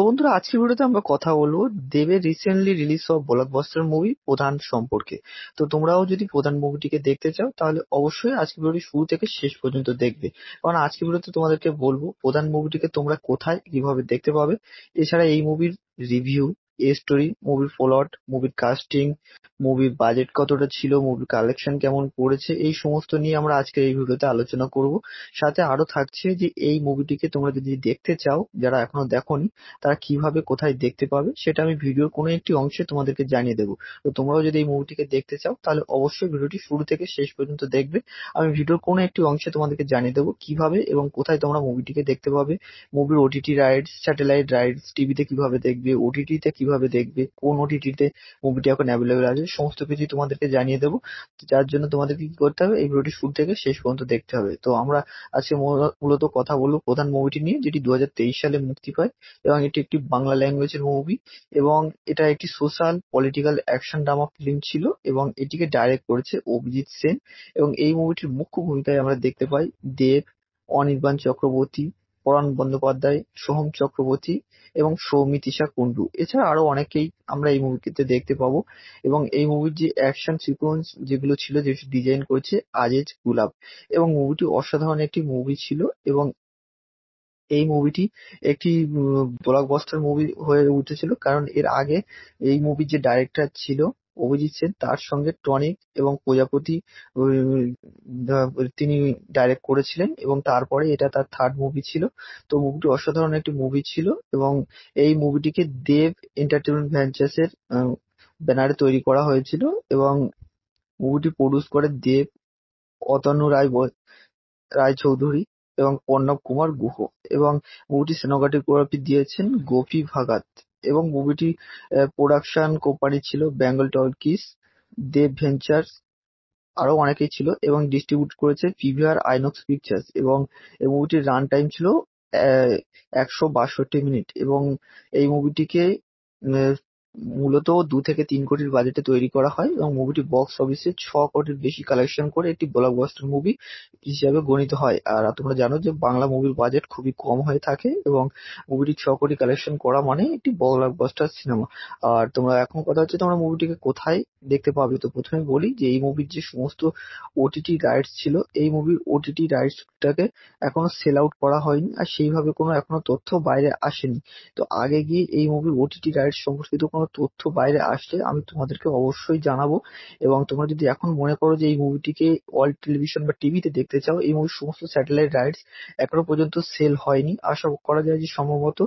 তো বন্ধুরা আজকে ভিডিওতে আমরা কথা বলবো দেবের রিসেন্টলি রিলিজ হওয়া ব্লকবাস্টার মুভি প্রধান সম্পর্কে তো তোমরাও যদি প্রধান মুভিটিকে দেখতে চাও তাহলে অবশ্যই আজকে ভিডিওটি শুরু থেকে শেষ পর্যন্ত দেখবে কারণ আজকে ভিডিওতে তোমাদেরকে বলবো প্রধান মুভিটিকে তোমরা কোথায় কিভাবে দেখতে পাবে এছাড়া এই মুভির রিভিউ এ স্টোরি, মুভির প্লট, মুভির কাস্টিং, মুভির বাজেট কতটা ছিল, মুভির কালেকশন কেমন করেছে এই সমস্ত নিয়ে আমরা আজকে এই ভিডিওতে আলোচনা করব। সাথে আরো থাকছে যে এই মুভিটিকে তোমরা যদি দেখতে চাও যারা এখনো দেখোনি তারা কিভাবে কোথায় দেখতে পাবে সেটা আমি ভিডিওর কোনো একটি অংশে তোমাদেরকে জানিয়ে দেবো। তো তোমরাও যদি এই মুভিটিকে দেখতে চাও তাহলে অবশ্যই ভিডিওটি শুরু থেকে শেষ পর্যন্ত দেখবে আমি ভিডিওর কোনো একটি অংশে তোমাদেরকে জানিয়ে দেবো কিভাবে এবং কোথায় তোমরা মুভিটিকে দেখতে পাবে মুভির ওটিটি রাইডস স্যাটেলাইট রাইডস টিভিতে কিভাবে দেখবে ওটিটিতে কিভাবে কিভাবে দেখবে কোন ওটিটিতে মুভিটি এখন অ্যাভেলেবেল আছে সমস্ত কিছুই তোমাদেরকে জানিয়ে দেবো যার জন্য তোমাদেরকে কি করতে হবে এই ভিডিওটি শুরু থেকে শেষ পর্যন্ত দেখতে হবে তো আমরা আজকে মূলত কথা বলবো প্রধান মুভিটি নিয়ে যেটি দু সালে মুক্তি পায় এবং এটি একটি বাংলা ল্যাঙ্গুয়েজের মুভি এবং এটা একটি social political action drama film ছিল এবং এটিকে ডাইরেক্ট করেছে অভিজিৎ সেন এবং এই মুভিটির মুখ্য ভূমিকায় আমরা দেখতে পাই দেব অনির্বাণ চক্রবর্তী পরাণ বন্দ্যোপাধ্যায়, সোহম চক্রবর্তী এবং সৌমিতিশা কুন্ডু এছাড়া আরো অনেকেই আমরা এই মুভিতে দেখতে পাবো এবং এই মুভির যে অ্যাকশন সিকোয়েন্স যেগুলো ছিল যে ডিজাইন করেছে আজেজ গুলাব এবং মুভিটি অসাধারণ একটি মুভি ছিল এবং এই মুভিটি একটি ব্লকবাস্টার মুভি হয়ে উঠেছিল কারণ এর আগে এই মুভির যে ডাইরেক্টর ছিল অভিজিৎ সেন তার সঙ্গে টনিক এবং প্রজাপতি তিনি ডাইরেক্ট করেছিলেন এবং তারপরে এটা তার থার্ড মুভি ছিল তো মুভিটি অসাধারণ একটি মুভি ছিল এবং এই মুভিটিকে দেব এন্টারটেনমেন্ট এর ব্যানারে তৈরি করা হয়েছিল এবং মুভিটি প্রডিউস করে দেব অতনু রায় রায়চৌধুরী এবং পর্ণব কুমার গুহ এবং মুভিটি সেনোগ্রাফি দিয়েছেন গোপী ভাগাত এবং মুভিটি প্রোডাকশন কোম্পানি ছিল বেঙ্গল টকিজ, দেব ভেঞ্চার্স আরো অনেকেই ছিল এবং ডিস্ট্রিবিউট করেছে পিভিআর আইনক্স পিকচার্স এবং এই মুভিটির রান টাইম ছিল একশো বাষট্টি মিনিট এবং এই মুভিটিকে মূলত দু থেকে তিন কোটির বাজেটে তৈরি করা হয় এবং মুভিটি বক্স অফিসে ছ কোটির বেশি কালেকশন করে একটি ব্লকবাস্টার মুভি হিসাবে গণিত হয় আর তোমরা জানো যে বাংলা মুভির বাজেট খুবই কম হয়ে থাকে এবং মুভিটি ছ কোটি কালেকশন করা মানে একটি ব্লকবাস্টার সিনেমা আর তোমরা এখন কথা হচ্ছে তোমরা মুভিটিকে কোথায় দেখতে পাবে তো প্রথমে বলি যে এই মুভির যে সমস্ত ওটিটি রাইটস ছিল এই মুভির ওটিটি রাইটসটাকে এখনো সেল আউট করা হয়নি আর সেইভাবে কোনো এখনো তথ্য বাইরে আসেনি তো আগে গিয়ে এই মুভির ওটিটি রাইটস সম্পর্কিত কোনো কোনো তথ্য বাইরে আসলে আমি তোমাদেরকে অবশ্যই জানাবো এবং তোমরা যদি এখন মনে করো যে এই মুভিটিকে অল টেলিভিশন বা টিভিতে দেখতে চাও এই মুভির সমস্ত স্যাটেলাইট রাইটস এখনো পর্যন্ত সেল হয়নি আশা করা যায় যে সম্ভবত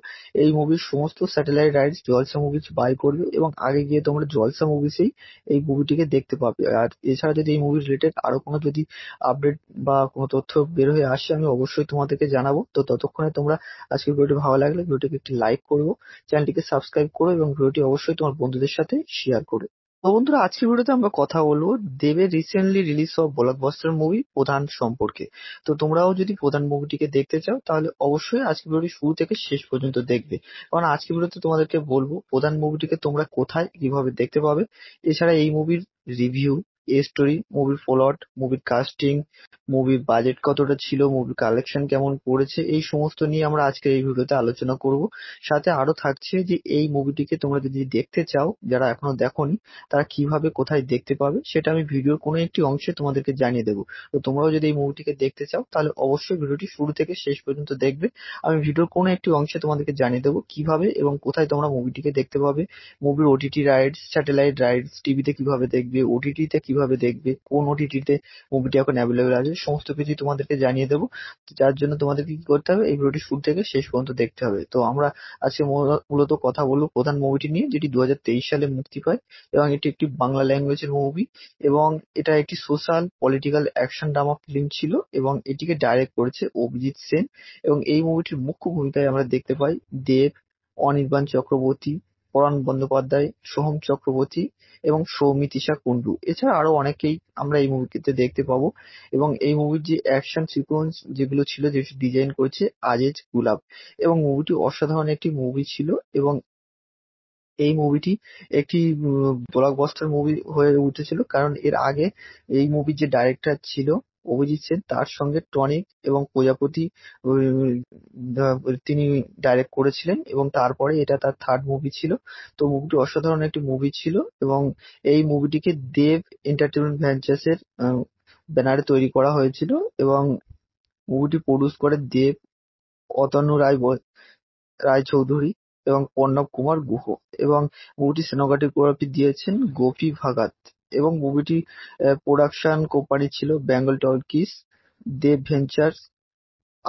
এই মুভির সমস্ত satellite rights Jalsha movies buy করবে এবং আগে গিয়ে তোমরা জলসা মুভিসেই এই মুভিটিকে দেখতে পাবে আর এছাড়া যদি এই মুভি রিলেটেড আরো কোনো যদি আপডেট বা কোনো তথ্য বের হয়ে আসে আমি অবশ্যই তোমাদেরকে জানাবো তো ততক্ষণে তোমরা আজকে ভিডিওটি ভালো লাগলে ভিডিওটিকে একটি লাইক করবো চ্যানেলটিকে সাবস্ক্রাইব করো এবং ভিডিওটি অবশ্যই অবশ্যই তোমার বন্ধুদের সাথে শেয়ার করে তো বন্ধুরা আজকের ভিডিওতে আমরা কথা বলবো দেবের রিসেন্টলি রিলিজ হওয়া ব্লকবাস্টার মুভি প্রধান সম্পর্কে তো তোমরাও যদি প্রধান মুভিটিকে দেখতে চাও তাহলে অবশ্যই আজকের ভিডিওটি শুরু থেকে শেষ পর্যন্ত দেখবে কারণ আজকের ভিডিওতে তোমাদেরকে বলবো প্রধান মুভিটিকে তোমরা কোথায় কিভাবে দেখতে পাবে এছাড়া এই মুভির রিভিউ স্টোরি, মুভির প্লট, মুভির কাস্টিং, মুভির বাজেট কতটা ছিল, মুভির কালেকশন কেমন পড়েছে এই সমস্ত নিয়ে আমরা আজকে এই ভিডিওতে আলোচনা করব। সাথে আরো থাকছে যে এই মুভিটিকে তোমরা যদি দেখতে চাও যারা এখনো দেখোনি তারা কিভাবে কোথায় দেখতে পাবে সেটা আমি ভিডিওর কোনো একটি অংশে তোমাদেরকে জানিয়ে দেবো। তো তোমরাও যদি এই মুভিটিকে দেখতে চাও তাহলে অবশ্যই ভিডিওটি শুরু থেকে শেষ পর্যন্ত দেখবে। আমি ভিডিওর কোনো একটি অংশে তোমাদেরকে জানিয়ে দেবো কিভাবে এবং কোথায় তোমরা মুভিটিকে দেখতে পাবে মুভির ওটিটি রাইডস স্যাটেলাইট রাইডস টিভিতে কিভাবে দেখবে ওটিটিতে কিভাবে দেখবে কোন ওটিটিতে মুভিটি এখন অ্যাভেলেবেল আছে সমস্ত কিছুই তোমাদেরকে জানিয়ে দেবো যার জন্য তোমাদেরকে কি করতে হবে এই ভিডিওটি শুরু থেকে শেষ পর্যন্ত দেখতে হবে তো আমরা আজকে মূলত কথা বলবো প্রধান মুভিটি নিয়ে যেটি দু সালে মুক্তি পায় এবং এটি একটি বাংলা ল্যাঙ্গুয়েজের মুভি এবং এটা একটি social political action drama film ছিল এবং এটিকে ডাইরেক্ট করেছে অভিজিৎ সেন এবং এই মুভিটির মুখ্য ভূমিকায় আমরা দেখতে পাই দেব অনির্বাণ চক্রবর্তী পরাণ বন্দ্যোপাধ্যায়, সোহম চক্রবর্তী এবং সৌমিতিশা কুণ্ডু এছাড়া আরো অনেকেই আমরা এই মুভিটিতে দেখতে পাবো এবং এই মুভির যে অ্যাকশন সিকোয়েন্স যেগুলো ছিল যে ডিজাইন করেছে আজেজ গুলাব এবং মুভিটি অসাধারণ একটি মুভি ছিল এবং এই মুভিটি একটি ব্লকবাস্টার মুভি হয়ে উঠেছিল কারণ এর আগে এই মুভির যে ডাইরেক্টর ছিল অভিজিৎ সেন তার সঙ্গে টনিক এবং প্রজাপতি তিনি ডাইরেক্ট করেছিলেন এবং তারপরে এটা তার থার্ড মুভি ছিল তো মুভিটি অসাধারণ একটি মুভি ছিল এবং এই মুভিটিকে দেব এন্টারটেনমেন্ট ভেঞ্চার্স এর ব্যানারে তৈরি করা হয়েছিল এবং মুভিটি প্রডিউস করে দেব অতনু রায় রায়চৌধুরী এবং প্রণব কুমার গুহ এবং মুভিটি সিনেমাটোগ্রাফি দিয়েছেন গোপী ভাগাত। এবং মুভিটি প্রোডাকশন কোম্পানি ছিল বেঙ্গল টকিজ, দেব ভেঞ্চার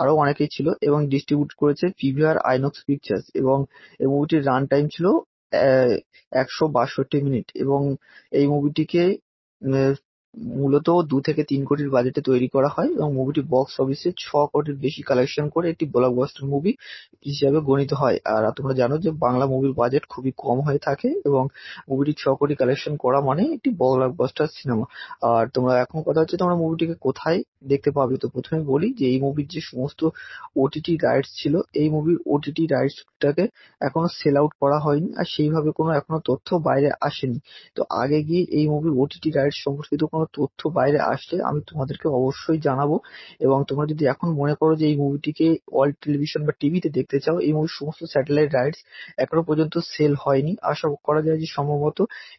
আরো অনেকেই ছিল এবং ডিস্ট্রিবিউট করেছে পিভিআর আইনক্স পিকচার্স এবং এই মুভিটির রান টাইম ছিল একশো বাষট্টি মিনিট এবং এই মুভিটিকে মূলত দু থেকে তিন কোটির বাজেটে তৈরি করা হয় এবং মুভিটি বক্স অফিসে ছ কোটির বেশি কালেকশন করে একটি ব্লকবাস্টার মুভি হিসাবে গণিত হয় আর তোমরা জানো যে বাংলা মুভির বাজেট খুবই কম হয়ে থাকে এবং মুভিটি ছ কোটি কালেকশন করা মানে একটি ব্লকবাস্টার সিনেমা আর তোমরা এখন কথা হচ্ছে তোমরা মুভিটিকে কোথায় দেখতে পাবে তো প্রথমে বলি যে এই মুভির যে সমস্ত ওটিটি রাইটস ছিল এই মুভির ওটিটি রাইটসটাকে এখনো সেল আউট করা হয়নি আর সেইভাবে কোনো এখনো তথ্য বাইরে আসেনি তো আগে গিয়ে এই মুভির ওটিটি রাইটস সম্পর্কিত কোনো তথ্য বাইরে আসলে আমি তোমাদেরকে অবশ্যই জানাবো এবং তোমরা যদি এখন মনে করো যে এই মুভিটিকে অল টেলিভিশন বা টিভিতে দেখতে চাও এই মুভির সমস্ত স্যাটেলাইট রাইটস এখনো পর্যন্ত সেল হয়নি আশা করা যায় যে সম্ভবত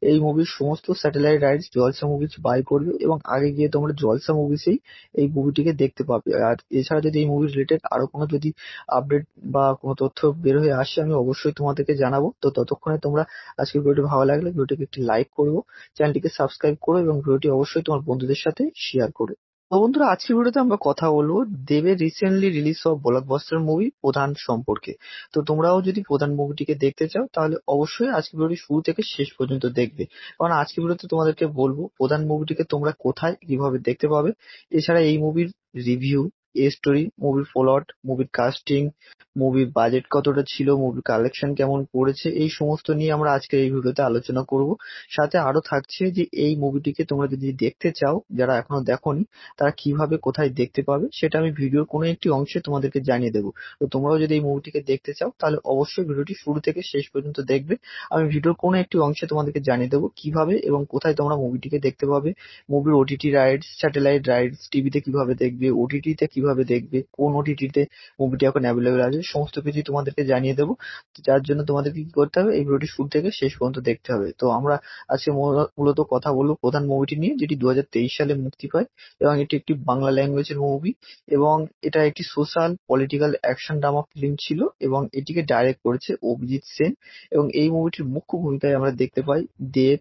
এই মুভির সমস্ত satellite rights Jalsha movies buy করবে এবং আগে গিয়ে তোমরা জলসা মুভিসেই এই মুভিটিকে দেখতে পাবে আর এছাড়া যদি এই মুভি রিলেটেড আরো কোনো যদি আপডেট বা কোনো তথ্য বের হয়ে আসে আমি অবশ্যই তোমাদেরকে জানাবো তো ততক্ষণে তোমরা আজকের ভিডিওটি ভালো লাগলে ভিডিওটিকে একটি লাইক করবো চ্যানেলটিকে সাবস্ক্রাইব করো এবং ভিডিওটি অবশ্যই অবশ্যই তোমার বন্ধুদের সাথে শেয়ার করে তো বন্ধুরা আজকের ভিডিওতে আমরা কথা বলবো দেবের রিসেন্টলি রিলিজ হওয়া ব্লকবাস্টার মুভি প্রধান সম্পর্কে তো তোমরাও যদি প্রধান মুভিটিকে দেখতে চাও তাহলে অবশ্যই আজকের ভিডিওটি শুরু থেকে শেষ পর্যন্ত দেখবে কারণ আজকের ভিডিওতে তোমাদেরকে বলবো প্রধান মুভিটিকে তোমরা কোথায় কিভাবে দেখতে পাবে এছাড়া এই মুভির রিভিউ স্টোরি, মুভির প্লট, মুভির কাস্টিং, মুভির বাজেট কতটা ছিল, মুভি কালেকশন কেমন পড়েছে এই সমস্ত নিয়ে আমরা আজকে এই ভিডিওতে আলোচনা করব। সাথে আরো থাকছে যে এই মুভিটিকে তোমরা যদি দেখতে চাও যারা এখনো দেখোনি তারা কিভাবে কোথায় দেখতে পাবে সেটা আমি ভিডিওর কোনো একটি অংশে তোমাদেরকে জানিয়ে দেবো। তো তোমরাও যদি এই মুভিটিকে দেখতে চাও তাহলে অবশ্যই ভিডিওটি শুরু থেকে শেষ পর্যন্ত দেখবে। আমি ভিডিওর কোনো একটি অংশে তোমাদেরকে জানিয়ে দেবো কিভাবে এবং কোথায় তোমরা মুভিটিকে দেখতে পাবে মুভির ওটিটি রাইটস স্যাটেলাইট রাইটস টিভিতে কিভাবে দেখবে ওটিটিতে কিভাবে কিভাবে দেখবে কোন ওটিটিতে মুভিটি এখন অ্যাভেলেবেল আছে সমস্ত কিছু তোমাদেরকে জানিয়ে দেবো যার জন্য তোমাদেরকে কি করতে হবে এই ভিডিওটি শুরু থেকে শেষ পর্যন্ত দেখতে হবে তো আমরা আজকে মূলত কথা বলবো প্রধান মুভিটি নিয়ে যেটি দু সালে মুক্তি পায় এবং এটি একটি বাংলা ল্যাঙ্গুয়েজের মুভি এবং এটা একটি social political action drama film ছিল এবং এটিকে ডাইরেক্ট করেছে অভিজিৎ সেন এবং এই মুভিটির মুখ্য ভূমিকায় আমরা দেখতে পাই দেব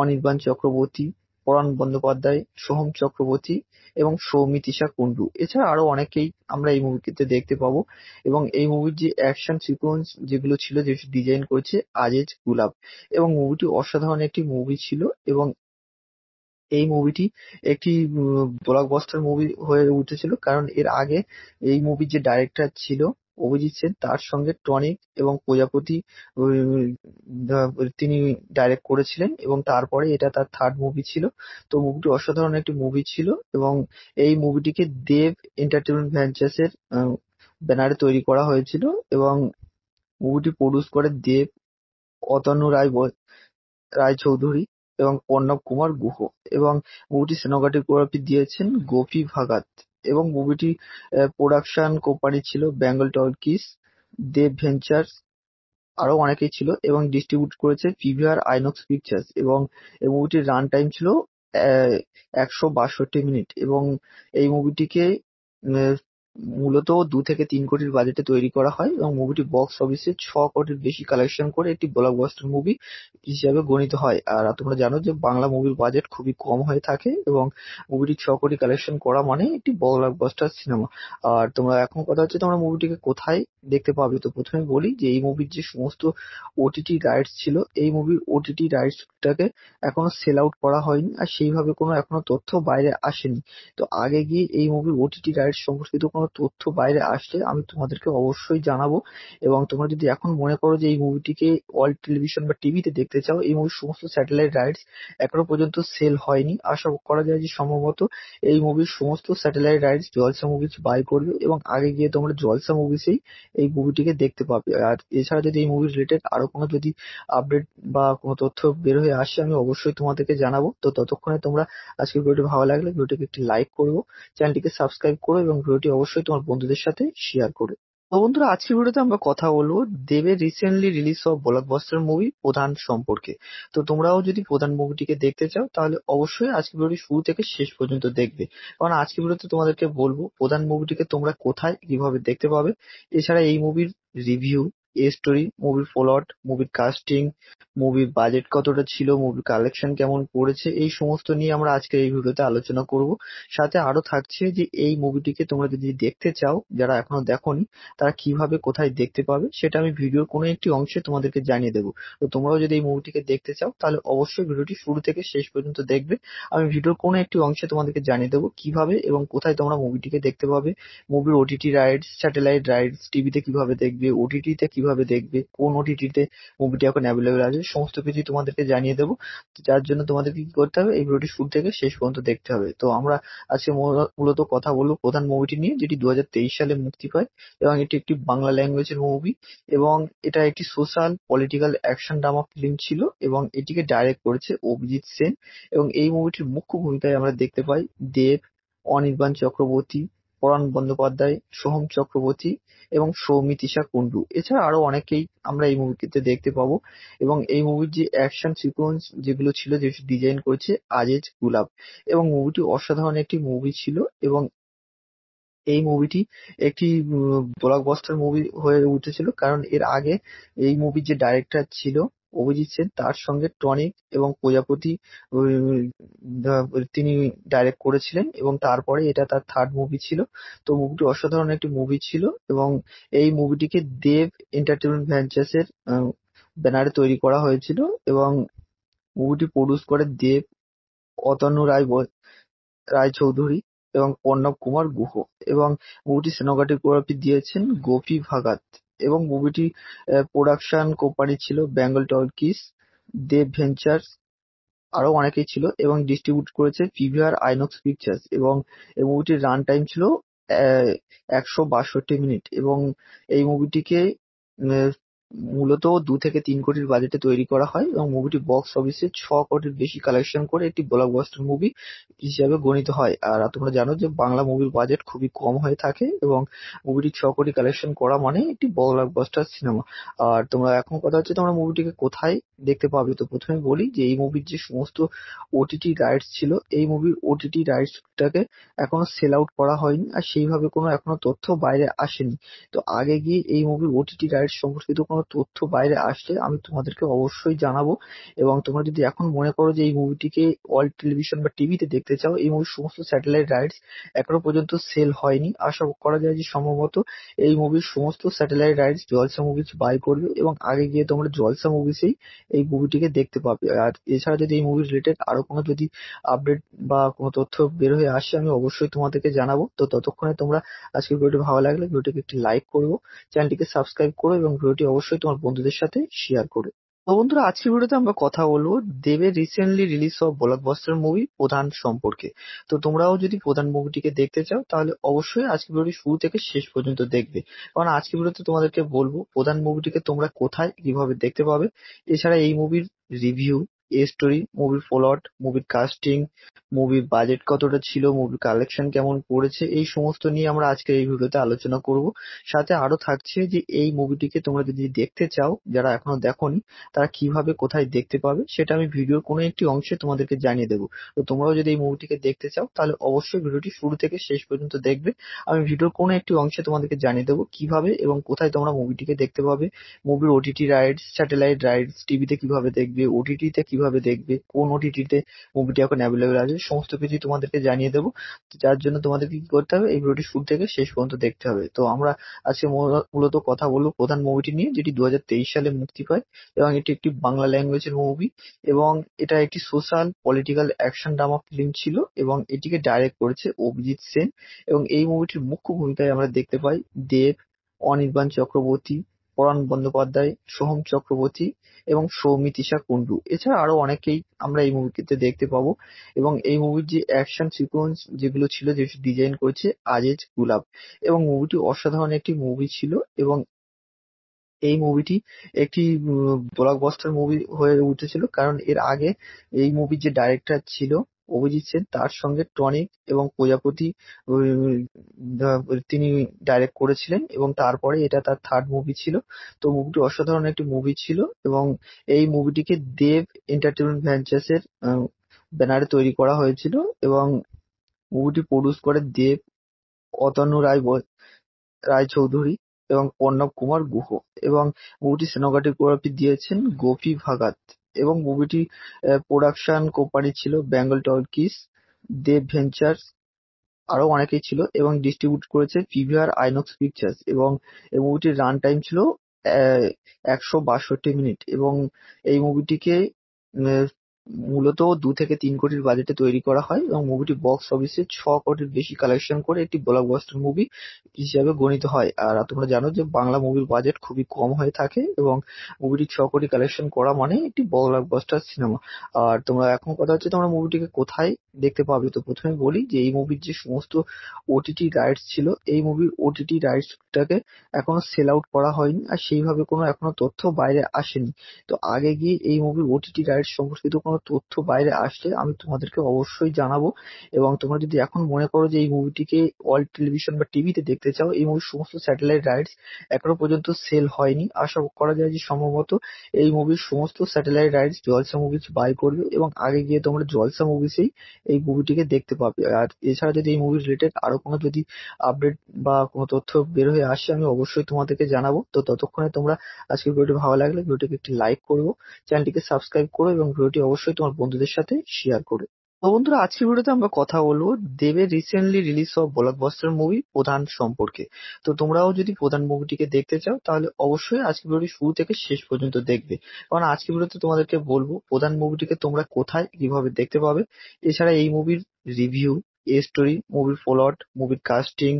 অনির্বাণ চক্রবর্তী পরাণ বন্দ্যোপাধ্যায়, সোহম চক্রবর্তী এবং সৌমিতিশা কুন্ডু এছাড়া আরো অনেকেই আমরা এই মুভিতে দেখতে পাবো এবং এই মুভির যে অ্যাকশন সিকোয়েন্স যেগুলো ছিল যেটি ডিজাইন করেছে আজেজ গুলাব এবং মুভিটি অসাধারণ একটি মুভি ছিল এবং এই মুভিটি একটি ব্লকবাস্টার মুভি হয়ে উঠেছিল কারণ এর আগে এই মুভির যে ডাইরেক্টর ছিল অভিজিৎ সেন তার সঙ্গে টনিক এবং প্রজাপতি তিনি ডাইরেক্ট করেছিলেন এবং তারপরে এটা তার থার্ড মুভি ছিল তো মুভিটি অসাধারণ একটি মুভি ছিল এবং এই মুভিটিকে দেব এন্টারটেনমেন্ট এর ব্যানারে তৈরি করা হয়েছিল এবং মুভিটি প্রডিউস করে দেব অতনু রায় রায়চৌধুরী এবং পর্ণব কুমার গুহ এবং মুভিটি সিনেমাটোগ্রাফি দিয়েছেন গোপী ভাগাত এবং মুভিটি প্রোডাকশন কোম্পানি ছিল বেঙ্গল টকিজ, দেব ভেঞ্চার্স আরো অনেকেই ছিল এবং ডিস্ট্রিবিউট করেছে পিভিআর আইনক্স পিকচার্স এবং এই মুভিটির রান টাইম ছিল একশো বাষট্টি মিনিট এবং এই মুভিটিকে মূলত দু থেকে তিন কোটির বাজেটে তৈরি করা হয় এবং মুভিটি বক্স অফিসে ছ কোটির বেশি কালেকশন করে একটি ব্লকবাস্টার মুভি হিসাবে গণিত হয় আর তোমরা জানো যে বাংলা মুভির বাজেট খুবই কম হয়ে থাকে এবং মুভিটি ছ কোটি কালেকশন করা মানে একটি ব্লকবাস্টার সিনেমা আর তোমরা এখন কথা হচ্ছে তোমরা মুভিটিকে কোথায় দেখতে পাবে তো প্রথমে বলি যে এই মুভির যে সমস্ত ওটিটি রাইটস ছিল এই মুভির ওটিটি রাইটসটাকে এখনো সেল আউট করা হয়নি আর সেইভাবে কোনো এখনো তথ্য বাইরে আসেনি তো আগে গিয়ে এই মুভির ওটিটি রাইটস সম্পর্কিত কোনো তথ্য বাইরে আসলে আমি তোমাদেরকে অবশ্যই জানাবো এবং তোমরা যদি এখন মনে করো যে এই মুভিটিকে অল টেলিভিশন বা টিভিতে দেখতে চাও এই মুভির সমস্ত স্যাটেলাইট রাইটস এখনো পর্যন্ত সেল হয়নি আশা করা যায় যে সম্ভবত এই মুভির সমস্ত satellite rights Jalsha movies buy করবে এবং আগে গিয়ে তোমরা জলসা মুভিসেই এই মুভিটিকে দেখতে পাবে আর এছাড়া যদি এই মুভি রিলেটেড আরো কোনো যদি আপডেট বা কোনো তথ্য বের হয়ে আসে আমি অবশ্যই তোমাদেরকে জানাবো তো ততক্ষণে তোমরা আজকের ভিডিওটি ভালো লাগলে ভিডিওটিকে একটি লাইক করবো চ্যানেলটিকে সাবস্ক্রাইব করো এবং ভিডিওটি অবশ্যই অবশ্যই তোমার বন্ধুদের সাথে শেয়ার করে তো বন্ধুরা আজকের ভিডিওতে আমরা কথা বলবো দেবের রিসেন্টলি রিলিজ হওয়া ব্লকবাস্টার মুভি প্রধান সম্পর্কে তো তোমরাও যদি প্রধান মুভিটিকে দেখতে চাও তাহলে অবশ্যই আজকের ভিডিওটি শুরু থেকে শেষ পর্যন্ত দেখবে কারণ আজকের ভিডিওতে তোমাদেরকে বলবো প্রধান মুভিটিকে তোমরা কোথায় কিভাবে দেখতে পাবে এছাড়া এই মুভির রিভিউ স্টোরি, মুভির প্লট, মুভির কাস্টিং, মুভির বাজেট কতটা ছিল, মুভির কালেকশন কেমন করেছে এই সমস্ত নিয়ে আমরা আজকের এই ভিডিওতে আলোচনা করব। সাথে আরো থাকছে যে এই মুভিটিকে তোমরা যদি দেখতে চাও যারা এখনো দেখোনি তারা কিভাবে কোথায় দেখতে পাবে সেটা আমি ভিডিওর কোনো একটি অংশে তোমাদেরকে জানিয়ে দেবো। তো তোমরাও যদি এই মুভিটিকে দেখতে চাও তাহলে অবশ্যই ভিডিওটি শুরু থেকে শেষ পর্যন্ত দেখবে। আমি ভিডিওর কোনো একটি অংশে তোমাদেরকে জানিয়ে দেবো কিভাবে এবং কোথায় তোমরা মুভিটিকে দেখতে পাবে মুভির ওটিটি রাইডস স্যাটেলাইট রাইডস টিভিতে কিভাবে দেখবে ওটিটিতে কিভাবে দেখবে কোন ওটিটিতে মুভিটি এখন অ্যাভেলেবেল আছে সমস্ত কিছু তোমাদেরকে জানিয়ে দেবো যার জন্য তোমাদেরকে কি করতে হবে এই ভিডিওটি শুরু থেকে শেষ পর্যন্ত দেখতে হবে তো আমরা আজকে মূলত কথা বলবো প্রধান মুভিটি নিয়ে যেটি দু সালে মুক্তি পায় এবং এটি একটি বাংলা ল্যাঙ্গুয়েজের মুভি এবং এটা একটি social political action drama film ছিল এবং এটিকে ডাইরেক্ট করেছে অভিজিৎ সেন এবং এই মুভিটির মুখ্য ভূমিকায় আমরা দেখতে পাই দেব অনির্বাণ চক্রবর্তী পরাণ বন্দ্যোপাধ্যায়, সোহম চক্রবর্তী এবং সৌমিতিশা কুণ্ডু এছাড়া আরো অনেকেই আমরা এই মুভিটিতে দেখতে পাবো এবং এই মুভির যে অ্যাকশন সিকোয়েন্স যেগুলো ছিল যে ডিজাইন করেছে আজেজ গুলাব এবং মুভিটি অসাধারণ একটি মুভি ছিল এবং এই মুভিটি একটি ব্লকবাস্টার মুভি হয়ে উঠেছিল কারণ এর আগে এই মুভির যে ডাইরেক্টর ছিল অভিজিৎ সেন তার সঙ্গে টনিক এবং প্রজাপতি তিনি ডাইরেক্ট করেছিলেন এবং তারপরে এটা তার থার্ড মুভি ছিল তো মুভিটি অসাধারণ একটি মুভি ছিল এবং এই মুভিটিকে দেব এন্টারটেনমেন্ট ভেঞ্চার্স এর ব্যানারে তৈরি করা হয়েছিল এবং মুভিটি প্রডিউস করে দেব অতনু রায় রায়চৌধুরী এবং প্রণব কুমার গুহ এবং মুভিটি সিনেমাটোগ্রাফি দিয়েছেন গোপী ভাগাত। এবং মুভিটি প্রোডাকশন কোম্পানি ছিল বেঙ্গল টকিজ, দে ভেঞ্চার্স আরো অনেকেই ছিল এবং ডিস্ট্রিবিউট করেছে পিভিআর আইনক্স পিকচার্স এবং এই মুভিটির রান টাইম ছিল একশো বাষট্টি মিনিট এবং এই মুভিটিকে মূলত দু থেকে তিন কোটির বাজেটে তৈরি করা হয় এবং মুভিটি বক্স অফিসে ছ কোটির বেশি কালেকশন করে একটি ব্লকবাস্টার মুভি হিসাবে গণিত হয় আর তোমরা জানো যে বাংলা মুভির বাজেট খুবই কম হয়ে থাকে এবং মুভিটি ছ কোটি কালেকশন করা মানে একটি ব্লকবাস্টার সিনেমা আর তোমরা এখন কথা হচ্ছে তোমরা মুভিটিকে কোথায় দেখতে পাবে তো প্রথমে বলি যে এই মুভির যে সমস্ত ওটিটি রাইটস ছিল এই মুভির ওটিটি রাইটসটাকে এখনো সেল আউট করা হয়নি আর সেইভাবে কোনো এখনো তথ্য বাইরে আসেনি তো আগে গিয়ে এই মুভির ওটিটি রাইটস সম্পর্কিত কোনো তথ্য বাইরে আসলে আমি তোমাদেরকে অবশ্যই জানাবো এবং তোমরা যদি এখন মনে করো যে এই মুভিটিকে অল টেলিভিশন বা টিভিতে দেখতে চাও এই মুভির সমস্ত স্যাটেলাইট রাইটস এখনো পর্যন্ত সেল হয়নি আশা করা যায় যে সম্ভবত এই মুভির সমস্ত satellite rights Jalsha movies buy করবে এবং আগে গিয়ে তোমরা জলসা মুভিসেই এই মুভিটিকে দেখতে পাবে আর এছাড়া যদি এই মুভি রিলেটেড আরো কোনো যদি আপডেট বা কোনো তথ্য বের হয়ে আসে আমি অবশ্যই তোমাদেরকে জানাবো তো ততক্ষণে তোমরা আজকের ভিডিওটি ভালো লাগলে ভিডিওটিকে একটি লাইক করবো চ্যানেলটিকে সাবস্ক্রাইব করো এবং ভিডিওটি অবশ্যই অবশ্যই তোমার বন্ধুদের সাথে শেয়ার করে তো বন্ধুরা আজকের ভিডিওতে আমরা কথা বলবো দেবের রিসেন্টলি রিলিজ হওয়া ব্লকবাস্টার মুভি প্রধান সম্পর্কে তো তোমরাও যদি প্রধান মুভিটিকে দেখতে চাও তাহলে অবশ্যই আজকের ভিডিওটি শুরু থেকে শেষ পর্যন্ত দেখবে কারণ আজকের ভিডিওতে তোমাদেরকে বলবো প্রধান মুভিটিকে তোমরা কোথায় কিভাবে দেখতে পাবে এছাড়া এই মুভির রিভিউ এ স্টোরি, মুভির প্লট, মুভির কাস্টিং, মুভির বাজেট কতটা ছিল, মুভির কালেকশন কেমন করেছে এই সমস্ত নিয়ে আমরা আজকে এই ভিডিওতে আলোচনা করব। সাথে আরো থাকছে যে এই মুভিটিকে তোমরা যদি দেখতে চাও যারা এখনো দেখোনি তারা কিভাবে কোথায় দেখতে পাবে সেটা আমি ভিডিওর কোনো একটি অংশে তোমাদেরকে জানিয়ে দেবো। তো তোমরাও যদি এই মুভিটিকে দেখতে চাও তাহলে অবশ্যই ভিডিওটি শুরু থেকে শেষ পর্যন্ত দেখবে আমি ভিডিওর কোনো একটি অংশে তোমাদেরকে জানিয়ে দেবো কিভাবে এবং কোথায় তোমরা মুভিটিকে দেখতে পাবে মুভির ওটিটি রাইডস স্যাটেলাইট রাইডস টিভিতে কিভাবে দেখবে ওটিটিতে কিভাবে দেখবে কোন ওটিটিতে মুভিটি এখন অ্যাভেলেবেল আছে সমস্ত কিছু তোমাদেরকে জানিয়ে দেবো যার জন্য তোমাদেরকে কি করতে হবে এই ভিডিওটি শুরু থেকে শেষ পর্যন্ত দেখতে হবে তো আমরা আজকে মূলত কথা বলবো প্রধান মুভিটি নিয়ে যেটি দু সালে মুক্তি পায় এবং এটি একটি বাংলা ল্যাঙ্গুয়েজের মুভি এবং এটা একটি social political action drama film ছিল এবং এটিকে ডাইরেক্ট করেছে অভিজিৎ সেন এবং এই মুভিটির মুখ্য ভূমিকায় আমরা দেখতে পাই দেব অনির্বাণ চক্রবর্তী পরাণ বন্দ্যোপাধ্যায়, সোহম চক্রবর্তী এবং সৌমিতিশা কুন্ডু এছাড়া আরো অনেকেই আমরা এই মুভিতে দেখতে পাবো এবং এই মুভির যে অ্যাকশন সিকোয়েন্স যেগুলো ছিল যে ডিজাইন করেছে আজেজ গুলাব এবং মুভিটি অসাধারণ একটি মুভি ছিল এবং এই মুভিটি একটি ব্লকবাস্টার মুভি হয়ে উঠেছিল কারণ এর আগে এই মুভির যে ডাইরেক্টর ছিল অভিজিৎ সেন তার সঙ্গে টনিক এবং প্রজাপতি তিনি ডাইরেক্ট করেছিলেন এবং তারপরে এটা তার থার্ড মুভি ছিল তো মুভিটি অসাধারণ একটি মুভি ছিল এবং এই মুভিটিকে দেব এন্টারটেনমেন্ট ভেঞ্চার্স এর ব্যানারে তৈরি করা হয়েছিল এবং মুভিটি প্রডিউস করে দেব অতনু রায় রায়চৌধুরী এবং পর্ণব কুমার গুহ এবং মুভিটি সিনেমাটোগ্রাফি দিয়েছেন গোপী ভাগাত এবং মুভিটির প্রোডাকশন কোম্পানি ছিল বেঙ্গল টকিজ, দেব ভেঞ্চার্স, আরো অনেকেই ছিল এবং ডিস্ট্রিবিউট করেছে পিভিআর আইনক্স পিকচার্স এবং এই মুভিটির রান টাইম ছিল একশো বাষট্টি মিনিট এবং এই মুভিটিকে মূলত দু থেকে তিন কোটির বাজেটে তৈরি করা হয় এবং মুভিটি বক্স অফিসে ছ কোটির বেশি কালেকশন করে একটি ব্লকবাস্টার মুভি হিসাবে গণিত হয় আর তোমরা জানো যে বাংলা মুভির বাজেট খুবই কম হয়ে থাকে এবং মুভিটি ছ কোটি কালেকশন করা মানে একটি ব্লকবাস্টার সিনেমা আর তোমরা এখন কথা হচ্ছে তোমরা মুভিটিকে কোথায় দেখতে পাবে তো প্রথমে বলি যে এই মুভির যে সমস্ত ওটিটি রাইটস ছিল এই মুভির ওটিটি রাইটসটাকে এখনো সেল আউট করা হয়নি আর সেইভাবে কোনো এখনো তথ্য বাইরে আসেনি তো আগে গিয়ে এই মুভির ওটিটি রাইটস সম্পর্কিত কোনো তথ্য বাইরে আসলে আমি তোমাদেরকে অবশ্যই জানাবো এবং তোমরা যদি এখন মনে করো যে এই মুভিটিকে অল টেলিভিশন বা টিভিতে দেখতে চাও এই মুভির সমস্ত স্যাটেলাইট রাইটস এখনো পর্যন্ত সেল হয়নি আশা করা যায় যে সম্ভবত এই মুভির সমস্ত satellite rights Jalsha movies buy করবে এবং আগে গিয়ে তোমরা জলসা মুভিসেই এই মুভিটিকে দেখতে পাবে আর এছাড়া যদি এই মুভি রিলেটেড আরো কোনো যদি আপডেট বা কোনো তথ্য বের হয়ে আসে আমি অবশ্যই তোমাদেরকে জানাবো তো ততক্ষণে তোমরা আজকে ভিডিওটি ভালো লাগলে ভিডিওটিকে একটি লাইক করবো চ্যানেলটিকে সাবস্ক্রাইব করো এবং ভিডিওটি অবশ্যই অবশ্যই তোমার বন্ধুদের সাথে শেয়ার করে তো বন্ধুরা আজকের ভিডিওতে আমরা কথা বলবো দেবের রিসেন্টলি রিলিজ হওয়া ব্লকবাস্টার মুভি প্রধান সম্পর্কে তো তোমরাও যদি প্রধান মুভিটিকে দেখতে চাও তাহলে অবশ্যই আজকের ভিডিওটি শুরু থেকে শেষ পর্যন্ত দেখবে কারণ আজকের ভিডিওতে তোমাদেরকে বলবো প্রধান মুভিটিকে তোমরা কোথায় কিভাবে দেখতে পাবে এছাড়া এই মুভির রিভিউ স্টোরি, মুভির প্লট, মুভির কাস্টিং,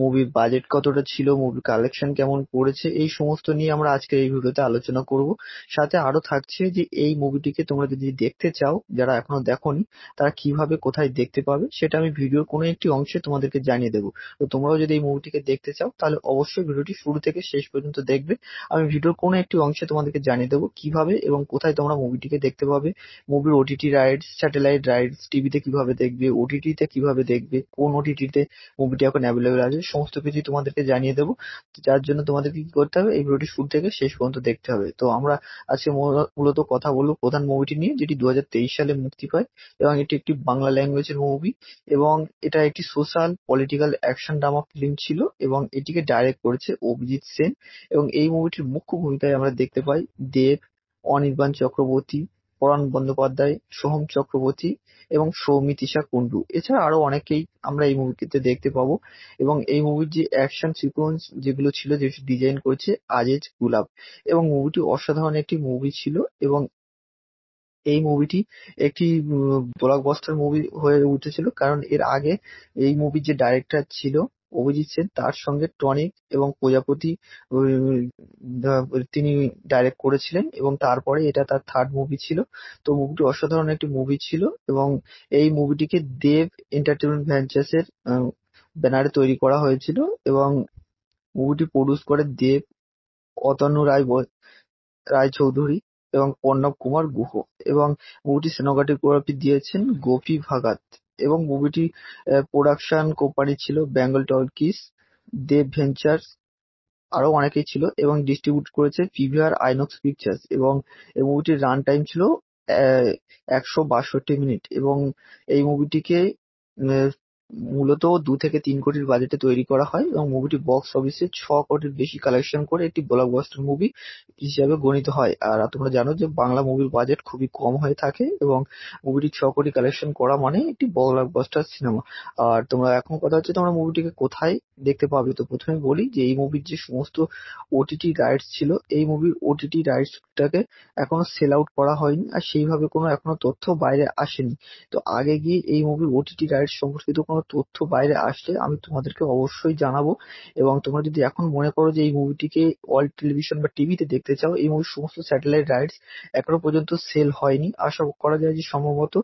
মুভির বাজেট কতটা ছিল, মুভির কালেকশন কেমন করেছে এই সমস্ত নিয়ে আমরা আজকের এই ভিডিওতে আলোচনা করব। সাথে আরো থাকছে যে এই মুভিটিকে তোমরা যদি দেখতে চাও যারা এখনো দেখোনি তারা কিভাবে কোথায় দেখতে পাবে সেটা আমি ভিডিওর কোনো একটি অংশে তোমাদেরকে জানিয়ে দেবো। তো তোমরাও যদি এই মুভিটিকে দেখতে চাও তাহলে অবশ্যই ভিডিওটি শুরু থেকে শেষ পর্যন্ত দেখবে। আমি ভিডিওর কোনো একটি অংশে তোমাদেরকে জানিয়ে দেবো কিভাবে এবং কোথায় তোমরা মুভিটিকে দেখতে পাবে মুভির ওটিটি রাইডস স্যাটেলাইট রাইডস টিভিতে কিভাবে দেখবে ওটিটিতে কিভাবে দেখবে কোন ওটিটিতে মুভিটি এখন অ্যাভেলেবেল আছে সমস্ত কিছু তোমাদেরকে জানিয়ে দেবো যার জন্য তোমাদেরকে কি করতে হবে এই ভিডিওটি শুরু থেকে শেষ পর্যন্ত দেখতে হবে তো আমরা আজকে মূলত কথা বলবো প্রধান মুভিটি নিয়ে যেটি দু সালে মুক্তি পায় এবং এটি একটি বাংলা ল্যাঙ্গুয়েজের মুভি এবং এটা একটি social political action drama film ছিল এবং এটিকে ডাইরেক্ট করেছে অভিজিৎ সেন এবং এই মুভিটির মুখ্য ভূমিকায় আমরা দেখতে পাই দেব অনির্বাণ চক্রবর্তী পরাণ বন্দ্যোপাধ্যায়, সোহম চক্রবর্তী এবং সৌমিতিশা কুণ্ডু এছাড়া আরো অনেকেই আমরা এই মুভিটিতে দেখতে পাবো এবং এই মুভির যে অ্যাকশন সিকোয়েন্স যেগুলো ছিল যে ডিজাইন করেছে আজেজ গুলাব এবং মুভিটি অসাধারণ একটি মুভি ছিল এবং এই মুভিটি একটি ব্লকবাস্টার মুভি হয়ে উঠেছিল কারণ এর আগে এই মুভির যে ডাইরেক্টর ছিল অভিজিৎ সেন তার সঙ্গে টনিক এবং প্রজাপতি তিনি ডাইরেক্ট করেছিলেন এবং তারপরে এটা তার থার্ড মুভি ছিল তো মুভিটি অসাধারণ একটি মুভি ছিল এবং এই মুভিটিকে দেব এন্টারটেনমেন্ট ভেঞ্চার্স এর ব্যানারে তৈরি করা হয়েছিল এবং মুভিটি প্রডিউস করে দেব অতনু রায় রায়চৌধুরী এবং প্রণব কুমার গুহ এবং মুভিটি সেনোগ্রাফি দিয়েছেন গোপী ভাগাত এবং মুভিটি প্রোডাকশন কোম্পানি ছিল বেঙ্গল টকিজ, দেব ভেঞ্চার্স আরো অনেকেই ছিল এবং ডিস্ট্রিবিউট করেছে পিভিআর আইনক্স পিকচার্স এবং এই মুভিটির রান টাইম ছিল একশো বাষট্টি মিনিট এবং এই মুভিটিকে মূলত দু থেকে তিন কোটির বাজেটে তৈরি করা হয় এবং মুভিটি বক্স অফিসে ছ কোটির বেশি কালেকশন করে একটি ব্লকবাস্টার মুভি হিসাবে গণিত হয় আর তোমরা জানো যে বাংলা মুভির বাজেট খুবই কম হয়ে থাকে এবং মুভিটি ছ কোটি কালেকশন করা মানে একটি ব্লকবাস্টার সিনেমা আর তোমরা এখন কথা হচ্ছে তোমরা মুভিটিকে কোথায় দেখতে পাবে তো প্রথমে বলি যে এই মুভির যে সমস্ত ওটিটি রাইটস ছিল এই মুভির ওটিটি রাইটসটাকে এখনো সেল আউট করা হয়নি আর সেইভাবে কোনো এখনো তথ্য বাইরে আসেনি তো আগে গিয়ে এই মুভির ওটিটি রাইটস সম্পর্কিত কোনো তথ্য বাইরে আসলে আমি তোমাদেরকে অবশ্যই জানাবো এবং তোমরা যদি এখন মনে করো যে এই মুভিটিকে ওয়ার্ল্ড টেলিভিশন বা টিভিতে দেখতে চাও এই মুভির সমস্ত স্যাটেলাইট রাইটস এখনো পর্যন্ত সেল হয়নি আশা করা যায় যে সম্ভবত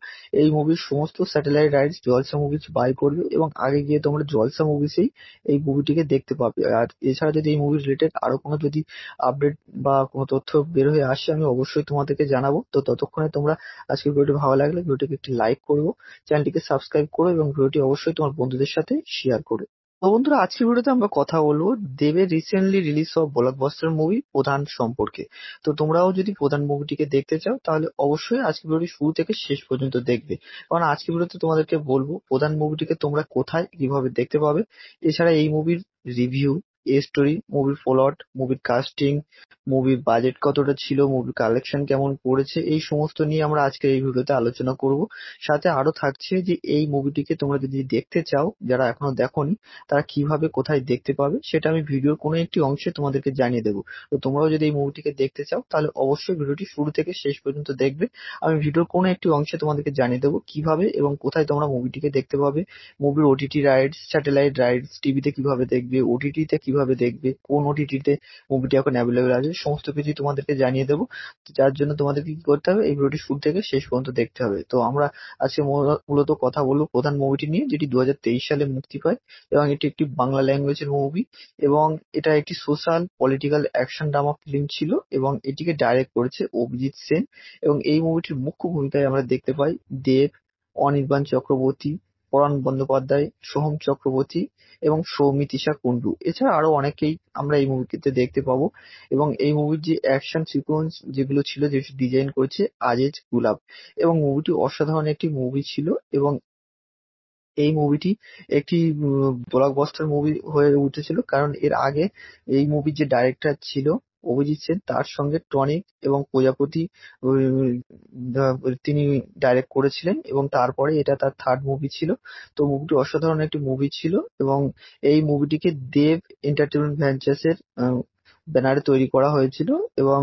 এই মুভির সমস্ত satellite rights Jalsha movies buy করবে এবং আগে গিয়ে তোমরা জলসা মুভিসেই এই মুভিটিকে দেখতে পাবে আর এছাড়া যদি এই মুভি রিলেটেড আরো কোনো যদি আপডেট বা কোনো তথ্য বের হয়ে আসে আমি অবশ্যই তোমাদেরকে জানাবো তো ততক্ষণে তোমরা আজকের ভিডিওটি ভালো লাগলে ভিডিওটিকে একটি লাইক করবো চ্যানেলটিকে সাবস্ক্রাইব করো এবং ভিডিওটি অবশ্যই অবশ্যই তোমার বন্ধুদের সাথে শেয়ার করে তো বন্ধুরা আজকের ভিডিওতে আমরা কথা বলবো দেবের রিসেন্টলি রিলিজ হওয়া ব্লকবাস্টার মুভি প্রধান সম্পর্কে তো তোমরাও যদি প্রধান মুভিটিকে দেখতে চাও তাহলে অবশ্যই আজকের ভিডিওটি শুরু থেকে শেষ পর্যন্ত দেখবে কারণ আজকের ভিডিওতে তোমাদেরকে বলবো প্রধান মুভিটিকে তোমরা কোথায় কিভাবে দেখতে পাবে এছাড়া এই মুভির রিভিউ এ স্টোরি, মুভির প্লট, মুভির কাস্টিং, মুভির বাজেট কতটা ছিল, মুভির কালেকশন কেমন করেছে এই সমস্ত নিয়ে আমরা আজকে এই ভিডিওতে আলোচনা করব। সাথে আরো থাকছে যে এই মুভিটিকে তোমরা যদি দেখতে চাও যারা এখনো দেখোনি তারা কিভাবে কোথায় দেখতে পাবে সেটা আমি ভিডিওর কোনো একটি অংশে তোমাদেরকে জানিয়ে দেবো। তো তোমরাও যদি এই মুভিটিকে দেখতে চাও তাহলে অবশ্যই ভিডিওটি শুরু থেকে শেষ পর্যন্ত দেখবে। আমি ভিডিওর কোনো একটি অংশে তোমাদেরকে জানিয়ে দেবো কিভাবে এবং কোথায় তোমরা মুভিটিকে দেখতে পাবে মুভির ওটিটি রাইডস স্যাটেলাইট রাইডস টিভিতে কিভাবে দেখবে ওটিটিতে কিভাবে দেখবে কোন ওটিটিতে মুভিটি এখন অ্যাভেলেবেল আছে সমস্ত কিছু তোমাদেরকে জানিয়ে দেবো যার জন্য তোমাদেরকে কি করতে হবে এই ভিডিওটি শুরু থেকে শেষ পর্যন্ত দেখতে হবে তো আমরা আজকে মূলত কথা বলবো প্রধান মুভিটি নিয়ে যেটি দু সালে মুক্তি পায় এবং এটি একটি বাংলা ল্যাঙ্গুয়েজের মুভি এবং এটা একটি social political action drama film ছিল এবং এটিকে ডাইরেক্ট করেছে অভিজিৎ সেন এবং এই মুভিটির মুখ্য ভূমিকায় আমরা দেখতে পাই দেব অনির্বাণ চক্রবর্তী পরাণ বন্দ্যোপাধ্যায়, সোহম চক্রবর্তী এবং সৌমিতিশা কুন্ডু এছাড়া আরো অনেকেই আমরা এই মুভিতে দেখতে পাবো এবং এই মুভির যে অ্যাকশন সিকোয়েন্স যেগুলো ছিল যে ডিজাইন করেছে আজেজ গুলাব এবং মুভিটি অসাধারণ একটি মুভি ছিল এবং এই মুভিটি একটি ব্লকবাস্টার মুভি হয়ে উঠেছিল কারণ এর আগে এই মুভির যে ডাইরেক্টর ছিল অভিজিৎ সেন তার সঙ্গে টনিক এবং প্রজাপতি তিনি ডাইরেক্ট করেছিলেন এবং তারপরে এটা তার থার্ড মুভি ছিল তো মুভিটি অসাধারণ একটি মুভি ছিল এবং এই মুভিটিকে দেব এন্টারটেনমেন্ট এর ব্যানারে তৈরি করা হয়েছিল এবং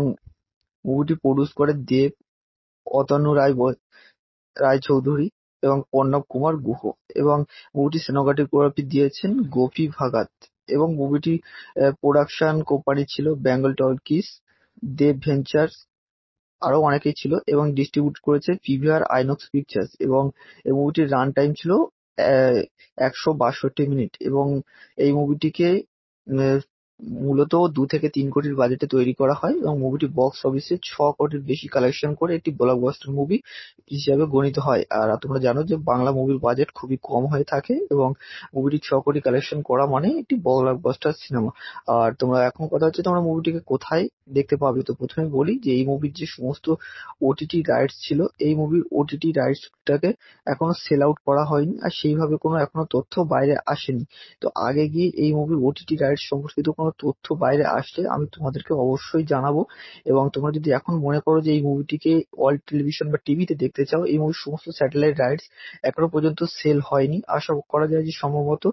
মুভিটি প্রডিউস করে দেব অতনু রায় রায়চৌধুরী এবং পর্ণব কুমার গুহ এবং মুভিটি সিনেমাটোগ্রাফি দিয়েছেন গোপী ভাগাত এবং মুভিটি প্রোডাকশন কোম্পানি ছিল বেঙ্গল টকিজ, দেব ভেঞ্চার্স, আরো অনেকেই ছিল এবং ডিস্ট্রিবিউট করেছে পিভিআর আইনক্স পিকচার্স এবং এই মুভিটির রান টাইম ছিল একশো বাষট্টি মিনিট এবং এই মুভিটিকে মূলত দু থেকে তিন কোটির বাজেটে তৈরি করা হয় এবং মুভিটি বক্স অফিসে ছ কোটির বেশি কালেকশন করে একটি ব্লকবাস্টার মুভি হিসাবে গণিত হয় আর তোমরা জানো যে বাংলা মুভির বাজেট খুবই কম হয়ে থাকে এবং মুভিটি ছ কোটি কালেকশন করা মানে একটি ব্লকবাস্টার সিনেমা আর তোমরা এখন কথা হচ্ছে তোমরা মুভিটিকে কোথায় দেখতে পাবে তো প্রথমে বলি যে এই মুভির যে সমস্ত ওটিটি রাইটস ছিল এই মুভির ওটিটি রাইটসটাকে এখনো সেল আউট করা হয়নি আর সেইভাবে কোনো এখনো তথ্য বাইরে আসেনি তো আগে গিয়ে এই মুভির ওটিটি রাইটস সম্পর্কিত কোনো তথ্য বাইরে আসলে আমি তোমাদেরকে অবশ্যই জানাবো এবং তোমরা যদি এখন মনে করো যে এই মুভিটিকে অল টেলিভিশন বা টিভিতে দেখতে চাও এই মুভির সমস্ত স্যাটেলাইট রাইটস এখনো পর্যন্ত সেল হয়নি আশা করা যায় যে সম্ভবত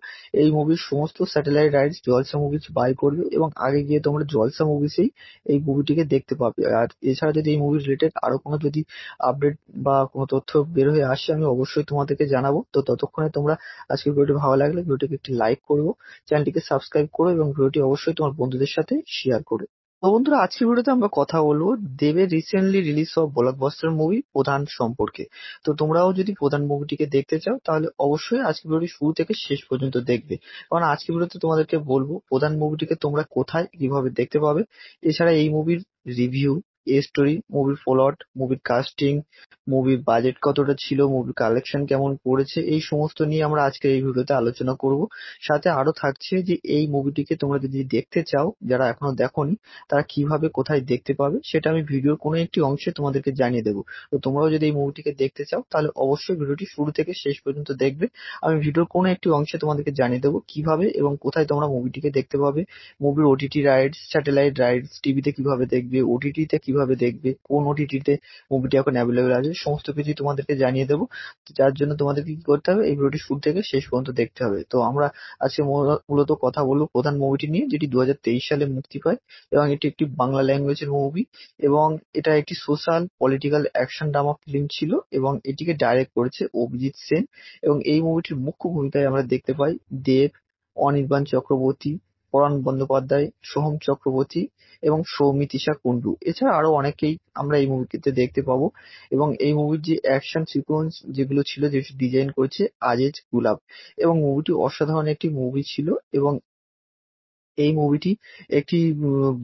এই মুভির সমস্ত satellite rights Jalsha movies buy করবে এবং আগে গিয়ে তোমরা জলসা মুভিসেই এই মুভিটিকে দেখতে পাবে আর এছাড়া যদি এই মুভি রিলেটেড আরো কোনো যদি আপডেট বা কোনো তথ্য বের হয়ে আসে আমি অবশ্যই তোমাদেরকে জানাবো তো ততক্ষণে তোমরা আজকের ভিডিওটি ভালো লাগলে ভিডিওটিকে একটি লাইক করবো চ্যানেলটিকে সাবস্ক্রাইব করো এবং ভিডিওটি অবশ্যই অবশ্যই তোমার বন্ধুদের সাথে শেয়ার করে তো বন্ধুরা আজকের ভিডিওতে আমরা কথা বলবো দেবের রিসেন্টলি রিলিজ হওয়া ব্লকবাস্টার মুভি প্রধান সম্পর্কে তো তোমরাও যদি প্রধান মুভিটিকে দেখতে চাও তাহলে অবশ্যই আজকের ভিডিওটি শুরু থেকে শেষ পর্যন্ত দেখবে কারণ আজকের ভিডিওতে তোমাদেরকে বলবো প্রধান মুভিটিকে তোমরা কোথায় কিভাবে দেখতে পাবে এছাড়া এই মুভির রিভিউ এ স্টোরি, মুভির প্লট, মুভির কাস্টিং, মুভির বাজেট কতটা ছিল, মুভির কালেকশন কেমন করেছে এই সমস্ত নিয়ে আমরা আজকে এই ভিডিওতে আলোচনা করব। সাথে আরো থাকছে যে এই মুভিটিকে তোমরা যদি দেখতে চাও যারা এখনো দেখোনি তারা কিভাবে কোথায় দেখতে পাবে সেটা আমি ভিডিওর কোনো একটি অংশে তোমাদেরকে জানিয়ে দেবো। তো তোমরাও যদি এই মুভিটিকে দেখতে চাও তাহলে অবশ্যই ভিডিওটি শুরু থেকে শেষ পর্যন্ত দেখবে আমি ভিডিওর কোনো একটি অংশে তোমাদেরকে জানিয়ে দেবো কিভাবে এবং কোথায় তোমরা মুভিটিকে দেখতে পাবে মুভির ওটিটি রাইডস স্যাটেলাইট রাইডস টিভিতে কিভাবে দেখবে ওটিটিতে কিভাবে কিভাবে দেখবে কোন ওটিটিতে মুভিটি এখন অ্যাভেলেবেল আছে সমস্ত কিছু তোমাদেরকে জানিয়ে দেবো যার জন্য তোমাদেরকে কি করতে হবে এই ভিডিওটি শুরু থেকে শেষ পর্যন্ত দেখতে হবে তো আমরা আজকে মূলত কথা বলবো প্রধান মুভিটি নিয়ে যেটি দু সালে মুক্তি পায় এবং এটি একটি বাংলা ল্যাঙ্গুয়েজের মুভি এবং এটা একটি social political action drama film ছিল এবং এটিকে ডাইরেক্ট করেছে অভিজিৎ সেন এবং এই মুভিটির মুখ্য ভূমিকায় আমরা দেখতে পাই দেব অনির্বাণ চক্রবর্তী পরাণ বন্দ্যোপাধ্যায়, সোহম চক্রবর্তী এবং সৌমিতিশা কুণ্ডু এছাড়া আরো অনেকেই আমরা এই মুভিটিতে দেখতে পাবো এবং এই মুভির যে অ্যাকশন সিকোয়েন্স যেগুলো ছিল যে ডিজাইন করেছে আজেজ গুলাব এবং মুভিটি অসাধারণ একটি মুভি ছিল এবং এই মুভিটি একটি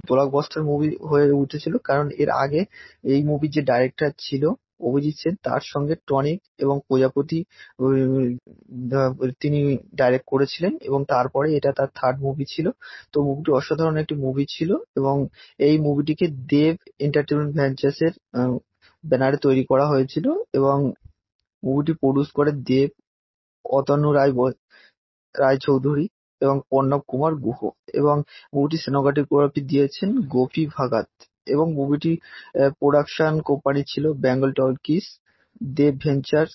ব্লকবাস্টার মুভি হয়ে উঠেছিল কারণ এর আগে এই মুভির যে ডাইরেক্টর ছিল অভিজিৎ সেন তার সঙ্গে টনিক এবং প্রজাপতি তিনি ডাইরেক্ট করেছিলেন এবং তারপরে এটা তার থার্ড মুভি ছিল তো মুভিটি অসাধারণ একটি মুভি ছিল এবং এই মুভিটিকে দেব এন্টারটেনমেন্ট ভ্যাঞ্চার্স এর ব্যানারে তৈরি করা হয়েছিল এবং মুভিটি প্রডিউস করে দেব অতনু রায় রায়চৌধুরী এবং প্রণব কুমার গুহ এবং মুভিটি সিনেমাটোগ্রাফি দিয়েছেন গোপী ভাগাত। এবং মুভিটি প্রোডাকশন কোম্পানি ছিল বেঙ্গল টকিজ, দেব ভেঞ্চার্স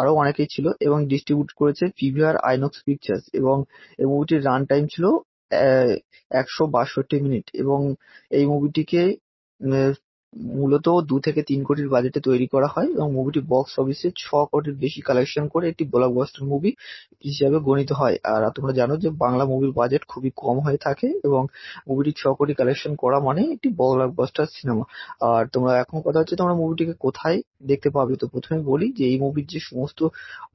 আরো অনেকেই ছিল এবং ডিস্ট্রিবিউট করেছে পিভিআর আইনক্স পিকচার্স এবং এই মুভিটির রান টাইম ছিল একশো বাষট্টি মিনিট এবং এই মুভিটিকে মূলত দু থেকে তিন কোটির বাজেটে তৈরি করা হয় এবং মুভিটি বক্স অফিসে ছ কোটির বেশি কালেকশন করে একটি ব্লকবাস্টার মুভি হিসাবে গণিত হয় আর তোমরা জানো যে বাংলা মুভির বাজেট খুবই কম হয়ে থাকে এবং মুভিটি ছ কোটি কালেকশন করা মানে একটি ব্লকবাস্টার সিনেমা আর তোমরা এখন কথা হচ্ছে তোমরা মুভিটিকে কোথায় দেখতে পাবে তো প্রথমে বলি যে এই মুভির যে সমস্ত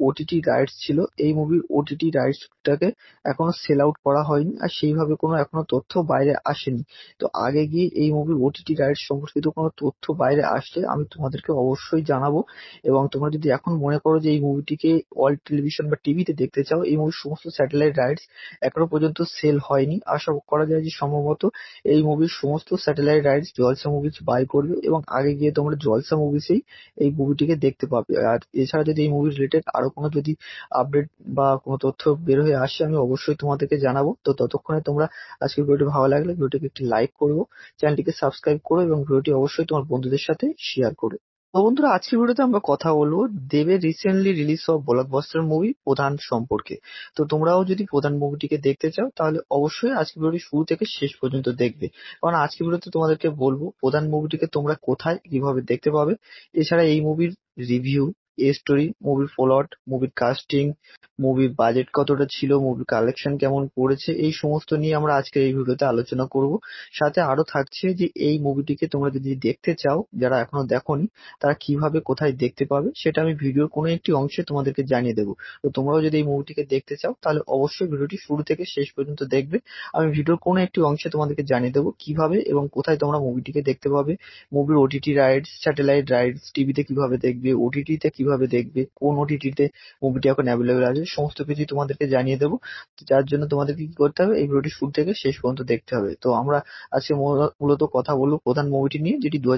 ওটিটি রাইটস ছিল এই মুভির ওটিটি রাইটসটাকে এখনো সেল আউট করা হয়নি আর সেইভাবে কোনো এখনো তথ্য বাইরে আসেনি তো আগে গিয়ে এই মুভির ওটিটি রাইটস সম্পর্কিত কোনো কোনো তথ্য বাইরে আসলে আমি তোমাদেরকে অবশ্যই জানাবো এবং তোমরা যদি এখন মনে করো যে এই মুভিটিকে ওয়ার্ল্ড টেলিভিশন বা টিভিতে দেখতে চাও এই মুভির সমস্ত স্যাটেলাইট রাইটস এখনো পর্যন্ত সেল হয়নি আশা করা যায় যে সম্ভবত এই মুভির সমস্ত satellite rights Jalsha movies buy করবে এবং আগে গিয়ে তোমরা জলসা মুভিসেই এই মুভিটিকে দেখতে পাবে আর এছাড়া যদি এই মুভি রিলেটেড আরো কোনো যদি আপডেট বা কোনো তথ্য বের হয়ে আসে আমি অবশ্যই তোমাদেরকে জানাবো তো ততক্ষণে তোমরা আজকের ভিডিওটি ভালো লাগলে ভিডিওটিকে একটি লাইক করবো চ্যানেলটিকে সাবস্ক্রাইব করো এবং ভিডিওটি অবশ্যই অবশ্যই তোমার বন্ধুদের সাথে শেয়ার করে তো বন্ধুরা আজকের ভিডিওতে আমরা কথা বলবো দেবের রিসেন্টলি রিলিজ হওয়া ব্লকবাস্টার মুভি প্রধান সম্পর্কে তো তোমরাও যদি প্রধান মুভিটিকে দেখতে চাও তাহলে অবশ্যই আজকের ভিডিওটি শুরু থেকে শেষ পর্যন্ত দেখবে কারণ আজকের ভিডিওতে তোমাদেরকে বলবো প্রধান মুভিটিকে তোমরা কোথায় কিভাবে দেখতে পাবে এছাড়া এই মুভির রিভিউ এ স্টোরি, মুভির প্লট, মুভির কাস্টিং, মুভির বাজেট কতটা ছিল, মুভির কালেকশন কেমন করেছে এই সমস্ত নিয়ে আমরা আজকে এই ভিডিওতে আলোচনা করব। সাথে আরো থাকছে যে এই মুভিটিকে তোমরা যদি দেখতে চাও যারা এখনো দেখোনি তারা কিভাবে কোথায় দেখতে পাবে সেটা আমি ভিডিওর কোনো একটি অংশে তোমাদেরকে জানিয়ে দেবো। তো তোমরাও যদি এই মুভিটিকে দেখতে চাও তাহলে অবশ্যই ভিডিওটি শুরু থেকে শেষ পর্যন্ত দেখবে। আমি ভিডিওর কোনো একটি অংশে তোমাদেরকে জানিয়ে দেবো কিভাবে এবং কোথায় তোমরা মুভিটিকে দেখতে পাবে মুভির ওটিটি রাইডস স্যাটেলাইট রাইডস টিভিতে কিভাবে দেখবে ওটিটিতে কিভাবে দেখবে কোন ওটিটিতে মুভিটি এখন অ্যাভেলেবেল আছে সমস্ত কিছু তোমাদেরকে জানিয়ে দেবো যার জন্য তোমাদেরকে কি করতে হবে এই ভিডিওটি শুরু থেকে শেষ পর্যন্ত দেখতে হবে তো আমরা আজকে মূলত কথা বলবো প্রধান মুভিটি নিয়ে যেটি দু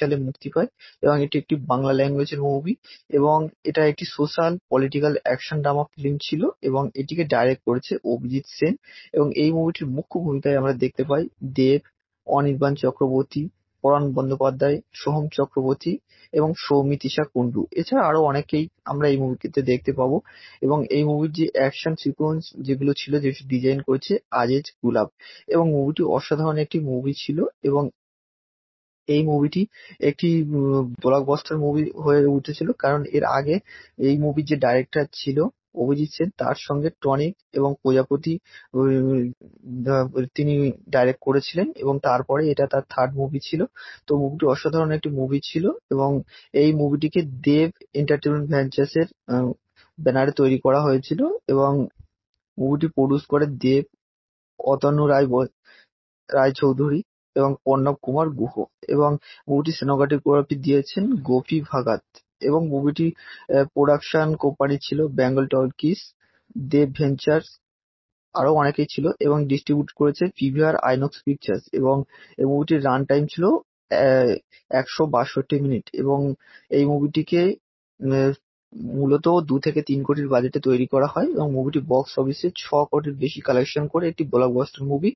সালে মুক্তি পায় এবং এটি একটি বাংলা ল্যাঙ্গুয়েজের মুভি এবং এটা একটি social political action drama film ছিল এবং এটিকে ডাইরেক্ট করেছে অভিজিৎ সেন এবং এই মুভিটির মুখ্য ভূমিকায় আমরা দেখতে পাই দেব অনির্বাণ চক্রবর্তী পরাণ বন্দ্যোপাধ্যায়, সোহম চক্রবর্তী এবং সৌমিতিশা কুন্ডু এছাড়া আরো অনেকেই আমরা এই মুভিতে দেখতে পাবো এবং এই মুভির যে অ্যাকশন সিকোয়েন্স যেগুলো ছিল যে ডিজাইন করেছে আজেজ গুলাব এবং মুভিটি অসাধারণ একটি মুভি ছিল এবং এই মুভিটি একটি ব্লকবাস্টার মুভি হয়ে উঠেছিল কারণ এর আগে এই মুভির যে ডাইরেক্টর ছিল অভিজিৎ সেন তার সঙ্গে টনিক এবং প্রজাপতি তিনি ডাইরেক্ট করেছিলেন এবং তারপরে এটা তার থার্ড মুভি ছিল তো মুভিটি অসাধারণ একটি মুভি ছিল এবং এই মুভিটিকে দেব এন্টারটেনমেন্ট এর ব্যানারে তৈরি করা হয়েছিল এবং মুভিটি প্রডিউস করে দেব অতনু রায় রায়চৌধুরী এবং প্রণব কুমার গুহ এবং মুভিটি সিনেমাটোগ্রাফি দিয়েছেন গোপী ভাগাত এবং মুভিটি প্রোডাকশন কোম্পানি ছিল বেঙ্গল টকিজ, দেব ভেঞ্চার্স আরো অনেকেই ছিল এবং ডিস্ট্রিবিউট করেছে পিভিআর আইনক্স পিকচার্স এবং এই মুভিটির রান টাইম ছিল একশো বাষট্টি মিনিট এবং এই মুভিটিকে মূলত দু থেকে তিন কোটির বাজেটে তৈরি করা হয় এবং মুভিটি বক্স অফিসে ছ কোটির বেশি কালেকশন করে একটি ব্লকবাস্টার মুভি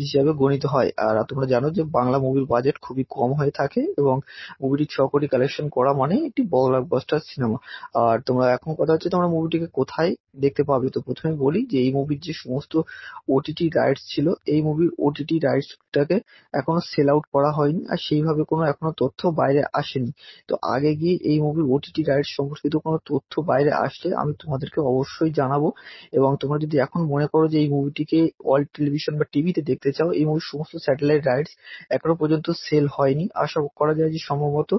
হিসাবে গণিত হয় আর তোমরা জানো যে বাংলা মুভির বাজেট খুবই কম হয়ে থাকে এবং মুভিটি ছ কোটি কালেকশন করা মানে একটি ব্লকবাস্টার সিনেমা আর তোমরা এখন কথা হচ্ছে তোমরা মুভিটিকে কোথায় দেখতে পাবে তো প্রথমে বলি যে এই মুভির যে সমস্ত ওটিটি রাইটস ছিল এই মুভির ওটিটি রাইটসটাকে এখনো সেল আউট করা হয়নি আর সেইভাবে কোনো এখনো তথ্য বাইরে আসেনি তো আগে গিয়ে এই মুভির ওটিটি রাইটস সম্পর্কিত কোনো তথ্য বাইরে আসলে আমি তোমাদেরকে অবশ্যই জানাবো এবং তোমরা যদি এখন মনে করো যে এই মুভিটিকে ওয়ার্ল্ড টেলিভিশন বা টিভিতে দেখতে চাও এই মুভির সমস্ত স্যাটেলাইট রাইটস এখনো পর্যন্ত সেল হয়নি আশা করা যায় যে সম্ভবত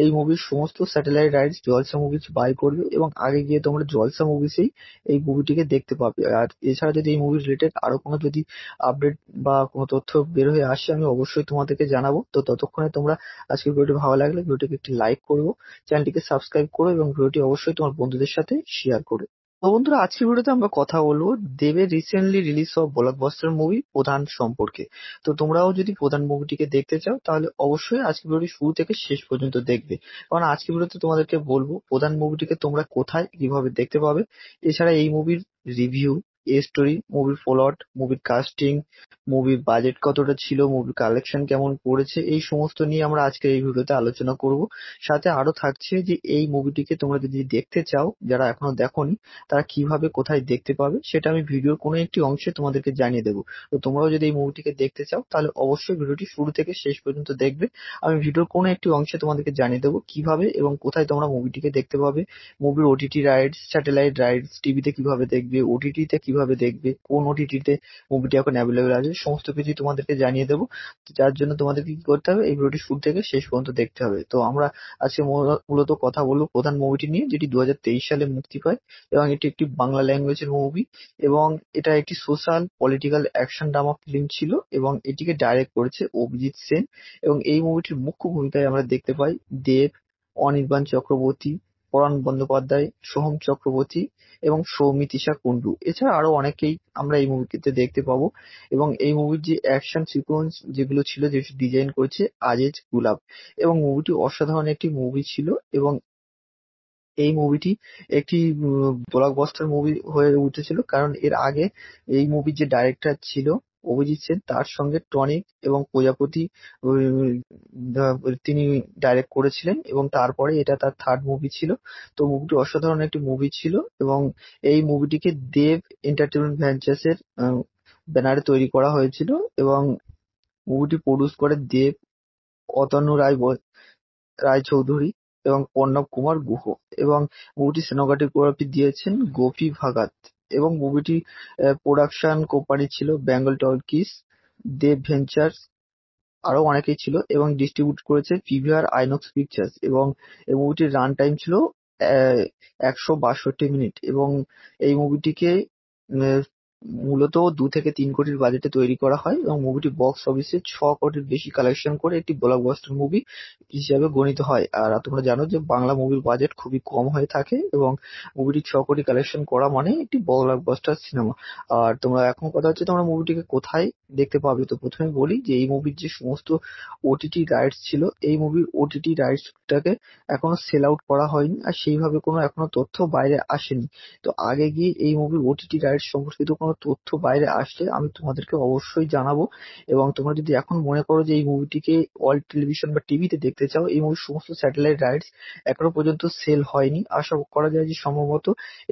এই মুভির সমস্ত satellite rights Jalsha movies buy করবে এবং আগে গিয়ে তোমরা জলসা মুভিসেই এই মুভিটিকে দেখতে পাবে আর এছাড়া যদি এই মুভি রিলেটেড আরো কোনো যদি আপডেট বা কোনো তথ্য বের হয়ে আসে আমি অবশ্যই তোমাদেরকে জানাবো তো ততক্ষণে তোমরা আজকের ভিডিওটি ভালো লাগলে ভিডিওটিকে একটি লাইক করবো চ্যানেলটিকে সাবস্ক্রাইব করো এবং ভিডিওটি অবশ্যই অবশ্যই তোমার বন্ধুদের সাথে শেয়ার করে তো বন্ধুরা আজকের ভিডিওতে আমরা কথা বলবো দেবের রিসেন্টলি রিলিজ হওয়া ব্লকবাস্টার মুভি প্রধান সম্পর্কে তো তোমরাও যদি প্রধান মুভিটিকে দেখতে চাও তাহলে অবশ্যই আজকে ভিডিওটি শুরু থেকে শেষ পর্যন্ত দেখবে কারণ আজকে ভিডিওতে তোমাদেরকে বলবো প্রধান মুভিটিকে তোমরা কোথায় কিভাবে দেখতে পাবে এছাড়া এই মুভির রিভিউ স্টোরি, মুভির ফলোয়ার্ড মুভির কাস্টিং, মুভির বাজেট কতটা ছিল, মুভির কালেকশন কেমন পড়েছে এই সমস্ত নিয়ে আমরা আজকে এই ভিডিওতে আলোচনা করব। সাথে আরো থাকছে যে এই মুভিটিকে তোমরা যদি দেখতে চাও যারা এখনো দেখোনি তারা কিভাবে কোথায় দেখতে পাবে সেটা আমি ভিডিওর কোনো একটি অংশে তোমাদেরকে জানিয়ে দেবো। তো তোমরাও যদি এই মুভিটিকে দেখতে চাও তাহলে অবশ্যই ভিডিওটি শুরু থেকে শেষ পর্যন্ত দেখবে। আমি ভিডিওর কোনো একটি অংশে তোমাদেরকে জানিয়ে দেবো কিভাবে এবং কোথায় তোমরা মুভিটিকে দেখতে পাবে মুভির ওটিটি রাইডস স্যাটেলাইট রাইডস টিভিতে কিভাবে দেখবে ওটিটিতে কিভাবে দেখবে কোন ওটিটিতে মুভিটি এখন অ্যাভেলেবেল আছে সমস্ত কিছু তোমাদেরকে জানিয়ে দেবো যার জন্য তোমাদেরকে কি করতে হবে এই ভিডিওটি শুরু থেকে শেষ পর্যন্ত দেখতে হবে তো আমরা আজকে মূলত কথা বলবো প্রধান মুভিটি নিয়ে যেটি দু সালে মুক্তি পায় এবং এটি একটি বাংলা ল্যাঙ্গুয়েজের মুভি এবং এটা একটি social political action drama film ছিল এবং এটিকে ডাইরেক্ট করেছে অভিজিৎ সেন এবং এই মুভিটির মুখ্য ভূমিকায় আমরা দেখতে পাই দেব অনির্বাণ চক্রবর্তী পরাণ বন্দ্যোপাধ্যায়, সোহম চক্রবর্তী এবং সৌমিতিশা কুন্ডু এছাড়া আরো অনেকেই আমরা এই মুভিতে দেখতে পাবো এবং এই মুভির যে অ্যাকশন সিকোয়েন্স যেগুলো ছিল যে ডিজাইন করেছে আজেজ গুলাব এবং মুভিটি অসাধারণ একটি মুভি ছিল এবং এই মুভিটি একটি ব্লকবাস্টার মুভি হয়ে উঠেছিল কারণ এর আগে এই মুভির যে ডাইরেক্টর ছিল অভিজিৎ সেন তার সঙ্গে টনিক এবং প্রজাপতি তিনি ডাইরেক্ট করেছিলেন এবং তারপরে এটা তার থার্ড মুভি ছিল তো মুভিটি অসাধারণ একটি মুভি ছিল এবং এই মুভিটিকে দেব এন্টারটেনমেন্ট ভেঞ্চার্স এর ব্যানারে তৈরি করা হয়েছিল এবং মুভিটি প্রডিউস করে দেব অতনু রায় রায়চৌধুরী এবং পর্ণব কুমার গুহ এবং মুভিটি সেনোগ্রাফি দিয়েছেন গোপী ভাগাত এবং মুভিটি প্রোডাকশন কোম্পানি ছিল বেঙ্গল টকিজ, দেব ভেঞ্চার্স আরো অনেকেই ছিল এবং ডিস্ট্রিবিউট করেছে পিভিআর আইনক্স পিকচার্স এবং এই মুভিটির রান টাইম ছিল একশো বাষট্টি মিনিট এবং এই মুভিটিকে মূলত দু থেকে তিন কোটির বাজেটে তৈরি করা হয় এবং মুভিটি বক্স অফিসে ছ কোটির বেশি কালেকশন করে একটি ব্লকবাস্টার মুভি হিসাবে গণিত হয় আর তোমরা জানো যে বাংলা মুভির বাজেট খুবই কম হয়ে থাকে এবং মুভিটি ছ কোটি কালেকশন করা মানে একটি ব্লকবাস্টার সিনেমা আর তোমরা এখন কথা হচ্ছে তোমরা মুভিটিকে কোথায় দেখতে পাবে তো প্রথমে বলি যে এই মুভির যে সমস্ত ওটিটি রাইটস ছিল এই মুভির ওটিটি রাইটসটাকে এখনো সেল আউট করা হয়নি আর সেইভাবে কোনো এখনো তথ্য বাইরে আসেনি তো আগে গিয়ে এই মুভির ওটিটি রাইটস সম্পর্কিত কোনো কোনো তথ্য বাইরে আসলে আমি তোমাদেরকে অবশ্যই জানাবো এবং তোমরা যদি এখন মনে করো যে এই মুভিটিকে অল টেলিভিশন বা টিভিতে দেখতে চাও এই মুভির সমস্ত স্যাটেলাইট রাইটস এখনো পর্যন্ত সেল হয়নি আশা করা যায় যে সম্ভবত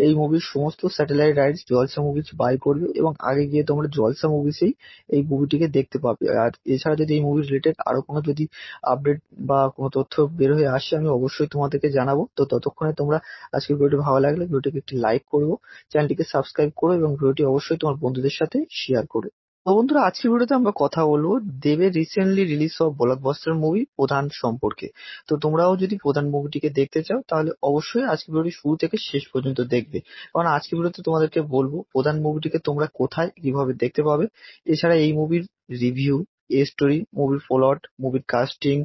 এই মুভির সমস্ত satellite rights Jalsha movies buy করবে এবং আগে গিয়ে তোমরা জলসা মুভিসেই এই মুভিটিকে দেখতে পাবে আর এছাড়া যদি এই মুভি রিলেটেড আরো কোনো যদি আপডেট বা কোনো তথ্য বের হয়ে আসে আমি অবশ্যই তোমাদেরকে জানাবো তো ততক্ষণে তোমরা আজকে ভিডিওটি ভালো লাগলে ভিডিওটিকে একটি লাইক করবো চ্যানেলটিকে সাবস্ক্রাইব করো এবং ভিডিওটি অবশ্যই অবশ্যই তোমার বন্ধুদের সাথে শেয়ার করে তো বন্ধুরা আজকের ভিডিওতে আমরা কথা বলবো দেবের রিসেন্টলি রিলিজ হওয়া ব্লকবাস্টার মুভি প্রধান সম্পর্কে তো তোমরাও যদি প্রধান মুভিটিকে দেখতে চাও তাহলে অবশ্যই আজকের ভিডিওটি শুরু থেকে শেষ পর্যন্ত দেখবে কারণ আজকের ভিডিওতে তোমাদেরকে বলবো প্রধান মুভিটিকে তোমরা কোথায় কিভাবে দেখতে পাবে এছাড়া এই মুভির রিভিউ স্টোরি, মুভির প্লট, মুভির কাস্টিং,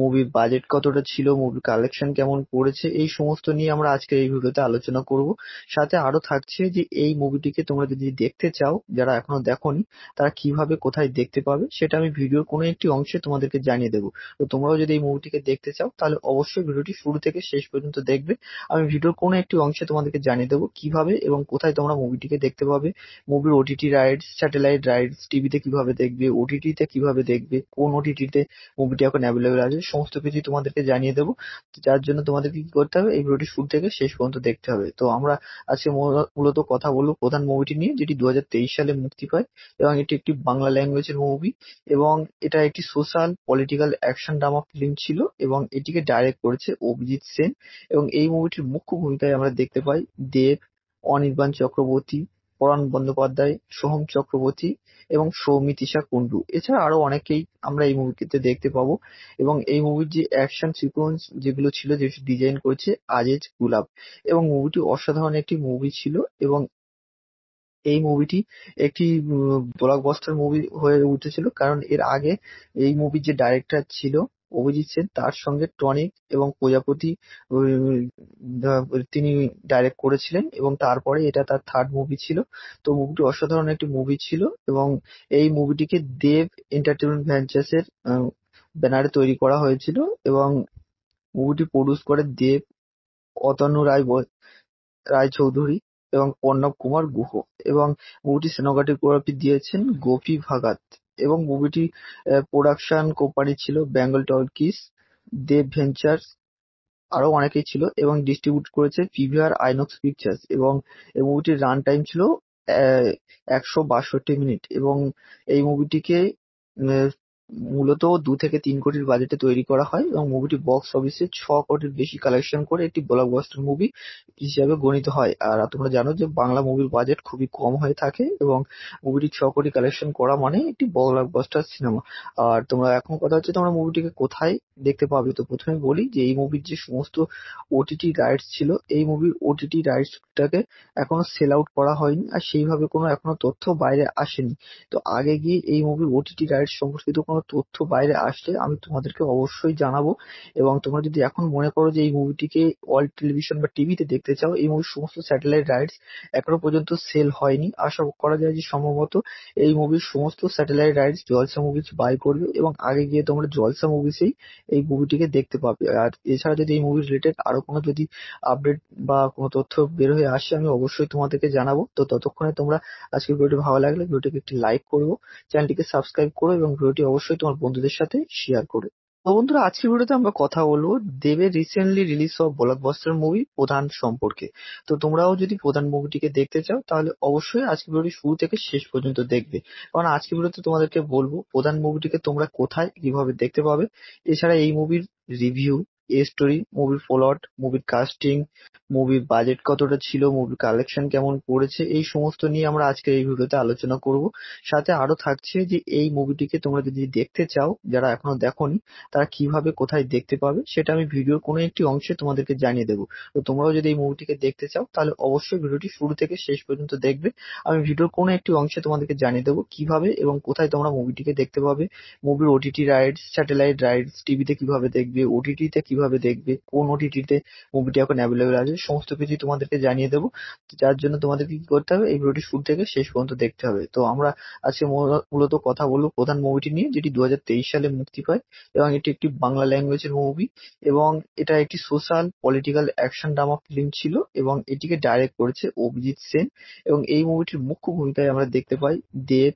মুভির বাজেট কতটা ছিল, মুভির কালেকশন কেমন করেছে এই সমস্ত নিয়ে আমরা আজকে এই ভিডিওতে আলোচনা করব। সাথে আরো থাকছে যে এই মুভিটিকে তোমরা যদি দেখতে চাও যারা এখনো দেখোনি তারা কিভাবে কোথায় দেখতে পাবে সেটা আমি ভিডিওর কোনো একটি অংশে তোমাদেরকে জানিয়ে দেবো। তো তোমরাও যদি এই মুভিটিকে দেখতে চাও তাহলে অবশ্যই ভিডিওটি শুরু থেকে শেষ পর্যন্ত দেখবে। আমি ভিডিওর কোনো একটি অংশে তোমাদেরকে জানিয়ে দেবো কিভাবে এবং কোথায় তোমরা মুভিটিকে দেখতে পাবে মুভির ওটিটি রাইডস স্যাটেলাইট রাইডস টিভিতে কিভাবে দেখবে ওটিটিতে কিভাবে দেখবে কোন ওটিটিতে মুভিটি এখন অ্যাভেলেবেল আছে সমস্ত কিছু তোমাদেরকে জানিয়ে দেবো যার জন্য তোমাদেরকে কি করতে হবে এই ভিডিওটি শুরু থেকে শেষ পর্যন্ত দেখতে হবে তো আমরা আজকে মূলত কথা বলবো প্রধান মুভিটি নিয়ে যেটি দু সালে মুক্তি পায় এবং এটি একটি বাংলা ল্যাঙ্গুয়েজের মুভি এবং এটা একটি social political action drama film ছিল এবং এটিকে ডাইরেক্ট করেছে অভিজিৎ সেন এবং এই মুভিটির মুখ্য ভূমিকায় আমরা দেখতে পাই দেব অনির্বাণ চক্রবর্তী পরাণ বন্দ্যোপাধ্যায়, সোহম চক্রবর্তী এবং সৌমিতিশা কুণ্ডু এছাড়া আরো অনেকেই আমরা এই মুভিতে দেখতে পাবো এবং এই মুভির যে অ্যাকশন সিকোয়েন্স যেগুলো ছিল যে ডিজাইন করেছে আজেজ গুলাব এবং মুভিটি অসাধারণ একটি মুভি ছিল এবং এই মুভিটি একটি ব্লকবাস্টার মুভি হয়ে উঠেছিল কারণ এর আগে এই মুভির যে ডাইরেক্টর ছিল অভিজিৎ সেন তার সঙ্গে টনিক এবং প্রজাপতি তিনি ডাইরেক্ট করেছিলেন এবং তারপরে এটা তার থার্ড মুভি ছিল তো মুভিটি অসাধারণ একটি মুভি ছিল এবং এই মুভিটিকে দেব এন্টারটেনমেন্ট ভেঞ্চার্স এর ব্যানারে তৈরি করা হয়েছিল এবং মুভিটি প্রডিউস করে দেব অতনু রায় রায়চৌধুরী এবং প্রণব কুমার গুহ এবং মুভিটি সিনেমাটোগ্রাফি দিয়েছেন গোপী ভাগাত এবং মুভিটি প্রোডাকশন কোম্পানি ছিল বেঙ্গল টকিজ, দেব ভেঞ্চার্স আরো অনেকেই ছিল এবং ডিস্ট্রিবিউট করেছে পিভিআর আইনক্স পিকচার্স এবং এই মুভিটির রান টাইম ছিল একশো বাষট্টি মিনিট এবং এই মুভিটিকে মূলত দু থেকে তিন কোটির বাজেটে তৈরি করা হয় এবং মুভিটি বক্স অফিসে ছ কোটির বেশি কালেকশন করে একটি ব্লকবাস্টার মুভি হিসাবে গণিত হয় আর তোমরা জানো যে বাংলা মুভির বাজেট খুবই কম হয়ে থাকে এবং মুভিটি ছ কোটি কালেকশন করা মানে একটি ব্লকবাস্টার সিনেমা আর তোমরা এখন কথা হচ্ছে তোমরা মুভিটিকে কোথায় দেখতে পাবে তো প্রথমে বলি যে এই মুভির যে সমস্ত ওটিটি রাইটস ছিল এই মুভির ওটিটি রাইটসটাকে এখনো সেল আউট করা হয়নি আর সেইভাবে কোনো এখনো তথ্য বাইরে আসেনি তো আগে গিয়ে এই মুভির ওটিটি রাইটস সম্পর্কিত কোনো তথ্য বাইরে আসলে আমি তোমাদেরকে অবশ্যই জানাবো এবং তোমরা যদি এখন মনে করো যে এই মুভিটিকে ওয়ার্ল্ড টেলিভিশন বা টিভিতে দেখতে চাও এই মুভির সমস্ত স্যাটেলাইট রাইটস এখনো পর্যন্ত সেল হয়নি আশা করা যায় যে সম্ভবত এই মুভির সমস্ত satellite rights Jalsha movies buy করবে এবং আগে গিয়ে তোমরা জলসা মুভিসেই এই মুভিটিকে দেখতে পাবে আর এছাড়া যদি এই মুভি রিলেটেড আরো কোনো যদি আপডেট বা কোনো তথ্য বের হয়ে আসে আমি অবশ্যই তোমাদেরকে জানাবো তো ততক্ষণে তোমরা আজকের ভিডিওটি ভালো লাগলে ভিডিওটিকে একটি লাইক করবো চ্যানেলটিকে সাবস্ক্রাইব করো এবং ভিডিওটি অবশ্যই অবশ্যই তোমার বন্ধুদের সাথে শেয়ার করে তো বন্ধুরা আজকের ভিডিওতে আমরা কথা বলবো দেবের রিসেন্টলি রিলিজ হওয়া ব্লকবাস্টার মুভি প্রধান সম্পর্কে তো তোমরাও যদি প্রধান মুভিটিকে দেখতে চাও তাহলে অবশ্যই আজকের ভিডিওটি শুরু থেকে শেষ পর্যন্ত দেখবে কারণ আজকের ভিডিওতে তোমাদেরকে বলবো প্রধান মুভিটিকে তোমরা কোথায় কিভাবে দেখতে পাবে এছাড়া এই মুভির রিভিউ স্টোরি, মুভির প্লট, মুভির কাস্টিং, মুভির বাজেট কতটা ছিল, মুভির কালেকশন কেমন করেছে এই সমস্ত নিয়ে আমরা আজকে এই ভিডিওতে আলোচনা করব। সাথে আরো থাকছে যে এই মুভিটিকে তোমরা যদি দেখতে চাও যারা এখনো দেখোনি তারা কিভাবে কোথায় দেখতে পাবে সেটা আমি ভিডিওর কোনো একটি অংশে তোমাদেরকে জানিয়ে দেবো। তো তোমরাও যদি এই মুভিটিকে দেখতে চাও তাহলে অবশ্যই ভিডিওটি শুরু থেকে শেষ পর্যন্ত দেখবে। আমি ভিডিওর কোনো একটি অংশে তোমাদেরকে জানিয়ে দেবো কিভাবে এবং কোথায় তোমরা মুভিটিকে দেখতে পাবে মুভির ওটিটি রাইটস স্যাটেলাইট রাইটস টিভিতে কিভাবে দেখবে ওটিটিতে কিভাবে কিভাবে দেখবে কোন ওটিটিতে মুভিটি এখন অ্যাভেলেবেল আছে সমস্ত কিছু তোমাদেরকে জানিয়ে দেবো যার জন্য তোমাদেরকে কি করতে হবে এই ভিডিওটি শুরু থেকে শেষ পর্যন্ত দেখতে হবে তো আমরা আজকে মূলত কথা বলবো প্রধান মুভিটি নিয়ে যেটি দু সালে মুক্তি পায় এবং এটি একটি বাংলা ল্যাঙ্গুয়েজের মুভি এবং এটা একটি social political action drama film ছিল এবং এটিকে ডাইরেক্ট করেছে অভিজিৎ সেন এবং এই মুভিটির মুখ্য ভূমিকায় আমরা দেখতে পাই দেব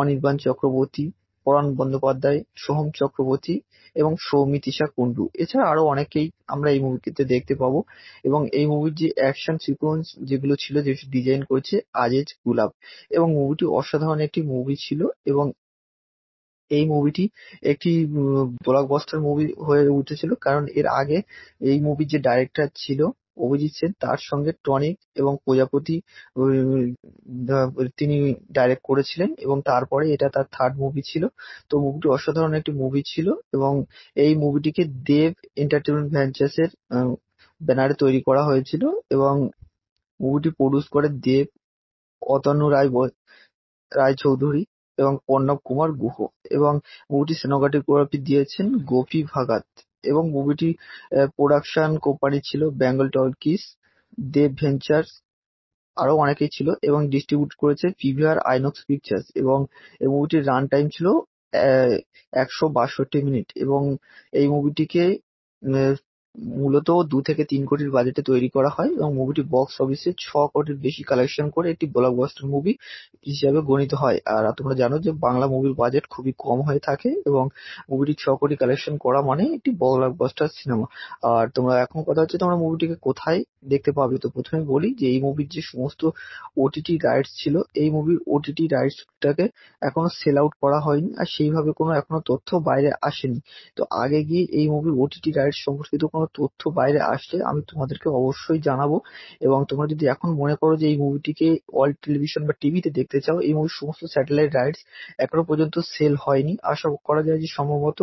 অনির্বাণ চক্রবর্তী পরাণ বন্দ্যোপাধ্যায়, সোহম চক্রবর্তী এবং সৌমিতিশা কুন্ডু এছাড়া আরো অনেকেই আমরা এই মুভিতে দেখতে পাবো এবং এই মুভির যে অ্যাকশন সিকোয়েন্স যেগুলো ছিল যে ডিজাইন করেছে আজেজ গুলাব এবং মুভিটি অসাধারণ একটি মুভি ছিল এবং এই মুভিটি একটি ব্লকবাস্টার মুভি হয়ে উঠেছিল কারণ এর আগে এই মুভির যে ডাইরেক্টর ছিল অভিজিৎ সেন তার সঙ্গে টনিক এবং প্রজাপতি তিনি ডাইরেক্ট করেছিলেন এবং তারপরে এটা তার থার্ড মুভি ছিল তো মুভিটি অসাধারণ একটি মুভি ছিল এবং এই মুভিটিকে দেব এন্টারটেনমেন্ট ভেঞ্চার্স এর ব্যানারে তৈরি করা হয়েছিল এবং মুভিটি প্রডিউস করে দেব অতনু রায় রায়চৌধুরী এবং পর্ণব কুমার গুহ এবং মুভিটি সেনোগ্রাফি দিয়েছেন গোপী ভাগাত এবং মুভিটি প্রোডাকশন কোম্পানি ছিল বেঙ্গল টকিজ, দেব ভেঞ্চার্স আরো অনেকেই ছিল এবং ডিস্ট্রিবিউট করেছে পিভিআর আইনক্স পিকচার্স এবং এই মুভিটির রান টাইম ছিল একশো বাষট্টি মিনিট এবং এই মুভিটিকে মূলত দু থেকে তিন কোটির বাজেটে তৈরি করা হয় এবং মুভিটি বক্স অফিসে ছ কোটির বেশি কালেকশন করে একটি ব্লকবাস্টার মুভি হিসাবে গণিত হয় আর তোমরা জানো যে বাংলা মুভির বাজেট খুবই কম হয়ে থাকে এবং মুভিটি ছ কোটি কালেকশন করা মানে একটি ব্লকবাস্টার সিনেমা আর তোমরা এখন কথা হচ্ছে তোমরা মুভিটিকে কোথায় দেখতে পাবে তো প্রথমে বলি যে এই মুভির যে সমস্ত ওটিটি রাইটস ছিল এই মুভির ওটিটি রাইটসটাকে এখনো সেল আউট করা হয়নি আর সেইভাবে কোনো এখনো তথ্য বাইরে আসেনি তো আগে গিয়ে এই মুভির ওটিটি রাইটস সম্পর্কিত কোনো তথ্য বাইরে আসলে আমি তোমাদেরকে অবশ্যই জানাবো এবং তোমরা যদি এখন মনে করো যে এই মুভিটিকে অল টেলিভিশন বা টিভিতে দেখতে চাও এই মুভির সমস্ত স্যাটেলাইট রাইটস এখনো পর্যন্ত সেল হয়নি আশা করা যায় যে সম্ভবত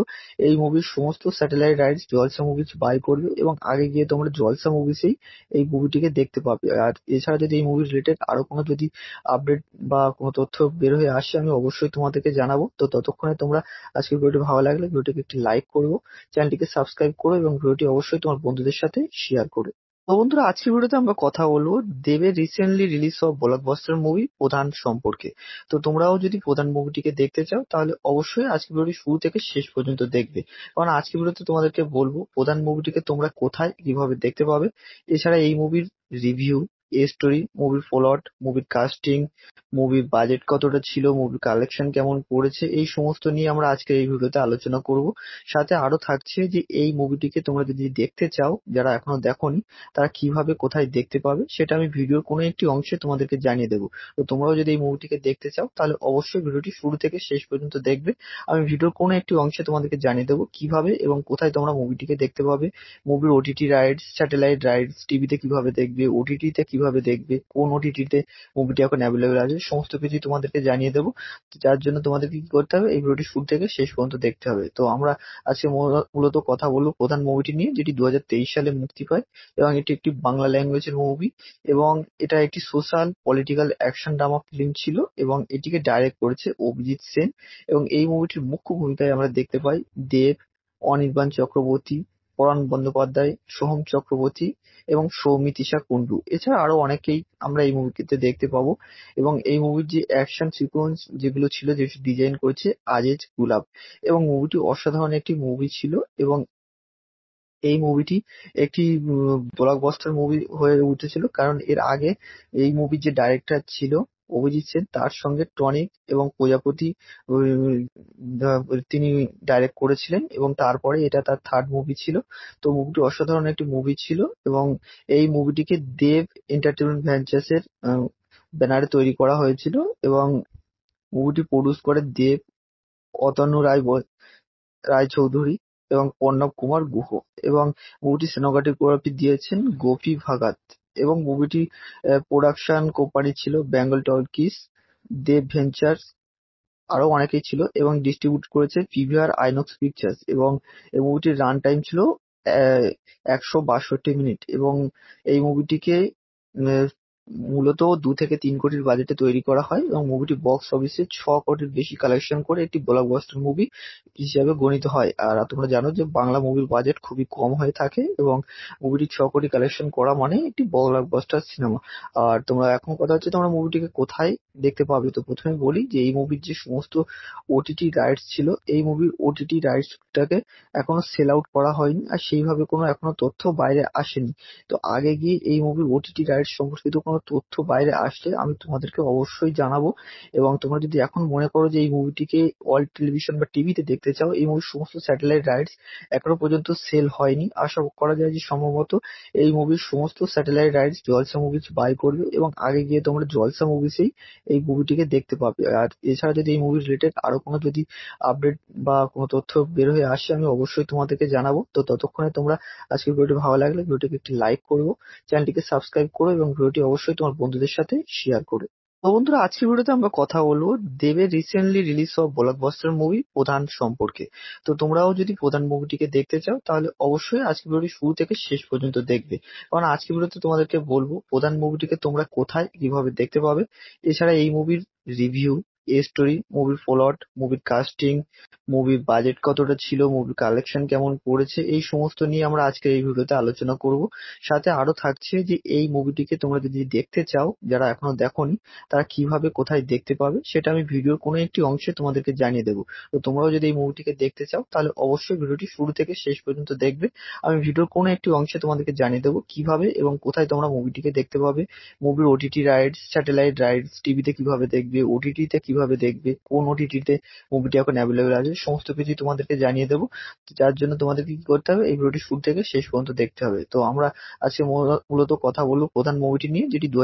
এই মুভির সমস্ত satellite rights Jalsha movies buy করবে এবং আগে গিয়ে তোমরা জলসা মুভিসেই এই মুভিটিকে দেখতে পাবে আর এছাড়া যদি এই মুভি রিলেটেড আরো কোনো যদি আপডেট বা কোনো তথ্য বের হয়ে আসে আমি অবশ্যই তোমাদেরকে জানাবো তো ততক্ষণে তোমরা আজকে ভিডিওটি ভালো লাগলে ভিডিওটিকে একটি লাইক করবো চ্যানেলটিকে সাবস্ক্রাইব করো এবং ভিডিওটি অবশ্যই অবশ্যই তোমার বন্ধুদের সাথে শেয়ার করে তো বন্ধুরা আজকের ভিডিওতে আমরা কথা বলবো দেবের রিসেন্টলি রিলিজ হওয়া ব্লকবাস্টার মুভি প্রধান সম্পর্কে তো তোমরাও যদি প্রধান মুভিটিকে দেখতে চাও তাহলে অবশ্যই আজকের ভিডিওটি শুরু থেকে শেষ পর্যন্ত দেখবে কারণ আজকের ভিডিওতে তোমাদেরকে বলবো প্রধান মুভিটিকে তোমরা কোথায় কিভাবে দেখতে পাবে এছাড়া এই মুভির রিভিউ স্টোরি, মুভির প্লট, মুভির কাস্টিং, মুভির বাজেট কতটা ছিল, মুভির কালেকশন কেমন করেছে এই সমস্ত নিয়ে আমরা আজকের এই ভিডিওতে আলোচনা করব। সাথে আরো থাকছে যে এই মুভিটিকে তোমরা যদি দেখতে চাও যারা এখনো দেখোনি তারা কিভাবে কোথায় দেখতে পাবে সেটা আমি ভিডিওর কোনো একটি অংশে তোমাদেরকে জানিয়ে দেবো। তো তোমরাও যদি এই মুভিটিকে দেখতে চাও তাহলে অবশ্যই ভিডিওটি শুরু থেকে শেষ পর্যন্ত দেখবে। আমি ভিডিওর কোনো একটি অংশে তোমাদেরকে জানিয়ে দেবো কিভাবে এবং কোথায় তোমরা মুভিটিকে দেখতে পাবে মুভির ওটিটি রাইডস স্যাটেলাইট রাইডস টিভিতে কিভাবে দেখবে ওটিটিতে কিভাবে দেখবে কোন ওটিটিতে মুভিটি এখন অ্যাভেলেবেল আছে সমস্ত কিছুই তোমাদেরকে জানিয়ে দেবো যার জন্য তোমাদেরকে কি করতে হবে এই ভিডিওটি শুরু থেকে শেষ পর্যন্ত দেখতে হবে তো আমরা আজকে মূলত কথা বলবো প্রধান মুভিটি নিয়ে যেটি দু সালে মুক্তি পায় এবং এটি একটি বাংলা ল্যাঙ্গুয়েজের মুভি এবং এটা একটি social political action drama film ছিল এবং এটিকে ডাইরেক্ট করেছে অভিজিৎ সেন এবং এই মুভিটির মুখ্য ভূমিকায় আমরা দেখতে পাই দেব অনির্বাণ চক্রবর্তী পরাণ বন্দ্যোপাধ্যায়, সোহম চক্রবর্তী এবং সৌমিতিশা কুন্ডু এছাড়া আরো অনেকেই আমরা এই মুভিতে দেখতে পাবো এবং এই মুভির যে অ্যাকশন সিকোয়েন্স যেগুলো ছিল যে ডিজাইন করেছে আজেজ গুলাব এবং মুভিটি অসাধারণ একটি মুভি ছিল এবং এই মুভিটি একটি ব্লকবাস্টার মুভি হয়ে উঠেছিল কারণ এর আগে এই মুভির যে ডাইরেক্টর ছিল অভিজিৎ সেন তার সঙ্গে টনিক এবং প্রজাপতি তিনি ডাইরেক্ট করেছিলেন এবং তারপরে এটা তার থার্ড মুভি ছিল তো মুভিটি অসাধারণ একটি মুভি ছিল এবং এই মুভিটিকে দেব এন্টারটেনমেন্ট ভেঞ্চার্স এর ব্যানারে তৈরি করা হয়েছিল এবং মুভিটি প্রডিউস করে দেব অতন্য রায় রায়চৌধুরী এবং প্রণব কুমার গুহ এবং মুভিটি সিনেমাটোগ্রাফি দিয়েছেন গোপী ভাগাত এবং মুভিটি প্রোডাকশন কোম্পানি ছিল বেঙ্গল টকিজ, দে ভেঞ্চার আরো অনেকেই ছিল এবং ডিস্ট্রিবিউট করেছে পিভিআর আইনক্স পিকচার্স এবং এই মুভিটির রান টাইম ছিল একশো বাষট্টি মিনিট এবং এই মুভিটিকে মূলত দু থেকে তিন কোটির বাজেটে তৈরি করা হয় এবং মুভিটি বক্স অফিসে ছ কোটির বেশি কালেকশন করে একটি ব্লকবাস্টার মুভি হিসাবে গণিত হয় আর তোমরা জানো যে বাংলা মুভির বাজেট খুবই কম হয়ে থাকে এবং মুভিটি ছ কোটি কালেকশন করা মানে একটি ব্লকবাস্টার সিনেমা আর তোমরা এখন কথা হচ্ছে তোমরা মুভিটিকে কোথায় দেখতে পাবে তো প্রথমে বলি যে এই মুভির যে সমস্ত ওটিটি রাইটস ছিল এই মুভির ওটিটি রাইটসটাকে এখনো সেল আউট করা হয়নি আর সেইভাবে কোনো এখনো তথ্য বাইরে আসেনি তো আগে গিয়ে এই মুভির ওটিটি রাইটস সম্পর্কিত কোনো তথ্য বাইরে আসলে আমি তোমাদেরকে অবশ্যই জানাবো এবং তোমরা যদি এখন মনে করো যে এই মুভিটিকে অল টেলিভিশন বা টিভিতে দেখতে চাও এই মুভির সমস্ত স্যাটেলাইট রাইটস এখনো পর্যন্ত সেল হয়নি আশা করা যায় যে সম্ভবত এই মুভির সমস্ত satellite rights Jalsha movies buy করবে এবং আগে গিয়ে তোমরা জলসা মুভিসেই এই মুভিটিকে দেখতে পাবে আর এছাড়া যদি এই মুভি রিলেটেড আরো কোনো যদি আপডেট বা কোনো তথ্য বের হয়ে আসে আমি অবশ্যই তোমাদেরকে জানাবো তো ততক্ষণে তোমরা আজকের ভিডিওটি ভালো লাগলে ভিডিওটিকে একটি লাইক করবো চ্যানেলটিকে সাবস্ক্রাইব করো এবং ভিডিওটি অবশ্যই অবশ্যই তোমার বন্ধুদের সাথে শেয়ার করে তো বন্ধুরা আজকের ভিডিওতে আমরা কথা বলবো দেবের রিসেন্টলি রিলিজ হওয়া ব্লকবাস্টার মুভি প্রধান সম্পর্কে তো তোমরাও যদি প্রধান মুভিটিকে দেখতে চাও তাহলে অবশ্যই আজকের ভিডিওটি শুরু থেকে শেষ পর্যন্ত দেখবে কারণ আজকের ভিডিওতে তোমাদেরকে বলবো প্রধান মুভিটিকে তোমরা কোথায় কিভাবে দেখতে পাবে এছাড়া এই মুভির রিভিউ স্টোরি, মুভির প্লট, মুভির কাস্টিং, মুভির বাজেট কতটা ছিল, মুভির কালেকশন কেমন পড়েছে এই সমস্ত নিয়ে আমরা আজকে এই ভিডিওতে আলোচনা করব। সাথে আরো থাকছে যে এই মুভিটিকে তোমরা যদি দেখতে চাও যারা এখনো দেখোনি তারা কিভাবে কোথায় দেখতে পাবে সেটা আমি ভিডিওর কোনো একটি অংশে তোমাদেরকে জানিয়ে দেবো। তো তোমরাও যদি এই মুভিটিকে দেখতে চাও তাহলে অবশ্যই ভিডিওটি শুরু থেকে শেষ পর্যন্ত দেখবে। আমি ভিডিওর কোনো একটি অংশে তোমাদেরকে জানিয়ে দেবো কিভাবে এবং কোথায় তোমরা মুভিটিকে দেখতে পাবে মুভির ওটিটি রাইডস স্যাটেলাইট রাইডস টিভিতে কিভাবে দেখবে ওটিটিতে কিভাবে কিভাবে দেখবে কোন ওটিটিতে মুভিটি এখন অ্যাভেলেবেল আছে সমস্ত কিছু তোমাদেরকে জানিয়ে দেবো যার জন্য তোমাদেরকে কি করতে হবে এই ভিডিওটি শুরু থেকে শেষ পর্যন্ত দেখতে হবে তো আমরা আজকে মূলত কথা বলবো প্রধান মুভিটি নিয়ে যেটি দু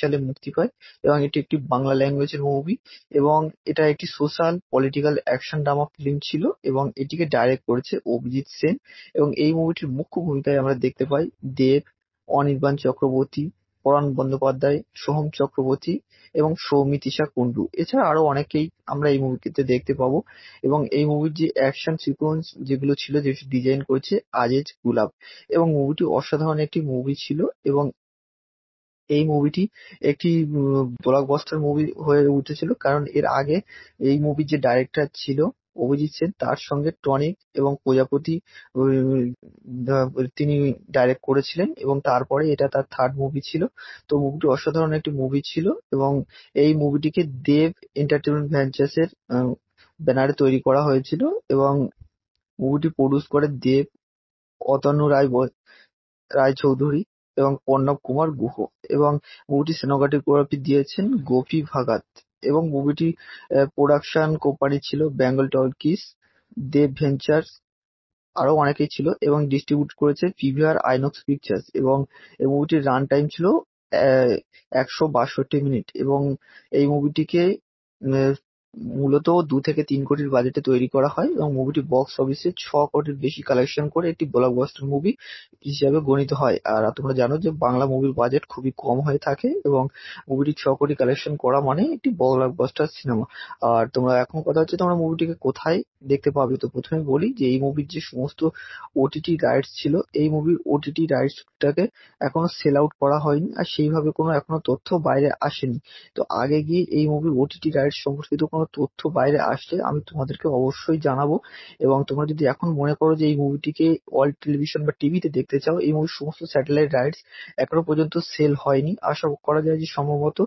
সালে মুক্তি পায় এবং এটি একটি বাংলা ল্যাঙ্গুয়েজের মুভি এবং এটা একটি social political action drama film ছিল এবং এটিকে ডাইরেক্ট করেছে অভিজিৎ সেন এবং এই মুভিটির মুখ্য ভূমিকায় আমরা দেখতে পাই দেব অনির্বাণ চক্রবর্তী পরাণ বন্দ্যোপাধ্যায়, সোহম চক্রবর্তী এবং সৌমিতিশা কুন্ডু এছাড়া আরো অনেকেই আমরা এই মুভিতে দেখতে পাবো এবং এই মুভির যে অ্যাকশন সিকোয়েন্স যেগুলো ছিল যে ডিজাইন করেছে আজেজ গুলাব এবং মুভিটি অসাধারণ একটি মুভি ছিল এবং এই মুভিটি একটি ব্লকবাস্টার মুভি হয়ে উঠেছিল কারণ এর আগে এই মুভির যে ডাইরেক্টর ছিল অভিজিৎ সেন তার সঙ্গে টনিক এবং প্রজাপতি তিনি ডাইরেক্ট করেছিলেন এবং তারপরে এটা তার থার্ড মুভি ছিল তো মুভিটি অসাধারণ একটি মুভি ছিল এবং এই মুভিটিকে দেব এন্টারটেনমেন্ট ভেঞ্চার্স এর ব্যানারে তৈরি করা হয়েছিল এবং মুভিটি প্রডিউস করে দেব অতন্য রায় রায়চৌধুরী এবং পর্ণব কুমার গুহ এবং মুভিটি সিনেমাটোগ্রাফি দিয়েছেন গোপী ভাগাত এবং মুভিটি প্রোডাকশন কোম্পানি ছিল বেঙ্গল টকিজ, দেব ভেঞ্চার্স আরো অনেকেই ছিল এবং ডিস্ট্রিবিউট করেছে পিভিআর আইনক্স পিকচার্স এবং এই মুভিটির রান টাইম ছিল একশো বাষট্টি মিনিট এবং এই মুভিটিকে মূলত দু থেকে তিন কোটির বাজেটে তৈরি করা হয় এবং মুভিটি বক্স অফিসে ছ কোটির বেশি কালেকশন করে একটি ব্লকবাস্টার মুভি হিসাবে গণিত হয় আর তোমরা জানো যে বাংলা মুভির বাজেট খুবই কম হয়ে থাকে এবং মুভিটি ছ কোটি কালেকশন করা মানে একটি ব্লকবাস্টার সিনেমা আর তোমরা এখন কথা হচ্ছে তোমরা মুভিটিকে কোথায় দেখতে পাবে তো প্রথমে বলি যে এই মুভির যে সমস্ত ওটিটি রাইটস ছিল এই মুভির ওটিটি রাইটসটাকে এখনো সেল আউট করা হয়নি আর সেইভাবে কোনো এখনো তথ্য বাইরে আসেনি তো আগে গিয়ে এই মুভির ওটিটি রাইটস সম্পর্কিত কোনো কোনো তথ্য বাইরে আসলে আমি তোমাদেরকে অবশ্যই জানাবো এবং তোমরা যদি এখন মনে করো যে এই মুভিটিকে অল টেলিভিশন বা টিভিতে দেখতে চাও এই মুভির সমস্ত স্যাটেলাইট রাইটস এখনো পর্যন্ত সেল হয়নি আশা করা যায় যে সম্ভবত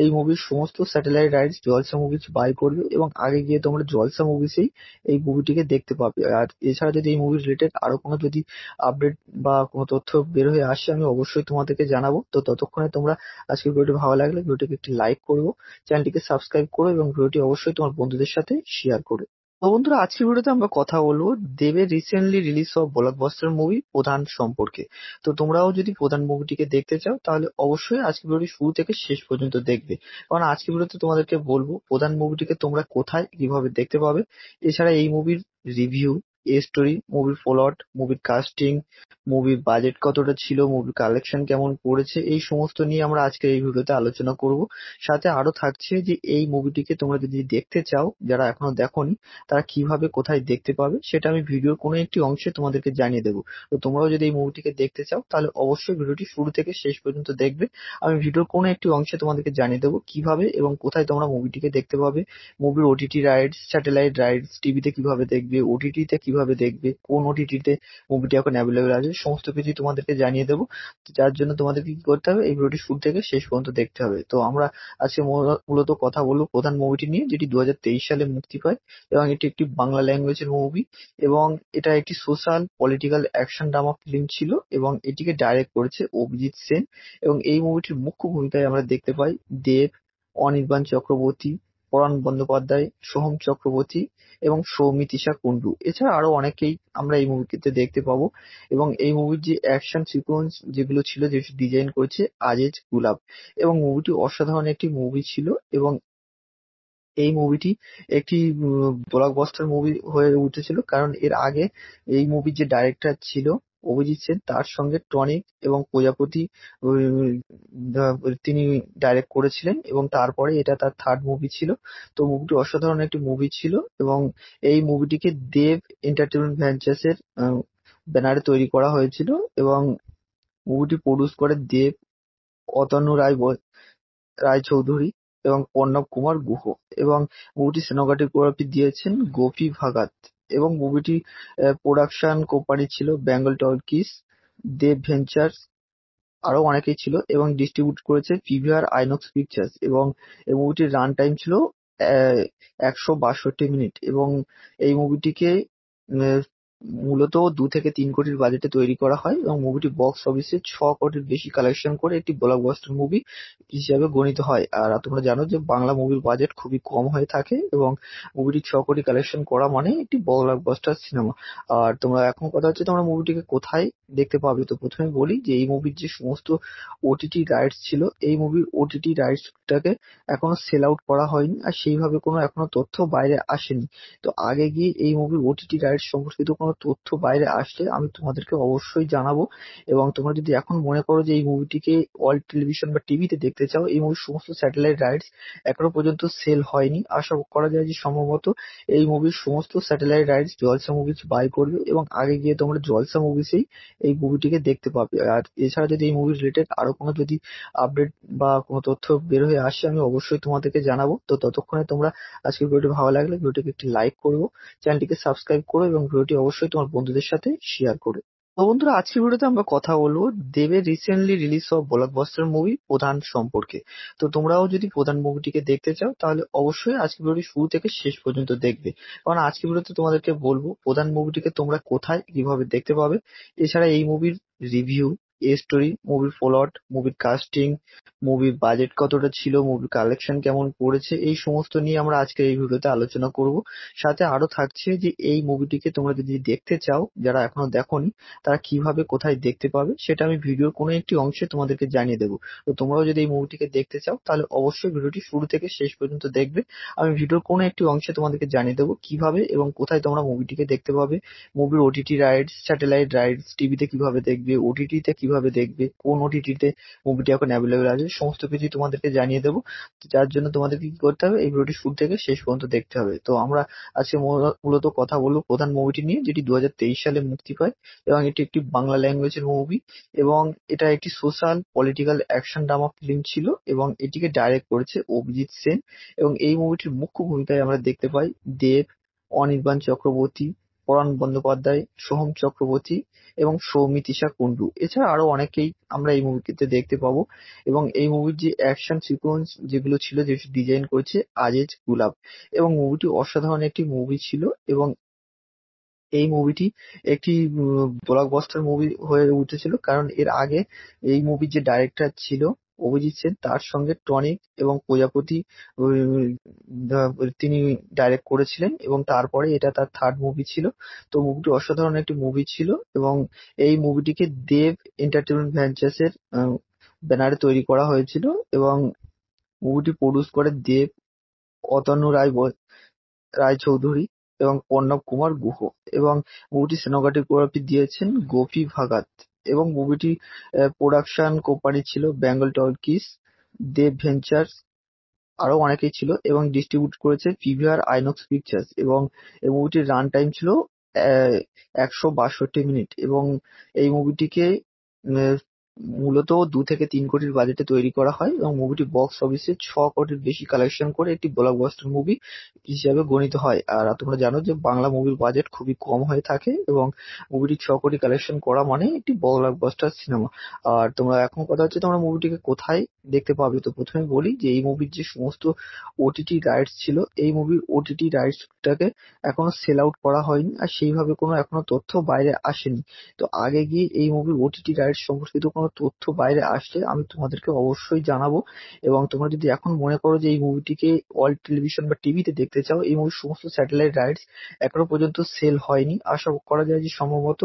এই মুভির সমস্ত satellite rights Jalsha movies buy করবে এবং আগে গিয়ে তোমরা জলসা মুভিসেই এই মুভিটিকে দেখতে পাবে আর এছাড়া যদি এই মুভি রিলেটেড আরো কোনো যদি আপডেট বা কোনো তথ্য বের হয়ে আসে আমি অবশ্যই তোমাদেরকে জানাবো তো ততক্ষণে তোমরা আজকে ভিডিওটি ভালো লাগলে ভিডিওটিকে একটি লাইক করবো চ্যানেলটিকে সাবস্ক্রাইব করো এবং ভিডিওটি অবশ্যই অবশ্যই তোমার বন্ধুদের সাথে শেয়ার করে তো বন্ধুরা আজকের ভিডিওতে আমরা কথা বলবো দেবের রিসেন্টলি রিলিজ হওয়া ব্লকবাস্টার মুভি প্রধান সম্পর্কে তো তোমরাও যদি প্রধান মুভিটিকে দেখতে চাও তাহলে অবশ্যই আজকের ভিডিওটি শুরু থেকে শেষ পর্যন্ত দেখবে কারণ আজকের ভিডিওতে তোমাদেরকে বলবো প্রধান মুভিটিকে তোমরা কোথায় কিভাবে দেখতে পাবে এছাড়া এই মুভির রিভিউ স্টোরি, মুভির প্লট, মুভির কাস্টিং, মুভির বাজেট কতটা ছিল, মুভির কালেকশন কেমন করেছে এই সমস্ত নিয়ে আমরা আজকের এই ভিডিওতে আলোচনা করব। সাথে আরো থাকছে যে এই মুভিটিকে তোমরা যদি দেখতে চাও যারা এখনো দেখোনি তারা কিভাবে কোথায় দেখতে পাবে সেটা আমি ভিডিওর কোনো একটি অংশে তোমাদেরকে জানিয়ে দেবো। তো তোমরাও যদি এই মুভিটিকে দেখতে চাও তাহলে অবশ্যই ভিডিওটি শুরু থেকে শেষ পর্যন্ত দেখবে। আমি ভিডিওর কোনো একটি অংশে তোমাদেরকে জানিয়ে দেবো কিভাবে এবং কোথায় তোমরা মুভিটিকে দেখতে পাবে মুভির ওটিটি রাইডস স্যাটেলাইট রাইডস টিভিতে কিভাবে দেখবে ওটিটিতে কিভাবে দেখবে কোন ওটিটিতে মুভিটি এখন অ্যাভেলেবেল আছে সমস্ত কিছু তোমাদেরকে জানিয়ে দেবো যার জন্য তোমাদেরকে কি করতে হবে এই ভিডিওটি শুরু থেকে শেষ পর্যন্ত দেখতে হবে তো আমরা আজকে মূলত কথা বলবো প্রধান মুভিটি নিয়ে যেটি দু সালে মুক্তি পায় এবং এটি একটি বাংলা ল্যাঙ্গুয়েজের মুভি এবং এটা একটি social political action drama film ছিল এবং এটিকে ডাইরেক্ট করেছে অভিজিৎ সেন এবং এই মুভিটির মুখ্য ভূমিকায় আমরা দেখতে পাই দেব অনির্বাণ চক্রবর্তী পরাণ বন্দ্যোপাধ্যায়, সোহম চক্রবর্তী এবং সৌমিতিশা কুণ্ডু এছাড়া আরো অনেকেই আমরা এই মুভিতে দেখতে পাবো এবং এই মুভির যে অ্যাকশন সিকোয়েন্স যেগুলো ছিল যে ডিজাইন করেছে আজেজ গুলাব এবং মুভিটি অসাধারণ একটি মুভি ছিল এবং এই মুভিটি একটি ব্লকবাস্টার মুভি হয়ে উঠেছিল কারণ এর আগে এই মুভির যে ডাইরেক্টর ছিল অভিজিৎ সেন তার সঙ্গে টনিক এবং প্রজাপতি তিনি ডাইরেক্ট করেছিলেন এবং তারপরে এটা তার থার্ড মুভি ছিল তো মুভিটি অসাধারণ একটি মুভি ছিল এবং এই মুভিটিকে দেব এন্টারটেনমেন্ট ভেঞ্চার্স এর ব্যানারে তৈরি করা হয়েছিল এবং মুভিটি প্রডিউস করে দেব অতন্য রায় রায়চৌধুরী এবং প্রণব কুমার গুহ এবং মুভিটি সিনেমাটোগ্রাফি দিয়েছেন গোপী ভাগাত এবং মুভিটি প্রোডাকশন কোম্পানি ছিল বেঙ্গল টকিজ, দে ভেঞ্চার্স আরো অনেকেই ছিল এবং ডিস্ট্রিবিউট করেছে পিভিআর আইনক্স পিকচার্স এবং এই মুভিটির রান টাইম ছিল একশো বাষট্টি মিনিট এবং এই মুভিটিকে মূলত দু থেকে তিন কোটির বাজেটে তৈরি করা হয় এবং মুভিটি বক্স অফিসে ছ কোটির বেশি কালেকশন করে একটি ব্লকবাস্টার মুভি হিসাবে গণিত হয় আর তোমরা জানো যে বাংলা মুভির বাজেট খুবই কম হয়ে থাকে এবং মুভিটি ছ কোটি কালেকশন করা মানে একটি ব্লকবাস্টার সিনেমা আর তোমরা এখন কথা হচ্ছে তোমরা মুভিটিকে কোথায় দেখতে পাবে তো প্রথমে বলি যে এই মুভির যে সমস্ত ওটিটি রাইটস ছিল এই মুভির ওটিটি রাইটসটাকে এখনো সেল আউট করা হয়নি আর সেইভাবে কোনো এখনো তথ্য বাইরে আসেনি তো আগে গিয়ে এই মুভির ওটিটি রাইটস সম্পর্কিত কোনো তথ্য বাইরে আসলে আমি তোমাদেরকে অবশ্যই জানাবো এবং তোমরা যদি এখন মনে করো যে এই মুভিটিকে ওয়ার্ল্ড টেলিভিশন বা টিভিতে দেখতে চাও এই মুভির সমস্ত স্যাটেলাইট রাইটস এখনো পর্যন্ত সেল হয়নি আশা করা যায় যে সম্ভবত এই মুভির সমস্ত satellite rights Jalsha movies buy করবে এবং আগে গিয়ে তোমরা জলসা মুভিসেই এই মুভিটিকে দেখতে পাবে আর এছাড়া যদি এই মুভি রিলেটেড আরো কোনো যদি আপডেট বা কোনো তথ্য বের হয়ে আসে আমি অবশ্যই তোমাদেরকে জানাবো তো ততক্ষণে তোমরা আজকের ভিডিওটি ভালো লাগলে ভিডিওটিকে একটি লাইক করবো চ্যানেলটিকে সাবস্ক্রাইব করো এবং ভিডিওটি অবশ্যই অবশ্যই তোমার বন্ধুদের সাথে শেয়ার করে তো বন্ধুরা আজকের ভিডিওতে আমরা কথা বলবো দেবের রিসেন্টলি রিলিজ হওয়া ব্লকবাস্টার মুভি প্রধান সম্পর্কে তো তোমরাও যদি প্রধান মুভিটিকে দেখতে চাও তাহলে অবশ্যই আজকের ভিডিওটি শুরু থেকে শেষ পর্যন্ত দেখবে কারণ আজকের ভিডিওতে তোমাদেরকে বলবো প্রধান মুভিটিকে তোমরা কোথায় কিভাবে দেখতে পাবে এছাড়া এই মুভির রিভিউ এ স্টোরি, মুভির প্লট, মুভির কাস্টিং, মুভির বাজেট কতটা ছিল, মুভির কালেকশন কেমন পড়েছে এই সমস্ত নিয়ে আমরা আজকে এই ভিডিওতে আলোচনা করব। সাথে আরো থাকছে যে এই মুভিটিকে তোমরা যদি দেখতে চাও যারা এখনো দেখোনি তারা কিভাবে কোথায় দেখতে পাবে সেটা আমি ভিডিওর কোনো একটি অংশে তোমাদেরকে জানিয়ে দেবো। তো তোমরাও যদি এই মুভিটিকে দেখতে চাও তাহলে অবশ্যই ভিডিওটি শুরু থেকে শেষ পর্যন্ত দেখবে। আমি ভিডিওর কোনো একটি অংশে তোমাদেরকে জানিয়ে দেবো কিভাবে এবং কোথায় তোমরা মুভিটিকে দেখতে পাবে মুভির ওটিটি রাইডস স্যাটেলাইট রাইডস টিভিতে কিভাবে দেখবে ওটিটিতে কিভাবে দেখবে কোন ওটিটিতে মুভিটি এখন অ্যাভেলেবেল আছে সমস্ত কিছু তোমাদেরকে জানিয়ে দেবো যার জন্য তোমাদেরকে কি করতে হবে এই ভিডিওটি শুরু থেকে শেষ পর্যন্ত দেখতে হবে তো আমরা আজকে মূলত কথা বলবো প্রধান মুভিটি নিয়ে যেটি দু সালে মুক্তি পায় এবং এটি একটি বাংলা ল্যাঙ্গুয়েজের মুভি এবং এটা একটি social political action drama film ছিল এবং এটিকে ডাইরেক্ট করেছে অভিজিৎ সেন এবং এই মুভিটির মুখ্য ভূমিকায় আমরা দেখতে পাই দেব অনির্বাণ চক্রবর্তী পরাণ বন্দ্যোপাধ্যায়, সোহম চক্রবর্তী এবং সৌমিতিশা কুন্ডু এছাড়া আরো অনেকেই আমরা এই মুভিতে দেখতে পাবো এবং এই মুভির যে অ্যাকশন সিকোয়েন্স যেগুলো ছিল যে ডিজাইন করেছে আজেজ গুলাব এবং মুভিটি অসাধারণ একটি মুভি ছিল এবং এই মুভিটি একটি ব্লকবাস্টার মুভি হয়ে উঠেছিল কারণ এর আগে এই মুভির যে ডাইরেক্টর ছিল অভিজিৎ সেন তার সঙ্গে টনিক এবং প্রজাপতি তিনি ডাইরেক্ট করেছিলেন এবং তারপরে এটা তার থার্ড মুভি ছিল তো মুভিটি অসাধারণ একটি মুভি ছিল এবং এই মুভিটিকে দেব এন্টারটেনমেন্ট ভেঞ্চার্স এর ব্যানারে তৈরি করা হয়েছিল এবং মুভিটি প্রডিউস করে দেব অতনু রায় রায়চৌধুরী এবং পর্ণব কুমার গুহ এবং মুভিটি সিনেমাটোগ্রাফি দিয়েছেন গোপী ভাগাত এবং মুভিটি প্রোডাকশন কোম্পানি ছিল বেঙ্গল টকিজ, দেব ভেঞ্চার্স, আরো অনেকেই ছিল এবং ডিস্ট্রিবিউট করেছে পিভিআর আইনক্স পিকচার্স এবং এই মুভিটির রান টাইম ছিল একশো বাষট্টি মিনিট এবং এই মুভিটিকে মূলত দু থেকে তিন কোটির বাজেটে তৈরি করা হয় এবং মুভিটি বক্স অফিসে ছ কোটির বেশি কালেকশন করে একটি ব্লকবাস্টার মুভি হিসাবে গণিত হয় আর তোমরা জানো যে বাংলা মুভির বাজেট খুবই কম হয়ে থাকে এবং মুভিটি ছ কোটি কালেকশন করা মানে একটি ব্লকবাস্টার সিনেমা আর তোমরা এখন কথা হচ্ছে তোমরা মুভিটিকে কোথায় দেখতে পাবে তো প্রথমে বলি যে এই মুভির যে সমস্ত ওটিটি রাইটস ছিল এই মুভির ওটিটি রাইটসটাকে এখনো সেল আউট করা হয়নি আর সেইভাবে কোনো এখনো তথ্য বাইরে আসেনি তো আগে গিয়ে এই মুভির ওটিটি রাইটস সম্পর্কিত কোনো তথ্য বাইরে আসলে আমি তোমাদেরকে অবশ্যই জানাবো এবং তোমরা যদি এখন মনে করো যে এই মুভিটিকে অল টেলিভিশন বা টিভিতে দেখতে চাও এই মুভির সমস্ত স্যাটেলাইট রাইটস এখনো পর্যন্ত সেল হয়নি আশা করা যায় যে সম্ভবত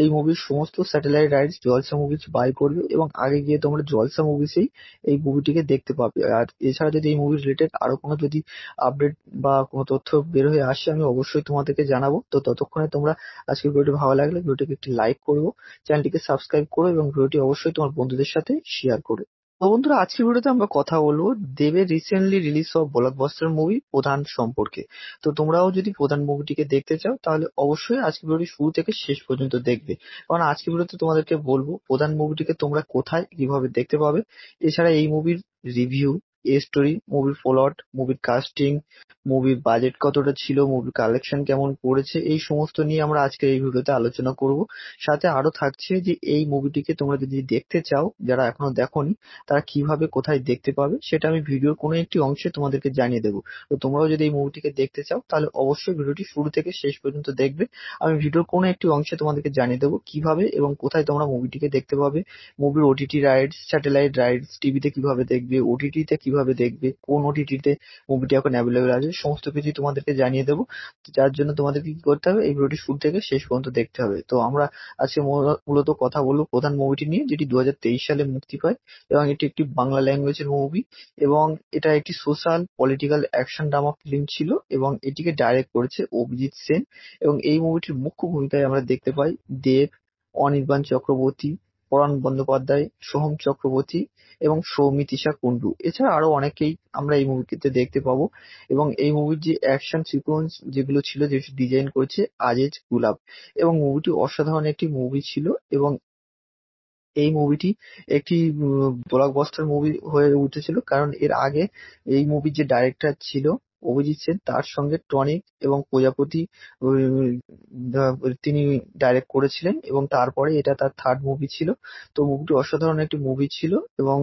এই মুভির সমস্ত satellite rights Jalsha movies buy করবে এবং আগে গিয়ে তোমরা জলসা মুভিসেই এই মুভিটিকে দেখতে পাবে আর এছাড়া যদি এই মুভি রিলেটেড আরো কোনো যদি আপডেট বা কোনো তথ্য বের হয়ে আসে আমি অবশ্যই তোমাদেরকে জানাবো তো ততক্ষণে তোমরা আজকে ভিডিওটি ভালো লাগলে ভিডিওটিকে একটি লাইক করবো চ্যানেলটিকে সাবস্ক্রাইব করো এবং ভিডিওটি অবশ্যই অবশ্যই তোমার বন্ধুদের সাথে শেয়ার করে তো বন্ধুরা আজকের ভিডিওতে আমরা কথা বলবো দেবের রিসেন্টলি রিলিজ হওয়া ব্লকবাস্টার মুভি প্রধান সম্পর্কে তো তোমরাও যদি প্রধান মুভিটিকে দেখতে চাও তাহলে অবশ্যই আজকের ভিডিওটি শুরু থেকে শেষ পর্যন্ত দেখবে কারণ আজকের ভিডিওতে তোমাদেরকে বলবো প্রধান মুভিটিকে তোমরা কোথায় কিভাবে দেখতে পাবে এছাড়া এই মুভির রিভিউ এ স্টোরি, মুভির প্লট, মুভির কাস্টিং, মুভির বাজেট কতটা ছিল, মুভির কালেকশন কেমন করেছে এই সমস্ত নিয়ে আমরা আজকে এই ভিডিওতে আলোচনা করব। সাথে আরো থাকছে যে এই মুভিটিকে তোমরা যদি দেখতে চাও যারা এখনো দেখোনি তারা কিভাবে কোথায় দেখতে পাবে সেটা আমি ভিডিওর কোনো একটি অংশে তোমাদেরকে জানিয়ে দেবো। তো তোমরাও যদি এই মুভিটিকে দেখতে চাও তাহলে অবশ্যই ভিডিওটি শুরু থেকে শেষ পর্যন্ত দেখবে আমি ভিডিওর কোনো একটি অংশে তোমাদেরকে জানিয়ে দেবো কিভাবে এবং কোথায় তোমরা মুভিটিকে দেখতে পাবে মুভির ওটিটি রাইডস স্যাটেলাইট রাইডস টিভিতে কিভাবে দেখবে ওটিটিতে কিভাবে কিভাবে দেখবে কোন ওটিটিতে মুভিটি এখন অ্যাভেলেবেল আছে সমস্ত কিছু তোমাদেরকে জানিয়ে দেবো যার জন্য তোমাদেরকে কি করতে হবে এই ভিডিওটি শুরু থেকে শেষ পর্যন্ত দেখতে হবে তো আমরা আজকে মূলত কথা বলবো প্রধান মুভিটি নিয়ে যেটি দু সালে মুক্তি পায় এবং এটি একটি বাংলা ল্যাঙ্গুয়েজের মুভি এবং এটা একটি social political action drama film ছিল এবং এটিকে ডাইরেক্ট করেছে অভিজিৎ সেন এবং এই মুভিটির মুখ্য ভূমিকায় আমরা দেখতে পাই দেব অনির্বাণ চক্রবর্তী পরাণ বন্দ্যোপাধ্যায়, সোহম চক্রবর্তী এবং সৌমিতিশা কুণ্ডু এছাড়া আরো অনেকেই আমরা এই মুভিতে দেখতে পাবো এবং এই মুভির যে অ্যাকশন সিকোয়েন্স যেগুলো ছিল যে ডিজাইন করেছে আজেজ গুলাব এবং মুভিটি অসাধারণ একটি মুভি ছিল এবং এই মুভিটি একটি ব্লকবাস্টার মুভি হয়ে উঠেছিল কারণ এর আগে এই মুভির যে ডাইরেক্টর ছিল অভিজিৎ সেন তার সঙ্গে টনিক এবং প্রজাপতি তিনি ডাইরেক্ট করেছিলেন এবং তারপরে এটা তার থার্ড মুভি ছিল তো মুভিটি অসাধারণ একটি মুভি ছিল এবং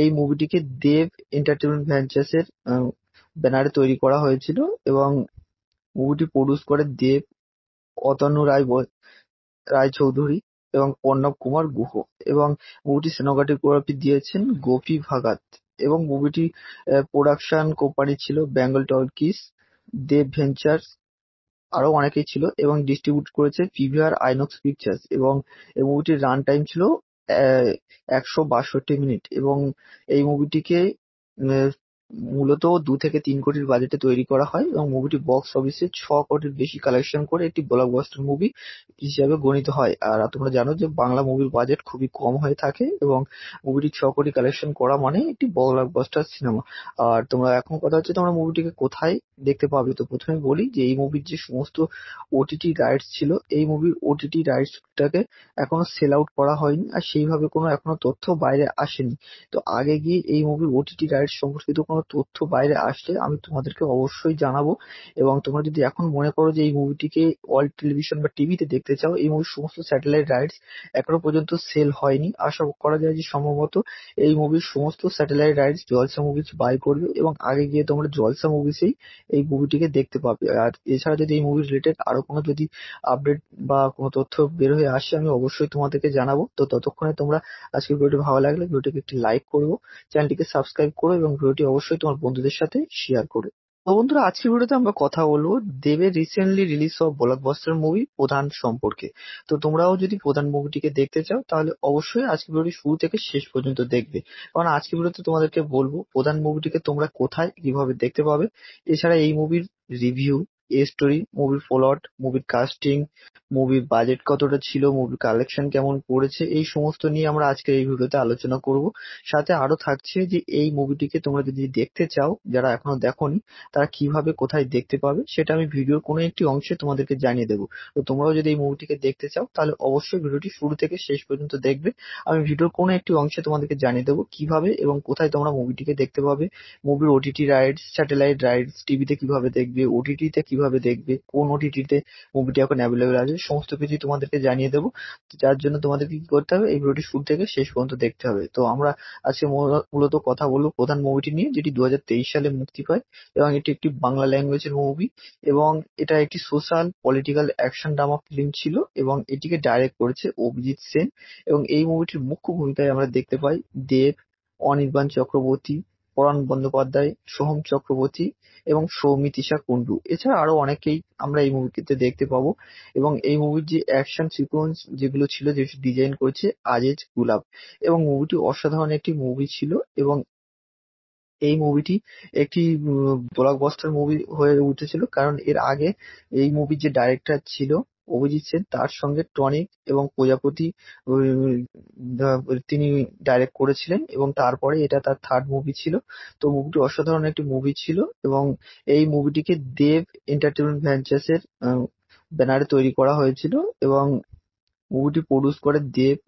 এই মুভিটিকে দেব এন্টারটেনমেন্ট ভেঞ্চার্স এর ব্যানারে তৈরি করা হয়েছিল এবং মুভিটি প্রডিউস করে দেব অতন্য রায় রায়চৌধুরী এবং প্রণব কুমার গুহ এবং মুভিটি সেনোগ্রাফি দিয়েছেন গোপী ভাগাত এবং মুভিটি প্রোডাকশন কোম্পানি ছিল বেঙ্গল টকিজ, দেব ভেঞ্চার্স আরো অনেকেই ছিল এবং ডিস্ট্রিবিউট করেছে পিভিআর আইনক্স পিকচার্স এবং এই মুভিটির রান টাইম ছিল একশো বাষট্টি মিনিট এবং এই মুভিটিকে মূলত দু থেকে তিন কোটির বাজেটে তৈরি করা হয় এবং মুভিটি বক্স অফিসে ছ কোটির বেশি কালেকশন করে একটি ব্লকবাস্টার মুভি হিসাবে গণিত হয় আর তোমরা জানো যে বাংলা মুভির বাজেট খুবই কম হয়ে থাকে এবং মুভিটি ছ কোটি কালেকশন করা মানে একটি ব্লকবাস্টার সিনেমা আর তোমরা এখন কথা হচ্ছে তোমরা মুভিটিকে কোথায় দেখতে পাবে তো প্রথমে বলি যে এই মুভির যে সমস্ত ওটিটি রাইটস ছিল এই মুভির ওটিটি রাইটসটাকে এখনো সেল আউট করা হয়নি আর সেইভাবে কোনো এখনো তথ্য বাইরে আসেনি তো আগে গিয়ে এই মুভির ওটিটি রাইটস সম্পর্কিত কোনো তথ্য বাইরে আসলে আমি তোমাদেরকে অবশ্যই জানাবো এবং তোমরা যদি এখন মনে করো যে এই মুভিটিকে ওয়ার্ল্ড টেলিভিশন বা টিভিতে দেখতে চাও এই মুভির সমস্ত স্যাটেলাইট রাইটস এখনো পর্যন্ত সেল হয়নি আশা করা যায় যে সম্ভবত এই মুভির সমস্ত satellite rights Jalsha movies buy করবে এবং আগে গিয়ে তোমরা জলসা মুভিসেই এই মুভিটিকে দেখতে পাবে আর এছাড়া যদি এই মুভি রিলেটেড আরো কোনো যদি আপডেট বা কোনো তথ্য বের হয়ে আসে আমি অবশ্যই তোমাদেরকে জানাবো তো ততক্ষণে তোমরা আজকের ভিডিওটি ভালো লাগলে ভিডিওটিকে একটি লাইক করবো চ্যানেলটিকে সাবস্ক্রাইব করো এবং ভিডিওটি অবশ্যই অবশ্যই তোমার বন্ধুদের সাথে শেয়ার করে তো বন্ধুরা আজকের ভিডিওতে আমরা কথা বলবো দেবের রিসেন্টলি রিলিজ হওয়া ব্লকবাস্টার মুভি প্রধান সম্পর্কে তো তোমরাও যদি প্রধান মুভিটিকে দেখতে চাও তাহলে অবশ্যই আজকের ভিডিওটি শুরু থেকে শেষ পর্যন্ত দেখবে কারণ আজকের ভিডিওতে তোমাদেরকে বলবো প্রধান মুভিটিকে তোমরা কোথায় কিভাবে দেখতে পাবে এছাড়া এই মুভির রিভিউ এ স্টোরি, মুভির প্লট, মুভির কাস্টিং, মুভির বাজেট কতটা ছিল, মুভির কালেকশন কেমন করেছে এই সমস্ত নিয়ে আমরা আজকে এই ভিডিওতে আলোচনা করব। সাথে আরো থাকছে যে এই মুভিটিকে তোমরা যদি দেখতে চাও যারা এখনো দেখোনি তারা কিভাবে কোথায় দেখতে পাবে সেটা আমি ভিডিওর কোনো একটি অংশে তোমাদেরকে জানিয়ে দেবো। তো তোমরাও যদি এই মুভিটিকে দেখতে চাও তাহলে অবশ্যই ভিডিওটি শুরু থেকে শেষ পর্যন্ত দেখবে। আমি ভিডিওর কোনো একটি অংশে তোমাদেরকে জানিয়ে দেবো কিভাবে এবং কোথায় তোমরা মুভিটিকে দেখতে পাবে মুভির ওটিটি রাইডস স্যাটেলাইট রাইডস টিভিতে কিভাবে দেখবে ওটিটিতে কিভাবে দেখবে কোন ওটিটিতে মুভিটি এখন অ্যাভেলেবেল আছে সমস্ত কিছু তোমাদেরকে জানিয়ে দেবো যার জন্য তোমাদেরকে কি করতে হবে এই ভিডিওটি শুরু থেকে শেষ পর্যন্ত দেখতে হবে তো আমরা আজকে মূলত কথা বলবো প্রধান মুভিটি নিয়ে যেটি দু সালে মুক্তি পায় এবং এটি একটি বাংলা ল্যাঙ্গুয়েজের মুভি এবং এটা একটি social political action drama film ছিল এবং এটিকে ডাইরেক্ট করেছে অভিজিৎ সেন এবং এই মুভিটির মুখ্য ভূমিকায় আমরা দেখতে পাই দেব অনির্বাণ চক্রবর্তী পরাণ বন্দ্যোপাধ্যায়, সোহম চক্রবর্তী এবং সৌমিতিশা কুন্ডু এছাড়া আরো অনেকেই আমরা এই মুভিতে দেখতে পাবো এবং এই মুভির যে অ্যাকশন সিকোয়েন্স যেগুলো ছিল যে ডিজাইন করেছে আজেজ গুলাব এবং মুভিটি অসাধারণ একটি মুভি ছিল এবং এই মুভিটি একটি ব্লকবাস্টার মুভি হয়ে উঠেছিল কারণ এর আগে এই মুভির যে ডাইরেক্টর ছিল অভিজিৎ সেন তার সঙ্গে টনিক এবং প্রজাপতি তিনি ডাইরেক্ট করেছিলেন এবং তারপরে এটা তার থার্ড মুভি ছিল তো মুভিটি অসাধারণ একটি মুভি ছিল এবং এই মুভিটিকে দেব এন্টারটেনমেন্ট ভেঞ্চার্স এর ব্যানারে তৈরি করা হয়েছিল এবং মুভিটি প্রডিউস করে দেব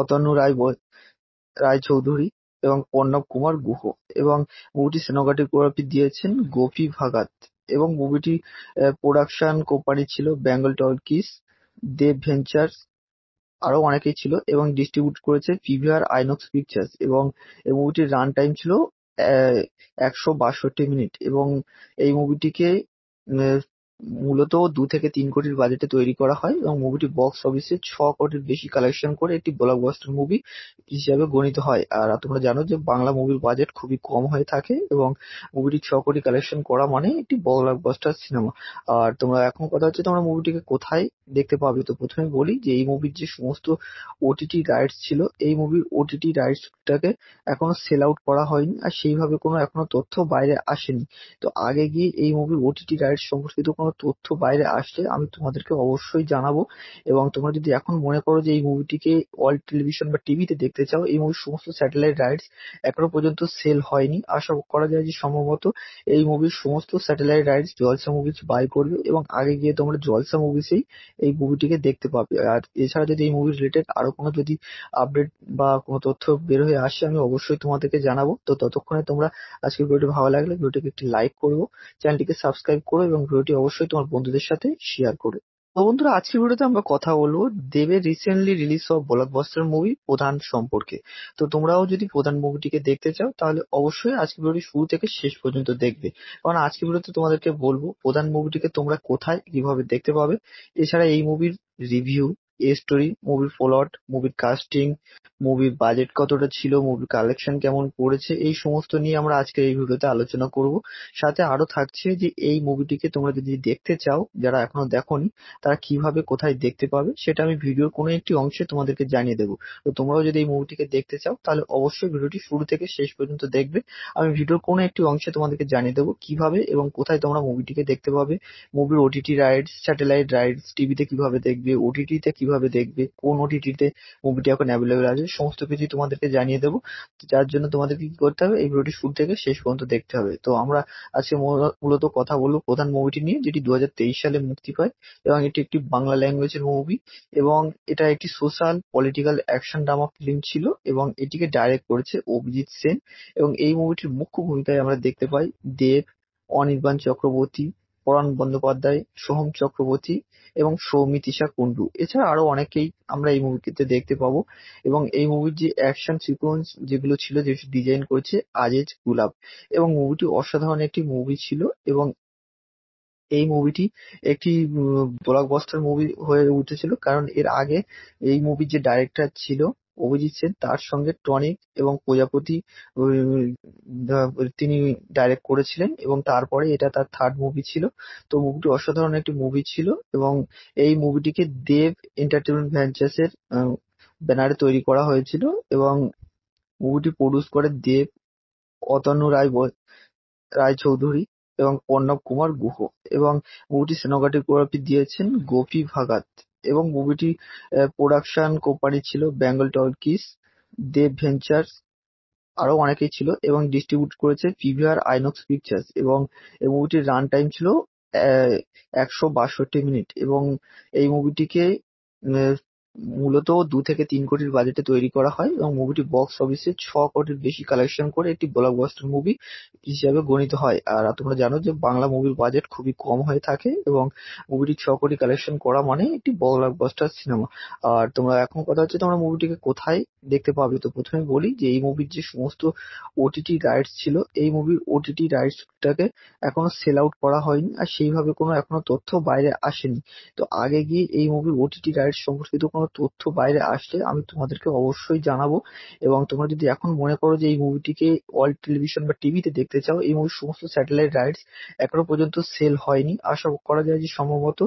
অতন্য রায় রায়চৌধুরী এবং পর্ণব কুমার গুহ এবং মুভিটি সেনোগ্রাফি দিয়েছেন গোপী ভাগাত এবং মুভিটি প্রোডাকশন কোম্পানি ছিল বেঙ্গল টকিজ, দেব ভেঞ্চার্স আরো অনেকেই ছিল এবং ডিস্ট্রিবিউট করেছে পিভিআর আইনক্স পিকচার্স এবং এই মুভিটির রান টাইম ছিল একশো বাষট্টি মিনিট এবং এই মুভিটিকে মূলত দু থেকে তিন কোটির বাজেটে তৈরি করা হয় এবং মুভিটি বক্স অফিসে ছ কোটির বেশি কালেকশন করে একটি ব্লকবাস্টার মুভি হিসাবে গণিত হয় আর তোমরা জানো যে বাংলা মুভির বাজেট খুবই কম হয়ে থাকে এবং মুভিটি ছ কোটি কালেকশন করা মানে একটি ব্লকবাস্টার সিনেমা আর তোমরা এখন কথা হচ্ছে তোমরা মুভিটিকে কোথায় দেখতে পাবে তো প্রথমে বলি যে এই মুভির যে সমস্ত ওটিটি রাইটস ছিল এই মুভির ওটিটি রাইটসটাকে এখনো সেল আউট করা হয়নি আর সেইভাবে কোনো এখনো তথ্য বাইরে আসেনি তো আগে গিয়ে এই মুভির ওটিটি রাইটস সম্পর্কিত কোনো তথ্য বাইরে আসলে আমি তোমাদেরকে অবশ্যই জানাবো এবং তোমরা যদি এখন মনে করো যে এই মুভিটিকে অল টেলিভিশন বা টিভিতে দেখতে চাও এই মুভির সমস্ত স্যাটেলাইট রাইটস এখনো পর্যন্ত সেল হয়নি আশা করা যায় যে সম্ভবত এই মুভির সমস্ত satellite rights Jalsha movies buy করবে এবং আগে গিয়ে তোমরা জলসা মুভিসেই এই মুভিটিকে দেখতে পাবে আর এছাড়া যদি এই মুভি রিলেটেড আরো কোনো যদি আপডেট বা কোনো তথ্য বের হয়ে আসে আমি অবশ্যই তোমাদেরকে জানাবো তো ততক্ষণে তোমরা আজকে ভিডিওটি ভালো লাগলে ভিডিওটিকে একটি লাইক করবো চ্যানেলটিকে সাবস্ক্রাইব করো এবং ভিডিওটি অবশ্যই অবশ্যই তোমার বন্ধুদের সাথে শেয়ার করে তো বন্ধুরা আজকের ভিডিওতে আমরা কথা বলবো দেবের রিসেন্টলি রিলিজ হওয়া ব্লকবাস্টার মুভি প্রধান সম্পর্কে তো তোমরাও যদি প্রধান মুভিটিকে দেখতে চাও তাহলে অবশ্যই আজকে ভিডিওটি শুরু থেকে শেষ পর্যন্ত দেখবে কারণ আজকে ভিডিওতে তোমাদেরকে বলবো প্রধান মুভিটিকে তোমরা কোথায় কিভাবে দেখতে পাবে এছাড়া এই মুভির রিভিউ এ স্টোরি, মুভির প্লট, মুভির কাস্টিং, মুভির বাজেট কতটা ছিল, মুভির কালেকশন কেমন করেছে এই সমস্ত নিয়ে আমরা আজকে এই ভিডিওতে আলোচনা করব। সাথে আরো থাকছে যে এই মুভিটিকে তোমরা যদি দেখতে চাও যারা এখনো দেখোনি তারা কিভাবে কোথায় দেখতে পাবে সেটা আমি ভিডিওর কোনো একটি অংশে তোমাদেরকে জানিয়ে দেবো তো তোমরাও যদি এই মুভিটিকে দেখতে চাও তাহলে অবশ্যই ভিডিওটি শুরু থেকে শেষ পর্যন্ত দেখবে আমি ভিডিওর কোনো একটি অংশে তোমাদেরকে জানিয়ে দেবো কিভাবে এবং কোথায় তোমরা মুভিটিকে দেখতে পাবে মুভির ওটিটি রাইডস স্যাটেলাইট রাইডস টিভিতে কিভাবে দেখবে ওটিটিতে কিভাবে কিভাবে দেখবে কোন ওটিটিতে মুভিটি এখন অ্যাভেলেবেল আছে সমস্ত কিছুই তোমাদেরকে জানিয়ে দেবো যার জন্য তোমাদেরকে কি করতে হবে এই ভিডিওটি শুরু থেকে শেষ পর্যন্ত দেখতে হবে তো আমরা আজকে মূলত কথা বলবো প্রধান মুভিটি নিয়ে যেটি দু সালে মুক্তি পায় এবং এটি একটি বাংলা ল্যাঙ্গুয়েজের মুভি এবং এটা একটি social political action drama film ছিল এবং এটিকে ডাইরেক্ট করেছে অভিজিৎ সেন এবং এই মুভিটির মুখ্য ভূমিকায় আমরা দেখতে পাই দেব অনির্বাণ চক্রবর্তী পরাণ বন্দ্যোপাধ্যায়, সোহম চক্রবর্তী এবং সৌমিতিশা কুণ্ডু এছাড়া আরো অনেকেই আমরা এই মুভিটিতে দেখতে পাবো এবং এই মুভির যে অ্যাকশন সিকোয়েন্স যেগুলো ছিল যে ডিজাইন করেছে আজেজ গুলাব এবং মুভিটি অসাধারণ একটি মুভি ছিল এবং এই মুভিটি একটি ব্লকবাস্টার মুভি হয়ে উঠেছিল কারণ এর আগে এই মুভির যে ডাইরেক্টর ছিল অভিজিৎ সেন তার সঙ্গে টনিক এবং প্রজাপতি তিনি ডাইরেক্ট করেছিলেন এবং তারপরে এটা তার থার্ড মুভি ছিল তো মুভিটি অসাধারণ একটি মুভি ছিল এবং এই মুভিটিকে দেব এন্টারটেনমেন্ট ভ্যাঞ্চার্স এর ব্যানারে তৈরি করা হয়েছিল এবং মুভিটি প্রডিউস করে দেব অতনু রায় রায়চৌধুরী এবং প্রণব কুমার গুহ এবং মুভিটি সেনোগ্রাফি দিয়েছেন গোপী ভাগাত। এবং মুভিটি প্রোডাকশন কোম্পানি ছিল বেঙ্গল টকিজ, দেব ভেঞ্চার্স আরো অনেকেই ছিল এবং ডিস্ট্রিবিউট করেছে পিভিআর আইনক্স পিকচার্স এবং এই মুভিটির রান টাইম ছিল একশো বাষট্টি মিনিট এবং এই মুভিটিকে মূলত দু থেকে তিন কোটির বাজেটে তৈরি করা হয় এবং মুভিটি বক্স অফিসে ছ কোটির বেশি কালেকশন করে একটি ব্লকবাস্টার মুভি হিসাবে গণিত হয় আর তোমরা জানো যে বাংলা মুভির বাজেট খুবই কম হয়ে থাকে এবং মুভিটি ছ কোটি কালেকশন করা মানে একটি ব্লকবাস্টার সিনেমা আর তোমরা এখন কথা হচ্ছে তোমরা মুভিটিকে কোথায় দেখতে পাবে তো প্রথমে বলি যে এই মুভির যে সমস্ত ওটিটি রাইটস ছিল এই মুভির ওটিটি রাইটসটাকে এখনো সেল আউট করা হয়নি আর সেইভাবে কোনো এখনো তথ্য বাইরে আসেনি তো আগে গিয়ে এই মুভির ওটিটি রাইটস সম্পর্কিত কোনো কোনো তথ্য বাইরে আসলে আমি তোমাদেরকে অবশ্যই জানাবো এবং তোমরা যদি এখন মনে করো যে এই মুভিটিকে ওয়ার্ল্ড টেলিভিশন বা টিভিতে দেখতে চাও এই মুভির সমস্ত স্যাটেলাইট রাইটস এখনো পর্যন্ত সেল হয়নি আশা করা যায় যে সম্ভবত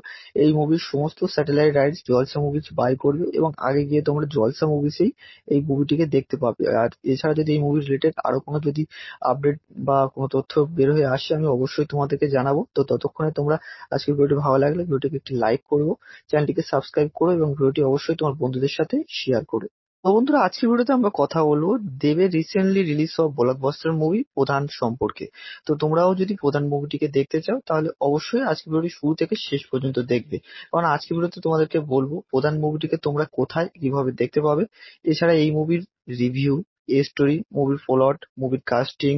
এই মুভির সমস্ত satellite rights Jalsha movies buy করবে এবং আগে গিয়ে তোমরা জলসা মুভিসেই এই মুভিটিকে দেখতে পাবে আর এছাড়া যদি এই মুভি রিলেটেড আরো কোনো যদি আপডেট বা কোনো তথ্য বের হয়ে আসে আমি অবশ্যই তোমাদেরকে জানাবো তো ততক্ষণে তোমরা আজকের ভিডিওটি ভালো লাগলে ভিডিওটিকে একটি লাইক করবো চ্যানেলটিকে সাবস্ক্রাইব করো এবং ভিডিওটি অবশ্যই অবশ্যই তোমার বন্ধুদের সাথে শেয়ার করে তো বন্ধুরা আজকের ভিডিওতে আমরা কথা বলবো দেবের রিসেন্টলি রিলিজ হওয়া ব্লকবাস্টার মুভি প্রধান সম্পর্কে তো তোমরাও যদি প্রধান মুভিটিকে দেখতে চাও তাহলে অবশ্যই আজকের ভিডিওটি শুরু থেকে শেষ পর্যন্ত দেখবে কারণ আজকের ভিডিওতে তোমাদেরকে বলবো প্রধান মুভিটিকে তোমরা কোথায় কিভাবে দেখতে পাবে এছাড়া এই মুভির রিভিউ এ স্টোরি, মুভির প্লট, মুভির কাস্টিং,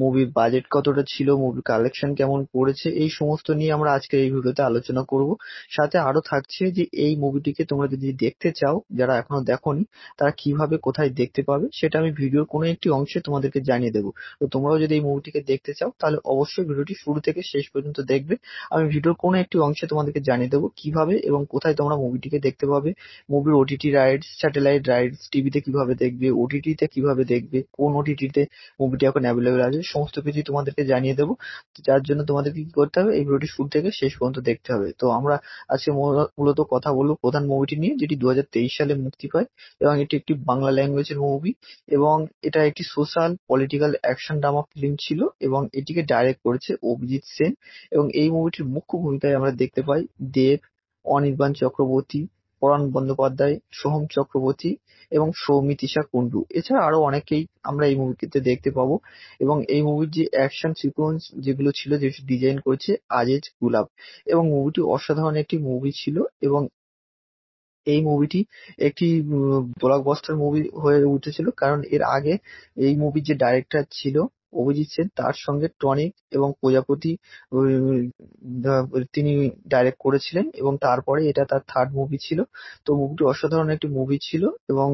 মুভির বাজেট কতটা ছিল, মুভির কালেকশন কেমন করেছে এই সমস্ত নিয়ে আমরা আজকে এই ভিডিওতে আলোচনা করব। সাথে আরো থাকছে যে এই মুভিটিকে তোমরা যদি দেখতে চাও যারা এখনো দেখোনি তারা কিভাবে কোথায় দেখতে পাবে সেটা আমি ভিডিওর কোনো একটি অংশে তোমাদেরকে জানিয়ে দেবো। তো তোমরাও যদি এই মুভিটিকে দেখতে চাও তাহলে অবশ্যই ভিডিওটি শুরু থেকে শেষ পর্যন্ত দেখবে। আমি ভিডিওর কোনো একটি অংশে তোমাদেরকে জানিয়ে দেবো কিভাবে এবং কোথায় তোমরা মুভিটিকে দেখতে পাবে মুভির ওটিটি রাইডস স্যাটেলাইট রাইডস টিভিতে কিভাবে দেখবে ওটিটিতে কিভাবে দেখবে কোন ওটিটিতে মুভিটি এখন অ্যাভেলেবেল আছে সমস্ত কিছু তোমাদেরকে জানিয়ে দেবো যার জন্য তোমাদেরকে কি করতে হবে এই ভিডিওটি শুরু থেকে শেষ পর্যন্ত দেখতে হবে তো আমরা আজকে মূলত কথা বলবো প্রধান মুভিটি নিয়ে যেটি দু সালে মুক্তি পায় এবং এটি একটি বাংলা ল্যাঙ্গুয়েজের মুভি এবং এটা একটি social political action drama film ছিল এবং এটিকে ডাইরেক্ট করেছে অভিজিৎ সেন এবং এই মুভিটির মুখ্য ভূমিকায় আমরা দেখতে পাই দেব অনির্বাণ চক্রবর্তী পরাণ বন্দ্যোপাধ্যায়, সোহম চক্রবর্তী এবং সৌমিতিশা কুন্ডু এছাড়া আরো অনেকেই আমরা এই মুভিতে দেখতে পাবো এবং এই মুভির যে অ্যাকশন সিকোয়েন্স যেগুলো ছিল যে ডিজাইন করেছে আজেজ গুলাব এবং মুভিটি অসাধারণ একটি মুভি ছিল এবং এই মুভিটি একটি ব্লকবাস্টার মুভি হয়ে উঠেছিল কারণ এর আগে এই মুভির যে ডাইরেক্টর ছিল অভিজিৎ সেন তার সঙ্গে টনিক এবং প্রজাপতি তিনি ডাইরেক্ট করেছিলেন এবং তারপরে এটা তার থার্ড মুভি ছিল তো মুভিটি অসাধারণ একটি মুভি ছিল এবং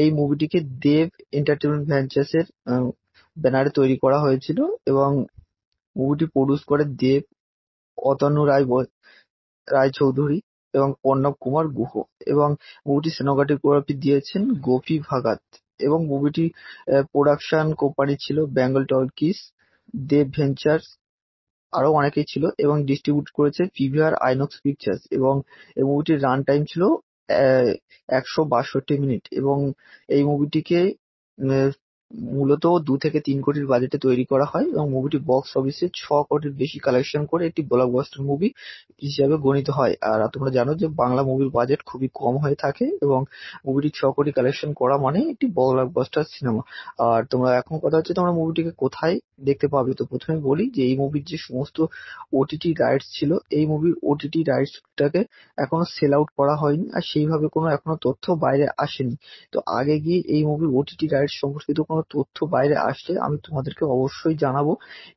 এই মুভিটিকে দেব এন্টারটেনমেন্ট ভেঞ্চার্স এর ব্যানারে তৈরি করা হয়েছিল এবং মুভিটি প্রডিউস করে দেব অতনু রায় রায়চৌধুরী এবং প্রণব কুমার গুহ এবং মুভিটি সিনেমাটোগ্রাফি দিয়েছেন গোপী ভাগাত এবং মুভিটি প্রোডাকশন কোম্পানি ছিল বেঙ্গল টকিজ, দেব ভেঞ্চার্স আরো অনেকেই ছিল এবং ডিস্ট্রিবিউট করেছে পিভিআর আইনক্স পিকচার্স এবং এই মুভিটির রান টাইম ছিল একশো বাষট্টি মিনিট এবং এই মুভিটিকে মূলত দু থেকে তিন কোটির বাজেটে তৈরি করা হয় এবং মুভিটি বক্স অফিসে ছ কোটির বেশি কালেকশন করে একটি ব্লকবাস্টার মুভি হিসাবে গণিত হয় আর তোমরা জানো যে বাংলা মুভির বাজেট খুবই কম হয়ে থাকে এবং মুভিটি ছ কোটি কালেকশন করা মানে একটি ব্লকবাস্টার সিনেমা আর তোমরা এখন কথা হচ্ছে তোমরা মুভিটিকে কোথায় দেখতে পাবে তো প্রথমে বলি যে এই মুভির যে সমস্ত ওটিটি রাইটস ছিল এই মুভির ওটিটি রাইটসটাকে এখনো সেল আউট করা হয়নি আর সেইভাবে কোনো এখনো তথ্য বাইরে আসেনি তো আগে গিয়ে এই মুভির ওটিটি রাইটস সম্পর্কিত কোনো তথ্য বাইরে আসলে আমি তোমাদেরকে অবশ্যই জানাবো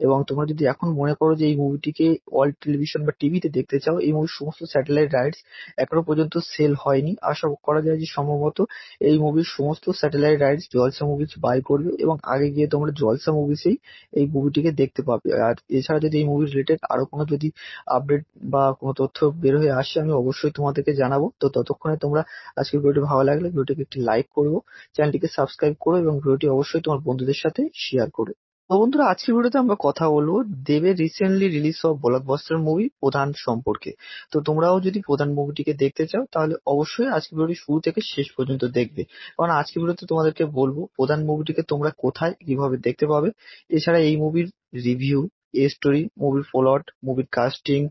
এবং তোমরা যদি এখন মনে করো যে এই মুভিটিকে ওয়ার্ল্ড টেলিভিশন বা টিভিতে দেখতে চাও এই মুভির সমস্ত স্যাটেলাইট রাইটস এখনো পর্যন্ত সেল হয়নি আশা করা যায় যে সম্ভবত এই মুভির সমস্ত satellite rights Jalsha movies buy করবে এবং আগে গিয়ে তোমরা জলসা মুভিসেই এই মুভিটিকে দেখতে পাবে আর এছাড়া যদি এই মুভি রিলেটেড আরো কোনো যদি আপডেট বা কোনো তথ্য বের হয়ে আসে আমি অবশ্যই তোমাদেরকে জানাবো তো ততক্ষণে তোমরা আজকের ভিডিওটি ভালো লাগলে ভিডিওটিকে একটি লাইক করবো চ্যানেলটিকে সাবস্ক্রাইব করো এবং ভিডিওটি অবশ্যই অবশ্যই তোমার বন্ধুদের সাথে শেয়ার করে তো বন্ধুরা আজকের ভিডিওতে আমরা কথা বলবো দেবের রিসেন্টলি রিলিজ হওয়া ব্লকবাস্টার মুভি প্রধান সম্পর্কে তো তোমরাও যদি প্রধান মুভিটিকে দেখতে চাও তাহলে অবশ্যই আজকে ভিডিওটি শুরু থেকে শেষ পর্যন্ত দেখবে কারণ আজকে ভিডিওতে তোমাদেরকে বলবো প্রধান মুভিটিকে তোমরা কোথায় কিভাবে দেখতে পাবে এছাড়া এই মুভির রিভিউ স্টোরি, মুভির প্লট, মুভির কাস্টিং,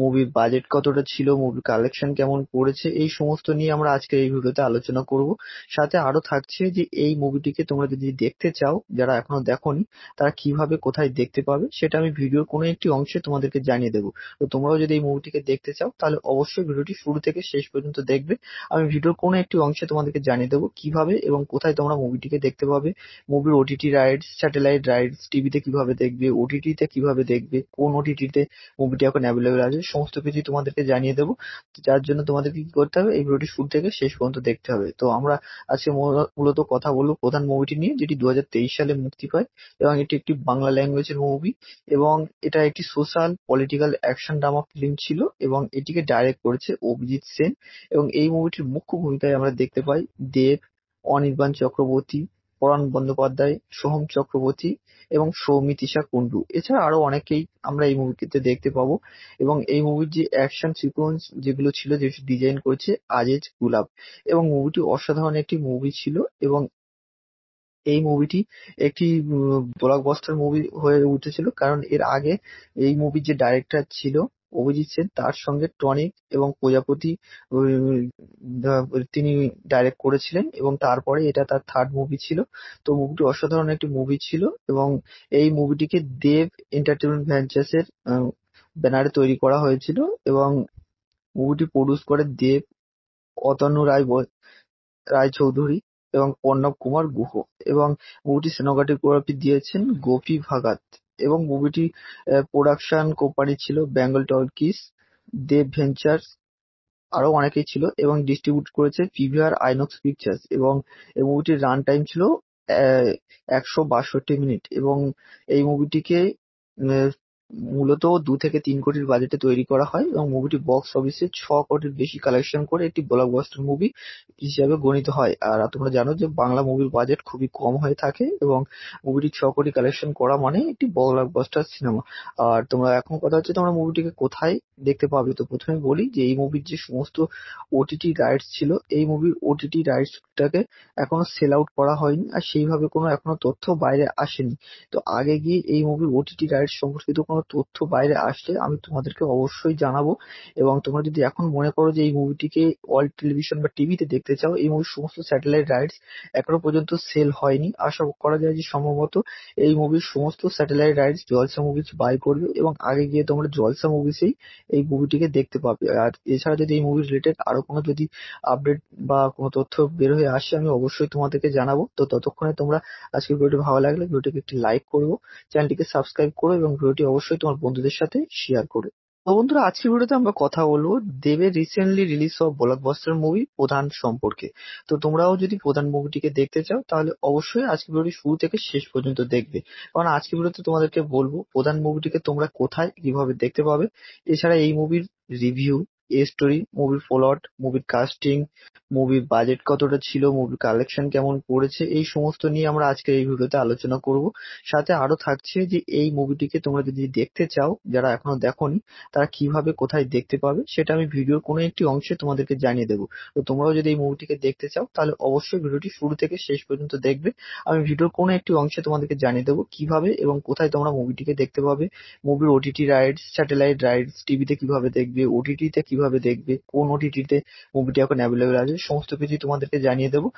মুভির বাজেট কতটা ছিল, মুভির কালেকশন কেমন করেছে এই সমস্ত নিয়ে আমরা আজকে এই ভিডিওতে আলোচনা করব। সাথে আরো থাকছে যে এই মুভিটিকে তোমরা যদি দেখতে চাও যারা এখনো দেখোনি তারা কিভাবে কোথায় দেখতে পাবে সেটা আমি ভিডিওর কোনো একটি অংশে তোমাদেরকে জানিয়ে দেবো। তো তোমরাও যদি এই মুভিটিকে দেখতে চাও তাহলে অবশ্যই ভিডিওটি শুরু থেকে শেষ পর্যন্ত দেখবে। আমি ভিডিওর কোনো একটি অংশে তোমাদেরকে জানিয়ে দেবো কিভাবে এবং কোথায় তোমরা মুভিটিকে দেখতে পাবে মুভির ওটিটি রাইডস স্যাটেলাইট রাইডস টিভিতে কিভাবে দেখবে ওটিটিতে কিভাবে কিভাবে দেখবে কোন ওটিটিতে মুভিটি এখন অ্যাভেলেবেল আছে সমস্ত কিছুই তোমাদেরকে জানিয়ে দেবো যার জন্য তোমাদেরকে কি করতে হবে এই ভিডিওটি শুরু থেকে শেষ পর্যন্ত দেখতে হবে তো আমরা আজকে মূলত কথা বলবো প্রধান মুভিটি নিয়ে যেটি দু সালে মুক্তি পায় এবং এটি একটি বাংলা ল্যাঙ্গুয়েজের মুভি এবং এটা একটি social political action drama film ছিল এবং এটিকে ডাইরেক্ট করেছে অভিজিৎ সেন এবং এই মুভিটির মুখ্য ভূমিকায় আমরা দেখতে পাই দেব অনির্বাণ চক্রবর্তী পরাণ বন্দ্যোপাধ্যায়, সোহম চক্রবর্তী এবং সৌমিতিশা কুন্ডু এছাড়া আরো অনেকেই আমরা এই মুভিতে দেখতে পাবো এবং এই মুভির যে অ্যাকশন সিকোয়েন্স যেগুলো ছিল যে ডিজাইন করেছে আজেজ গুলাব এবং মুভিটি অসাধারণ একটি মুভি ছিল এবং এই মুভিটি একটি ব্লকবাস্টার মুভি হয়ে উঠেছিল কারণ এর আগে এই মুভির যে ডাইরেক্টর ছিল অভিজিৎ সেন তার সঙ্গে টনিক এবং প্রজাপতি তিনি ডাইরেক্ট করেছিলেন এবং তারপরে এটা তার থার্ড মুভি ছিল তো মুভিটি অসাধারণ একটি মুভি ছিল এবং এই মুভিটিকে দেব এন্টারটেনমেন্ট ভেঞ্চার্স এর ব্যানারে তৈরি করা হয়েছিল এবং মুভিটি প্রডিউস করে দেব অতন্য রায় রায়চৌধুরী এবং পর্ণব কুমার গুহ এবং মুভিটি সেনোগ্রাফি দিয়েছেন গোপী ভাগাত এবং মুভিটি প্রোডাকশন কোম্পানি ছিল বেঙ্গল টকিজ, দেব ভেঞ্চার্স আরো অনেকেই ছিল এবং ডিস্ট্রিবিউট করেছে পিভিআর আইনক্স পিকচার্স এবং এই মুভিটির রান টাইম ছিল একশো বাষট্টি মিনিট এবং এই মুভিটিকে মূলত দু থেকে তিন কোটির বাজেটে তৈরি করা হয় এবং মুভিটি বক্স অফিসে ছ কোটির বেশি কালেকশন করে একটি ব্লকবাস্টার মুভি হিসাবে গণিত হয় আর তোমরা জানো যে বাংলা মুভির বাজেট খুবই কম হয়ে থাকে এবং মুভিটি ছ কোটি কালেকশন করা মানে একটি ব্লকবাস্টার সিনেমা আর তোমরা এখন কথা হচ্ছে তোমরা মুভিটিকে কোথায় দেখতে পাবে তো প্রথমে বলি যে এই মুভির যে সমস্ত ওটিটি রাইটস ছিল এই মুভির ওটিটি রাইটসটাকে এখনো সেল আউট করা হয়নি আর সেইভাবে কোনো এখনো তথ্য বাইরে আসেনি তো আগে গিয়ে এই মুভির ওটিটি রাইটস সম্পর্কিত কোনো কোনো তথ্য বাইরে আসলে আমি তোমাদেরকে অবশ্যই জানাবো এবং তোমরা যদি এখন মনে করো যে এই মুভিটিকে অল টেলিভিশন বা টিভিতে দেখতে চাও এই মুভির সমস্ত স্যাটেলাইট রাইটস এখনো পর্যন্ত সেল হয়নি আশা করা যায় যে সম্ভবত এই মুভির সমস্ত satellite rights Jalsha movies buy করবে এবং আগে গিয়ে তোমরা জলসা মুভিসেই এই মুভিটিকে দেখতে পাবে আর এছাড়া যদি এই মুভি রিলেটেড আরো কোনো যদি আপডেট বা কোনো তথ্য বের হয়ে আসে আমি অবশ্যই তোমাদেরকে জানাবো তো ততক্ষণে তোমরা আজকে ভিডিওটি ভালো লাগলে ভিডিওটিকে একটি লাইক করবো চ্যানেলটিকে সাবস্ক্রাইব করো এবং ভিডিওটি অবশ্যই অবশ্যই তোমার বন্ধুদের সাথে শেয়ার করে তো বন্ধুরা আজকের ভিডিওতে আমরা কথা বলবো দেবের রিসেন্টলি রিলিজ হওয়া ব্লকবাস্টার মুভি প্রধান সম্পর্কে তো তোমরাও যদি প্রধান মুভিটিকে দেখতে চাও তাহলে অবশ্যই আজকের ভিডিওটি শুরু থেকে শেষ পর্যন্ত দেখবে কারণ আজকের ভিডিওতে তোমাদেরকে বলবো প্রধান মুভিটিকে তোমরা কোথায় কিভাবে দেখতে পাবে এছাড়া এই মুভির রিভিউ এ স্টোরি, মুভির প্লট, মুভির কাস্টিং, মুভির বাজেট কতটা ছিল, মুভির কালেকশন কেমন করেছে এই সমস্ত নিয়ে আমরা আজকে এই ভিডিওতে আলোচনা করব। সাথে আরো থাকছে যে এই মুভিটিকে তোমরা যদি দেখতে চাও যারা এখনো দেখোনি তারা কিভাবে কোথায় দেখতে পাবে সেটা আমি ভিডিওর কোনো একটি অংশে তোমাদেরকে জানিয়ে দেবো। তো তোমরাও যদি এই মুভিটিকে দেখতে চাও তাহলে অবশ্যই ভিডিওটি শুরু থেকে শেষ পর্যন্ত দেখবে। আমি ভিডিওর কোনো একটি অংশে তোমাদেরকে জানিয়ে দেবো কিভাবে এবং কোথায় তোমরা মুভিটিকে দেখতে পাবে মুভির ওটিটি রাইডস স্যাটেলাইট রাইডস টিভিতে কিভাবে দেখবে ওটিটিতে কিভাবে দেখবে কোন ওটিটিতে মুভিটি এখন অ্যাভেলেবেল আছে সমস্ত কিছু তোমাদেরকে জানিয়ে দেবো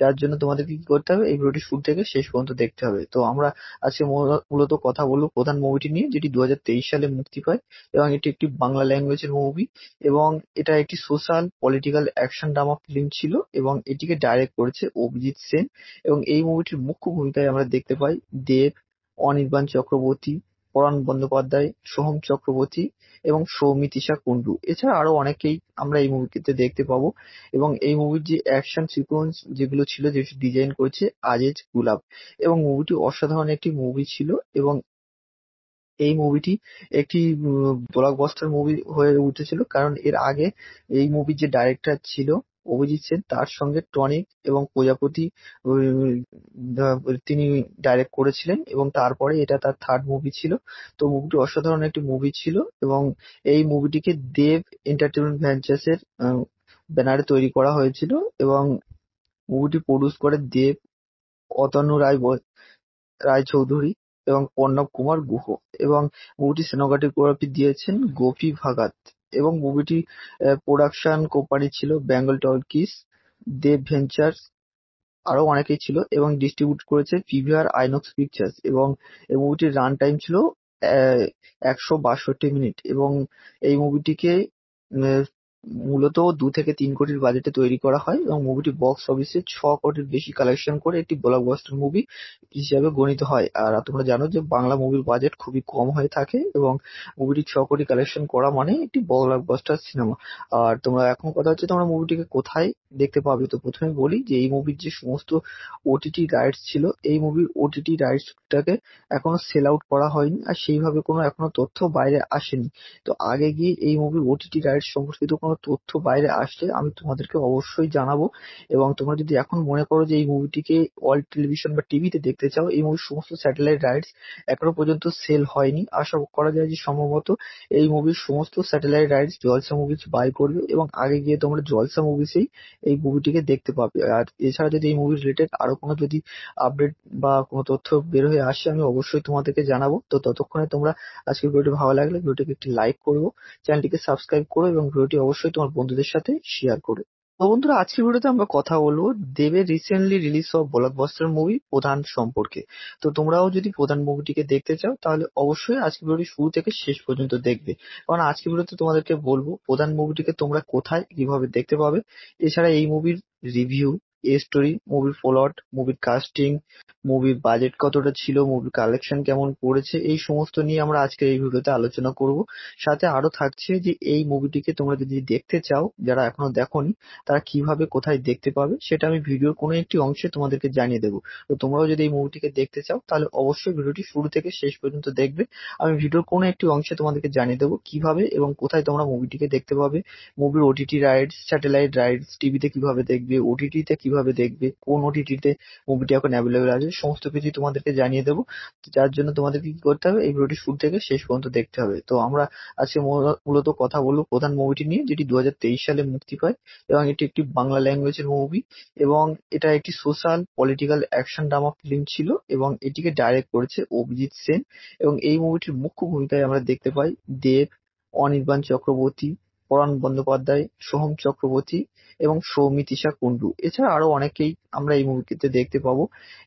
যার জন্য তোমাদেরকে কি করতে হবে এই ভিডিওটি শুরু থেকে শেষ পর্যন্ত দেখতে হবে তো আমরা আজকে মূলত কথা বলবো প্রধান মুভিটি নিয়ে যেটি দু সালে মুক্তি পায় এবং এটি একটি বাংলা ল্যাঙ্গুয়েজের মুভি এবং এটা একটি social political action drama film ছিল এবং এটিকে ডাইরেক্ট করেছে অভিজিৎ সেন এবং এই মুভিটির মুখ্য ভূমিকায় আমরা দেখতে পাই দেব অনির্বাণ চক্রবর্তী পরাণ বন্দ্যোপাধ্যায়, সোহম চক্রবর্তী এবং সৌমিতিশা কুণ্ডু এছাড়া আরো অনেকেই আমরা এই মুভিতে দেখতে পাবো এবং এই মুভির যে অ্যাকশন সিকোয়েন্স যেগুলো ছিল যে ডিজাইন করেছে আজেজ গুলাব এবং মুভিটি অসাধারণ একটি মুভি ছিল এবং এই মুভিটি একটি ব্লকবাস্টার মুভি হয়ে উঠেছিল কারণ এর আগে এই মুভির যে ডাইরেক্টর ছিল অভিজিৎ সেন তার সঙ্গে টনিক এবং প্রজাপতি তিনি ডাইরেক্ট করেছিলেন এবং তারপরে এটা তার থার্ড মুভি ছিল তো মুভিটি অসাধারণ একটি মুভি ছিল এবং এই মুভিটিকে দেব এন্টারটেনমেন্ট ভেঞ্চার্স এর ব্যানারে তৈরি করা হয়েছিল এবং মুভিটি প্রডিউস করে দেব অতনু রায় রায়চৌধুরী এবং প্রণব কুমার গুহ এবং মুভিটি সিনেমাটোগ্রাফি দিয়েছেন গোপী ভাগাত এবং মুভিটি প্রোডাকশন কোম্পানি ছিল বেঙ্গল টকিজ, দেব ভেঞ্চার আরো অনেকেই ছিল এবং ডিস্ট্রিবিউট করেছে পিভিআর আইনক্স পিকচার্স এবং এই মুভিটির রান টাইম ছিল একশো বাষট্টি মিনিট এবং এই মুভিটিকে মূলত দু থেকে তিন কোটির বাজেটে তৈরি করা হয় এবং মুভিটি বক্স অফিসে ছ কোটির বেশি কালেকশন করে একটি ব্লকবাস্টার মুভি হিসাবে গণিত হয় আর তোমরা জানো যে বাংলা মুভির বাজেট খুবই কম হয়ে থাকে এবং মুভিটি ছ কোটি কালেকশন করা মানে একটি ব্লকবাস্টার সিনেমা আর তোমরা এখন কথা হচ্ছে তোমরা মুভিটিকে কোথায় দেখতে পাবে তো প্রথমে বলি যে এই মুভির যে সমস্ত ওটিটি রাইটস ছিল এই মুভির ওটিটি রাইটসটাকে এখনো সেল আউট করা হয়নি আর সেইভাবে কোনো এখনো তথ্য বাইরে আসেনি তো আগে গিয়ে এই মুভির ওটিটি রাইটস সম্পর্কিত কোনো তথ্য বাইরে আসলে আমি তোমাদেরকে অবশ্যই জানাবো এবং তোমরা যদি এখন মনে করো যে এই মুভিটিকে ওয়ার্ল্ড টেলিভিশন বা টিভিতে দেখতে চাও এই মুভির সমস্ত স্যাটেলাইট রাইটস এখনো পর্যন্ত সেল হয়নি আশা করা যায় যে সম্ভবত এই মুভির সমস্ত satellite rights Jalsha movies buy করবে এবং আগে গিয়ে তোমরা জলসা মুভিসেই এই মুভিটিকে দেখতে পাবে আর এছাড়া যদি এই মুভি রিলেটেড আরো কোনো যদি আপডেট বা কোনো তথ্য বের হয়ে আসে আমি অবশ্যই তোমাদেরকে জানাবো তো ততক্ষণে তোমরা আজকের ভিডিওটি ভালো লাগলে ভিডিওটিকে একটি লাইক করবো চ্যানেলটিকে সাবস্ক্রাইব করো এবং ভিডিওটি অবশ্যই অবশ্যই তোমার বন্ধুদের সাথে শেয়ার করে তো বন্ধুরা আজকের ভিডিওতে আমরা কথা বলবো দেবের রিসেন্টলি রিলিজ হওয়া ব্লকবাস্টার মুভি প্রধান সম্পর্কে তো তোমরাও যদি প্রধান মুভিটিকে দেখতে চাও তাহলে অবশ্যই আজকের ভিডিও শুরু থেকে শেষ পর্যন্ত দেখবে কারণ আজকের ভিডিওতে তোমাদেরকে বলবো প্রধান মুভিটিকে তোমরা কোথায় কিভাবে দেখতে পাবে এছাড়া এই মুভির রিভিউ স্টোরি, মুভির প্লট, মুভির কাস্টিং, মুভির বাজেট কতটা ছিল, মুভি কালেকশন কেমন করেছে এই সমস্ত নিয়ে আমরা আজকে এই ভিডিওতে আলোচনা করব। সাথে আরো থাকছে যে এই মুভিটিকে তোমরা যদি দেখতে চাও যারা এখনো দেখোনি তারা কিভাবে কোথায় দেখতে পাবে সেটা আমি ভিডিওর কোনো একটি অংশে তোমাদেরকে জানিয়ে দেবো। তো তোমরাও যদি এই মুভিটিকে দেখতে চাও তাহলে অবশ্যই ভিডিওটি শুরু থেকে শেষ পর্যন্ত দেখবে। আমি ভিডিওর কোনো একটি অংশে তোমাদেরকে জানিয়ে দেবো কিভাবে এবং কোথায় তোমরা মুভিটিকে দেখতে পাবে মুভির ওটিটি রাইটস স্যাটেলাইট রাইটস টিভিতে কিভাবে দেখবে ওটিটিতে কিভাবে কিভাবে দেখবে কোন ওটিটিতে মুভিটি এখন অ্যাভেলেবেল আছে সমস্ত কিছু তোমাদেরকে জানিয়ে দেবো যার জন্য তোমাদেরকে কি করতে হবে এই ভিডিওটি শুরু থেকে শেষ পর্যন্ত দেখতে হবে তো আমরা আজকে মূলত কথা বলবো প্রধান মুভিটি নিয়ে যেটি দু সালে মুক্তি পায় এবং এটি একটি বাংলা ল্যাঙ্গুয়েজের মুভি এবং এটা একটি social political action drama film ছিল এবং এটিকে ডাইরেক্ট করেছে অভিজিৎ সেন এবং এই মুভিটির মুখ্য ভূমিকায় আমরা দেখতে পাই দেব অনির্বাণ চক্রবর্তী পরাণ বন্দ্যোপাধ্যায়, সোহম চক্রবর্তী এবং সৌমিতিশা কুন্ডু এছাড়া আরো অনেকেই আমরা এই মুভিতে দেখতে পাবো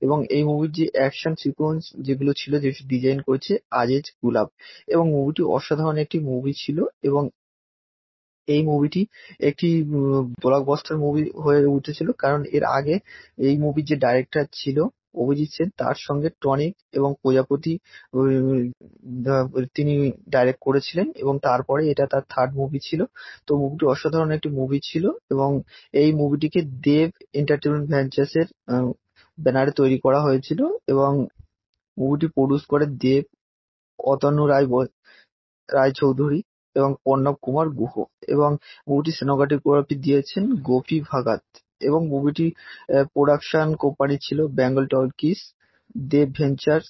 এবং এই মুভির যে অ্যাকশন সিকোয়েন্স যেগুলো ছিল যে ডিজাইন করেছে আজেজ গুলাব এবং মুভিটি অসাধারণ একটি মুভি ছিল এবং এই মুভিটি একটি ব্লকবাস্টার মুভি হয়ে উঠেছিল কারণ এর আগে এই মুভির যে ডাইরেক্টর ছিল অভিজিৎ সেন তার সঙ্গে টনিক এবং প্রজাপতি তিনি ডাইরেক্ট করেছিলেন এবং তারপরে এটা তার থার্ড মুভি ছিল তো মুভিটি অসাধারণ একটি মুভি ছিল এবং এই মুভিটিকে দেব এন্টারটেনমেন্ট ভেঞ্চার্স এর ব্যানারে তৈরি করা হয়েছিল এবং মুভিটি প্রডিউস করে দেব অতন্য রায় রায়চৌধুরী এবং পর্ণব কুমার গুহ এবং মুভিটি সিনেমাটোগ্রাফি দিয়েছেন গোপী ভাগাত এবং মুভিটি প্রোডাকশন কোম্পানি ছিল বেঙ্গল টকিজ, দেব ভেঞ্চার্স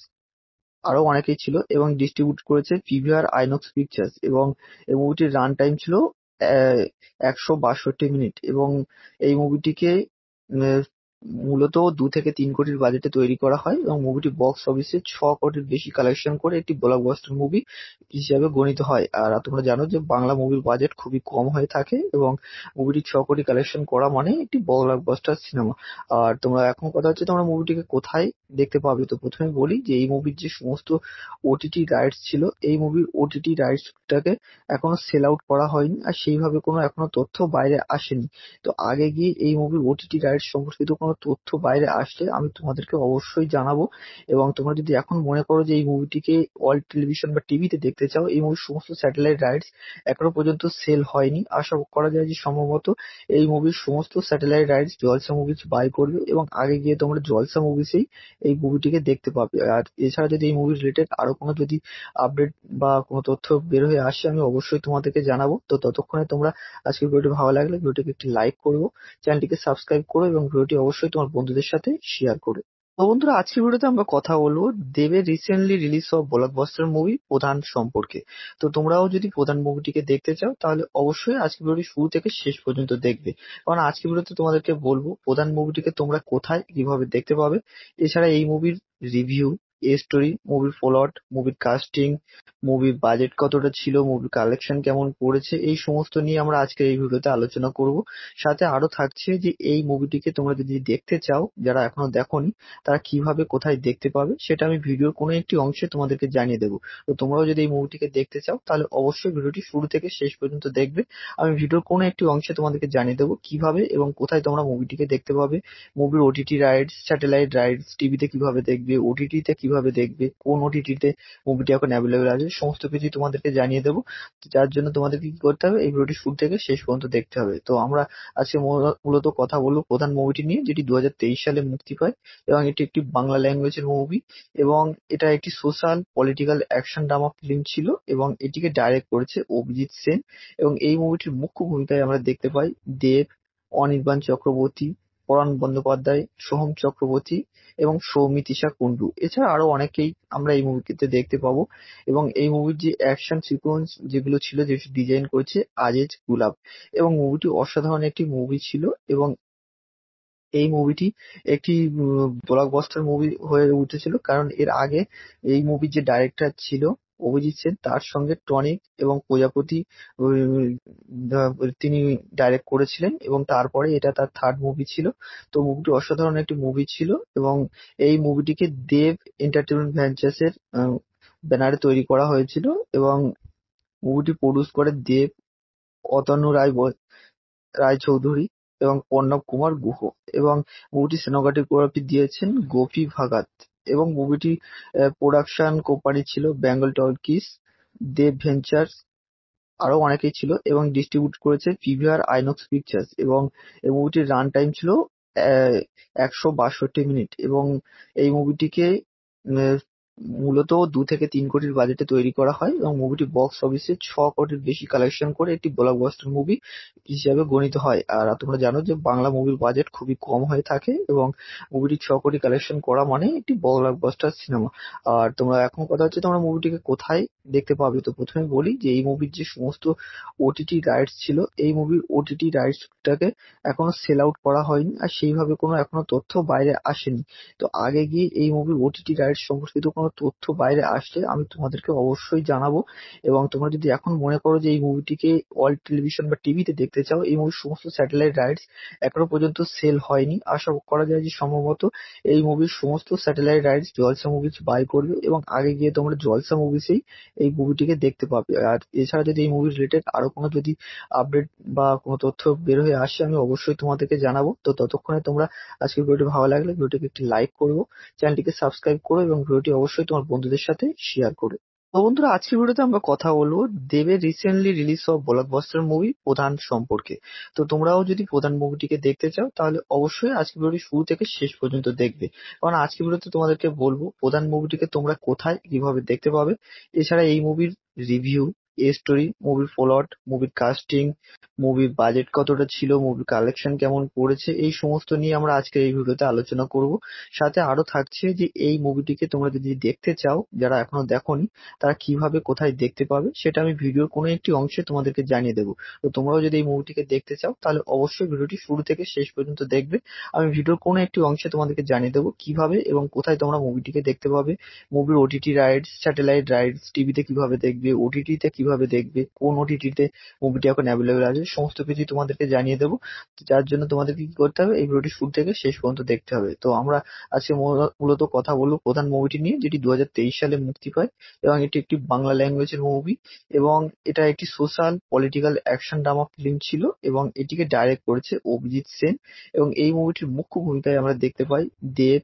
আরো অনেকেই ছিল এবং ডিস্ট্রিবিউট করেছে পিভিআর আইনক্স পিকচার্স এবং এই মুভিটির রান টাইম ছিল একশো বাষট্টি মিনিট এবং এই মুভিটিকে মূলত দু থেকে তিন কোটির বাজেটে তৈরি করা হয় এবং মুভিটি বক্স অফিসে ছ কোটির বেশি কালেকশন করে একটি ব্লকবাস্টার মুভি হিসাবে গণিত হয় আর তোমরা জানো যে বাংলা মুভির বাজেট খুবই কম হয়ে থাকে এবং মুভিটি ছ কোটি কালেকশন করা মানে একটি ব্লকবাস্টার সিনেমা আর তোমরা এখন কথা হচ্ছে তোমরা মুভিটিকে কোথায় দেখতে পাবে তো প্রথমে বলি যে এই মুভির যে সমস্ত ওটিটি রাইটস ছিল এই মুভির ওটিটি রাইটসটাকে এখনো সেল আউট করা হয়নি আর সেইভাবে কোনো এখনো তথ্য বাইরে আসেনি তো আগে গিয়ে এই মুভির ওটিটি রাইটস সম্পর্কিত কোনো কোনো তথ্য বাইরে আসলে আমি তোমাদেরকে অবশ্যই জানাবো এবং তোমরা যদি এখন মনে করো যে এই মুভিটিকে অল টেলিভিশন বা টিভিতে দেখতে চাও এই মুভির সমস্ত স্যাটেলাইট রাইটস এখনো পর্যন্ত সেল হয়নি আশা করা যায় যে সম্ভবত এই মুভির সমস্ত satellite rights Jalsha movies buy করবে এবং আগে গিয়ে তোমরা জলসা মুভিসেই এই মুভিটিকে দেখতে পাবে আর এছাড়া যদি এই মুভি রিলেটেড আরো কোনো যদি আপডেট বা কোনো তথ্য বের হয়ে আসে আমি অবশ্যই তোমাদেরকে জানাবো তো ততক্ষণে তোমরা আজকে ভিডিওটি ভালো লাগলে ভিডিওটিকে একটি লাইক করবো চ্যানেলটিকে সাবস্ক্রাইব করো এবং ভিডিওটি অবশ্যই অবশ্যই তোমার বন্ধুদের সাথে শেয়ার করে তো বন্ধুরা আজকের ভিডিওতে আমরা কথা বলবো দেবের রিসেন্টলি রিলিজ হওয়া ব্লকবাস্টার মুভি প্রধান সম্পর্কে তো তোমরাও যদি প্রধান মুভিটিকে দেখতে চাও তাহলে অবশ্যই আজকের ভিডিওটি শুরু থেকে শেষ পর্যন্ত দেখবে কারণ আজকের ভিডিওতে তোমাদেরকে বলবো প্রধান মুভিটিকে তোমরা কোথায় কিভাবে দেখতে পাবে এছাড়া এই মুভির রিভিউ স্টোরি, মুভির প্লট, মুভির কাস্টিং, মুভির বাজেট কতটা ছিল, মুভির কালেকশন কেমন পড়েছে এই সমস্ত নিয়ে আমরা আজকে এই ভিডিওতে আলোচনা করব। সাথে আরো থাকছে যে এই মুভিটিকে তোমরা যদি দেখতে চাও যারা এখনো দেখোনি তারা কিভাবে কোথায় দেখতে পাবে সেটা আমি ভিডিওর কোনো একটি অংশে তোমাদেরকে জানিয়ে দেবো। তো তোমরাও যদি এই মুভিটিকে দেখতে চাও তাহলে অবশ্যই ভিডিওটি শুরু থেকে শেষ পর্যন্ত দেখবে। আমি ভিডিওর কোনো একটি অংশে তোমাদেরকে জানিয়ে দেবো কিভাবে এবং কোথায় তোমরা মুভিটিকে দেখতে পাবে মুভির ওটিটি রাইডস স্যাটেলাইট রাইডস টিভিতে কিভাবে দেখবে ওটিটিতে কিভাবে দেখবে কোন ওটিটিতে মুভিটি এখন অ্যাভেলেবেল আছে সমস্ত কিছুই তোমাদেরকে জানিয়ে দেবো যার জন্য তোমাদেরকে কি করতে হবে এই ভিডিওটি শুরু থেকে শেষ পর্যন্ত দেখতে হবে তো আমরা আজকে মূলত কথা বলবো প্রধান মুভিটি নিয়ে যেটি দু সালে মুক্তি পায় এবং এটি একটি বাংলা ল্যাঙ্গুয়েজের মুভি এবং এটা একটি social political action drama film ছিল এবং এটিকে ডাইরেক্ট করেছে অভিজিৎ সেন এবং এই মুভিটির মুখ্য ভূমিকায় আমরা দেখতে পাই দেব অনির্বাণ চক্রবর্তী পরাণ বন্দ্যোপাধ্যায়, সোহম চক্রবর্তী এবং সৌমিতিশা কুন্ডু এছাড়া আরো অনেকেই আমরা এই মুভিতে দেখতে পাবো এবং এই মুভির যে অ্যাকশন সিকোয়েন্স যেগুলো ছিল যে ডিজাইন করেছে আজেজ গুলাব এবং মুভিটি অসাধারণ একটি মুভি ছিল এবং এই মুভিটি একটি ব্লকবাস্টার মুভি হয়ে উঠেছিল কারণ এর আগে এই মুভির যে ডাইরেক্টর ছিল অভিজিৎ সেন তার সঙ্গে টনিক এবং প্রজাপতি তিনি ডাইরেক্ট করেছিলেন এবং তারপরে এটা তার থার্ড মুভি ছিল তো মুভিটি অসাধারণ একটি মুভি ছিল এবং এই মুভিটিকে দেব এন্টারটেনমেন্ট ভেঞ্চার্স এর ব্যানারে তৈরি করা হয়েছিল এবং মুভিটি প্রডিউস করে দেব অতনু রায় রায়চৌধুরী এবং প্রণব কুমার গুহ এবং মুভিটি সিনেমাটোগ্রাফি দিয়েছেন গোপী ভাগাত এবং মুভিটি প্রোডাকশন কোম্পানি ছিল বেঙ্গল টার্কিস, দেব ভেঞ্চার্স আরো অনেকেই ছিল এবং ডিস্ট্রিবিউট করেছে পিভিআর আইনক্স পিকচার্স এবং এই মুভিটির রান টাইম ছিল একশো বাষট্টি মিনিট এবং এই মুভিটিকে মূলত দু থেকে তিন কোটির বাজেটে তৈরি করা হয় এবং মুভিটি বক্স অফিসে ছ কোটির বেশি কালেকশন করে একটি ব্লকবাস্টার মুভি হিসাবে গণিত হয় আর তোমরা জানো যে বাংলা মুভির বাজেট খুবই কম হয়ে থাকে এবং মুভিটি ছ কোটি কালেকশন করা মানে একটি ব্লকবাস্টার সিনেমা আর তোমরা এখন কথা হচ্ছে তোমরা মুভিটিকে কোথায় দেখতে পাবে তো প্রথমে বলি যে এই মুভির যে সমস্ত ওটিটি রাইটস ছিল এই মুভির ওটিটি রাইটসটাকে এখনো সেল আউট করা হয়নি আর সেইভাবে কোনো এখনো তথ্য বাইরে আসেনি তো আগে গিয়ে এই মুভির ওটিটি রাইটস সম্পর্কিত কোনো তথ্য বাইরে আসছে আমি তোমাদেরকে অবশ্যই জানাবো এবং তোমরা যদি এখন মনে করো যে এই মুভিটিকে অল টেলিভিশন বা টিভিতে দেখতে চাও এই মুভির সমস্ত স্যাটেলাইট রাইটস এখনো পর্যন্ত সেল হয়নি আশা করা যায় যে সম্ভবত এই মুভির সমস্ত satellite rights Jalsha movies buy করবে এবং আগে গিয়ে তোমরা জলসা মুভিসেই এই মুভিটিকে দেখতে পাবে আর এছাড়া যদি এই মুভি রিলেটেড আরো কোনো যদি আপডেট বা কোনো তথ্য বের হয়ে আসে আমি অবশ্যই তোমাদেরকে জানাবো তো ততক্ষণে তোমরা আজকের ভিডিওটি ভালো লাগলে ভিডিওটিকে একটি লাইক করবো চ্যানেলটিকে সাবস্ক্রাইব করো এবং ভিডিওটি অবশ্যই অবশ্যই তোমার বন্ধুদের সাথে শেয়ার করে তো বন্ধুরা আজকের ভিডিওতে আমরা কথা বলবো দেবের রিসেন্টলি রিলিজ হওয়া ব্লকবাস্টার মুভি প্রধান সম্পর্কে তো তোমরাও যদি প্রধান মুভিটিকে দেখতে চাও তাহলে অবশ্যই আজকের ভিডিওটি শুরু থেকে শেষ পর্যন্ত দেখবে কারণ আজকের ভিডিওতে তোমাদেরকে বলবো প্রধান মুভিটিকে তোমরা কোথায় কিভাবে দেখতে পাবে এছাড়া এই মুভির রিভিউ স্টোরি, মুভির প্লট, মুভির কাস্টিং, মুভির বাজেট কতটা ছিল, মুভির কালেকশন কেমন পড়েছে এই সমস্ত নিয়ে আমরা আজকে এই ভিডিওতে আলোচনা করব। সাথে আরো থাকছে যে এই মুভিটিকে তোমরা যদি দেখতে চাও যারা এখনো দেখোনি তারা কিভাবে কোথায় দেখতে পাবে সেটা আমি ভিডিওর কোনো একটি অংশে তোমাদেরকে জানিয়ে দেবো। তো তোমরাও যদি এই মুভিটিকে দেখতে চাও তাহলে অবশ্যই ভিডিওটি শুরু থেকে শেষ পর্যন্ত দেখবে। আমি ভিডিওর কোনো একটি অংশে তোমাদেরকে জানিয়ে দেবো কিভাবে এবং কোথায় তোমরা মুভিটিকে দেখতে পাবে মুভির ওটিটি রাইডস স্যাটেলাইট রাইডস টিভিতে কিভাবে দেখবে ওটিটিতে কিভাবে কিভাবে দেখবে কোন ওটিটিতে মুভিটি এখন অ্যাভেলেবেল আছে সমস্ত কিছু তোমাদেরকে জানিয়ে দেবো যার জন্য তোমাদেরকে কি করতে হবে এই ভিডিওটি শুরু থেকে শেষ পর্যন্ত দেখতে হবে তো আমরা আজকে মূলত কথা বলবো প্রধান মুভিটি নিয়ে যেটি দু সালে মুক্তি পায় এবং এটি একটি বাংলা ল্যাঙ্গুয়েজের মুভি এবং এটা একটি social political action drama film ছিল এবং এটিকে ডাইরেক্ট করেছে অভিজিৎ সেন এবং এই মুভিটির মুখ্য ভূমিকায় আমরা দেখতে পাই দেব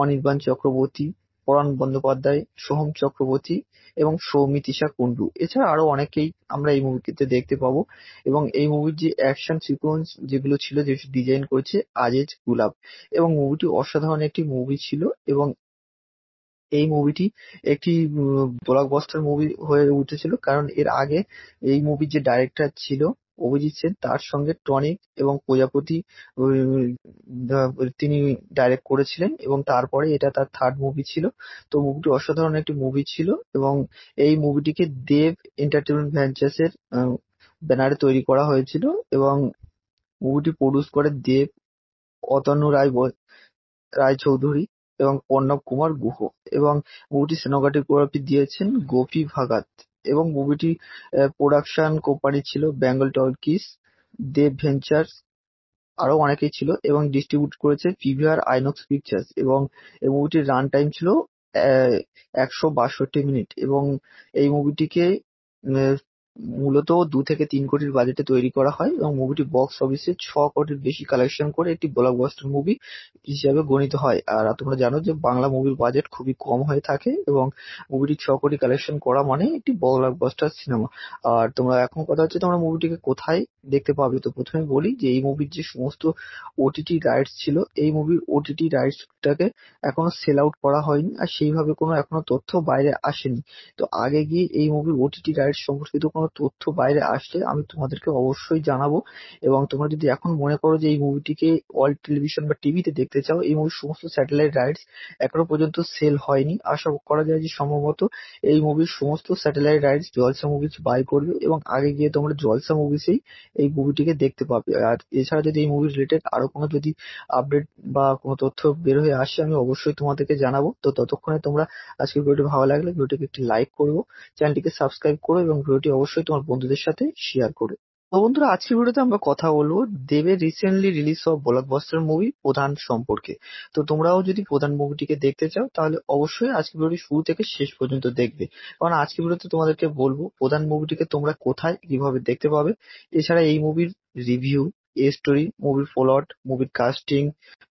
অনির্বাণ চক্রবর্তী পরাণ বন্দ্যোপাধ্যায়, সোহম চক্রবর্তী এবং সৌমিতিশা কুন্ডু এছাড়া আরো অনেকেই আমরা এই মুভিতে দেখতে পাবো এবং এই মুভির যে অ্যাকশন সিকোয়েন্স যেগুলো ছিল যে ডিজাইন করেছে আজেজ গুলাব এবং মুভিটি অসাধারণ একটি মুভি ছিল এবং এই মুভিটি একটি ব্লকবাস্টার মুভি হয়ে উঠেছিল কারণ এর আগে এই মুভির যে ডাইরেক্টর ছিল অভিজিৎ সেন তার সঙ্গে টনিক এবং প্রজাপতি তিনি ডাইরেক্ট করেছিলেন এবং তারপরে এটা তার থার্ড মুভি ছিল তো মুভিটি অসাধারণ একটি মুভি ছিল এবং এই মুভিটিকে দেব এন্টারটেনমেন্ট ভেঞ্চার্স এর ব্যানারে তৈরি করা হয়েছিল এবং মুভিটি প্রডিউস করে দেব অতন্য রায় রায়চৌধুরী এবং পর্ণব কুমার গুহ এবং মুভিটি সিনেমাটোগ্রাফি দিয়েছেন গোপী ভাগাত এবং মুভিটি প্রোডাকশন কোম্পানি ছিল বেঙ্গল টকিজ, দেব ভেঞ্চার্স আরো অনেকেই ছিল এবং ডিস্ট্রিবিউট করেছে পিভিআর আইনক্স পিকচার্স এবং এই মুভিটির রান টাইম ছিল একশো বাষট্টি মিনিট এবং এই মুভিটিকে মূলত দু থেকে তিন কোটির বাজেটে তৈরি করা হয় এবং মুভিটি বক্স অফিসে ছ কোটির বেশি কালেকশন করে একটি ব্লকবাস্টার মুভি হিসাবে গণিত হয় আর তোমরা জানো যে বাংলা মুভির বাজেট খুবই কম হয়ে থাকে এবং মুভিটি ছ কোটি কালেকশন করা মানে একটি ব্লকবাস্টার সিনেমা আর তোমরা এখন কথা হচ্ছে তোমরা মুভিটিকে কোথায় দেখতে পাবে তো প্রথমে বলি যে এই মুভির যে সমস্ত ওটিটি রাইটস ছিল এই মুভির ওটিটি রাইটসটাকে এখনো সেল আউট করা হয়নি আর সেইভাবে কোনো এখনো তথ্য বাইরে আসেনি তো আগে গিয়ে এই মুভির ওটিটি রাইটস সম্পর্কিত কোনো তথ্য বাইরে আসলে আমি তোমাদেরকে অবশ্যই জানাবো এবং তোমরা যদি এখন মনে করো যে এই মুভিটিকে অল টেলিভিশন বা টিভিতে দেখতে চাও এই মুভির সমস্ত স্যাটেলাইট রাইটস এখনো পর্যন্ত সেল হয়নি আশা করা যায় যে সম্ভবত এই মুভির সমস্ত satellite rights Jalsha movies buy করবে এবং আগে গিয়ে তোমরা জলসা মুভিসেই এই মুভিটিকে দেখতে পাবে আর এছাড়া যদি এই মুভি রিলেটেড আরো কোনো যদি আপডেট বা কোনো তথ্য বের হয়ে আসে আমি অবশ্যই তোমাদেরকে জানাবো তো ততক্ষণে তোমরা আজকে ভিডিওটি ভালো লাগলে ভিডিওটিকে একটি লাইক করবো চ্যানেলটিকে সাবস্ক্রাইব করো এবং ভিডিওটি অবশ্যই অবশ্যই তোমার বন্ধুদের সাথে শেয়ার করে তো বন্ধুরা আজকের ভিডিওতে আমরা কথা বলবো দেবের রিসেন্টলি রিলিজ হওয়া ব্লকবাস্টার মুভি প্রধান সম্পর্কে তো তোমরাও যদি প্রধান মুভিটিকে দেখতে চাও তাহলে অবশ্যই আজকের ভিডিওটি শুরু থেকে শেষ পর্যন্ত দেখবে কারণ আজকের ভিডিওতে তোমাদেরকে বলবো প্রধান মুভিটিকে তোমরা কোথায় কিভাবে দেখতে পাবে এছাড়া এই মুভির রিভিউ স্টোরি, মুভির প্লট, মুভির কাস্টিং,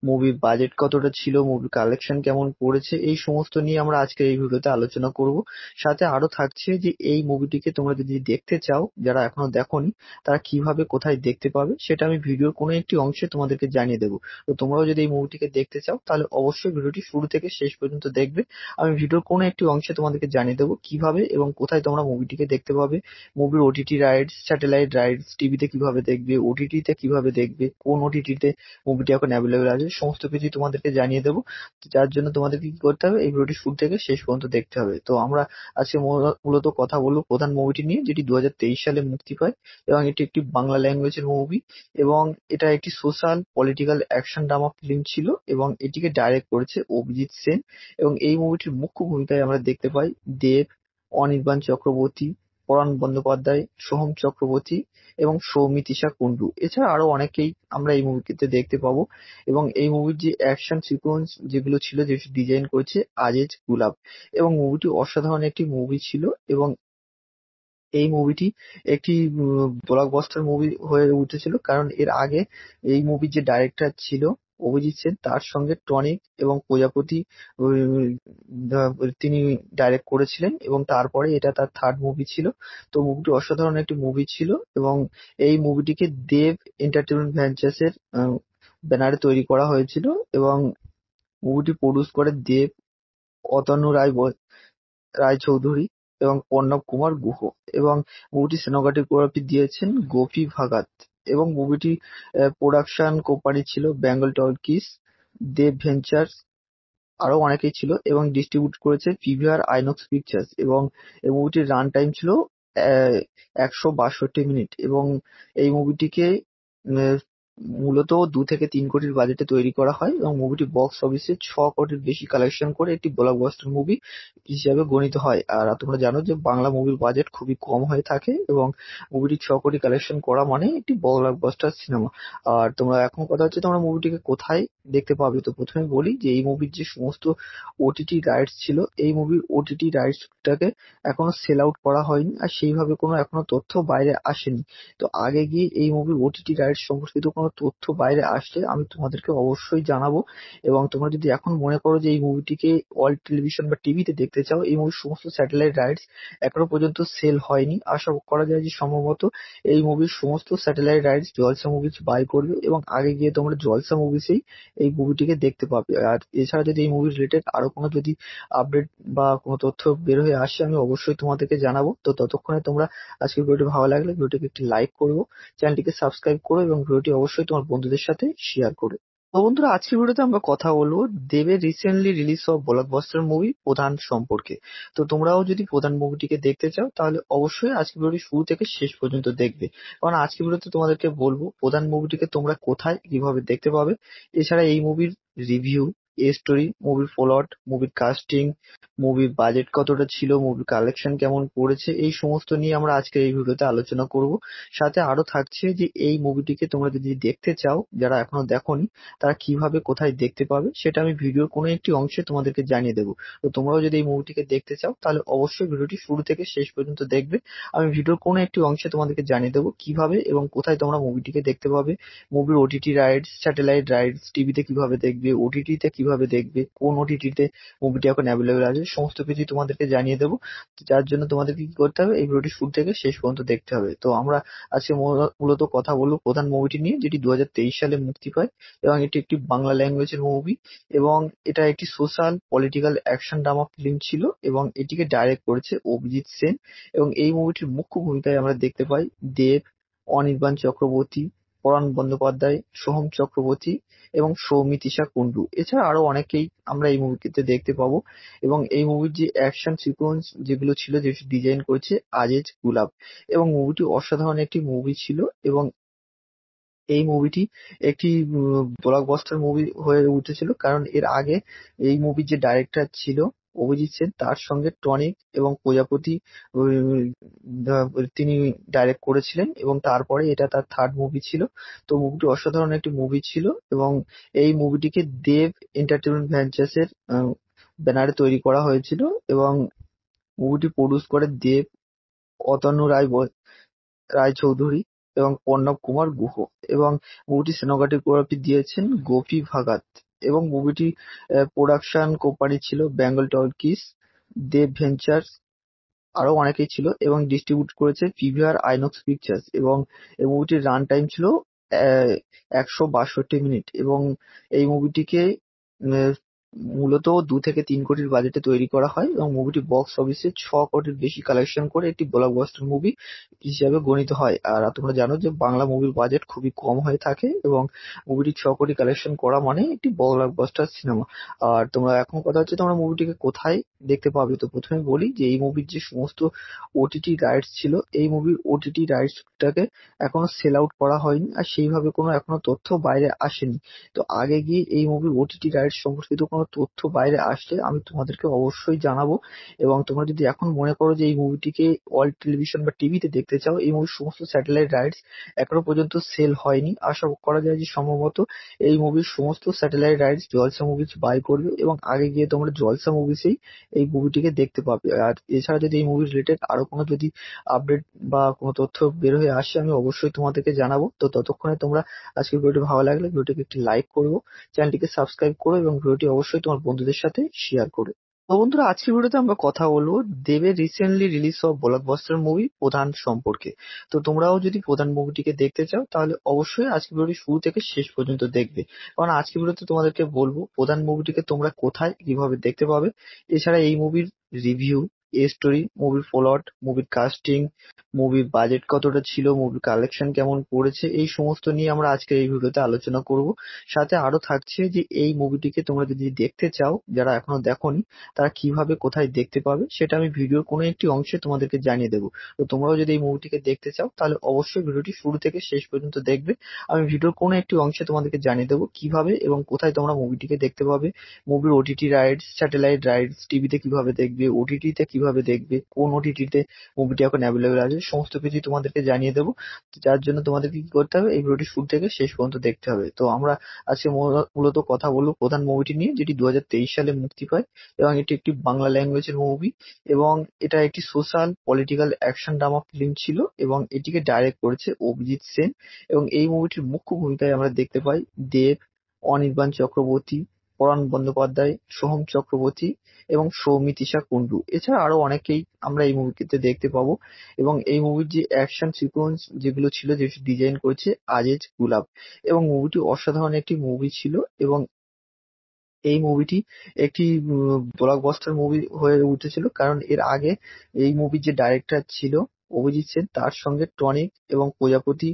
মুভির বাজেট কতটা ছিল, মুভির কালেকশন কেমন পড়েছে এই সমস্ত নিয়ে আমরা আজকের এই ভিডিওতে আলোচনা করব। সাথে আরো থাকছে যে এই মুভিটিকে তোমরা যদি দেখতে চাও যারা এখনো দেখোনি তারা কিভাবে কোথায় দেখতে পাবে সেটা আমি ভিডিওর কোনো একটি অংশে তোমাদেরকে জানিয়ে দেবো। তো তোমরাও যদি এই মুভিটিকে দেখতে চাও তাহলে অবশ্যই ভিডিওটি শুরু থেকে শেষ পর্যন্ত দেখবে। আমি ভিডিওর কোনো একটি অংশে তোমাদেরকে জানিয়ে দেবো কিভাবে এবং কোথায় তোমরা মুভিটিকে দেখতে পাবে, মুভির ওটিটি রাইডস স্যাটেলাইট রাইডস টিভিতে কিভাবে দেখবে, ওটিটিতে কিভাবে দেখবে কোন ওটিটিতে মুভিটি এখন অ্যাভেলেবেল আছে সমস্ত কিছু তোমাদেরকে জানিয়ে দেবো যার জন্য তোমাদেরকে কি করতে হবে এই ভিডিওটি শুরু থেকে শেষ পর্যন্ত দেখতে হবে তো আমরা আজকে মূলত কথা বলবো প্রধান মুভিটি নিয়ে যেটি দু সালে মুক্তি পায় এবং এটি একটি বাংলা ল্যাঙ্গুয়েজের মুভি এবং এটা একটি social political action drama film ছিল এবং এটিকে ডাইরেক্ট করেছে অভিজিৎ সেন এবং এই মুভিটির মুখ্য ভূমিকায় আমরা দেখতে পাই দেব অনির্বাণ চক্রবর্তী পরাণ বন্দ্যোপাধ্যায়, সোহম চক্রবর্তী এবং সৌমিতিশা কুণ্ডু এছাড়া আরো অনেকেই আমরা এই মুভিতে দেখতে পাবো এবং এই মুভির যে অ্যাকশন সিকোয়েন্স যেগুলো ছিল যে ডিজাইন করেছে আজেজ গুলাব এবং মুভিটি অসাধারণ একটি মুভি ছিল এবং এই মুভিটি একটি ব্লকবাস্টার মুভি হয়ে উঠেছিল কারণ এর আগে এই মুভির যে ডাইরেক্টর ছিল অভিজিৎ সেন তার সঙ্গে টনিক এবং প্রজাপতি তিনি ডাইরেক্ট করেছিলেন এবং তারপরে এটা তার থার্ড মুভি ছিল তো মুভিটি অসাধারণ একটি মুভি ছিল এবং এই মুভিটিকে দেব এন্টারটেনমেন্ট এর ব্যানারে তৈরি করা হয়েছিল এবং মুভিটি প্রডিউস করে দেব অতনু রায় রায়চৌধুরী এবং প্রণব কুমার গুহ এবং মুভিটি সেনোগ্রাফি দিয়েছেন গোপী ভাগাত এবং মুভিটি প্রোডাকশন কোম্পানি ছিল বেঙ্গল টকিজ, দেব ভেঞ্চার্স আরো অনেকেই ছিল এবং ডিস্ট্রিবিউট করেছে পিভিআর আইনক্স পিকচার্স এবং এই মুভিটির রান টাইম ছিল একশো বাষট্টি মিনিট এবং এই মুভিটিকে মূলত দু থেকে তিন কোটির বাজেটে তৈরি করা হয় এবং মুভিটি বক্স অফিসে ছ কোটির বেশি কালেকশন করে একটি ব্লকবাস্টার মুভি হিসাবে গণিত হয় আর তোমরা জানো যে বাংলা মুভির বাজেট খুবই কম হয়ে থাকে এবং মুভিটি ছ কোটি কালেকশন করা মানে একটি ব্লকবাস্টার সিনেমা আর তোমরা এখন কথা হচ্ছে তোমরা মুভিটিকে কোথায় দেখতে পাবে তো প্রথমে বলি যে এই মুভির যে সমস্ত ওটিটি রাইটস ছিল এই মুভির ওটিটি রাইটসটাকে এখনো সেল আউট করা হয়নি আর সেইভাবে কোনো এখনো তথ্য বাইরে আসেনি তো আগে গিয়ে এই মুভির ওটিটি রাইটস সম্পর্কিত কোনো তথ্য বাইরে আসলে আমি তোমাদেরকে অবশ্যই জানাবো এবং তোমরা যদি এখন মনে করো যে এই মুভিটিকে ওয়ার্ল্ড টেলিভিশন বা টিভিতে দেখতে চাও এই মুভির সমস্ত স্যাটেলাইট রাইটস এখনো পর্যন্ত সেল হয়নি আশা করা যায় যে সম্ভবত এই মুভির সমস্ত satellite rights Jalsha movies buy করবে এবং আগে গিয়ে তোমরা জলসা মুভিসেই এই মুভিটিকে দেখতে পাবে আর এছাড়া যদি এই মুভি রিলেটেড আরো কোনো যদি আপডেট বা কোনো তথ্য বের হয়ে আসে আমি অবশ্যই তোমাদেরকে জানাবো তো ততক্ষণে তোমরা আজকের ভিডিওটি ভালো লাগলে ভিডিওটিকে একটি লাইক করবো চ্যানেলটিকে সাবস্ক্রাইব করো এবং ভিডিওটি অবশ্যই অবশ্যই তোমার বন্ধুদের সাথে শেয়ার করে তো বন্ধুরা আজকের ভিডিওতে আমরা কথা বলবো দেবের রিসেন্টলি রিলিজ হওয়া ব্লকবাস্টার মুভি প্রধান সম্পর্কে তো তোমরাও যদি প্রধান মুভিটিকে দেখতে চাও তাহলে অবশ্যই আজকের ভিডিওটি শুরু থেকে শেষ পর্যন্ত দেখবে কারণ আজকের ভিডিওতে তোমাদেরকে বলবো প্রধান মুভিটিকে তোমরা কোথায় কিভাবে দেখতে পাবে এছাড়া এই মুভির রিভিউ এ স্টোরি, মুভির প্লট, মুভির কাস্টিং, মুভির বাজেট কতটা ছিল, মুভির কালেকশন কেমন পড়েছে এই সমস্ত নিয়ে আমরা আজকে এই ভিডিওতে আলোচনা করব। সাথে আরো থাকছে যে এই মুভিটিকে তোমরা যদি দেখতে চাও যারা এখনো দেখোনি তারা কিভাবে কোথায় দেখতে পাবে সেটা আমি ভিডিওর কোনো একটি অংশে তোমাদেরকে জানিয়ে দেবো। তো তোমরাও যদি এই মুভিটিকে দেখতে চাও তাহলে অবশ্যই ভিডিওটি শুরু থেকে শেষ পর্যন্ত দেখবে আমি ভিডিওর কোনো একটি অংশে তোমাদেরকে জানিয়ে দেবো কিভাবে এবং কোথায় তোমরা মুভিটিকে দেখতে পাবে মুভির ওটিটি রাইডস স্যাটেলাইট রাইডস টিভিতে কিভাবে দেখবে ওটিটিতে কিভাবে দেখবে কোন ওটিটিতে মুভিটি এখন অ্যাভেলেবেল আছে সমস্ত কিছু তোমাদেরকে জানিয়ে দেবো যার জন্য তোমাদেরকে কি করতে হবে এই ভিডিওটি শুরু থেকে শেষ পর্যন্ত দেখতে হবে তো আমরা আজকে মূলত কথা বলবো প্রধান মুভিটি নিয়ে যেটি দু সালে মুক্তি পায় এবং এটি একটি বাংলা ল্যাঙ্গুয়েজের মুভি এবং এটা একটি social political action drama film ছিল এবং এটিকে ডাইরেক্ট করেছে অভিজিৎ সেন এবং এই মুভিটির মুখ্য ভূমিকায় আমরা দেখতে পাই দেব অনির্বাণ চক্রবর্তী পরাণ বন্দ্যোপাধ্যায়, সোহম চক্রবর্তী এবং সৌমিতিশা কুন্ডু এছাড়া আরো অনেকেই আমরা এই মুভিতে দেখতে পাবো এবং এই মুভির যে অ্যাকশন সিকোয়েন্স যেগুলো ছিল যে ডিজাইন করেছে আজেজ গুলাব এবং মুভিটি অসাধারণ একটি মুভি ছিল এবং এই মুভিটি একটি ব্লকবাস্টার মুভি হয়ে উঠেছিল কারণ এর আগে এই মুভির যে ডাইরেক্টর ছিল অভিজিৎ সেন তার সঙ্গে টনিক এবং প্রজাপতি তিনি ডাইরেক্ট করেছিলেন এবং তারপরে এটা তার থার্ড মুভি ছিল তো মুভিটি অসাধারণ একটি মুভি ছিল এবং এই মুভিটিকে দেব এন্টারটেনমেন্ট এর ব্যানারে তৈরি করা হয়েছিল এবং মুভিটি প্রডিউস করে দেব অতন্য রায় রায়চৌধুরী এবং পর্ণব কুমার গুহ এবং মুভিটি সিনেমাটোগ্রাফি দিয়েছেন গোপী ভাগাত এবং মুভিটি প্রোডাকশন কোম্পানি ছিল বেঙ্গল টকিজ, দেব ভেঞ্চার্স আরো অনেকেই ছিল এবং ডিস্ট্রিবিউট করেছে পিভিআর আইনক্স পিকচার্স এবং এই মুভিটির রান টাইম ছিল একশো বাষট্টি মিনিট এবং এই মুভিটিকে মূলত দু থেকে তিন কোটির বাজেটে তৈরি করা হয় এবং মুভিটি বক্স অফিসে ছ কোটির বেশি কালেকশন করে একটি ব্লকবাস্টার মুভি হিসাবে গণিত হয় আর তোমরা জানো যে বাংলা মুভির বাজেট খুবই কম হয়ে থাকে এবং মুভিটি ছ কোটি কালেকশন করা মানে একটি ব্লকবাস্টার সিনেমা আর তোমরা এখন কথা হচ্ছে তোমরা মুভিটিকে কোথায় দেখতে পাবে তো প্রথমে বলি যে এই মুভির যে সমস্ত ওটিটি রাইটস ছিল এই মুভির ওটিটি রাইটসটাকে এখনো সেল আউট করা হয়নি আর সেইভাবে কোনো এখনো তথ্য বাইরে আসেনি তো আগে গিয়ে এই মুভির ওটিটি রাইটস সম্পর্কিত কোনো তথ্য বাইরে আসলে আমি তোমাদেরকে অবশ্যই জানাবো এবং তোমরা যদি এখন মনে করো যে এই মুভিটিকে অল টেলিভিশন বা টিভিতে দেখতে চাও এই মুভির সমস্ত স্যাটেলাইট রাইটস এখনো পর্যন্ত সেল হয়নি আশা করা যায় যে সম্ভবত এই মুভির সমস্ত satellite rights Jalsha movies buy করবে এবং আগে গিয়ে তোমরা জলসা মুভিসেই এই মুভিটিকে দেখতে পাবে আর এছাড়া যদি এই মুভি রিলেটেড আরো কোনো যদি আপডেট বা কোনো তথ্য বের হয়ে আসে আমি অবশ্যই তোমাদেরকে জানাবো তো ততক্ষণে তোমরা আজকে ভিডিওটি ভালো লাগলে ভিডিওটিকে একটি লাইক করবো চ্যানেলটিকে সাবস্ক্রাইব করো এবং ভিডিওটি অবশ্যই অবশ্যই তোমার বন্ধুদের সাথে শেয়ার করে তো বন্ধুরা আজকের ভিডিওতে আমরা কথা বলবো দেবের রিসেন্টলি রিলিজ হওয়া ব্লকবাস্টার মুভি প্রধান সম্পর্কে তো তোমরাও যদি প্রধান মুভিটিকে দেখতে চাও তাহলে অবশ্যই আজকের ভিডিওটি শুরু থেকে শেষ পর্যন্ত দেখবে কারণ আজকের ভিডিওতে তোমাদেরকে বলবো প্রধান মুভিটিকে তোমরা কোথায় কিভাবে দেখতে পাবে এছাড়া এই মুভির রিভিউ স্টোরি, মুভির প্লট, মুভির কাস্টিং, মুভির বাজেট কতটা ছিল, মুভির কালেকশন কেমন পড়েছে এই সমস্ত নিয়ে আমরা আজকে এই ভিডিওতে আলোচনা করব। সাথে আরো থাকছে যে এই মুভিটিকে তোমরা যদি দেখতে চাও যারা এখনো দেখোনি তারা কিভাবে কোথায় দেখতে পাবে সেটা আমি ভিডিওর কোনো একটি অংশে তোমাদেরকে জানিয়ে দেবো। তো তোমরাও যদি এই মুভিটিকে দেখতে চাও তাহলে অবশ্যই ভিডিওটি শুরু থেকে শেষ পর্যন্ত দেখবে আমি ভিডিওর কোনো একটি অংশে তোমাদেরকে জানিয়ে দেবো কিভাবে এবং কোথায় তোমরা মুভিটিকে দেখতে পাবে মুভির ওটিটি রাইডস স্যাটেলাইট রাইডস টিভিতে কিভাবে দেখবে ওটিটিতে কিভাবে কিভাবে দেখবে কোন ওটিটিতে মুভিটি এখন অ্যাভেলেবেল আছে সমস্ত কিছুই তোমাদেরকে জানিয়ে দেবো যার জন্য তোমাদেরকে কি করতে হবে এই ভিডিওটি শুরু থেকে শেষ পর্যন্ত দেখতে হবে তো আমরা আজকে মূলত কথা বলবো প্রধান মুভিটি নিয়ে যেটি দু সালে মুক্তি পায় এবং এটি একটি বাংলা ল্যাঙ্গুয়েজের মুভি এবং এটা একটি social political action drama film ছিল এবং এটিকে ডাইরেক্ট করেছে অভিজিৎ সেন এবং এই মুভিটির মুখ্য ভূমিকায় আমরা দেখতে পাই দেব অনির্বাণ চক্রবর্তী পরাণ বন্দ্যোপাধ্যায়, সোহম চক্রবর্তী এবং সৌমিতিশা কুণ্ডু এছাড়া আরো অনেকেই আমরা এই মুভিতে দেখতে পাবো এবং এই মুভির যে অ্যাকশন সিকোয়েন্স যেগুলো ছিল যে ডিজাইন করেছে আজেজ গুলাব এবং মুভিটি অসাধারণ একটি মুভি ছিল এবং এই মুভিটি একটি ব্লকবাস্টার মুভি হয়ে উঠেছিল কারণ এর আগে এই মুভির যে ডাইরেক্টর ছিল অভিজিৎ সেন তার সঙ্গে টনিক এবং প্রজাপতি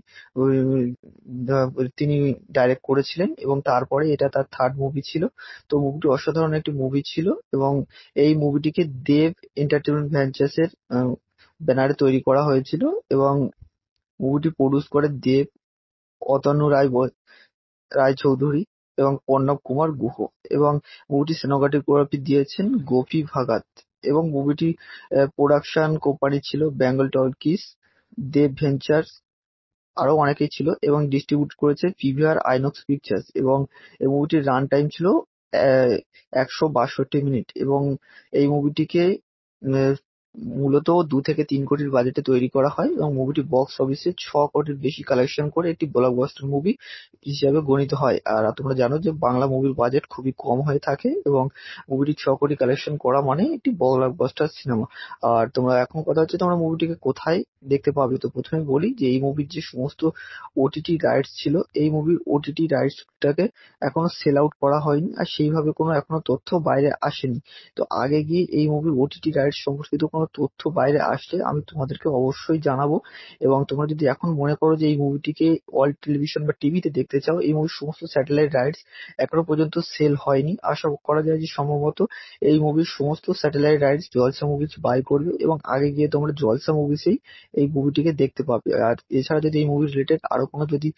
তিনি ডাইরেক্ট করেছিলেন এবং তারপরে এটা তার থার্ড মুভি ছিল তো মুভিটি অসাধারণ একটি মুভি ছিল এবং এই মুভিটিকে দেব এন্টারটেনমেন্ট ভ্যাঞ্চার্স এর ব্যানারে তৈরি করা হয়েছিল এবং মুভিটি প্রডিউস করে দেব অতনু রায় রায়চৌধুরী এবং প্রণব কুমার গুহ এবং মুভিটি সেনোগ্রাফি দিয়েছেন গোপী ভাগাত। এবং মুভিটি প্রোডাকশন কোম্পানি ছিল বেঙ্গল টকিজ, দেব ভেঞ্চার্স আরো অনেকেই ছিল এবং ডিস্ট্রিবিউট করেছে পিভিআর আইনক্স পিকচার্স এবং এই মুভিটির রান টাইম ছিল একশো বাষট্টি মিনিট এবং এই মুভিটিকে মূলত দু থেকে তিন কোটির বাজেটে তৈরি করা হয় এবং মুভিটি বক্স অফিসে ছ কোটির বেশি কালেকশন করে একটি ব্লকবাস্টার মুভি হিসাবে গণিত হয় আর তোমরা জানো যে বাংলা মুভির বাজেট খুবই কম হয়ে থাকে এবং মুভিটি ছ কোটি কালেকশন করা মানে একটি ব্লকবাস্টার সিনেমা আর তোমরা এখন কথা হচ্ছে তোমরা মুভিটিকে কোথায় দেখতে পাবে তো প্রথমে বলি যে এই মুভির যে সমস্ত ওটিটি রাইটস ছিল এই মুভির ওটিটি রাইটসটাকে এখনো সেল আউট করা হয়নি আর সেইভাবে কোনো এখনো তথ্য বাইরে আসেনি তো আগে গিয়ে এই মুভির ওটিটি রাইটস সম্পর্কিত কোনো কোনো তথ্য বাইরে আসলে আমি তোমাদেরকে অবশ্যই জানাবো এবং তোমরা যদি এখন মনে করো যে এই মুভিটিকে ওয়ার্ল্ড টেলিভিশন বা টিভিতে দেখতে চাও এই মুভির সমস্ত স্যাটেলাইট রাইটস এখনো পর্যন্ত সেল হয়নি আশা করা যায় যে সম্ভবত এই মুভির সমস্ত satellite rights Jalsha movies buy করবে এবং আগে গিয়ে তোমরা জলসা মুভিসেই এই মুভিটিকে দেখতে পাবে আর এছাড়া যদি এই মুভি রিলেটেড আরো কোনো যদি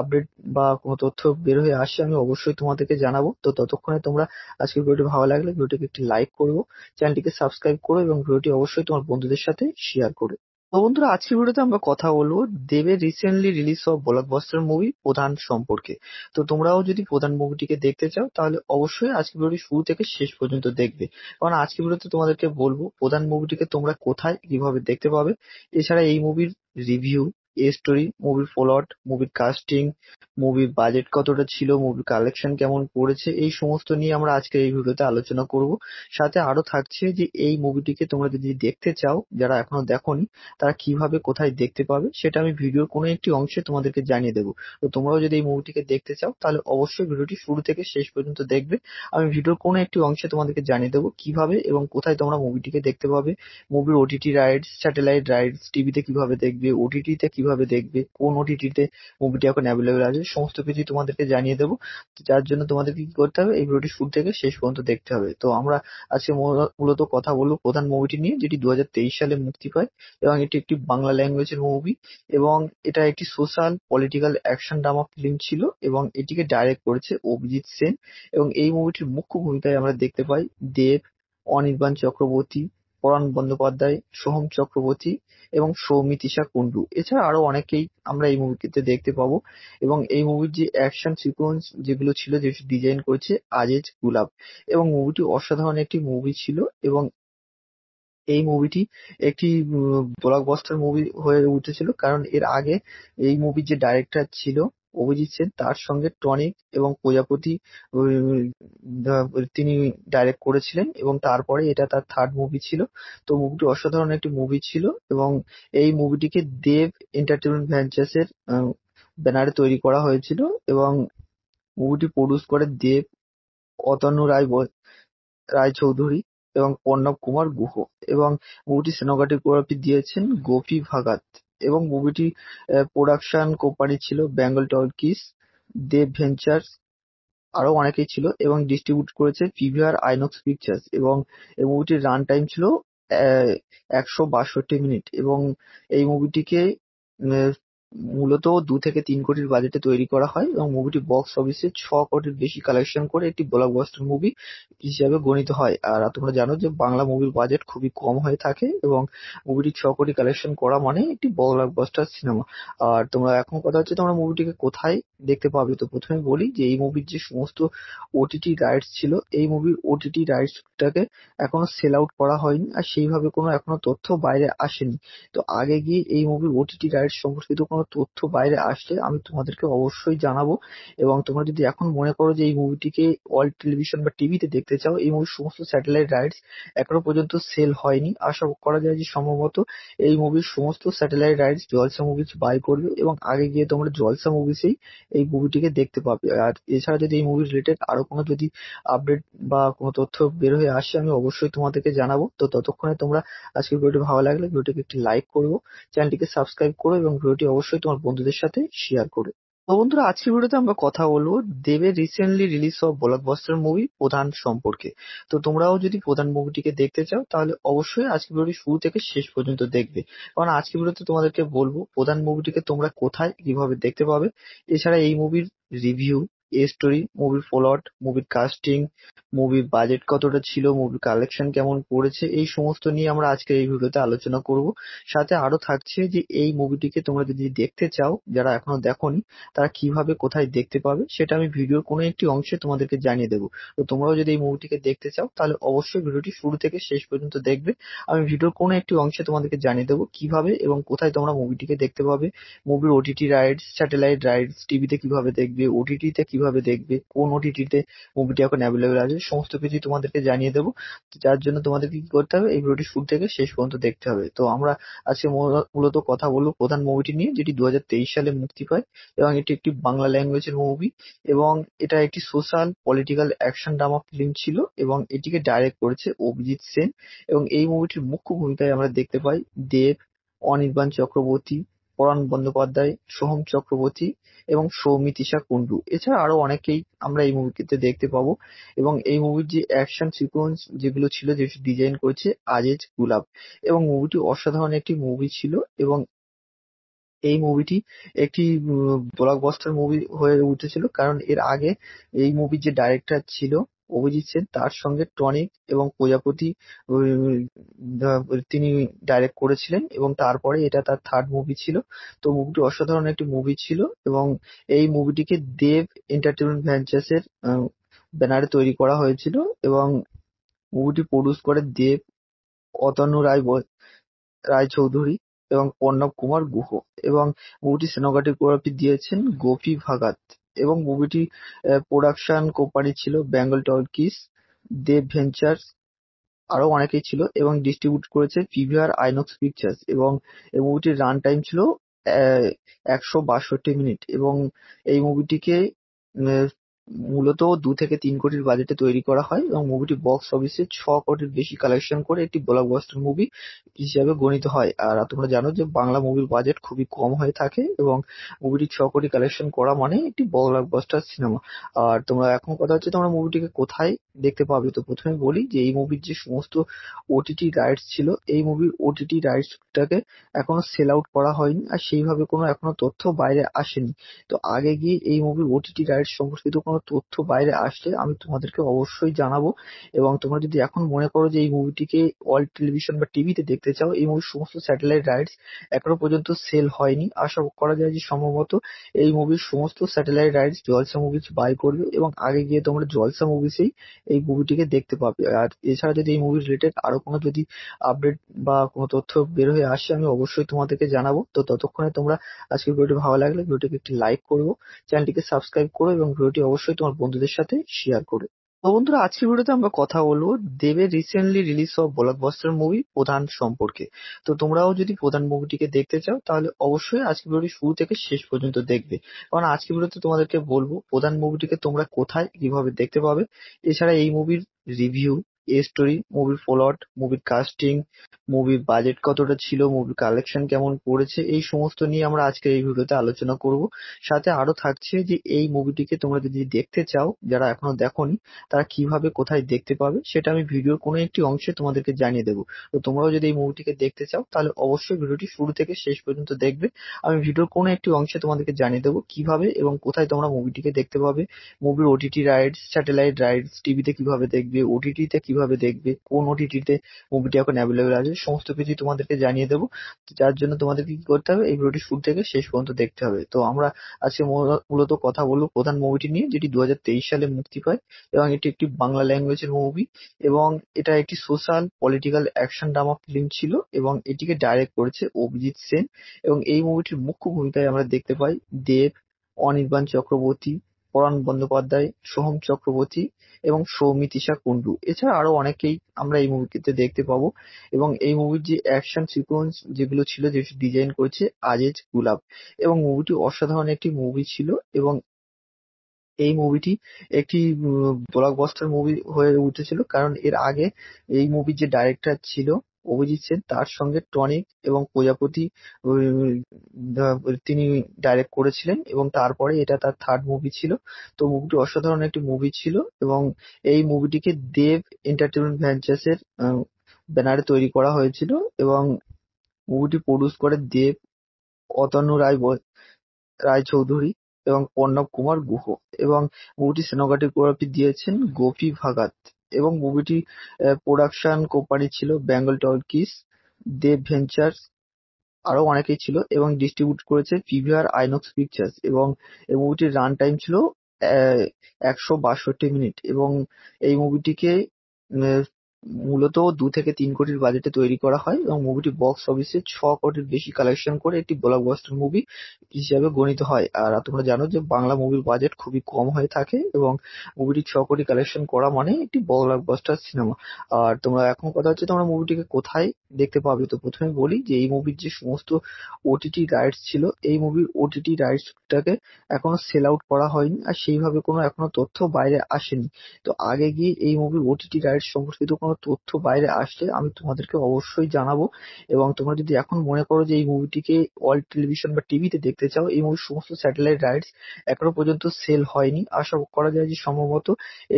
আপডেট বা কোনো তথ্য বের হয়ে আসে আমি অবশ্যই তোমাদেরকে জানাবো তো ততক্ষণে তোমরা আজকের ভিডিওটি ভালো লাগলে ভিডিওটিকে একটি লাইক করবো চ্যানেলটিকে সাবস্ক্রাইব করো এবং ভিডিওটি অবশ্যই অবশ্যই তোমার বন্ধুদের সাথে শেয়ার করে তো বন্ধুরা আজকের ভিডিওতে আমরা কথা বলবো দেবের রিসেন্টলি রিলিজ হওয়া ব্লকবাস্টার মুভি প্রধান সম্পর্কে তো তোমরাও যদি প্রধান মুভিটিকে দেখতে চাও তাহলে অবশ্যই আজকের ভিডিওটি শুরু থেকে শেষ পর্যন্ত দেখবে কারণ আজকের ভিডিওতে তোমাদেরকে বলবো প্রধান মুভিটিকে তোমরা কোথায় কিভাবে দেখতে পাবে এছাড়া এই মুভির রিভিউ এ স্টোরি, মুভির প্লট, মুভির কাস্টিং, মুভির বাজেট কতটা ছিল, মুভির কালেকশন কেমন করেছে এই সমস্ত নিয়ে আমরা আজকে এই ভিডিওতে আলোচনা করব। সাথে আরো থাকছে যে এই মুভিটিকে তোমরা যদি দেখতে চাও যারা এখনো দেখোনি তারা কিভাবে কোথায় দেখতে পাবে সেটা আমি ভিডিওর কোনো একটি অংশে তোমাদেরকে জানিয়ে দেবো। তো তোমরাও যদি এই মুভিটিকে দেখতে চাও তাহলে অবশ্যই ভিডিওটি শুরু থেকে শেষ পর্যন্ত দেখবে। আমি ভিডিওর কোনো একটি অংশে তোমাদেরকে জানিয়ে দেবো কিভাবে এবং কোথায় তোমরা মুভিটিকে দেখতে পাবে মুভির ওটিটি রাইডস স্যাটেলাইট রাইডস টিভিতে কিভাবে দেখবে ওটিটিতে কিভাবে দেখবে কোন ওটিটিতে মুভিটি এখন অ্যাভেলেবেল আছে সমস্ত কিছু তোমাদেরকে জানিয়ে দেবো যার জন্য তোমাদেরকে কি করতে হবে এই ভিডিওটি শুরু থেকে শেষ পর্যন্ত দেখতে হবে তো আমরা আজকে মূলত কথা বলবো প্রধান মুভিটি নিয়ে যেটি দু সালে মুক্তি পায় এবং এটি একটি বাংলা ল্যাঙ্গুয়েজের মুভি এবং এটা একটি social political action drama film ছিল এবং এটিকে ডাইরেক্ট করেছে অভিজিৎ সেন এবং এই মুভিটির মুখ্য ভূমিকায় আমরা দেখতে পাই দেব অনির্বাণ চক্রবর্তী পরাণ বন্দ্যোপাধ্যায়, সোহম চক্রবর্তী এবং সৌমিতিশা কুন্ডু এছাড়া আরো অনেকেই আমরা এই মুভিতে দেখতে পাবো এবং এই মুভির যে অ্যাকশন সিকোয়েন্স যেগুলো ছিল যে ডিজাইন করেছে আজেজ গুলাব এবং মুভিটি অসাধারণ একটি মুভি ছিল এবং এই মুভিটি একটি ব্লকবাস্টার মুভি হয়ে উঠেছিল কারণ এর আগে এই মুভির যে ডাইরেক্টর ছিল অভিজিৎ সেন তার সঙ্গে টনিক এবং প্রজাপতি তিনি ডাইরেক্ট করেছিলেন এবং তারপরে এটা তার থার্ড মুভি ছিল তো মুভিটি অসাধারণ একটি মুভি ছিল এবং এই মুভিটিকে দেব এন্টারটেনমেন্ট এর ব্যানারে তৈরি করা হয়েছিল এবং মুভিটি প্রডিউস করে দেব অতন্য রায় রায়চৌধুরী এবং পর্ণব কুমার গুহ এবং মুভিটি সিনেমাটোগ্রাফি দিয়েছেন গোপী ভাগাত এবং মুভিটি প্রোডাকশন কোম্পানি ছিল বেঙ্গল টকিজ, দেব ভেঞ্চার্স আরো অনেকেই ছিল এবং ডিস্ট্রিবিউট করেছে পিভিআর আইনক্স পিকচার্স এবং এই মুভিটির রান টাইম ছিল একশো বাষট্টি মিনিট এবং এই মুভিটিকে মূলত দু থেকে তিন কোটির বাজেটে তৈরি করা হয় এবং মুভিটি বক্স অফিসে ছ কোটির বেশি কালেকশন করে একটি ব্লকবাস্টার মুভি হিসাবে গণিত হয় আর তোমরা জানো যে বাংলা মুভির বাজেট খুবই কম হয়ে থাকে এবং মুভিটি ছ কোটি কালেকশন করা মানে একটি ব্লকবাস্টার সিনেমা আর তোমরা এখন কথা হচ্ছে তোমরা মুভিটিকে কোথায় দেখতে পাবে তো প্রথমে বলি যে এই মুভির যে সমস্ত ওটিটি রাইটস ছিল এই মুভির ওটিটি রাইটসটাকে এখনো সেল আউট করা হয়নি আর সেইভাবে কোনো এখনো তথ্য বাইরে আসেনি তো আগে গিয়ে এই মুভির ওটিটি রাইটস সম্পর্কিত কোনো তথ্য বাইরে আসলে আমি তোমাদেরকে অবশ্যই জানাবো এবং তোমরা যদি এখন মনে করো যে এই মুভিটিকে অল টেলিভিশন বা টিভিতে দেখতে চাও এই মুভির সমস্ত স্যাটেলাইট রাইটস এখনো পর্যন্ত সেল হয়নি আশা করা যায় যে সম্ভবত এই মুভির সমস্ত satellite rights Jalsha movies buy করবে এবং আগে গিয়ে তোমরা জলসা মুভিসেই এই মুভিটিকে দেখতে পাবে আর এছাড়া যদি এই মুভি রিলেটেড আরো কোনো যদি আপডেট বা কোনো তথ্য বের হয়ে আসে আমি অবশ্যই তোমাদেরকে জানাবো তো ততক্ষণে তোমরা আজকের ভিডিওটি ভালো লাগলে ভিডিওটিকে একটি লাইক করবো চ্যানেলটিকে সাবস্ক্রাইব করো এবং ভিডিওটি অবশ্যই অবশ্যই তোমার বন্ধুদের সাথে শেয়ার করে তো বন্ধুরা আজকের ভিডিওতে আমরা কথা বলবো দেবের রিসেন্টলি রিলিজ হওয়া ব্লকবাস্টার মুভি প্রধান সম্পর্কে তো তোমরাও যদি প্রধান মুভিটিকে দেখতে চাও তাহলে অবশ্যই আজকে ভিডিওটি শুরু থেকে শেষ পর্যন্ত দেখবে কারণ আজকে ভিডিওতে তোমাদেরকে বলবো প্রধান মুভিটিকে তোমরা কোথায় কিভাবে দেখতে পাবে এছাড়া এই মুভির রিভিউ স্টোরি, মুভির প্লট, মুভির কাস্টিং, মুভির বাজেট কতটা ছিল, মুভির কালেকশন কেমন করেছে এই সমস্ত নিয়ে আমরা আজকে এই ভিডিওতে আলোচনা করব। সাথে আরো থাকছে যে এই মুভিটিকে তোমরা যদি দেখতে চাও যারা এখনো দেখোনি তারা কিভাবে কোথায় দেখতে পাবে সেটা আমি ভিডিওর কোন একটি অংশে তোমাদেরকে জানিয়ে দেবো। তো তোমরাও যদি এই মুভিটিকে দেখতে চাও তাহলে অবশ্যই ভিডিওটি শুরু থেকে শেষ পর্যন্ত দেখবে। আমি ভিডিওর কোনো একটি অংশে তোমাদেরকে জানিয়ে দেবো কিভাবে এবং কোথায় তোমরা মুভিটিকে দেখতে পাবে মুভির ওটিটি রাইডস স্যাটেলাইট রাইডস টিভিতে কিভাবে দেখবে ওটিটিতে কিভাবে কিভাবে দেখবে কোন ওটিটিতে মুভিটি এখন অ্যাভেলেবেল আছে সমস্ত কিছুই তোমাদেরকে জানিয়ে দেবো যার জন্য তোমাদেরকে কি করতে হবে এই ভিডিওটি শুরু থেকে শেষ পর্যন্ত দেখতে হবে তো আমরা আজকে মূলত কথা বলবো প্রধান মুভিটি নিয়ে যেটি দু সালে মুক্তি পায় এবং এটি একটি বাংলা ল্যাঙ্গুয়েজের মুভি এবং এটা একটি social political action drama film ছিল এবং এটিকে ডাইরেক্ট করেছে অভিজিৎ সেন এবং এই মুভিটির মুখ্য ভূমিকায় আমরা দেখতে পাই দেব অনির্বাণ চক্রবর্তী পরাণ বন্দ্যোপাধ্যায়, সোহম চক্রবর্তী এবং সৌমিতিশা কুন্ডু এছাড়া আরো অনেকেই আমরা এই মুভিতে দেখতে পাবো এবং এই মুভির যে অ্যাকশন সিকোয়েন্স যেগুলো ছিল যে ডিজাইন করেছে আজেজ গুলাব এবং মুভিটি অসাধারণ একটি মুভি ছিল এবং এই মুভিটি একটি ব্লকবাস্টার মুভি হয়ে উঠেছিল কারণ এর আগে এই মুভির যে ডাইরেক্টর ছিল অভিজিৎ সেন তার সঙ্গে টনিক এবং প্রজাপতি তিনি ডাইরেক্ট করেছিলেন এবং তারপরে এটা তার থার্ড মুভি ছিল তো মুভিটি অসাধারণ একটি মুভি ছিল এবং এই মুভিটিকে দেব এন্টারটেনমেন্ট ভ্যাঞ্চার্স এর ব্যানারে তৈরি করা হয়েছিল এবং মুভিটি প্রডিউস করে দেব অতনু রায় রায়চৌধুরী এবং প্রণব কুমার গুহ এবং মুভিটি সেনোগ্রাফি দিয়েছেন গোপী ভাগাত। এবং মুভিটি প্রোডাকশন কোম্পানি ছিল বেঙ্গল টকিজ, দেব ভেঞ্চার্স আরো অনেকেই ছিল এবং ডিস্ট্রিবিউট করেছে পিভিআর আইনক্স পিকচার্স এবং এই মুভিটির রান টাইম ছিল একশো বাষট্টি মিনিট এবং এই মুভিটিকে মূলত দু থেকে তিন কোটির বাজেটে তৈরি করা হয় এবং মুভিটি বক্স অফিসে ছ কোটির বেশি কালেকশন করে একটি ব্লকবাস্টার মুভি হিসাবে গণিত হয় আর তোমরা জানো যে বাংলা মুভির বাজেট খুবই কম হয়ে থাকে এবং মুভিটি ছ কোটি কালেকশন করা মানে একটি ব্লকবাস্টার সিনেমা আর তোমরা এখন কথা হচ্ছে তোমরা মুভিটিকে কোথায় দেখতে পাবে তো প্রথমে বলি যে এই মুভির যে সমস্ত ওটিটি রাইটস ছিল এই মুভির ওটিটি রাইটসটাকে এখনো সেল আউট করা হয়নি আর সেইভাবে কোনো এখনো তথ্য বাইরে আসেনি তো আগে গিয়ে এই মুভির ওটিটি রাইটস সম্পর্কিত কোনো কোনো তথ্য বাইরে আসলে আমি তোমাদেরকে অবশ্যই জানাবো এবং তোমরা যদি এখন মনে করো যে এই মুভিটিকে ওয়ার্ল্ড টেলিভিশন বা টিভিতে দেখতে চাও এই মুভির সমস্ত স্যাটেলাইট রাইটস এখনো পর্যন্ত সেল হয়নি আশা করা যায় যে সম্ভবত এই মুভির সমস্ত satellite rights Jalsha movies buy করবে এবং আগে গিয়ে তোমরা জলসা মুভিসেই এই মুভিটিকে দেখতে পাবে আর এছাড়া যদি এই মুভি রিলেটেড আরো কোনো যদি আপডেট বা কোনো তথ্য বের হয়ে আসে আমি অবশ্যই তোমাদেরকে জানাবো তো ততক্ষণে তোমরা আজকের ভিডিওটি ভালো লাগলে ভিডিওটিকে একটি লাইক করবো চ্যানেলটিকে সাবস্ক্রাইব করো এবং ভিডিওটি অবশ্যই অবশ্যই তোমার বন্ধুদের সাথে শেয়ার করে তো বন্ধুরা আজকের ভিডিওতে আমরা কথা বলবো দেবের রিসেন্টলি রিলিজ হওয়া ব্লকবাস্টার মুভি প্রধান সম্পর্কে তো তোমরাও যদি প্রধান মুভিটিকে দেখতে চাও তাহলে অবশ্যই আজকের ভিডিও শুরু থেকে শেষ পর্যন্ত দেখবে কারণ আজকের ভিডিওতে তোমাদেরকে বলবো প্রধান মুভিটিকে তোমরা কোথায় কিভাবে দেখতে পাবে এছাড়া এই মুভির রিভিউ স্টোরি, মুভির প্লট, মুভির কাস্টিং, মুভির বাজেট কতটা ছিল, মুভির কালেকশন কেমন করেছে এই সমস্ত নিয়ে আমরা আজকে এই ভিডিওতে আলোচনা করব। সাথে আরো থাকছে যে এই মুভিটিকে তোমরা যদি দেখতে চাও যারা এখনো দেখোনি তারা কিভাবে কোথায় দেখতে পাবে সেটা আমি ভিডিওর কোনো একটি অংশে তোমাদেরকে জানিয়ে দেবো। তো তোমরাও যদি এই মুভিটিকে দেখতে চাও তাহলে অবশ্যই ভিডিওটি শুরু থেকে শেষ পর্যন্ত দেখবে। আমি ভিডিওর কোনো একটি অংশে তোমাদেরকে জানিয়ে দেবো কিভাবে এবং কোথায় তোমরা মুভিটিকে দেখতে পাবে মুভির ওটিটি রাইডস স্যাটেলাইট রাইডস টিভিতে কিভাবে দেখবে ওটিটিতে কিভাবে দেখবে কোন ওটিটিতে মুভিটি এখন অ্যাভেলেবেল আছে সমস্ত কিছু তোমাদেরকে জানিয়ে দেবো যার জন্য তোমাদেরকে কি করতে হবে এই ভিডিওটি শুরু থেকে শেষ পর্যন্ত দেখতে হবে তো আমরা আজকে মূলত কথা বলবো প্রধান মুভিটি নিয়ে যেটি দু সালে মুক্তি পায় এবং এটি একটি বাংলা ল্যাঙ্গুয়েজের মুভি এবং এটা একটি social political action drama film ছিল এবং এটিকে ডাইরেক্ট করেছে অভিজিৎ সেন এবং এই মুভিটির মুখ্য ভূমিকায় আমরা দেখতে পাই দেব অনির্বাণ চক্রবর্তী পরাণ বন্দ্যোপাধ্যায়, সোহম চক্রবর্তী এবং সৌমিতিশা কুন্ডু এছাড়া আরো অনেকেই আমরা এই মুভিতে দেখতে পাবো এবং এই মুভির যে অ্যাকশন সিকোয়েন্স যেগুলো ছিল যে ডিজাইন করেছে আজেজ গুলাব এবং মুভিটি অসাধারণ একটি মুভি ছিল এবং এই মুভিটি একটি ব্লকবাস্টার মুভি হয়ে উঠেছিল কারণ এর আগে এই মুভির যে ডাইরেক্টর ছিল অভিজিৎ সেন তার সঙ্গে টনিক এবং প্রজাপতি তিনি ডাইরেক্ট করেছিলেন এবং তারপরে এটা তার থার্ড মুভি ছিল তো মুভিটি অসাধারণ একটি মুভি ছিল এবং এই মুভিটিকে দেব এন্টারটেনমেন্ট ভেঞ্চার্স এর ব্যানারে তৈরি করা হয়েছিল এবং মুভিটি প্রডিউস করে দেব অতনু রায় রায়চৌধুরী এবং প্রণব কুমার গুহ এবং মুভিটি সিনেমাটোগ্রাফি দিয়েছেন গোপী ভাগাত এবং মুভিটি প্রোডাকশন কোম্পানি ছিল বেঙ্গল টকিজ, দেব ভেঞ্চার্স আরো অনেকেই ছিল এবং ডিস্ট্রিবিউট করেছে পিভিআর আইনক্স পিকচার্স এবং এই মুভিটির রান টাইম ছিল একশো বাষট্টি মিনিট এবং এই মুভিটিকে মূলত দু থেকে তিন কোটির বাজেটে তৈরি করা হয় এবং মুভিটি বক্স অফিসে ছ কোটির বেশি কালেকশন করে একটি ব্লকবাস্টার মুভি হিসাবে গণিত হয় আর তোমরা জানো যে বাংলা মুভির বাজেট খুবই কম হয়ে থাকে এবং মুভিটি ছ কোটি কালেকশন করা মানে একটি ব্লকবাস্টার সিনেমা আর তোমরা এখন কথা হচ্ছে তোমরা মুভিটিকে কোথায় দেখতে পাবে তো প্রথমে বলি যে এই মুভির যে সমস্ত ওটিটি রাইটস ছিল এই মুভির ওটিটি রাইটসটাকে এখনো সেল আউট করা হয়নি আর সেইভাবে কোনো এখনো তথ্য বাইরে আসেনি তো আগে গিয়ে এই মুভির ওটিটি রাইটস সম্পর্কিত কোনো তথ্য বাইরে আসলে আমি তোমাদেরকে অবশ্যই জানাবো এবং তোমরা যদি এখন মনে করো যে এই মুভিটিকে ওয়ার্ল্ড টেলিভিশন বা টিভিতে দেখতে চাও এই মুভির সমস্ত স্যাটেলাইট রাইটস এখনো পর্যন্ত সেল হয়নি আশা করা যায় যে সম্ভবত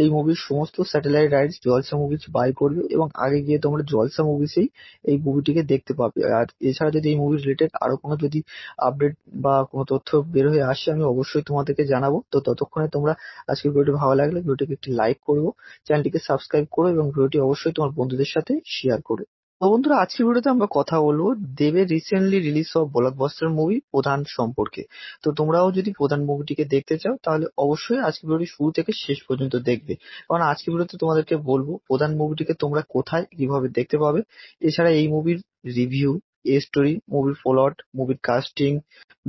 এই মুভির সমস্ত satellite rights Jalsha movies buy করবে এবং আগে গিয়ে তোমরা জলসা মুভিসেই এই মুভিটিকে দেখতে পাবে আর এছাড়া যদি এই মুভি রিলেটেড আরো কোনো যদি আপডেট বা কোনো তথ্য বের হয়ে আসে আমি অবশ্যই তোমাদেরকে জানাবো তো ততক্ষণে তোমরা আজকের ভিডিওটি ভালো লাগলে ভিডিওটিকে একটি লাইক করবো চ্যানেলটিকে সাবস্ক্রাইব করো এবং ভিডিওটি অবশ্যই অবশ্যই তোমার বন্ধুদের সাথে শেয়ার করে তো বন্ধুরা আজকের ভিডিওতে আমরা কথা বলবো দেবের রিসেন্টলি রিলিজ হওয়া ব্লকবাস্টার মুভি প্রধান সম্পর্কে তো তোমরাও যদি প্রধান মুভিটিকে দেখতে চাও তাহলে অবশ্যই আজকের ভিডিওটি শুরু থেকে শেষ পর্যন্ত দেখবে কারণ আজকের ভিডিওতে তোমাদেরকে বলবো প্রধান মুভিটিকে তোমরা কোথায় কিভাবে দেখতে পাবে এছাড়া এই মুভির রিভিউ এ স্টোরি, মুভির প্লট, মুভির কাস্টিং,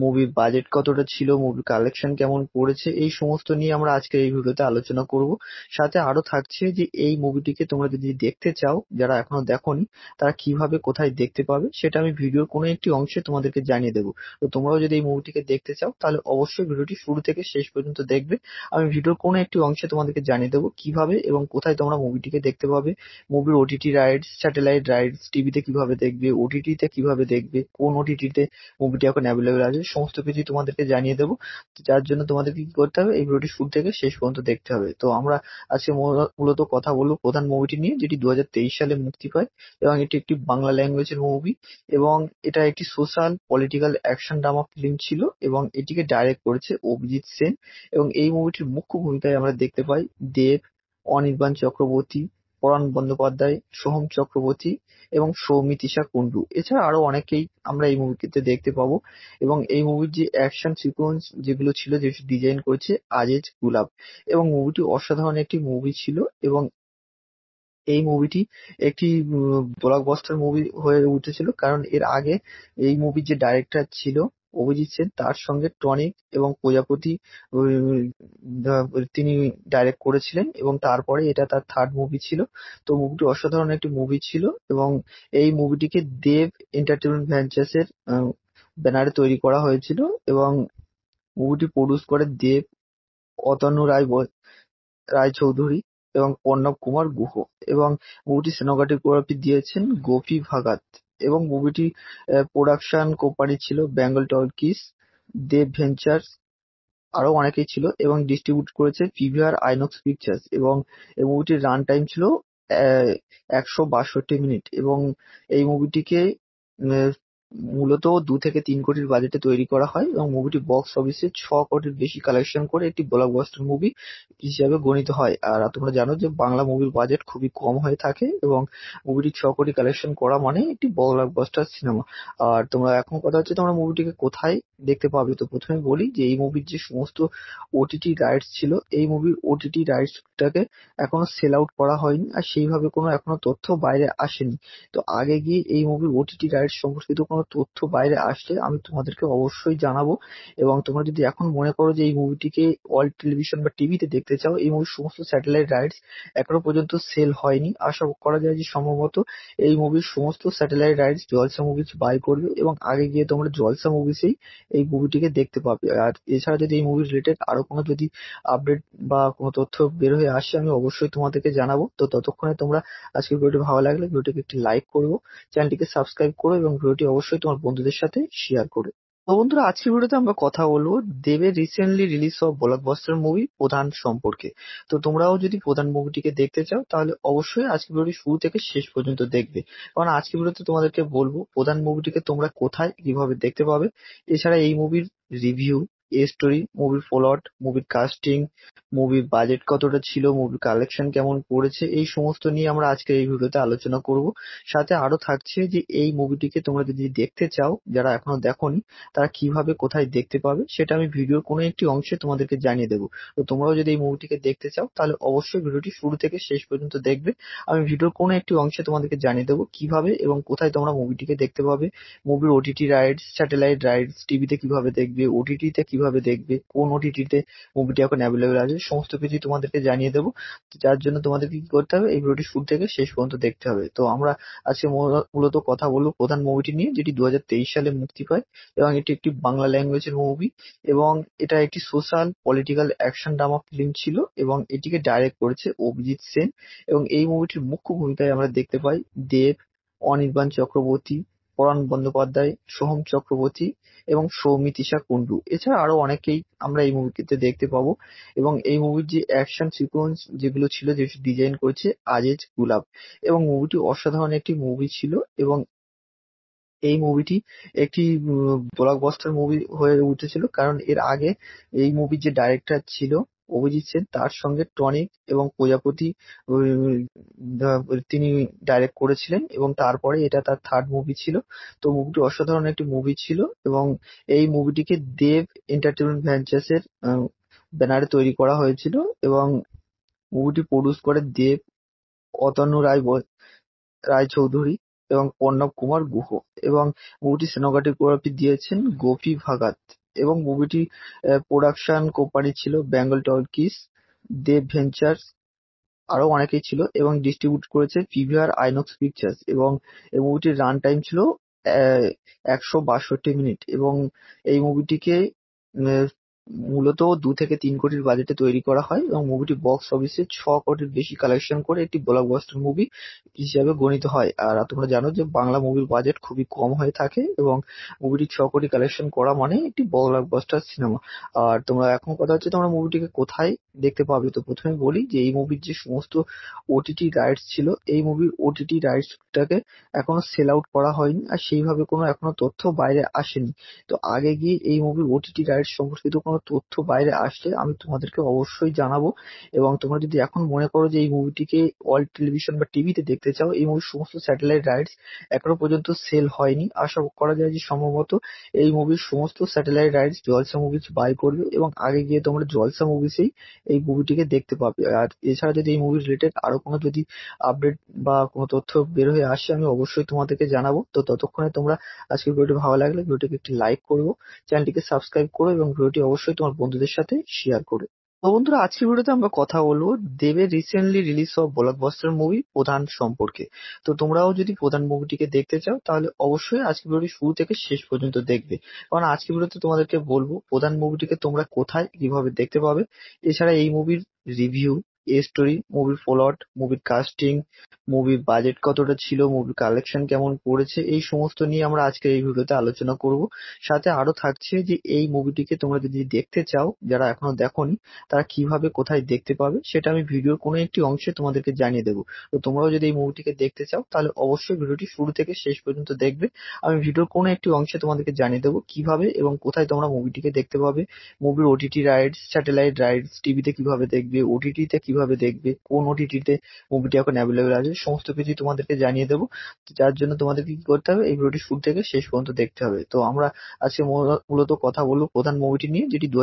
মুভির বাজেট কতটা ছিল, মুভির কালেকশন কেমন করেছে এই সমস্ত নিয়ে আমরা আজকে এই ভিডিওতে আলোচনা করব। সাথে আরো থাকছে যে এই মুভিটিকে তোমরা যদি দেখতে চাও যারা এখনো দেখোনি তারা কিভাবে কোথায় দেখতে পাবে সেটা আমি ভিডিওর কোনো একটি অংশে তোমাদেরকে জানিয়ে দেবো। তো তোমরাও যদি এই মুভিটিকে দেখতে চাও তাহলে অবশ্যই ভিডিওটি শুরু থেকে শেষ পর্যন্ত দেখবে আমি ভিডিওর কোনো একটি অংশে তোমাদেরকে জানিয়ে দেবো কিভাবে এবং কোথায় তোমরা মুভিটিকে দেখতে পাবে মুভির ওটিটি রাইডস স্যাটেলাইট রাইডস টিভিতে কিভাবে দেখবে ওটিটিতে কিভাবে কিভাবে দেখবে কোন ওটিটিতে মুভিটি এখন অ্যাভেলেবেল আছে সমস্ত কিছুই তোমাদেরকে জানিয়ে দেবো যার জন্য তোমাদেরকে কি করতে হবে এই ভিডিওটি শুরু থেকে শেষ পর্যন্ত দেখতে হবে তো আমরা আজকে মূলত কথা বলবো প্রধান মুভিটি নিয়ে যেটি দু সালে মুক্তি পায় এবং এটি একটি বাংলা ল্যাঙ্গুয়েজের মুভি এবং এটা একটি social political action drama film ছিল এবং এটিকে ডাইরেক্ট করেছে অভিজিৎ সেন এবং এই মুভিটির মুখ্য ভূমিকায় আমরা দেখতে পাই দেব অনির্বাণ চক্রবর্তী পরাণ বন্দ্যোপাধ্যায়, সোহম চক্রবর্তী এবং সৌমিতিশা কুন্ডু এছাড়া আরো অনেকেই আমরা এই মুভিতে দেখতে পাবো এবং এই মুভির যে অ্যাকশন সিকোয়েন্স যেগুলো ছিল যে ডিজাইন করেছে আজেজ গুলাব এবং মুভিটি অসাধারণ একটি মুভি ছিল এবং এই মুভিটি একটি ব্লকবাস্টার মুভি হয়ে উঠেছিল কারণ এর আগে এই মুভির যে ডাইরেক্টর ছিল অভিজিৎ সেন তার সঙ্গে টনিক এবং প্রজাপতি তিনি ডাইরেক্ট করেছিলেন এবং তারপরে এটা তার থার্ড মুভি ছিল তো মুভিটি অসাধারণ একটি মুভি ছিল এবং এই মুভিটিকে দেব এন্টারটেনমেন্ট এর ব্যানারে তৈরি করা হয়েছিল এবং মুভিটি প্রডিউস করে দেব অতনু রায় রায়চৌধুরী এবং পর্ণব কুমার গুহ এবং মুভিটি সিনেমাটোগ্রাফি দিয়েছেন গোপী ভাগাত এবং মুভিটি প্রোডাকশন কোম্পানি ছিল বেঙ্গল টকিজ, দেব ভেঞ্চার্স আরো অনেকেই ছিল এবং ডিস্ট্রিবিউট করেছে পিভিআর আইনক্স পিকচার্স এবং এই মুভিটির রান টাইম ছিল একশো বাষট্টি মিনিট এবং এই মুভিটিকে মূলত দু থেকে তিন কোটির বাজেটে তৈরি করা হয় এবং মুভিটি বক্স অফিসে ছ কোটির বেশি কালেকশন করে একটি ব্লকবাস্টার মুভি হিসাবে গণিত হয় আর তোমরা জানো যে বাংলা মুভির বাজেট খুবই কম হয়ে থাকে এবং মুভিটি ছ কোটি কালেকশন করা মানে একটি ব্লকবাস্টার সিনেমা আর তোমরা এখন কথা হচ্ছে তোমরা মুভিটিকে কোথায় দেখতে পাবে তো প্রথমে বলি যে এই মুভির যে সমস্ত ওটিটি রাইটস ছিল এই মুভির ওটিটি রাইটসটাকে এখনো সেল আউট করা হয়নি আর সেইভাবে কোনো এখনো তথ্য বাইরে আসেনি তো আগে গিয়ে এই মুভির ওটিটি রাইটস সম্পর্কিত কোনো কোনো তথ্য বাইরে আসলে আমি তোমাদেরকে অবশ্যই জানাবো এবং তোমরা যদি এখন মনে করো যে এই মুভিটিকে অল টেলিভিশন বা টিভিতে দেখতে চাও এই মুভির সমস্ত স্যাটেলাইট রাইটস এখনো পর্যন্ত সেল হয়নি আশা করা যায় যে সম্ভবত এই মুভির সমস্ত satellite rights Jalsha movies buy করবে এবং আগে গিয়ে তোমরা জলসা মুভিসেই এই মুভিটিকে দেখতে পাবে আর এছাড়া যদি এই মুভি রিলেটেড আরো কোনো যদি আপডেট বা কোনো তথ্য বের হয়ে আসে আমি অবশ্যই তোমাদেরকে জানাবো তো ততক্ষণে তোমরা আজকে ভিডিওটি ভালো লাগলে ভিডিওটিকে একটি লাইক করবো চ্যানেলটিকে সাবস্ক্রাইব করো এবং ভিডিওটি অবশ্যই অবশ্যই তোমার বন্ধুদের সাথে শেয়ার করে তো বন্ধুরা আজকের ভিডিওতে আমরা কথা বলবো দেবের রিসেন্টলি রিলিজ হওয়া ব্লকবাস্টার মুভি প্রধান সম্পর্কে তো তোমরাও যদি প্রধান মুভিটিকে দেখতে চাও তাহলে অবশ্যই আজকের ভিডিওটি শুরু থেকে শেষ পর্যন্ত দেখবে কারণ আজকের ভিডিওতে তোমাদেরকে বলবো প্রধান মুভিটিকে তোমরা কোথায় কিভাবে দেখতে পাবে এছাড়া এই মুভির রিভিউ স্টোরি, মুভির প্লট, মুভির কাস্টিং, মুভির বাজেট কতটা ছিল, মুভির কালেকশন কেমন করেছে এই সমস্ত নিয়ে আমরা আজকের এই ভিডিওতে আলোচনা করব। সাথে আরো থাকছে যে এই মুভিটিকে তোমরা যদি দেখতে চাও যারা এখনো দেখোনি তারা কিভাবে কোথায় দেখতে পাবে সেটা আমি ভিডিওর কোনো একটি অংশে তোমাদেরকে জানিয়ে দেবো। তো তোমরাও যদি এই মুভিটিকে দেখতে চাও তাহলে অবশ্যই ভিডিওটি শুরু থেকে শেষ পর্যন্ত দেখবে। আমি ভিডিওর কোনো একটি অংশে তোমাদেরকে জানিয়ে দেবো কিভাবে এবং কোথায় তোমরা মুভিটিকে দেখতে পাবে মুভির ওটিটি রাইডস স্যাটেলাইট রাইডস টিভিতে কিভাবে দেখবে ওটিটিতে কিভাবে দেখবে কোন ওটিটিতে মুভিটি এখন অ্যাভেলেবেল আছে সমস্ত কিছুই তোমাদেরকে জানিয়ে দেবো যার জন্য তোমাদেরকে কি করতে হবে এই ভিডিওটি শুরু থেকে শেষ পর্যন্ত দেখতে হবে তো আমরা আজকে মূলত কথা বলবো প্রধান মুভিটি নিয়ে যেটি দু সালে মুক্তি পায় এবং এটি একটি বাংলা ল্যাঙ্গুয়েজের মুভি এবং এটা একটি social political action drama film ছিল এবং এটিকে ডাইরেক্ট করেছে অভিজিৎ সেন এবং এই মুভিটির মুখ্য ভূমিকায় আমরা দেখতে পাই দেব অনির্বাণ চক্রবর্তী পরাণ বন্দ্যোপাধ্যায়, সোহম চক্রবর্তী এবং সৌমিতিশা কুণ্ডু এছাড়া আরো অনেকেই আমরা এই মুভিটিতে দেখতে পাবো এবং এই মুভির যে অ্যাকশন সিকোয়েন্স যেগুলো ছিল যে ডিজাইন করেছে আজেজ গুলাব এবং মুভিটি অসাধারণ একটি মুভি ছিল এবং এই মুভিটি একটি ব্লকবাস্টার মুভি হয়ে উঠেছিল কারণ এর আগে এই মুভির যে ডাইরেক্টর ছিল অভিজিৎ সেন তার সঙ্গে টনিক এবং প্রজাপতি তিনি ডাইরেক্ট করেছিলেন এবং তারপরে এটা তার থার্ড মুভি ছিল তো মুভিটি অসাধারণ একটি মুভি ছিল এবং এই মুভিটিকে দেব এন্টারটেনমেন্ট ভেঞ্চার্স এর ব্যানারে তৈরি করা হয়েছিল এবং মুভিটি প্রডিউস করে দেব অতনু রায় রায়চৌধুরী এবং প্রণব কুমার গুহ এবং মুভিটি সিনেমাটোগ্রাফি দিয়েছেন গোপী ভাগাত এবং মুভিটি প্রোডাকশন কোম্পানি ছিল বেঙ্গল টলকিস দেব ভেঞ্চার আরো অনেকেই ছিল এবং ডিস্ট্রিবিউট করেছে পিভিআর আইনক্স পিকচার্স এবং এই মুভিটির রান টাইম ছিল একশো বাষট্টি মিনিট এবং এই মুভিটিকে মূলত দু থেকে তিন কোটির বাজেটে তৈরি করা হয় এবং মুভিটি বক্স অফিসে ছ কোটির বেশি কালেকশন করে একটি ব্লকবাস্টার মুভি হিসাবে গণিত হয় আর তোমরা জানো যে বাংলা মুভির বাজেট খুবই কম হয়ে থাকে এবং মুভিটি ছ কোটি কালেকশন করা মানে একটি ব্লকবাস্টার সিনেমা আর তোমরা এখন কথা হচ্ছে তোমরা মুভিটিকে কোথায় দেখতে পাবে তো প্রথমে বলি যে এই মুভির যে সমস্ত ওটিটি রাইটস ছিল এই মুভির ওটিটি রাইটসটাকে এখনো সেল আউট করা হয়নি আর সেইভাবে কোনো এখনো তথ্য বাইরে আসেনি তো আগে গিয়ে এই মুভির ওটিটি রাইটস সম্পর্কিত কোনো তথ্য বাইরে আসলে আমি তোমাদেরকে অবশ্যই জানাবো এবং তোমরা যদি এখন মনে করো যে এই মুভিটিকে অল টেলিভিশন বা টিভিতে দেখতে চাও এই মুভির সমস্ত স্যাটেলাইট রাইটস এখনো পর্যন্ত সেল হয়নি আশা করা যায় যে সম্ভবত এই মুভির সমস্ত satellite rights Jalsha movies buy করবে এবং আগে গিয়ে তোমরা জলসা মুভিসেই এই মুভিটিকে দেখতে পাবে আর এছাড়া যদি এই মুভি রিলেটেড আরো কোনো যদি আপডেট বা কোনো তথ্য বের হয়ে আসে আমি অবশ্যই তোমাদেরকে জানাবো তো ততক্ষণে তোমরা আজকের ভিডিওটি ভালো লাগলে ভিডিওটিকে একটি লাইক করবো চ্যানেলটিকে সাবস্ক্রাইব করো এবং ভিডিওটি অবশ্যই অবশ্যই তোমার বন্ধুদের সাথে শেয়ার করে তো বন্ধুরা আজকের ভিডিওতে আমরা কথা বলবো দেবের রিসেন্টলি রিলিজ হওয়া ব্লকবাস্টার মুভি প্রধান সম্পর্কে তো তোমরাও যদি প্রধান মুভিটিকে দেখতে চাও তাহলে অবশ্যই আজকের ভিডিও শুরু থেকে শেষ পর্যন্ত দেখবে কারণ আজকের ভিডিওতে তোমাদেরকে বলবো প্রধান মুভিটিকে তোমরা কোথায় কিভাবে দেখতে পাবে এছাড়া এই মুভির রিভিউ স্টোরি, মুভির প্লট, মুভির কাস্টিং, মুভির বাজেট কতটা ছিল, মুভি কালেকশন কেমন করেছে এই সমস্ত নিয়ে আমরা আজকে এই ভিডিওতে আলোচনা করব। সাথে আরো থাকছে যে এই মুভিটিকে তোমরা যদি দেখতে চাও যারা এখনো দেখোনি তারা কিভাবে কোথায় দেখতে পাবে সেটা আমি ভিডিওর কোনো একটি অংশে তোমাদেরকে জানিয়ে দেবো। তো তোমরাও যদি এই মুভিটিকে দেখতে চাও তাহলে অবশ্যই ভিডিওটি শুরু থেকে শেষ পর্যন্ত দেখবে। আমি ভিডিওর কোনো একটি অংশে তোমাদেরকে জানিয়ে দেবো কিভাবে এবং কোথায় তোমরা মুভিটিকে দেখতে পাবে মুভির ওটিটি রাইটস স্যাটেলাইট রাইটস টিভিতে কিভাবে দেখবে ওটিটিতে কিভাবে কিভাবে দেখবে কোন ওটিটিতে মুভিটি এখন অ্যাভেলেবেল আছে সমস্ত কিছু তোমাদেরকে জানিয়ে দেবো যার জন্য তোমাদেরকে কি করতে হবে এই ভিডিওটি শুরু থেকে শেষ পর্যন্ত দেখতে হবে তো আমরা আজকে মূলত কথা বলবো প্রধান মুভিটি নিয়ে যেটি দু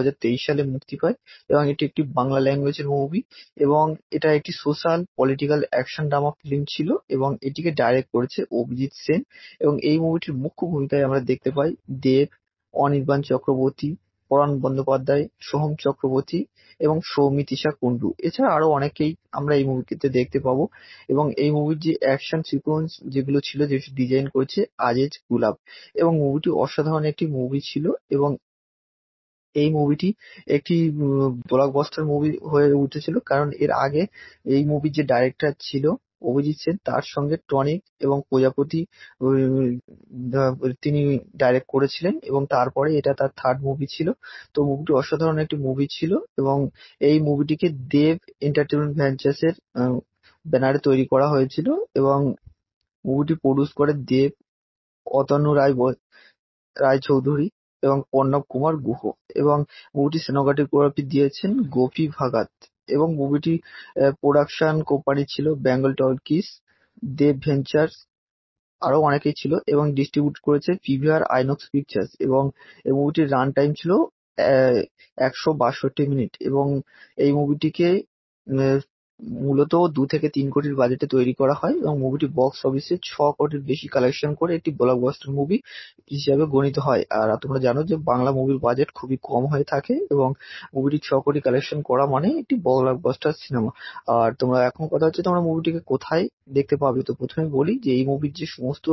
সালে মুক্তি পায় এবং এটি একটি বাংলা ল্যাঙ্গুয়েজের মুভি এবং এটা একটি social political action drama film ছিল এবং এটিকে ডাইরেক্ট করেছে অভিজিৎ সেন এবং এই মুভিটির মুখ্য ভূমিকায় আমরা দেখতে পাই দেব অনির্বাণ চক্রবর্তী পরাণ বন্দ্যোপাধ্যায়, সোহম চক্রবর্তী এবং সৌমিতিশা কুন্ডু এছাড়া আরো অনেকেই আমরা এই মুভিতে দেখতে পাবো এবং এই মুভির যে অ্যাকশন সিকোয়েন্স যেগুলো ছিল যে ডিজাইন করেছে আজেজ গুলাব এবং মুভিটি অসাধারণ একটি মুভি ছিল এবং এই মুভিটি একটি ব্লকবাস্টার মুভি হয়ে উঠেছিল কারণ এর আগে এই মুভির যে ডাইরেক্টর ছিল অভিজিৎ সেন তার সঙ্গে টনিক এবং প্রজাপতি তিনি ডাইরেক্ট করেছিলেন এবং তারপরে এটা তার থার্ড মুভি ছিল তো মুভিটি অসাধারণ একটি মুভি ছিল এবং এই মুভিটিকে দেব এন্টারটেনমেন্ট ভেঞ্চার্স এর ব্যানারে তৈরি করা হয়েছিল এবং মুভিটি প্রডিউস করে দেব অতনু রায় রায়চৌধুরী এবং পর্ণব কুমার গুহ এবং মুভিটি সিনেমাটোগ্রাফি দিয়েছেন গোপী ভাগাত এবং মুভিটি প্রোডাকশন কোম্পানি ছিল বেঙ্গল টকিজ, দেব ভেঞ্চার্স আরো অনেকেই ছিল এবং ডিস্ট্রিবিউট করেছে পিভিআর আইনক্স পিকচার্স এবং এই মুভিটির রান টাইম ছিল একশো বাষট্টি মিনিট এবং এই মুভিটিকে মূলত দু থেকে তিন কোটির বাজেটে তৈরি করা হয় এবং মুভিটি বক্স অফিসে ছ কোটির বেশি কালেকশন করে একটি ব্লকবাস্টার মুভি হিসাবে গণিত হয় আর তোমরা জানো যে বাংলা মুভির বাজেট খুবই কম হয়ে থাকে এবং মুভিটি ছ কোটি কালেকশন করা মানে একটি ব্লকবাস্টার সিনেমা আর তোমরা এখন কথা হচ্ছে তোমরা মুভিটিকে কোথায় দেখতে পাবে তো প্রথমে বলি যে এই মুভির যে সমস্ত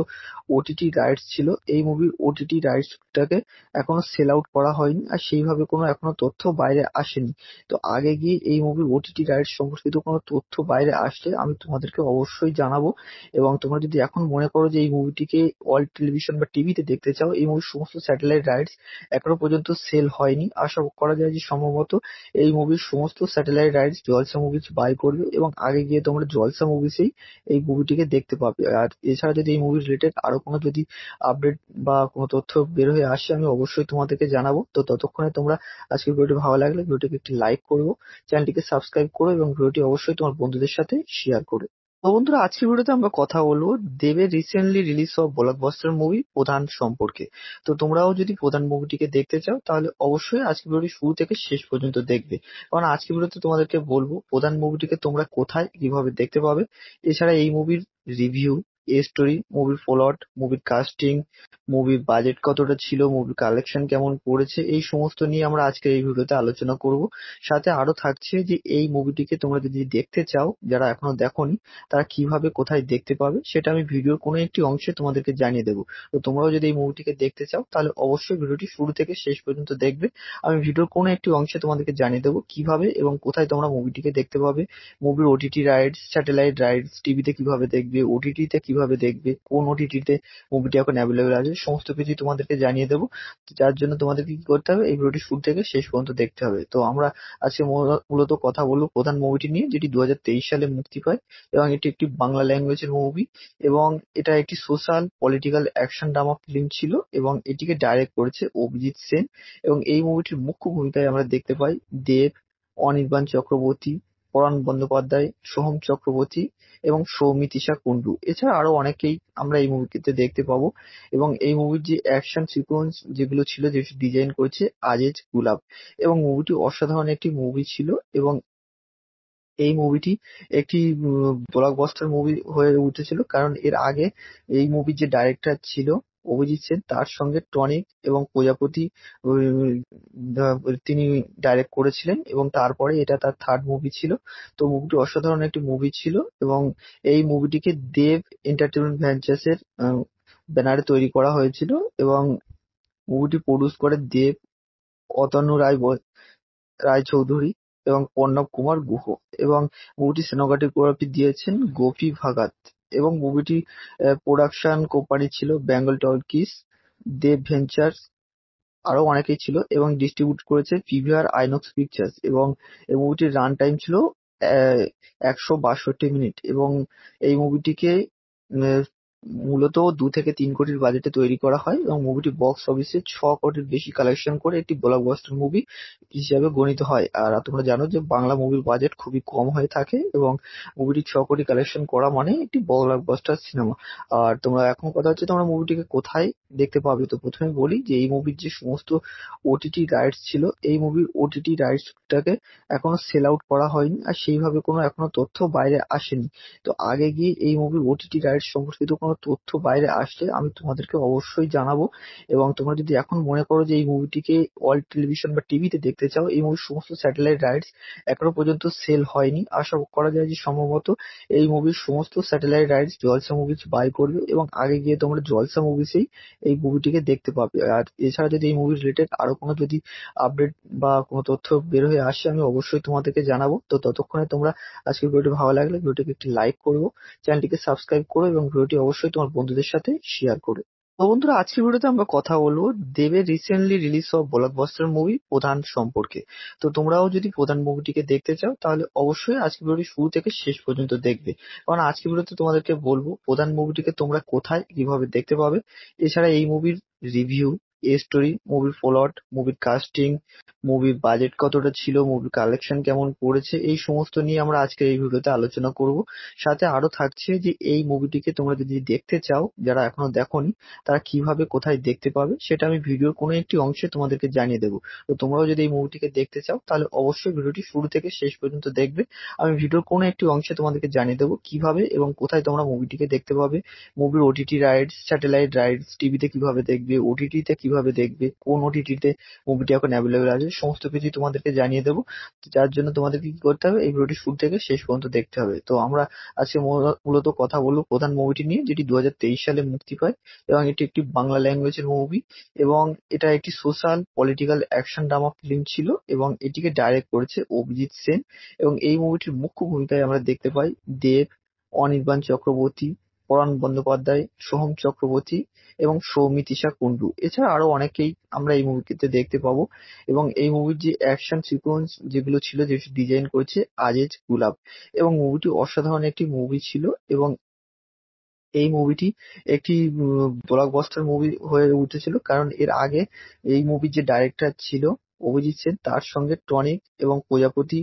ওটিটি রাইটস ছিল এই মুভির ওটিটি রাইটসটাকে এখনো সেল আউট করা হয়নি আর সেইভাবে কোনো এখনো তথ্য বাইরে আসেনি তো আগে গিয়ে এই মুভির ওটিটি রাইটস সম্পর্কিত কোনো কোনো তথ্য বাইরে আসলে আমি তোমাদেরকে অবশ্যই জানাবো এবং তোমরা যদি এখন মনে করো যে এই মুভিটিকে ওয়ার্ল্ড টেলিভিশন বা টিভিতে দেখতে চাও এই মুভির সমস্ত স্যাটেলাইট রাইটস এখনো পর্যন্ত সেল হয়নি আশা করা যায় যে সম্ভবত এই মুভির সমস্ত satellite rights Jalsha movies buy করবে এবং আগে গিয়ে তোমরা জলসা মুভিসেই এই মুভিটিকে দেখতে পাবে আর এছাড়া যদি এই মুভি রিলেটেড আরো কোনো যদি আপডেট বা কোনো তথ্য বের হয়ে আসে আমি অবশ্যই তোমাদেরকে জানাবো তো ততক্ষণে তোমরা আজকে ভিডিওটি ভালো লাগলে ভিডিওটিকে একটি লাইক করবো চ্যানেলটিকে সাবস্ক্রাইব করো এবং ভিডিওটি অবশ্যই অবশ্যই তোমার বন্ধুদের সাথে শেয়ার করে তো বন্ধুরা আজকের ভিডিওতে আমরা কথা বলবো দেবের রিসেন্টলি রিলিজ হওয়া ব্লকবাস্টার মুভি প্রধান সম্পর্কে তো তোমরাও যদি প্রধান মুভিটিকে দেখতে চাও তাহলে অবশ্যই আজকের ভিডিওটি শুরু থেকে শেষ পর্যন্ত দেখবে কারণ আজকের ভিডিওতে তোমাদেরকে বলবো প্রধান মুভিটিকে তোমরা কোথায় কিভাবে দেখতে পাবে এছাড়া এই মুভির রিভিউ স্টোরি, মুভির প্লট, মুভির কাস্টিং, মুভির বাজেট কতটা ছিল, মুভির কালেকশন কেমন করেছে এই সমস্ত নিয়ে আমরা আজকের এই ভিডিওতে আলোচনা করব। সাথে আরো থাকছে যে এই মুভিটিকে তোমরা যদি দেখতে চাও যারা এখনো দেখোনি তারা কিভাবে কোথায় দেখতে পাবে সেটা আমি ভিডিওর কোনো একটি অংশে তোমাদেরকে জানিয়ে দেবো। তো তোমরাও যদি এই মুভিটিকে দেখতে চাও তাহলে অবশ্যই ভিডিওটি শুরু থেকে শেষ পর্যন্ত দেখবে। আমি ভিডিওর কোনো একটি অংশে তোমাদেরকে জানিয়ে দেবো কিভাবে এবং কোথায় তোমরা মুভিটিকে দেখতে পাবে মুভির ওটিটি রাইডস স্যাটেলাইট রাইডস টিভিতে কিভাবে দেখবে ওটিটিতে কিভাবে দেখবে কোন ওটিটিতে মুভিটি এখন অ্যাভেলেবেল আছে সমস্ত কিছু তোমাদেরকে জানিয়ে দেবো যার জন্য তোমাদেরকে কি করতে হবে এই ভিডিওটি শুরু থেকে শেষ পর্যন্ত দেখতে হবে তো আমরা আজকে মূলত কথা বলবো প্রধান মুভিটি নিয়ে যেটি দু সালে মুক্তি পায় এবং এটি একটি বাংলা ল্যাঙ্গুয়েজের মুভি এবং এটা একটি social political action drama film ছিল এবং এটিকে ডাইরেক্ট করেছে অভিজিৎ সেন এবং এই মুভিটির মুখ্য ভূমিকায় আমরা দেখতে পাই দেব অনির্বাণ চক্রবর্তী পরাণ বন্দ্যোপাধ্যায়, সোহম চক্রবর্তী এবং সৌমিতিশা কুন্ডু এছাড়া আরো অনেকেই আমরা এই মুভিটিতে দেখতে পাবো এবং এই মুভির যে অ্যাকশন সিকোয়েন্স যেগুলো ছিল যে ডিজাইন করেছে আজেজ গুলাব এবং মুভিটি অসাধারণ একটি মুভি ছিল এবং এই মুভিটি একটি ব্লকবাস্টার মুভি হয়ে উঠেছিল কারণ এর আগে এই মুভির যে ডাইরেক্টর ছিল অভিজিৎ সেন তার সঙ্গে টনিক এবং প্রজাপতি তিনি ডাইরেক্ট করেছিলেন এবং তারপরে এটা তার থার্ড মুভি ছিল তো মুভিটি অসাধারণ একটি মুভি ছিল এবং এই মুভিটিকে দেব এন্টারটেনমেন্ট ভেঞ্চার্স এর ব্যানারে তৈরি করা হয়েছিল এবং মুভিটি প্রডিউস করে দেব অতনু রায় রায়চৌধুরী এবং প্রণব কুমার গুহ এবং মুভিটি সিনেমাটোগ্রাফি দিয়েছেন গোপী ভাগাত। এবং মুভিটি প্রোডাকশন কোম্পানি ছিল বেঙ্গল টকিজ, দে ভেঞ্চার্স আরো অনেকেই ছিল এবং ডিস্ট্রিবিউট করেছে পিভিআর আইনক্স পিকচার্স এবং এই মুভিটির রান টাইম ছিল একশো বাষট্টি মিনিট এবং এই মুভিটিকে মূলত দু থেকে তিন কোটির বাজেটে তৈরি করা হয় এবং মুভিটি বক্স অফিসে ছ কোটির বেশি কালেকশন করে একটি ব্লকবাস্টার মুভি হিসাবে গণিত হয় আর তোমরা জানো যে বাংলা মুভির বাজেট খুবই কম হয়ে থাকে এবং মুভিটি ছ কোটি কালেকশন করা মানে একটি ব্লকবাস্টার সিনেমা আর তোমরা এখন কথা হচ্ছে তোমরা মুভিটিকে কোথায় দেখতে পাবে তো প্রথমে বলি যে এই মুভির যে সমস্ত ওটিটি রাইটস ছিল এই মুভির ওটিটি রাইটসটাকে এখনো সেল আউট করা হয়নি আর সেইভাবে কোনো এখনো তথ্য বাইরে আসেনি তো আগে গিয়ে এই মুভির ওটিটি রাইটস সম্পর্কিত কোনো তথ্য বাইরে আসলে আমি তোমাদেরকে অবশ্যই জানাবো এবং তোমরা যদি এখন মনে করো যে এই মুভিটিকে অল টেলিভিশন বা টিভিতে দেখতে চাও এই মুভির সমস্ত স্যাটেলাইট রাইটস এখনো পর্যন্ত সেল হয়নি আশা করা যায় যে সম্ভবত এই মুভির সমস্ত satellite rights Jalsha movies buy করবে এবং আগে গিয়ে তোমরা জলসা মুভিসেই এই মুভিটিকে দেখতে পাবে আর এছাড়া যদি এই মুভি রিলেটেড আরো কোনো যদি আপডেট বা কোনো তথ্য বের হয়ে আসে আমি অবশ্যই তোমাদেরকে জানাবো তো ততক্ষণে তোমরা আজকের ভিডিওটি ভালো লাগলে ভিডিওটিকে একটি লাইক করবো চ্যানেলটিকে সাবস্ক্রাইব করো এবং ভিডিওটি অবশ্যই অবশ্যই তোমার বন্ধুদের সাথে শেয়ার করে তো বন্ধুরা আজকের ভিডিওতে আমরা কথা বলবো দেবের রিসেন্টলি রিলিজ হওয়া ব্লকবাস্টার মুভি প্রধান সম্পর্কে তো তোমরাও যদি প্রধান মুভিটিকে দেখতে চাও তাহলে অবশ্যই আজকের ভিডিওটি শুরু থেকে শেষ পর্যন্ত দেখবে কারণ আজকের ভিডিওতে তোমাদেরকে বলবো প্রধান মুভিটিকে তোমরা কোথায় কিভাবে দেখতে পাবে এছাড়া এই মুভির রিভিউ এ স্টোরি, মুভির প্লট, মুভির কাস্টিং, মুভির বাজেট কতটা ছিল, মুভির কালেকশন কেমন করেছে এই সমস্ত নিয়ে আমরা আজকে এই ভিডিওতে আলোচনা করব। সাথে আরো থাকছে যে এই মুভিটিকে তোমরা যদি দেখতে চাও যারা এখনো দেখোনি তারা কিভাবে কোথায় দেখতে পাবে সেটা আমি ভিডিওর কোনো একটি অংশে তোমাদেরকে জানিয়ে দেবো। তো তোমরাও যদি এই মুভিটিকে দেখতে চাও তাহলে অবশ্যই ভিডিওটি শুরু থেকে শেষ পর্যন্ত দেখবে। আমি ভিডিওর কোনো একটি অংশে তোমাদেরকে জানিয়ে দেবো কিভাবে এবং কোথায় তোমরা মুভিটিকে দেখতে পাবে মুভির ওটিটি রাইডস স্যাটেলাইট রাইডস টিভিতে কিভাবে দেখবে ওটিটিতে কিভাবে দেখবে কোন ওটিটিতে মুভিটি এখন অ্যাভেলেবেল আছে সমস্ত কিছু তোমাদেরকে জানিয়ে দেবো যার জন্য তোমাদেরকে কি করতে হবে এই ভিডিওটি শুরু থেকে শেষ পর্যন্ত দেখতে হবে তো আমরা আজকে মূলত কথা বলবো প্রধান মুভিটি নিয়ে যেটি দু সালে মুক্তি পায় এবং এটি একটি বাংলা ল্যাঙ্গুয়েজের মুভি এবং এটা একটি social political action drama film ছিল এবং এটিকে ডাইরেক্ট করেছে অভিজিৎ সেন এবং এই মুভিটির মুখ্য ভূমিকায় আমরা দেখতে পাই দেব অনির্বাণ চক্রবর্তী পরাণ বন্দ্যোপাধ্যায়, সোহম চক্রবর্তী এবং সৌমিতিশা কুন্ডু এছাড়া আরো অনেকেই আমরা এই মুভিতে দেখতে পাবো এবং এই মুভির যে অ্যাকশন সিকোয়েন্স যেগুলো ছিল যে ডিজাইন করেছে আজেজ গুলাব এবং মুভিটি অসাধারণ একটি মুভি ছিল এবং এই মুভিটি একটি ব্লকবাস্টার মুভি হয়ে উঠেছিল কারণ এর আগে এই মুভির যে ডাইরেক্টর ছিল অভিজিৎ সেন তার সঙ্গে টনিক এবং প্রজাপতি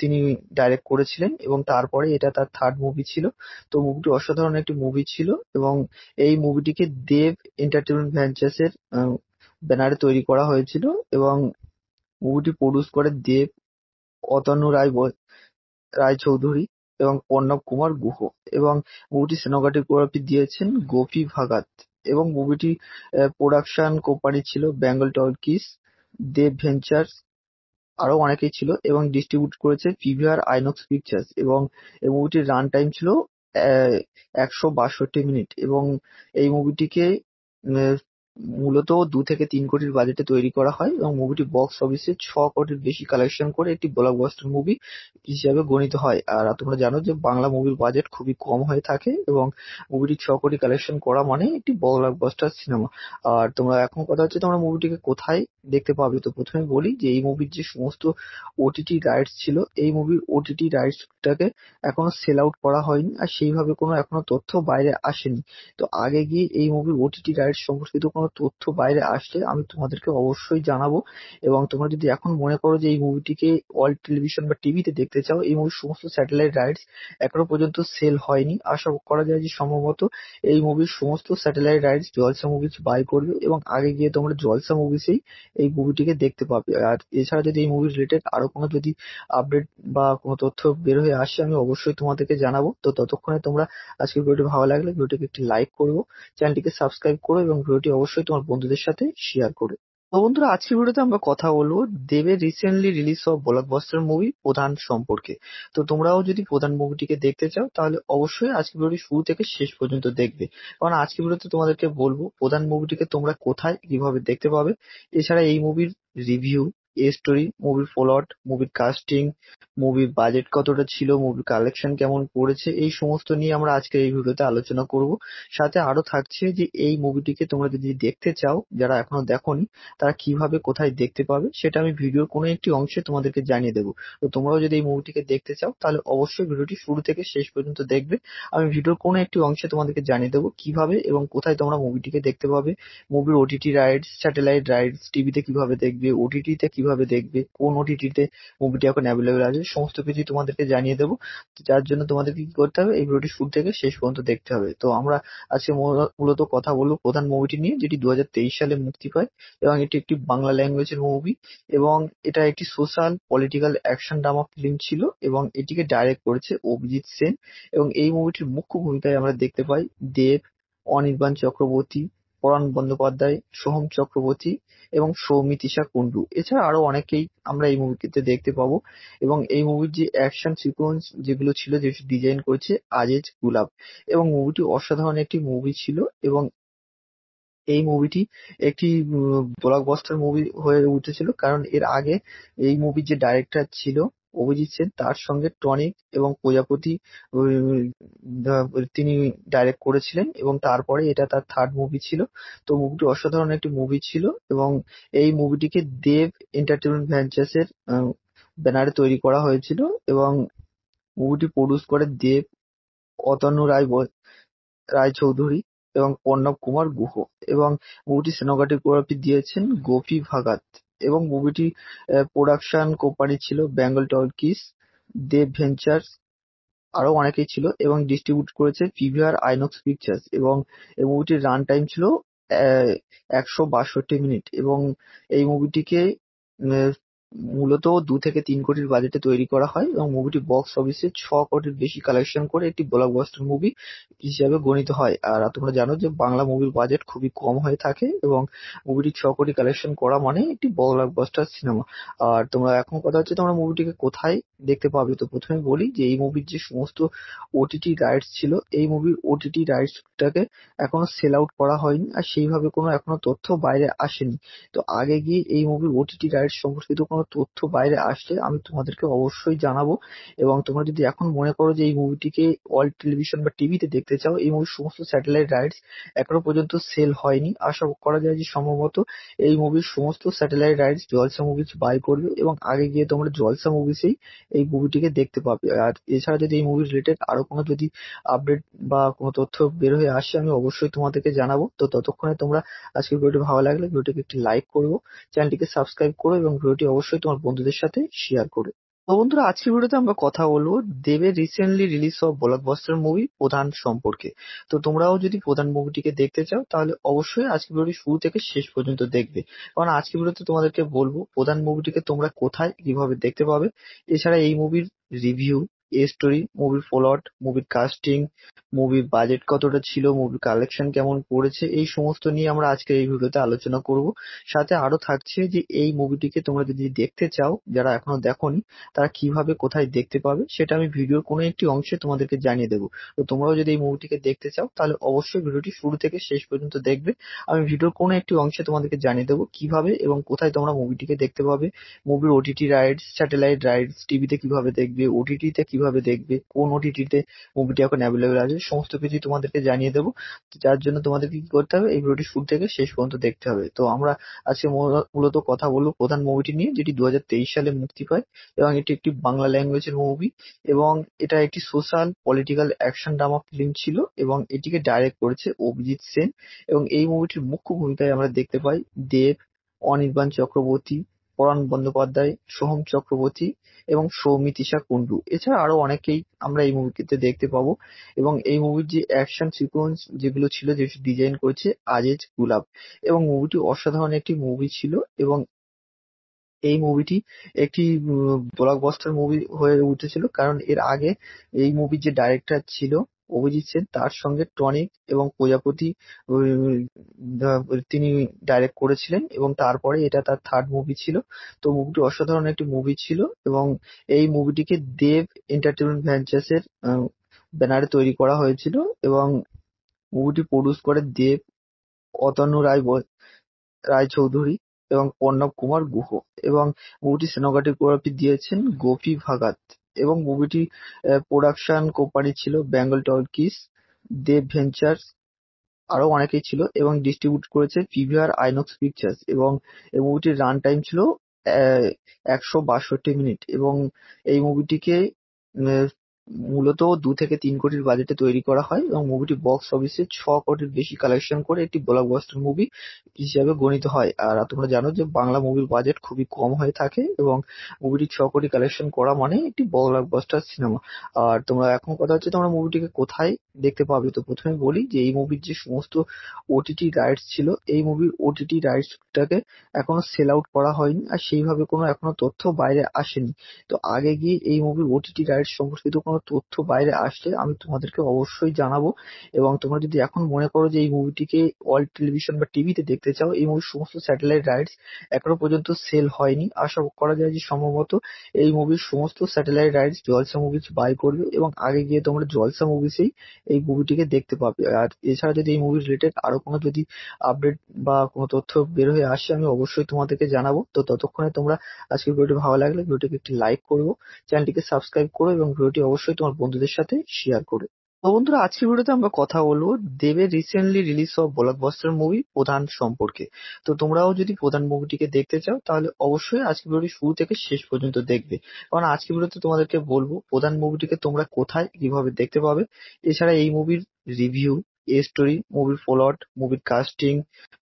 তিনি ডাইরেক্ট করেছিলেন এবং তারপরে এটা তার থার্ড মুভি ছিল তো মুভিটি অসাধারণ একটি মুভি ছিল এবং এই মুভিটিকে দেব এন্টারটেনমেন্ট ভেঞ্চার্স এর ব্যানারে তৈরি করা হয়েছিল এবং মুভিটি প্রডিউস করে দেব অতন্য রায় রায়চৌধুরী এবং পর্ণব কুমার গুহ এবং মুভিটি সেনোগ্রাফি দিয়েছেন গোপী ভাগাত এবং মুভিটির প্রোডাকশন কোম্পানি ছিল বেঙ্গল টকিজ, দেব ভেঞ্চার্স, আরো অনেকেই ছিল এবং ডিস্ট্রিবিউট করেছে পিভিআর আইনক্স পিকচার্স এবং এই মুভিটির রান টাইম ছিল একশো বাষট্টি মিনিট এবং এই মুভিটিকে মূলত দু থেকে তিন কোটির বাজেটে তৈরি করা হয় এবং মুভিটি বক্স অফিসে ছ কোটির বেশি কালেকশন করে একটি ব্লকবাস্টার মুভি হিসাবে গণিত হয় আর তোমরা জানো যে বাংলা মুভির বাজেট খুবই কম হয়ে থাকে এবং মুভিটি ছ কোটি কালেকশন করা মানে একটি ব্লকবাস্টার সিনেমা আর তোমরা এখন কথা হচ্ছে তোমরা মুভিটিকে কোথায় দেখতে পাবে তো প্রথমে বলি যে এই মুভির যে সমস্ত ওটিটি রাইটস ছিল এই মুভির ওটিটি রাইটসটাকে এখনো সেল আউট করা হয়নি আর সেইভাবে কোনো এখনো তথ্য বাইরে আসেনি তো আগে গিয়ে এই মুভির ওটিটি রাইটস সম্পর্কিত কোনো তথ্য বাইরে আসলে আমি তোমাদেরকে অবশ্যই জানাবো এবং তোমরা যদি এখন মনে করো যে এই মুভিটিকে অল টেলিভিশন বা টিভিতে দেখতে চাও এই মুভির সমস্ত স্যাটেলাইট রাইটস এখনো পর্যন্ত সেল হয়নি আশা করা যায় যে সম্ভবত এই মুভির সমস্ত satellite rights Jalsha movies buy করবে এবং আগে গিয়ে তোমরা জলসা মুভিসেই এই মুভিটিকে দেখতে পাবে আর এছাড়া যদি এই মুভি রিলেটেড আরো কোনো যদি আপডেট বা কোনো তথ্য বের হয়ে আসে আমি অবশ্যই তোমাদেরকে জানাবো তো ততক্ষণে তোমরা আজকে ভিডিওটি ভালো লাগলে ভিডিওটিকে একটি লাইক করবো চ্যানেলটিকে সাবস্ক্রাইব করো এবং ভিডিওটি অবশ্যই অবশ্যই তোমার বন্ধুদের সাথে শেয়ার করে তো বন্ধুরা আজকের ভিডিওতে আমরা কথা বলবো দেবের রিসেন্টলি রিলিজ হওয়া ব্লকবাস্টার মুভি প্রধান সম্পর্কে তো তোমরাও যদি প্রধান মুভিটিকে দেখতে চাও তাহলে অবশ্যই আজকের ভিডিওটি শুরু থেকে শেষ পর্যন্ত দেখবে কারণ আজকের ভিডিওতে তোমাদেরকে বলবো প্রধান মুভিটিকে তোমরা কোথায় কিভাবে দেখতে পাবে এছাড়া এই মুভির রিভিউ স্টোরি, মুভির প্লট, মুভির কাস্টিং, মুভির বাজেট কতটা ছিল, মুভির কালেকশন কেমন পড়েছে এই সমস্ত নিয়ে আমরা আজকে এই ভিডিওতে আলোচনা করব। সাথে আরো থাকছে যে এই মুভিটিকে তোমরা যদি দেখতে চাও যারা এখনো দেখোনি তারা কিভাবে কোথায় দেখতে পাবে সেটা আমি ভিডিওর কোনো একটি অংশে তোমাদেরকে জানিয়ে দেবো। তো তোমরাও যদি এই মুভিটিকে দেখতে চাও তাহলে অবশ্যই ভিডিওটি শুরু থেকে শেষ পর্যন্ত দেখবে। আমি ভিডিওর কোনো একটি অংশে তোমাদেরকে জানিয়ে দেবো কিভাবে এবং কোথায় তোমরা মুভিটিকে দেখতে পাবে মুভির ওটিটি রাইডস স্যাটেলাইট রাইডস টিভিতে কিভাবে দেখবে ওটিটিতে কিভাবে কিভাবে দেখবে কোন ওটিটিতে মুভিটি এখন অ্যাভেলেবেল আছে সমস্ত কিছু তোমাদেরকে জানিয়ে দেবো যার জন্য তোমাদেরকে কি করতে হবে এই ভিডিওটি শুরু থেকে শেষ পর্যন্ত দেখতে হবে তো আমরা আজকে মূলত কথা বলবো প্রধান মুভিটি নিয়ে যেটি দু সালে মুক্তি পায় এবং এটি একটি বাংলা ল্যাঙ্গুয়েজের মুভি এবং এটা একটি social political action drama film ছিল এবং এটিকে ডাইরেক্ট করেছে অভিজিৎ সেন এবং এই মুভিটির মুখ্য ভূমিকায় আমরা দেখতে পাই দেব অনির্বাণ চক্রবর্তী পরাণ বন্দ্যোপাধ্যায়, সোহম চক্রবর্তী এবং সৌমিতিশা কুণ্ডু এছাড়া আরো অনেকেই আমরা এই মুভিটিতে দেখতে পাবো এবং এই মুভির যে অ্যাকশন সিকোয়েন্স যেগুলো ছিল যে ডিজাইন করেছে আজেজ গুলাব এবং মুভিটি অসাধারণ একটি মুভি ছিল এবং এই মুভিটি একটি ব্লকবাস্টার মুভি হয়ে উঠেছিল কারণ এর আগে এই মুভির যে ডাইরেক্টর ছিল অভিজিৎ সেন তার সঙ্গে টনিক এবং প্রজাপতি তিনি ডাইরেক্ট করেছিলেন এবং তারপরে এটা তার থার্ড মুভি ছিল তো মুভিটি অসাধারণ একটি মুভি ছিল এবং এই মুভিটিকে দেব এন্টারটেনমেন্ট ভেঞ্চার্স এর ব্যানারে তৈরি করা হয়েছিল এবং মুভিটি প্রডিউস করে দেব অতনু রায় রায়চৌধুরী এবং পর্ণব কুমার গুহ এবং মুভিটি সেনোগ্রাফি দিয়েছেন গোপী ভাগাত। এবং মুভিটি প্রোডাকশন কোম্পানি ছিল বেঙ্গল টকিজ, দেব ভেঞ্চার্স আরো অনেকেই ছিল এবং ডিস্ট্রিবিউট করেছে পিভিআর আইনক্স পিকচার্স এবং এই মুভিটির রান টাইম ছিল একশো বাষট্টি মিনিট এবং এই মুভিটিকে মূলত দু থেকে তিন কোটির বাজেটে তৈরি করা হয় এবং মুভিটি বক্স অফিসে ছ কোটির বেশি কালেকশন করে একটি ব্লকবাস্টার মুভি হিসাবে গণিত হয় আর তোমরা জানো যে বাংলা মুভির বাজেট খুবই কম হয়ে থাকে এবং মুভিটি ছ কোটি কালেকশন করা মানে একটি ব্লকবাস্টার সিনেমা আর তোমরা এখন কথা হচ্ছে তোমরা মুভিটিকে কোথায় দেখতে পাবে তো প্রথমে বলি যে এই মুভির যে সমস্ত ওটিটি রাইটস ছিল এই মুভির ওটিটি রাইটসটাকে এখনো সেল আউট করা হয়নি আর সেইভাবে কোনো এখনো তথ্য বাইরে আসেনি তো আগে গিয়ে এই মুভির ওটিটি রাইটস সম্পর্কিত কোনো তথ্য বাইরে আসলে আমি তোমাদেরকে অবশ্যই জানাবো এবং তোমরা যদি এখন মনে করো যে এই মুভিটিকে ওয়ার্ল্ড টেলিভিশন বা টিভিতে দেখতে চাও এই মুভির সমস্ত স্যাটেলাইট রাইটস এখনো পর্যন্ত সেল হয়নি আশা করা যায় যে সম্ভবত এই মুভির সমস্ত satellite rights Jalsha movies buy করবে এবং আগে গিয়ে তোমরা জলসা মুভিসেই এই মুভিটিকে দেখতে পাবে আর এছাড়া যদি এই মুভি রিলেটেড আরো কোনো যদি আপডেট বা কোনো তথ্য বের হয়ে আসে আমি অবশ্যই তোমাদেরকে জানাবো তো ততক্ষণে তোমরা আজকের ভিডিওটি ভালো লাগলে ভিডিওটিকে একটি লাইক করবো চ্যানেলটিকে সাবস্ক্রাইব করো এবং ভিডিওটি অবশ্যই অবশ্যই তোমার বন্ধুদের সাথে শেয়ার করে তো বন্ধুরা আজকের ভিডিওতে আমরা কথা বলবো দেবের রিসেন্টলি রিলিজ হওয়া ব্লকবাস্টার মুভি প্রধান সম্পর্কে তো তোমরাও যদি প্রধান মুভিটিকে দেখতে চাও তাহলে অবশ্যই আজকের ভিডিওটি শুরু থেকে শেষ পর্যন্ত দেখবে কারণ আজকের ভিডিওতে তোমাদেরকে বলবো প্রধান মুভিটিকে তোমরা কোথায় কিভাবে দেখতে পাবে এছাড়া এই মুভির রিভিউ এ স্টোরি, মুভির প্লট, মুভির কাস্টিং, মুভির বাজেট কতটা ছিল, মুভির কালেকশন কেমন পড়েছে এই সমস্ত নিয়ে আমরা আজকে এই ভিডিওতে আলোচনা করব। সাথে আরো থাকছে যে এই মুভিটিকে তোমরা যদি দেখতে চাও যারা এখনো দেখোনি তারা কিভাবে কোথায় দেখতে পাবে সেটা আমি ভিডিওর কোনো একটি অংশে তোমাদেরকে জানিয়ে দেবো। তো তোমরাও যদি এই মুভিটিকে দেখতে চাও তাহলে অবশ্যই ভিডিওটি শুরু থেকে শেষ পর্যন্ত দেখবে। আমি ভিডিওর কোনো একটি অংশে তোমাদেরকে জানিয়ে দেবো কিভাবে এবং কোথায় তোমরা মুভিটিকে দেখতে পাবে মুভির ওটিটি রাইডস স্যাটেলাইট রাইডস টিভিতে কিভাবে দেখবে ওটিটিতে কিভাবে দেখবে কোন ওটিটিতে মুভিটি এখন অ্যাভেলেবেল আছে সমস্ত কিছু তোমাদেরকে জানিয়ে দেবো যার জন্য তোমাদেরকে কি করতে হবে এই ভিডিওটি শুরু থেকে শেষ পর্যন্ত দেখতে হবে তো আমরা আজকে মূলত কথা বলবো প্রধান মুভিটি নিয়ে যেটি দু সালে মুক্তি পায় এবং এটি একটি বাংলা ল্যাঙ্গুয়েজের মুভি এবং এটা একটি social political action drama film ছিল এবং এটিকে ডাইরেক্ট করেছে অভিজিৎ সেন এবং এই মুভিটির মুখ্য ভূমিকায় আমরা দেখতে পাই দেব অনির্বাণ চক্রবর্তী পরাণ বন্দ্যোপাধ্যায়, সোহম চক্রবর্তী এবং সৌমিতিশা কুন্ডু এছাড়া আরো অনেকেই আমরা এই মুভিতে দেখতে পাবো এবং এই মুভির যে অ্যাকশন সিকোয়েন্স যেগুলো ছিল যে ডিজাইন করেছে আজেজ গুলাব এবং মুভিটি অসাধারণ একটি মুভি ছিল এবং এই মুভিটি একটি ব্লকবাস্টার মুভি হয়ে উঠেছিল কারণ এর আগে এই মুভির যে ডাইরেক্টর ছিল অভিজিৎ সেন তার সঙ্গে টনিক এবং প্রজাপতি তিনি ডাইরেক্ট করেছিলেন এবং তারপরে এটা তার থার্ড মুভি ছিল তো মুভিটি অসাধারণ একটি মুভি ছিল এবং এই মুভিটিকে দেব এন্টারটেনমেন্ট এর ব্যানারে তৈরি করা হয়েছিল এবং মুভিটি প্রডিউস করে দেব অতন্য রায় রায়চৌধুরী এবং পর্ণব কুমার গুহ এবং মুভিটি সিনেমাটোগ্রাফি দিয়েছেন গোপী ভাগাত এবং মুভিটি প্রোডাকশন কোম্পানি ছিল বেঙ্গল টকিজ, দেব ভেঞ্চার্স আরো অনেকেই ছিল এবং ডিস্ট্রিবিউট করেছে পিভিআর আইনক্স পিকচার্স এবং এই মুভিটির রান টাইম ছিল একশো বাষট্টি মিনিট এবং এই মুভিটিকে মূলত দু থেকে তিন কোটির বাজেটে তৈরি করা হয় এবং মুভিটি বক্স অফিসে ছ কোটির বেশি কালেকশন করে একটি ব্লকবাস্টার মুভি হিসাবে গণিত হয় আর তোমরা জানো যে বাংলা মুভির বাজেট খুবই কম হয়ে থাকে এবং মুভিটি ছ কোটি কালেকশন করা মানে একটি ব্লকবাস্টার সিনেমা আর তোমরা এখন কথা হচ্ছে তোমরা মুভিটিকে কোথায় দেখতে পাবে তো প্রথমে বলি যে এই মুভির যে সমস্ত ওটিটি রাইটস ছিল এই মুভির ওটিটি রাইটসটাকে এখনো সেল আউট করা হয়নি আর সেইভাবে কোনো এখনো তথ্য বাইরে আসেনি তো আগে গিয়ে এই মুভির ওটিটি রাইটস সম্পর্কিত কোনো তথ্য বাইরে আসলে আমি তোমাদেরকে অবশ্যই জানাবো এবং তোমরা যদি এখন মনে করো যে এই মুভিটিকে অল টেলিভিশন বা টিভিতে দেখতে চাও এই মুভির সমস্ত স্যাটেলাইট রাইটস এখনো পর্যন্ত সেল হয়নি আশা করা যায় যে সম্ভবত এই মুভির সমস্ত satellite rights Jalsha movies buy করবে এবং আগে গিয়ে তোমরা জলসা মুভিসেই এই মুভিটিকে দেখতে পাবে আর এছাড়া যদি এই মুভি রিলেটেড আরো কোনো যদি আপডেট বা কোনো তথ্য বের হয়ে আসে আমি অবশ্যই তোমাদেরকে জানাবো তো ততক্ষণে তোমরা আজকের ভিডিওটি ভালো লাগলে ভিডিওটিকে একটি লাইক করবো চ্যানেলটিকে সাবস্ক্রাইব করো এবং ভিডিওটি অবশ্যই অবশ্যই তোমার বন্ধুদের সাথে শেয়ার করে তো বন্ধুরা আজকের ভিডিওতে আমরা কথা বলবো দেবের রিসেন্টলি রিলিজ হওয়া ব্লকবাস্টার মুভি প্রধান সম্পর্কে তো তোমরাও যদি প্রধান মুভিটিকে দেখতে চাও তাহলে অবশ্যই আজকের ভিডিওটি শুরু থেকে শেষ পর্যন্ত দেখবে কারণ আজকের ভিডিওতে তোমাদেরকে বলবো প্রধান মুভিটিকে তোমরা কোথায় কিভাবে দেখতে পাবে এছাড়া এই মুভির রিভিউ স্টোরি, মুভির প্লট, মুভির কাস্টিং,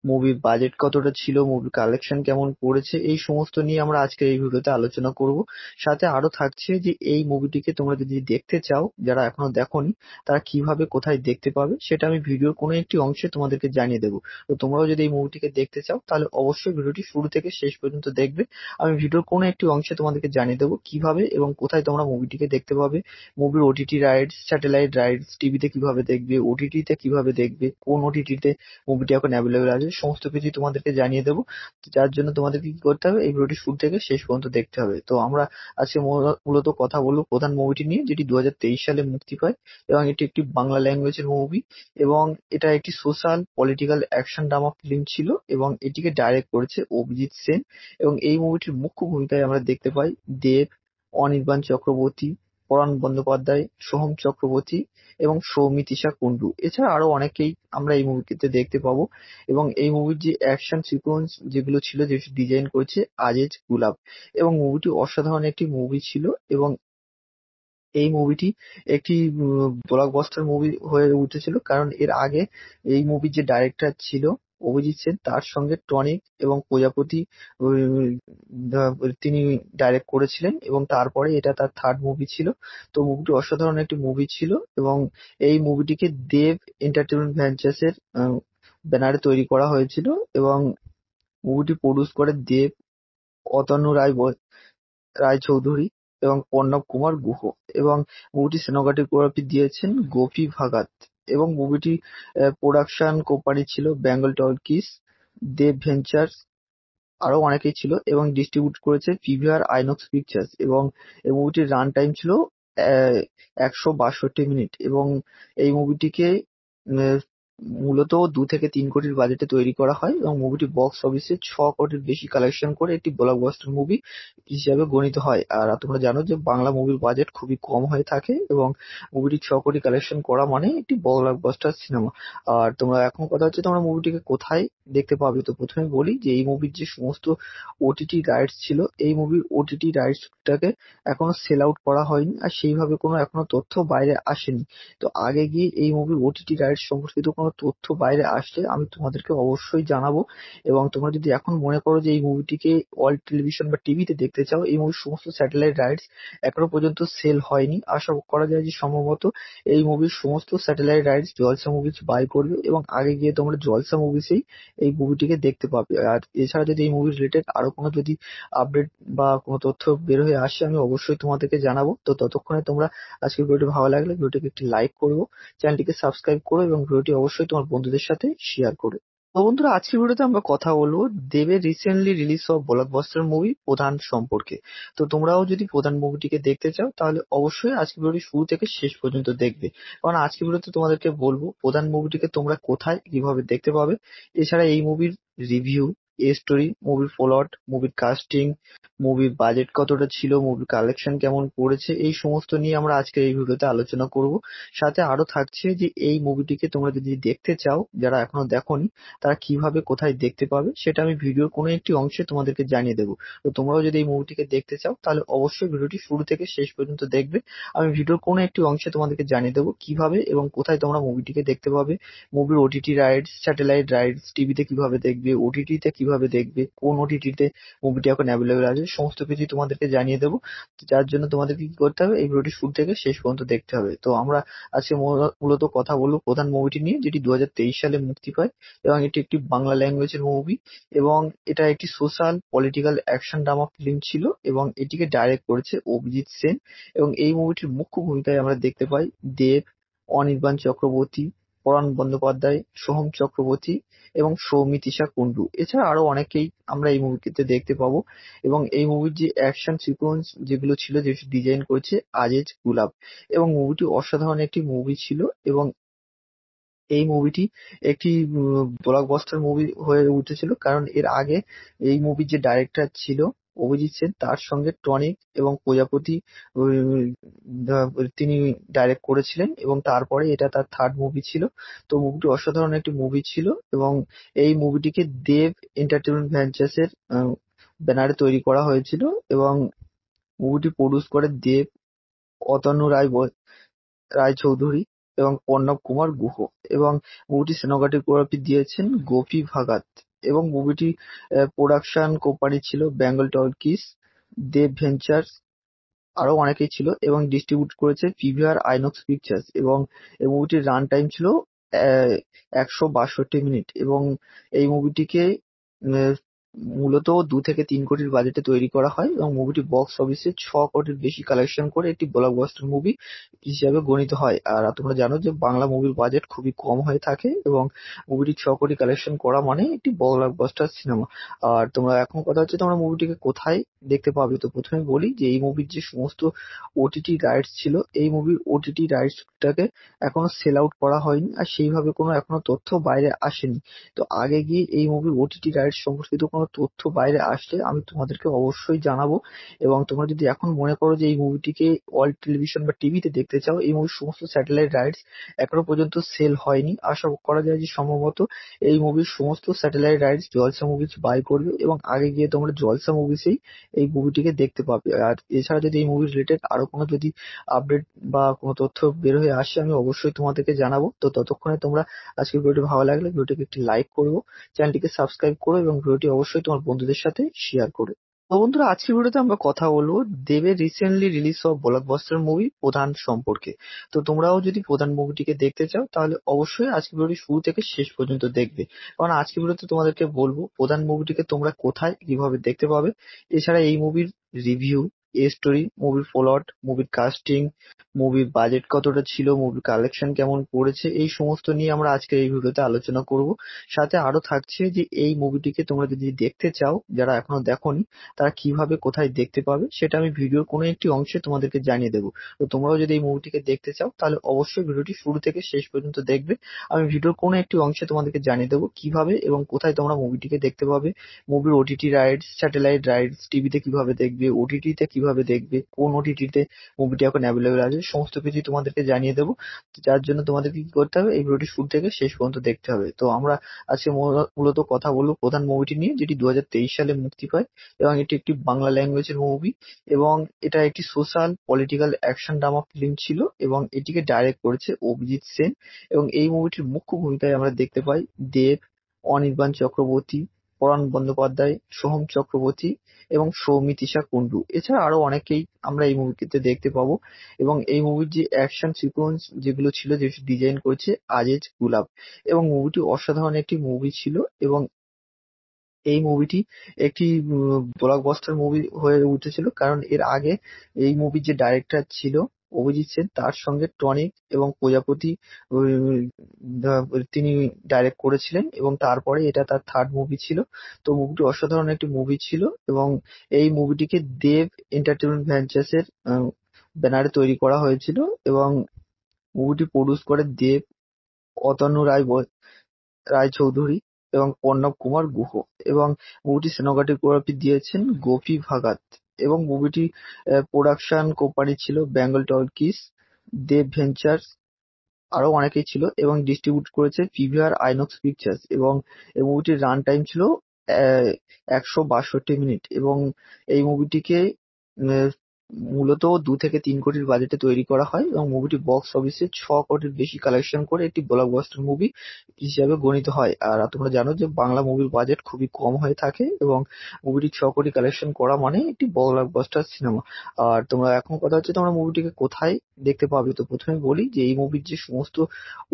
মুভির বাজেট কতটা ছিল, মুভির কালেকশন কেমন পড়েছে এই সমস্ত নিয়ে আমরা আজকে এই ভিডিওতে আলোচনা করব। সাথে আরো থাকছে যে এই মুভিটিকে তোমরা যদি দেখতে চাও যারা এখনো দেখোনি তারা কিভাবে কোথায় দেখতে পাবে সেটা আমি ভিডিওর কোনো একটি অংশে তোমাদেরকে জানিয়ে দেবো। তো তোমরাও যদি এই মুভিটিকে দেখতে চাও তাহলে অবশ্যই ভিডিওটি শুরু থেকে শেষ পর্যন্ত দেখবে। আমি ভিডিওর কোনো একটি অংশে তোমাদেরকে জানিয়ে দেবো কিভাবে এবং কোথায় তোমরা মুভিটিকে দেখতে পাবে, মুভির ওটিটি রাইডস স্যাটেলাইট রাইডস টিভিতে কিভাবে দেখবে, ওটিটিতে কিভাবে দেখবে কোন ওটিটিতে মুভিটি এখন অ্যাভেলেবেল আছে সমস্ত কিছু তোমাদেরকে জানিয়ে দেবো যার জন্য তোমাদেরকে কি করতে হবে এই ভিডিওটি শুরু থেকে শেষ পর্যন্ত দেখতে হবে তো আমরা আজকে মূলত কথা বলবো প্রধান মুভিটি নিয়ে যেটি দু সালে মুক্তি পায় এবং এটি একটি বাংলা ল্যাঙ্গুয়েজের মুভি এবং এটা একটি social political action drama film ছিল এবং এটিকে ডাইরেক্ট করেছে অভিজিৎ সেন এবং এই মুভিটির মুখ্য ভূমিকায় আমরা দেখতে পাই দেব অনির্বাণ চক্রবর্তী পরাণ বন্দ্যোপাধ্যায়, সোহম চক্রবর্তী এবং সৌমিতিশা কুণ্ডু এছাড়া আরো অনেকেই আমরা এই মুভিটিতে দেখতে পাবো এবং এই মুভির যে অ্যাকশন সিকোয়েন্স যেগুলো ছিল যে ডিজাইন করেছে আজেজ গুলাব এবং মুভিটি অসাধারণ একটি মুভি ছিল এবং এই মুভিটি একটি ব্লকবাস্টার মুভি হয়ে উঠেছিল কারণ এর আগে এই মুভির যে ডাইরেক্টর ছিল অভিজিৎ সেন তার সঙ্গে টনিক এবং প্রজাপতি তিনি ডাইরেক্ট করেছিলেন এবং তারপরে এটা তার থার্ড মুভি ছিল তো মুভিটি অসাধারণ একটি মুভি ছিল এবং এই মুভিটিকে দেব এন্টারটেনমেন্ট ভ্যাঞ্চার্স এর ব্যানারে তৈরি করা হয়েছিল এবং মুভিটি প্রডিউস করে দেব অতনু রায় রায়চৌধুরী এবং প্রণব কুমার গুহ এবং মুভিটি সেনোগ্রাফি দিয়েছেন গোপী ভাগাত। এবং মুভিটি প্রোডাকশন কোম্পানি ছিল বেঙ্গল টকিজ, দেব ভেঞ্চার্স আরো অনেকেই ছিল এবং ডিস্ট্রিবিউট করেছে পিভিআর আইনক্স পিকচার্স এবং এই মুভিটির রান টাইম ছিল একশো বাষট্টি মিনিট এবং এই মুভিটিকে মূলত দু থেকে তিন কোটির বাজেটে তৈরি করা হয় এবং মুভিটি বক্স অফিসে ছ কোটির বেশি কালেকশন করে একটি ব্লকবাস্টার মুভি হিসাবে গণিত হয় আর তোমরা জানো যে বাংলা মুভির বাজেট খুবই কম হয়ে থাকে এবং মুভিটি ছ কোটি কালেকশন করা মানে একটি ব্লকবাস্টার সিনেমা আর তোমরা এখন কথা হচ্ছে তোমরা মুভিটিকে কোথায় দেখতে পাবে তো প্রথমে বলি যে এই মুভির যে সমস্ত ওটিটি রাইটস ছিল এই মুভির ওটিটি রাইটসটাকে এখনো সেল আউট করা হয়নি আর সেইভাবে কোনো এখনো তথ্য বাইরে আসেনি তো আগে গিয়ে এই মুভির ওটিটি রাইটস সম্পর্কিত কোনো কোনো তথ্য বাইরে আসলে আমি তোমাদেরকে অবশ্যই জানাবো এবং তোমরা যদি এখন মনে করো যে এই মুভিটিকে ওয়ার্ল্ড টেলিভিশন বা টিভিতে দেখতে চাও এই মুভির সমস্ত স্যাটেলাইট রাইটস এখনো পর্যন্ত সেল হয়নি আশা করা যায় যে সম্ভবত এই মুভির সমস্ত satellite rights Jalsha movies buy করবে এবং আগে গিয়ে তোমরা জলসা মুভিসেই এই মুভিটিকে দেখতে পাবে আর এছাড়া যদি এই মুভি রিলেটেড আরো কোনো যদি আপডেট বা কোনো তথ্য বের হয়ে আসে আমি অবশ্যই তোমাদেরকে জানাবো তো ততক্ষণে তোমরা আজকে ভিডিওটি ভালো লাগলে ভিডিওটিকে একটি লাইক করবো চ্যানেলটিকে সাবস্ক্রাইব করো এবং ভিডিওটি অবশ্যই অবশ্যই তোমার বন্ধুদের সাথে শেয়ার করে তো বন্ধুরা আজকের ভিডিওতে আমরা কথা বলবো দেবের রিসেন্টলি রিলিজ হওয়া ব্লকবাস্টার মুভি প্রধান সম্পর্কে তো তোমরাও যদি প্রধান মুভিটিকে দেখতে চাও তাহলে অবশ্যই আজকের ভিডিওটি শুরু থেকে শেষ পর্যন্ত দেখবে কারণ আজকের ভিডিওতে তোমাদেরকে বলবো প্রধান মুভিটিকে তোমরা কোথায় কিভাবে দেখতে পাবে এছাড়া এই মুভির রিভিউ এ স্টোরি, মুভির প্লট, মুভির কাস্টিং, মুভির বাজেট কতটা ছিল, মুভির কালেকশন কেমন করেছে এই সমস্ত নিয়ে আমরা আজকে এই ভিডিওতে আলোচনা করব। সাথে আরো থাকছে যে এই মুভিটিকে তোমরা যদি দেখতে চাও যারা এখনো দেখোনি তারা কিভাবে কোথায় দেখতে পাবে সেটা আমি ভিডিওর কোনো একটি অংশে তোমাদেরকে জানিয়ে দেবো। তো তোমরাও যদি এই মুভিটিকে দেখতে চাও তাহলে অবশ্যই ভিডিওটি শুরু থেকে শেষ পর্যন্ত দেখবে। আমি ভিডিওর কোনো একটি অংশে তোমাদেরকে জানিয়ে দেবো কিভাবে এবং কোথায় তোমরা মুভিটিকে দেখতে পাবে মুভির ওটিটি রাইডস স্যাটেলাইট রাইডস টিভিতে কিভাবে দেখবে ওটিটিতে কিভাবে দেখবে কোন ওটিটিতে মুভিটি এখন অ্যাভেলেবেল আছে সমস্ত কিছু তোমাদেরকে জানিয়ে দেবো যার জন্য তোমাদেরকে কি করতে হবে এই ভিডিওটি শুরু থেকে শেষ পর্যন্ত দেখতে হবে তো আমরা আজকে মূলত কথা বলবো প্রধান মুভিটি নিয়ে যেটি দু সালে মুক্তি পায় এবং এটি একটি বাংলা ল্যাঙ্গুয়েজের মুভি এবং এটা একটি social political action drama film ছিল এবং এটিকে ডাইরেক্ট করেছে অভিজিৎ সেন এবং এই মুভিটির মুখ্য ভূমিকায় আমরা দেখতে পাই দেব অনির্বাণ চক্রবর্তী পরাণ বন্দ্যোপাধ্যায়, সোহম চক্রবর্তী এবং সৌমিতিশা কুন্ডু এছাড়া আরো অনেকেই আমরা এই মুভিতে দেখতে পাবো এবং এই মুভির যে অ্যাকশন সিকোয়েন্স যেগুলো ছিল যে ডিজাইন করেছে আজেজ গুলাব এবং মুভিটি অসাধারণ একটি মুভি ছিল এবং এই মুভিটি একটি ব্লকবাস্টার মুভি হয়ে উঠেছিল কারণ এর আগে এই মুভির যে ডাইরেক্টর ছিল অভিজিৎ সেন তার সঙ্গে টনিক এবং প্রজাপতি তিনি ডাইরেক্ট করেছিলেন এবং তারপরে এটা তার থার্ড মুভি ছিল তো মুভিটি অসাধারণ একটি মুভি ছিল এবং এই মুভিটিকে দেব এন্টারটেনমেন্ট ভেঞ্চার্স এর ব্যানারে তৈরি করা হয়েছিল এবং মুভিটি প্রডিউস করে দেব অতন্য রায় রায়চৌধুরী এবং পর্ণব কুমার গুহ এবং মুভিটি সিনেমাটোগ্রাফি দিয়েছেন গোপী ভাগাত এবং মুভিটি প্রোডাকশন কোম্পানি ছিল বেঙ্গল টকিজ, দেব ভেঞ্চার্স আরো অনেকেই ছিল এবং ডিস্ট্রিবিউট করেছে পিভিআর আইনক্স পিকচার্স এবং এই মুভিটির রান টাইম ছিল একশো বাষট্টি মিনিট এবং এই মুভিটিকে মূলত দু থেকে তিন কোটির বাজেটে তৈরি করা হয় এবং মুভিটি বক্স অফিসে ছ কোটির বেশি কালেকশন করে একটি ব্লকবাস্টার মুভি হিসাবে গণিত হয় আর তোমরা জানো যে বাংলা মুভির বাজেট খুবই কম হয়ে থাকে এবং মুভিটি ছ কোটি কালেকশন করা মানে একটি ব্লকবাস্টার সিনেমা আর তোমরা এখন কথা হচ্ছে তোমরা মুভিটিকে কোথায় দেখতে পাবে তো প্রথমে বলি যে এই মুভির যে সমস্ত ওটিটি রাইটস ছিল এই মুভির ওটিটি রাইটসটাকে এখনো সেল আউট করা হয়নি আর সেইভাবে কোনো এখনো তথ্য বাইরে আসেনি তো আগে গিয়ে এই মুভির ওটিটি রাইটস সম্পর্কিত কোনো তথ্য বাইরে আসলে আমি তোমাদেরকে অবশ্যই জানাবো এবং তোমরা যদি এখন মনে করো যে এই মুভিটিকে ওয়ার্ল্ড টেলিভিশন বা টিভিতে দেখতে চাও এই মুভির সমস্ত স্যাটেলাইট রাইটস এখনো পর্যন্ত সেল হয়নি আশা করা যায় যে সম্ভবত এই মুভির সমস্ত satellite rights Jalsha movies buy করবে এবং আগে গিয়ে তোমরা জলসা মুভিসেই এই মুভিটিকে দেখতে পাবে আর এছাড়া যদি এই মুভি রিলেটেড আরো কোনো যদি আপডেট বা কোনো তথ্য বের হয়ে আসে আমি অবশ্যই তোমাদেরকে জানাবো তো ততক্ষণে তোমরা আজকের ভিডিওটি ভালো লাগলে ভিডিওটিকে একটি লাইক করবো চ্যানেলটিকে সাবস্ক্রাইব করো এবং ভিডিওটি অবশ্যই অবশ্যই তোমার বন্ধুদের সাথে শেয়ার করে তো বন্ধুরা আজকের ভিডিওতে আমরা কথা বলবো দেবের রিসেন্টলি রিলিজ হওয়া ব্লকবাস্টার মুভি প্রধান সম্পর্কে তো তোমরাও যদি প্রধান মুভিটিকে দেখতে চাও তাহলে অবশ্যই আজকে ভিডিওটি শুরু থেকে শেষ পর্যন্ত দেখবে কারণ আজকে ভিডিওতে তোমাদেরকে বলবো প্রধান মুভিটিকে তোমরা কোথায় কিভাবে দেখতে পাবে এছাড়া এই মুভির রিভিউ এ স্টোরি, মুভির প্লট, মুভির কাস্টিং, মুভির বাজেট কতটা ছিল, মুভির কালেকশন কেমন করেছে এই সমস্ত নিয়ে আমরা আজকে এই ভিডিওতে আলোচনা করব। সাথে আরো থাকছে যে এই মুভিটিকে তোমরা যদি দেখতে চাও যারা এখনো দেখনি তারা কিভাবে কোথায় দেখতে পাবে সেটা আমি ভিডিওর কোনো একটি অংশে তোমাদেরকে জানিয়ে দেবো তো তোমরাও যদি এই মুভিটিকে দেখতে চাও তাহলে অবশ্যই ভিডিওটি শুরু থেকে শেষ পর্যন্ত দেখবে আমি ভিডিওর কোনো একটি অংশে তোমাদেরকে জানিয়ে দেবো কিভাবে এবং কোথায় তোমরা মুভিটিকে দেখতে পাবে মুভির ওটিটি রাইডস স্যাটেলাইট রাইডস টিভিতে কিভাবে দেখবে ওটিটিতে কিভাবে কিভাবে দেখবে কোন ওটিটিতে মুভিটি এখন অ্যাভেলেবেল আছে সমস্ত কিছুই তোমাদেরকে জানিয়ে দেবো যার জন্য তোমাদেরকে কি করতে হবে এই ভিডিওটি শুরু থেকে শেষ পর্যন্ত দেখতে হবে তো আমরা আজকে মূলত কথা বলবো প্রধান মুভিটি নিয়ে যেটি দু সালে মুক্তি পায় এবং এটি একটি বাংলা ল্যাঙ্গুয়েজের মুভি এবং এটা একটি social political action drama film ছিল এবং এটিকে ডাইরেক্ট করেছে অভিজিৎ সেন এবং এই মুভিটির মুখ্য ভূমিকায় আমরা দেখতে পাই দেব অনির্বাণ চক্রবর্তী পরাণ বন্দ্যোপাধ্যায়, সোহম চক্রবর্তী এবং সৌমিতিশা কুন্ডু এছাড়া আরো অনেকেই আমরা এই মুভিতে দেখতে পাবো এবং এই মুভির যে অ্যাকশন সিকোয়েন্স যেগুলো ছিল যে ডিজাইন করেছে আজেজ গুলাব এবং মুভিটি অসাধারণ একটি মুভি ছিল এবং এই মুভিটি একটি ব্লকবাস্টার মুভি হয়ে উঠেছিল কারণ এর আগে এই মুভির যে ডাইরেক্টর ছিল অভিজিৎ সেন তার সঙ্গে টনিক এবং প্রজাপতি তিনি ডাইরেক্ট করেছিলেন এবং তারপরে এটা তার থার্ড মুভি ছিল তো মুভিটি অসাধারণ একটি মুভি ছিল এবং এই মুভিটিকে দেব এন্টারটেনমেন্ট ভ্যাঞ্চার্স এর ব্যানারে তৈরি করা হয়েছিল এবং মুভিটি প্রডিউস করে দেব অতনু রায় রায়চৌধুরী এবং পর্ণব কুমার গুহ এবং মুভিটি সেনোগ্রাফি দিয়েছেন গোপী ভাগাত এবং মুভিটি প্রোডাকশন কোম্পানি ছিল বেঙ্গল টকিজ, দেব ভেঞ্চার্স আরো অনেকেই ছিল এবং ডিস্ট্রিবিউট করেছে পিভিআর আইনক্স পিকচার্স এবং এই মুভিটির রান টাইম ছিল একশো বাষট্টি মিনিট এবং এই মুভিটিকে মূলত দু থেকে তিন কোটির বাজেটে তৈরি করা হয় এবং মুভিটি বক্স অফিসে ছ কোটির বেশি কালেকশন করে একটি ব্লকবাস্টার মুভি হিসাবে গণিত হয় আর তোমরা জানো যে বাংলা মুভির বাজেট খুবই কম হয়ে থাকে এবং মুভিটি ছ কোটি কালেকশন করা মানে একটি ব্লকবাস্টার সিনেমা আর তোমরা এখন কথা হচ্ছে তোমরা মুভিটিকে কোথায় দেখতে পাবে তো প্রথমে বলি যে এই মুভির যে সমস্ত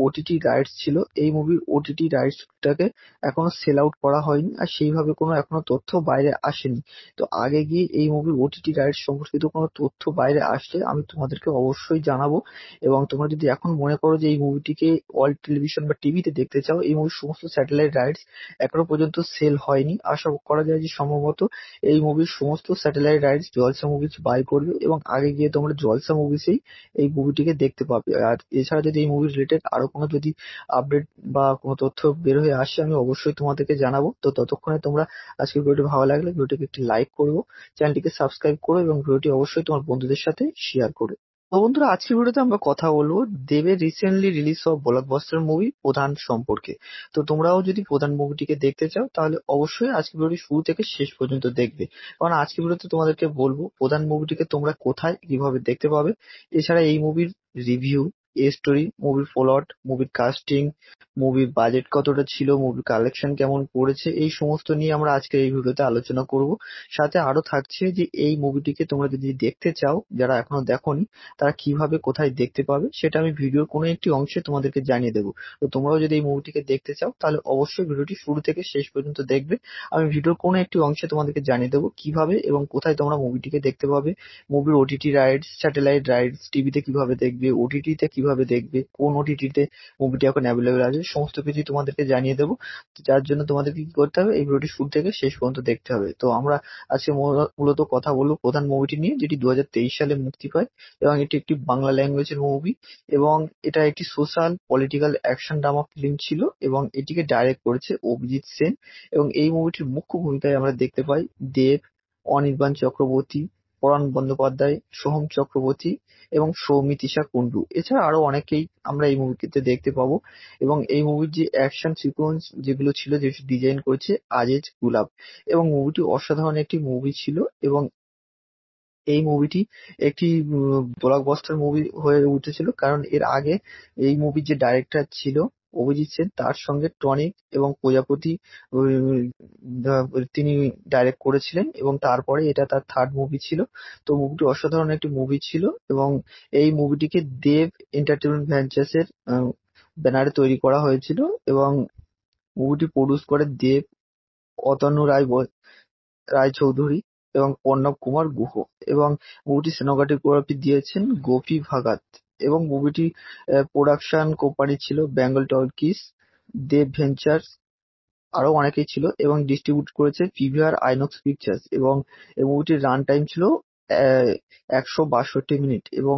ওটিটি রাইটস ছিল এই মুভির ওটিটি রাইটসটাকে এখনো সেল আউট করা হয়নি আর সেইভাবে কোনো এখনো তথ্য বাইরে আসেনি তো আগে গিয়ে এই মুভির ওটিটি রাইটস সম্পর্কিত কোনো কোনো তথ্য বাইরে আসলে আমি তোমাদেরকে অবশ্যই জানাবো এবং তোমরা যদি এখন মনে করো যে এই মুভিটিকে অল টেলিভিশন বা টিভিতে দেখতে চাও এই মুভির সমস্ত স্যাটেলাইট রাইটস এখনো পর্যন্ত সেল হয়নি আশা করা যায় যে সম্ভবত এই মুভির সমস্ত satellite rights Jalsha movies buy করবে এবং আগে গিয়ে তোমরা জলসা মুভিসেই এই মুভিটিকে দেখতে পাবে আর এছাড়া যদি এই মুভি রিলেটেড আরো কোনো যদি আপডেট বা কোনো তথ্য বের হয়ে আসে আমি অবশ্যই তোমাদেরকে জানাবো তো ততক্ষণে তোমরা আজকের ভিডিওটি ভালো লাগলে ভিডিওটিকে একটি লাইক করবো চ্যানেলটিকে সাবস্ক্রাইব করো এবং ভিডিওটি অবশ্যই অবশ্যই তোমার বন্ধুদের সাথে শেয়ার করে তো বন্ধুরা আজকের ভিডিওতে আমরা কথা বলবো দেবের রিসেন্টলি রিলিজ হওয়া ব্লকবাস্টার মুভি প্রধান সম্পর্কে তো তোমরাও যদি প্রধান মুভিটিকে দেখতে চাও তাহলে অবশ্যই আজকের ভিডিওটি শুরু থেকে শেষ পর্যন্ত দেখবে কারণ আজকের ভিডিওতে তোমাদেরকে বলবো প্রধান মুভিটিকে তোমরা কোথায় কিভাবে দেখতে পাবে এছাড়া এই মুভির রিভিউ স্টোরি, মুভির প্লট, মুভির কাস্টিং, মুভির বাজেট কতটা ছিল, মুভির কালেকশন কেমন করেছে এই সমস্ত নিয়ে আমরা আজকে এই ভিডিওতে আলোচনা করব। সাথে আরো থাকছে যে এই মুভিটিকে তোমরা যদি দেখতে চাও যারা এখনো দেখোনি তারা কিভাবে কোথায় দেখতে পাবে সেটা আমি ভিডিওর কোনো একটি অংশে তোমাদেরকে জানিয়ে দেবো। তো তোমরাও যদি এই মুভিটিকে দেখতে চাও তাহলে অবশ্যই ভিডিওটি শুরু থেকে শেষ পর্যন্ত দেখবে। আমি ভিডিওর কোনো একটি অংশে তোমাদেরকে জানিয়ে দেবো কিভাবে এবং কোথায় তোমরা মুভিটিকে দেখতে পাবে মুভির ওটিটি রাইডস স্যাটেলাইট রাইডস টিভিতে কিভাবে দেখবে ওটিটিতে কি কিভাবে দেখবে কোন ওটিটিতে মুভিটি এখন অ্যাভেলেবেল আছে সমস্ত কিছু তোমাদেরকে জানিয়ে দেবো যার জন্য তোমাদেরকে কি করতে হবে এই ভিডিওটি শুরু থেকে শেষ পর্যন্ত দেখতে হবে তো আমরা আজকে মূলত কথা বলবো প্রধান মুভিটি নিয়ে যেটি দু সালে মুক্তি পায় এবং এটি একটি বাংলা ল্যাঙ্গুয়েজের মুভি এবং এটা একটি social political action drama film ছিল এবং এটিকে ডাইরেক্ট করেছে অভিজিৎ সেন এবং এই মুভিটির মুখ্য ভূমিকায় আমরা দেখতে পাই দেব অনির্বাণ চক্রবর্তী পরাণ বন্দ্যোপাধ্যায়, সোহম চক্রবর্তী এবং সৌমিতিশা কুন্ডু এছাড়া আরো অনেকেই আমরা এই মুভিতে দেখতে পাবো এবং এই মুভির যে অ্যাকশন সিকোয়েন্স যেগুলো ছিল যে ডিজাইন করেছে আজেজ গুলাব এবং মুভিটি অসাধারণ একটি মুভি ছিল এবং এই মুভিটি একটি ব্লকবাস্টার মুভি হয়ে উঠেছিল কারণ এর আগে এই মুভির যে ডাইরেক্টর ছিল অভিজিৎ সেন তার সঙ্গে টনিক এবং প্রজাপতি তিনি ডাইরেক্ট করেছিলেন এবং তারপরে এটা তার থার্ড মুভি ছিল তো মুভিটি অসাধারণ একটি মুভি ছিল এবং এই মুভিটিকে দেব এন্টারটেনমেন্ট ভেঞ্চার্স এর ব্যানারে তৈরি করা হয়েছিল এবং মুভিটি প্রডিউস করে দেব অতনু রায় রায়চৌধুরী এবং প্রণব কুমার গুহ এবং মুভিটি সিনেমাটোগ্রাফি দিয়েছেন গোপী ভাগাত এবং মুভিটি প্রোডাকশন কোম্পানি ছিল বেঙ্গল টকিজ, দেব ভেঞ্চার্স আরো অনেকেই ছিল এবং ডিস্ট্রিবিউট করেছে পিভিআর আইনক্স পিকচার্স এবং এই মুভিটির রান টাইম ছিল একশো বাষট্টি মিনিট এবং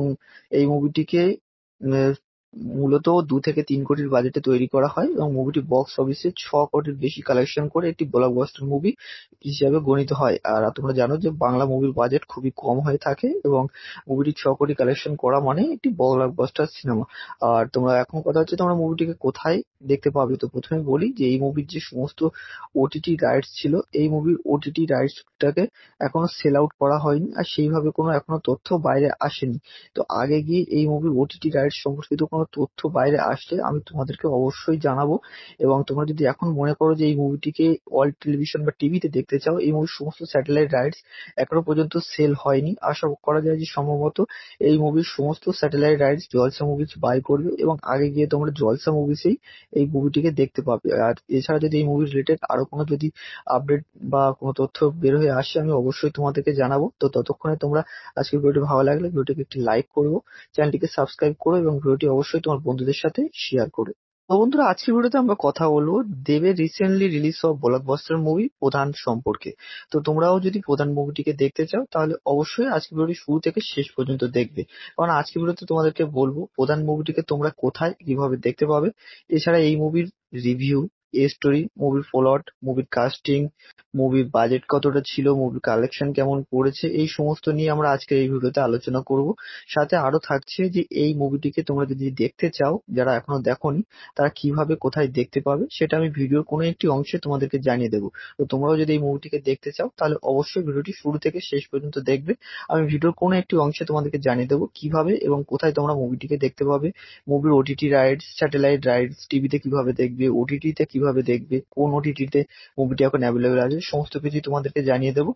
এই মুভিটিকে মূলত দু থেকে তিন কোটির বাজেটে তৈরি করা হয় এবং মুভিটি বক্স অফিসে ছ কোটির বেশি কালেকশন করে একটি ব্লকবাস্টার মুভি হিসাবে গণিত হয় আর তোমরা জানো যে বাংলা মুভির বাজেট খুবই কম হয়ে থাকে এবং মুভিটি ছ কোটি কালেকশন করা মানে একটি ব্লকবাস্টার সিনেমা আর তোমরা এখন কথা হচ্ছে তোমরা মুভিটিকে কোথায় দেখতে পাবে তো প্রথমে বলি যে এই মুভির যে সমস্ত ওটিটি রাইটস ছিল এই মুভির ওটিটি রাইটসটাকে এখনো সেল আউট করা হয়নি আর সেইভাবে কোনো এখনো তথ্য বাইরে আসেনি তো আগে গিয়ে এই মুভির ওটিটি রাইটস সম্পর্কিত কোনো তথ্য বাইরে আসলে আমি তোমাদেরকে অবশ্যই জানাবো এবং তোমরা যদি এখন মনে করো যে এই মুভিটিকে ওয়ার্ল্ড টেলিভিশন বা টিভিতে দেখতে চাও এই মুভির সমস্ত স্যাটেলাইট রাইটস এখনো পর্যন্ত সেল হয়নি আশা করা যায় যে সম্ভবত এই মুভির সমস্ত satellite rights Jalsha movies buy করবে এবং আগে গিয়ে তোমরা জলসা মুভিসেই এই মুভিটিকে দেখতে পাবে আর এছাড়া যদি এই মুভি রিলেটেড আরো কোনো যদি আপডেট বা কোনো তথ্য বের হয়ে আসে আমি অবশ্যই তোমাদেরকে জানাবো তো ততক্ষণে তোমরা আজকের ভিডিওটি ভালো লাগলে ভিডিওটিকে একটি লাইক করবো চ্যানেলটিকে সাবস্ক্রাইব করো এবং ভিডিওটি অবশ্যই অবশ্যই তোমার বন্ধুদের সাথে শেয়ার করে তো বন্ধুরা আজকের ভিডিওতে আমরা কথা বলবো দেবের রিসেন্টলি রিলিজ হওয়া ব্লকবাস্টার মুভি প্রধান সম্পর্কে তো তোমরাও যদি প্রধান মুভিটিকে দেখতে চাও তাহলে অবশ্যই আজকের ভিডিও শুরু থেকে শেষ পর্যন্ত দেখবে কারণ আজকের ভিডিওতে তোমাদেরকে বলবো প্রধান মুভিটিকে তোমরা কোথায় কিভাবে দেখতে পাবে এছাড়া এই মুভির রিভিউ স্টোরি, মুভির প্লট, মুভির কাস্টিং, মুভির বাজেট কতটা ছিল, মুভির কালেকশন কেমন পড়েছে এই সমস্ত নিয়ে আমরা আজকে এই ভিডিওতে আলোচনা করব। সাথে আরো থাকছে যে এই মুভিটিকে তোমরা যদি দেখতে চাও যারা এখনো দেখোনি তারা কিভাবে কোথায় দেখতে পাবে সেটা আমি ভিডিওর কোনো একটি অংশে তোমাদেরকে জানিয়ে দেবো। তো তোমরাও যদি এই মুভিটিকে দেখতে চাও তাহলে অবশ্যই ভিডিওটি শুরু থেকে শেষ পর্যন্ত দেখবে। আমি ভিডিওর কোনো একটি অংশে তোমাদেরকে জানিয়ে দেবো কিভাবে এবং কোথায় তোমরা মুভিটিকে দেখতে পাবে মুভির ওটিটি রাইডস স্যাটেলাইট রাইডস টিভিতে কিভাবে দেখবে ওটিটিতে কিভাবে কিভাবে দেখবে কোন ওটিটিতে মুভিটি এখন অ্যাভেলেবেল আছে সমস্ত কিছু তোমাদেরকে জানিয়ে দেবো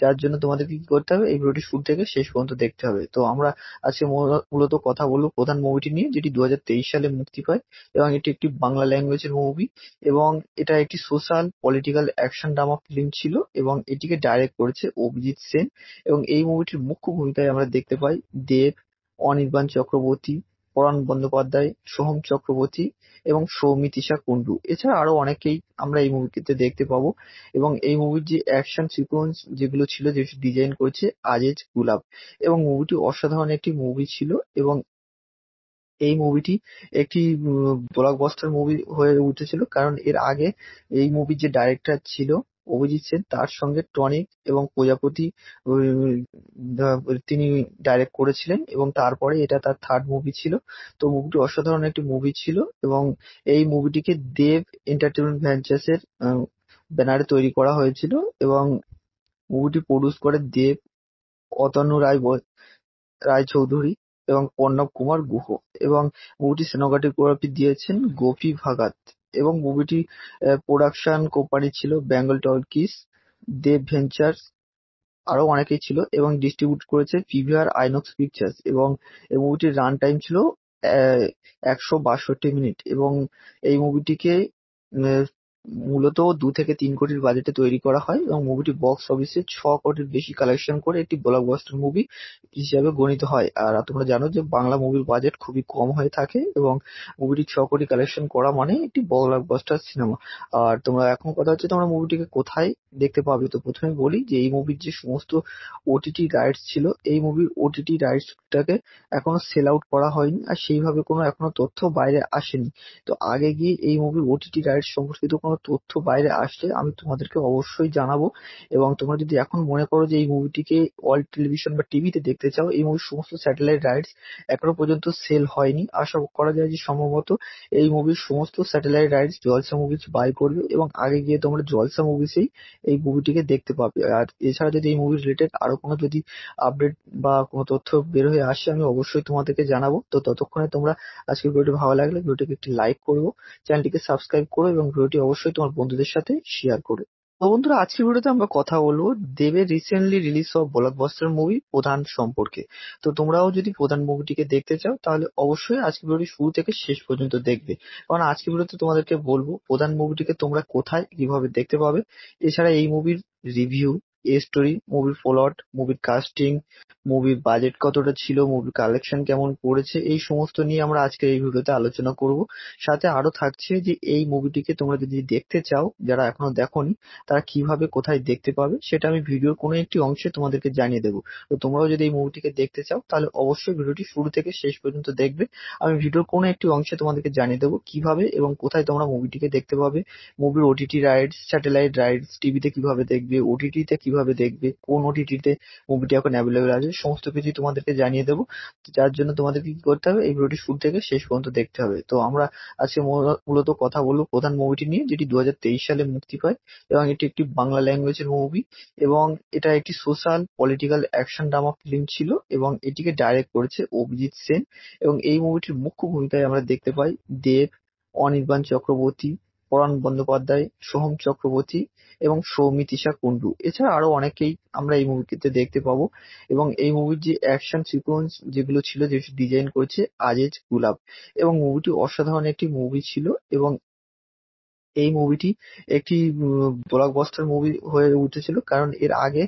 যার জন্য তোমাদেরকে কি করতে হবে এই ভিডিওটি শুরু থেকে শেষ পর্যন্ত দেখতে হবে তো আমরা আজকে মূলত কথা বলবো প্রধান মুভিটি নিয়ে যেটি দু সালে মুক্তি পায় এবং এটি একটি বাংলা ল্যাঙ্গুয়েজের মুভি এবং এটা একটি social political action drama film ছিল এবং এটিকে ডাইরেক্ট করেছে অভিজিৎ সেন এবং এই মুভিটির মুখ্য ভূমিকায় আমরা দেখতে পাই দেব অনির্বাণ চক্রবর্তী পরাণ বন্দ্যোপাধ্যায়, সোহম চক্রবর্তী এবং সৌমিতিশা কুন্ডু এছাড়া আরো অনেকেই আমরা এই মুভিতে দেখতে পাবো এবং এই মুভির যে অ্যাকশন সিকোয়েন্স যেগুলো ছিল যে ডিজাইন করেছে আজেজ গুলাব এবং মুভিটি অসাধারণ একটি মুভি ছিল এবং এই মুভিটি একটি ব্লকবাস্টার মুভি হয়ে উঠেছিল কারণ এর আগে এই মুভির যে ডাইরেক্টর ছিল অভিজিৎ সেন তার সঙ্গে টনিক এবং প্রজাপতি তিনি ডাইরেক্ট করেছিলেন এবং তারপরে এটা তার থার্ড মুভি ছিল তো মুভিটি অসাধারণ একটি মুভি ছিল এবং এই মুভিটিকে দেব এন্টারটেনমেন্ট ভেঞ্চার্স এর ব্যানারে তৈরি করা হয়েছিল এবং মুভিটি প্রডিউস করে দেব অতনু রায় রায়চৌধুরী এবং পর্ণব কুমার গুহ এবং মুভিটি সেনোগ্রাফি দিয়েছেন গোপী ভাগাত এবং মুভিটি প্রোডাকশন কোম্পানি ছিল বেঙ্গল টকিজ, দেব ভেঞ্চার্স আরো অনেকেই ছিল এবং ডিস্ট্রিবিউট করেছে পিভিআর আইনক্স পিকচার্স এবং এই মুভিটির রান টাইম ছিল একশো বাষট্টি মিনিট এবং এই মুভিটিকে মূলত দু থেকে তিন কোটির বাজেটে তৈরি করা হয় এবং মুভিটি বক্স অফিসে ছ কোটির বেশি কালেকশন করে একটি ব্লকবাস্টার মুভি হিসাবে গণিত হয় আর তোমরা জানো যে বাংলা মুভির বাজেট খুবই কম হয়ে থাকে এবং মুভিটি ছ কোটি কালেকশন করা মানে একটি ব্লকবাস্টার সিনেমা আর তোমরা এখন কথা হচ্ছে তোমরা মুভিটিকে কোথায় দেখতে পাবে তো প্রথমে বলি যে এই মুভির যে সমস্ত ওটিটি রাইটস ছিল এই মুভির ওটিটি রাইটসটাকে এখনো সেল আউট করা হয়নি আর সেইভাবে কোনো এখনো তথ্য বাইরে আসেনি তো আগে গিয়ে এই মুভির ওটিটি রাইটস সম্পর্কিত কোনো কোনো তথ্য বাইরে আসলে আমি তোমাদেরকে অবশ্যই জানাবো এবং তোমরা যদি এখন মনে করো যে এই মুভিটিকে অল টেলিভিশন বা টিভিতে দেখতে চাও এই মুভির সমস্ত স্যাটেলাইট রাইটস এখনো পর্যন্ত সেল হয়নি আশা করা যায় যে সম্ভবত এই মুভির সমস্ত satellite rights Jalsha movies buy করবে এবং আগে গিয়ে তোমরা জলসা মুভিসেই এই মুভিটিকে দেখতে পাবে আর এছাড়া যদি এই মুভি রিলেটেড আরো কোনো যদি আপডেট বা কোনো তথ্য বের হয়ে আসে আমি অবশ্যই তোমাদেরকে জানাবো তো ততক্ষণে তোমরা আজকে ভিডিওটি ভালো লাগলে ভিডিওটিকে একটি লাইক করবো চ্যানেলটিকে সাবস্ক্রাইব করো এবং ভিডিওটি অবশ্যই অবশ্যই তোমার বন্ধুদের সাথে শেয়ার করে তো বন্ধুরা আজকের ভিডিওতে আমরা কথা বলবো দেবের রিসেন্টলি রিলিজ হওয়া ব্লকবাস্টার মুভি প্রধান সম্পর্কে তো তোমরাও যদি প্রধান মুভিটিকে দেখতে চাও তাহলে অবশ্যই আজকের ভিডিওটি শুরু থেকে শেষ পর্যন্ত দেখবে কারণ আজকের ভিডিওতে তোমাদেরকে বলবো প্রধান মুভিটিকে তোমরা কোথায় কিভাবে দেখতে পাবে এছাড়া এই মুভির রিভিউ স্টোরি, মুভির প্লট, মুভির কাস্টিং, মুভির বাজেট কতটা ছিল, মুভির কালেকশন কেমন করেছে এই সমস্ত নিয়ে আমরা আজকের এই ভিডিওতে আলোচনা করব। সাথে আরো থাকছে যে এই মুভিটিকে তোমরা যদি দেখতে চাও যারা এখনো দেখোনি তারা কিভাবে কোথায় দেখতে পাবে সেটা আমি ভিডিওর কোনো একটি অংশে তোমাদেরকে জানিয়ে দেবো। তো তোমরাও যদি এই মুভিটিকে দেখতে চাও তাহলে অবশ্যই ভিডিওটি শুরু থেকে শেষ পর্যন্ত দেখবে। আমি ভিডিওর কোনো একটি অংশে তোমাদেরকে জানিয়ে দেবো কিভাবে এবং কোথায় তোমরা মুভিটিকে দেখতে পাবে মুভির ওটিটি রাইডস স্যাটেলাইট রাইডস টিভিতে কিভাবে দেখবে ওটিটিতে কিভাবে দেখবে কোন ওটিটিতে মুভিটি এখন অ্যাভেলেবেল আছে সমস্ত কিছুই তোমাদেরকে জানিয়ে দেবো যার জন্য তোমাদেরকে কি করতে হবে এই ভিডিওটি শুরু থেকে শেষ পর্যন্ত দেখতে হবে তো আমরা আজকে মূলত কথা বলবো প্রধান মুভিটি নিয়ে যেটি দু সালে মুক্তি পায় এবং এটি একটি বাংলা ল্যাঙ্গুয়েজের মুভি এবং এটা একটি social political action drama film ছিল এবং এটিকে ডাইরেক্ট করেছে অভিজিৎ সেন এবং এই মুভিটির মুখ্য ভূমিকায় আমরা দেখতে পাই দেব অনির্বাণ চক্রবর্তী পরাণ বন্দ্যোপাধ্যায়, সোহম চক্রবর্তী এবং সৌমিতিশা কুন্ডু এছাড়া আরো অনেকেই আমরা এই মুভিতে দেখতে পাবো এবং এই মুভির যে অ্যাকশন সিকোয়েন্স যেগুলো ছিল যে ডিজাইন করেছে আজেজ গুলাব এবং মুভিটি অসাধারণ একটি মুভি ছিল এবং এই মুভিটি একটি ব্লকবাস্টার মুভি হয়ে উঠেছিল কারণ এর আগে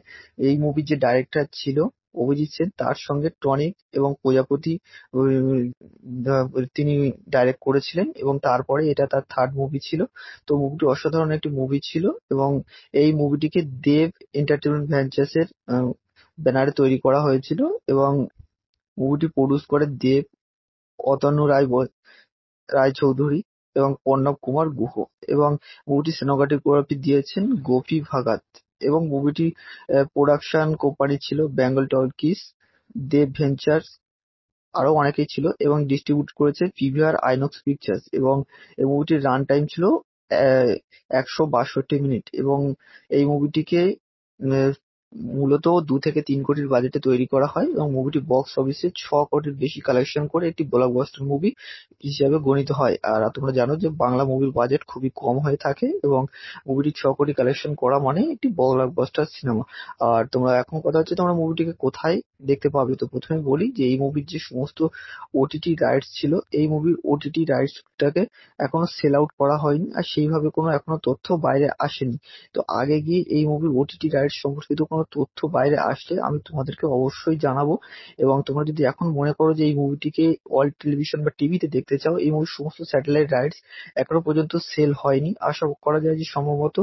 এই মুভির যে ডাইরেক্টর ছিল অভিজিৎ সেন তার সঙ্গে টনিক এবং প্রজাপতি তিনি ডাইরেক্ট করেছিলেন এবং তারপরে এটা তার থার্ড মুভি ছিল তো মুভিটি অসাধারণ একটি মুভি ছিল এবং এই মুভিটিকে দেব এন্টারটেনমেন্ট ভেঞ্চার্স এর ব্যানারে তৈরি করা হয়েছিল এবং মুভিটি প্রডিউস করে দেব অতন্য রায় রায়চৌধুরী এবং প্রণব কুমার গুহ এবং মুভিটি সিনেমাটোগ্রাফি দিয়েছেন গোপী ভাগাত। এবং মুভিটি প্রোডাকশন কোম্পানি ছিল বেঙ্গল টার্কিস, দেব ভেঞ্চার আরো অনেকেই ছিল এবং ডিস্ট্রিবিউট করেছে পিভিআর আইনক্স পিকচার্স এবং এই মুভিটির রান টাইম ছিল একশো বাষট্টি মিনিট এবং এই মুভিটিকে মূলত দু থেকে তিন কোটির বাজেটে তৈরি করা হয় এবং মুভিটি বক্স অফিসে ছ কোটির বেশি কালেকশন করে একটি ব্লকবাস্টার মুভি হিসাবে গণিত হয় আর তোমরা জানো যে বাংলা মুভির বাজেট খুবই কম হয়ে থাকে এবং মুভিটি ছ কোটি কালেকশন করা মানে একটি ব্লকবাস্টার সিনেমা আর তোমরা এখন কথা হচ্ছে তোমরা মুভিটিকে কোথায় দেখতে পাবে তো প্রথমে বলি যে এই মুভির যে সমস্ত ওটিটি রাইটস ছিল এই মুভির ওটিটি রাইটসটাকে এখনো সেল আউট করা হয়নি আর সেইভাবে কোনো এখনো তথ্য বাইরে আসেনি তো আগে গিয়ে এই মুভির ওটিটি রাইটস সম্পর্কিত কোনো তথ্য বাইরে আসলে আমি তোমাদেরকে অবশ্যই জানাবো এবং তোমরা যদি এখন মনে করো যে এই মুভিটিকে অল টেলিভিশন বা টিভিতে দেখতে চাও এই মুভির সমস্ত স্যাটেলাইট রাইটস এখনো পর্যন্ত সেল হয়নি আশা করা যায় যে সম্ভবত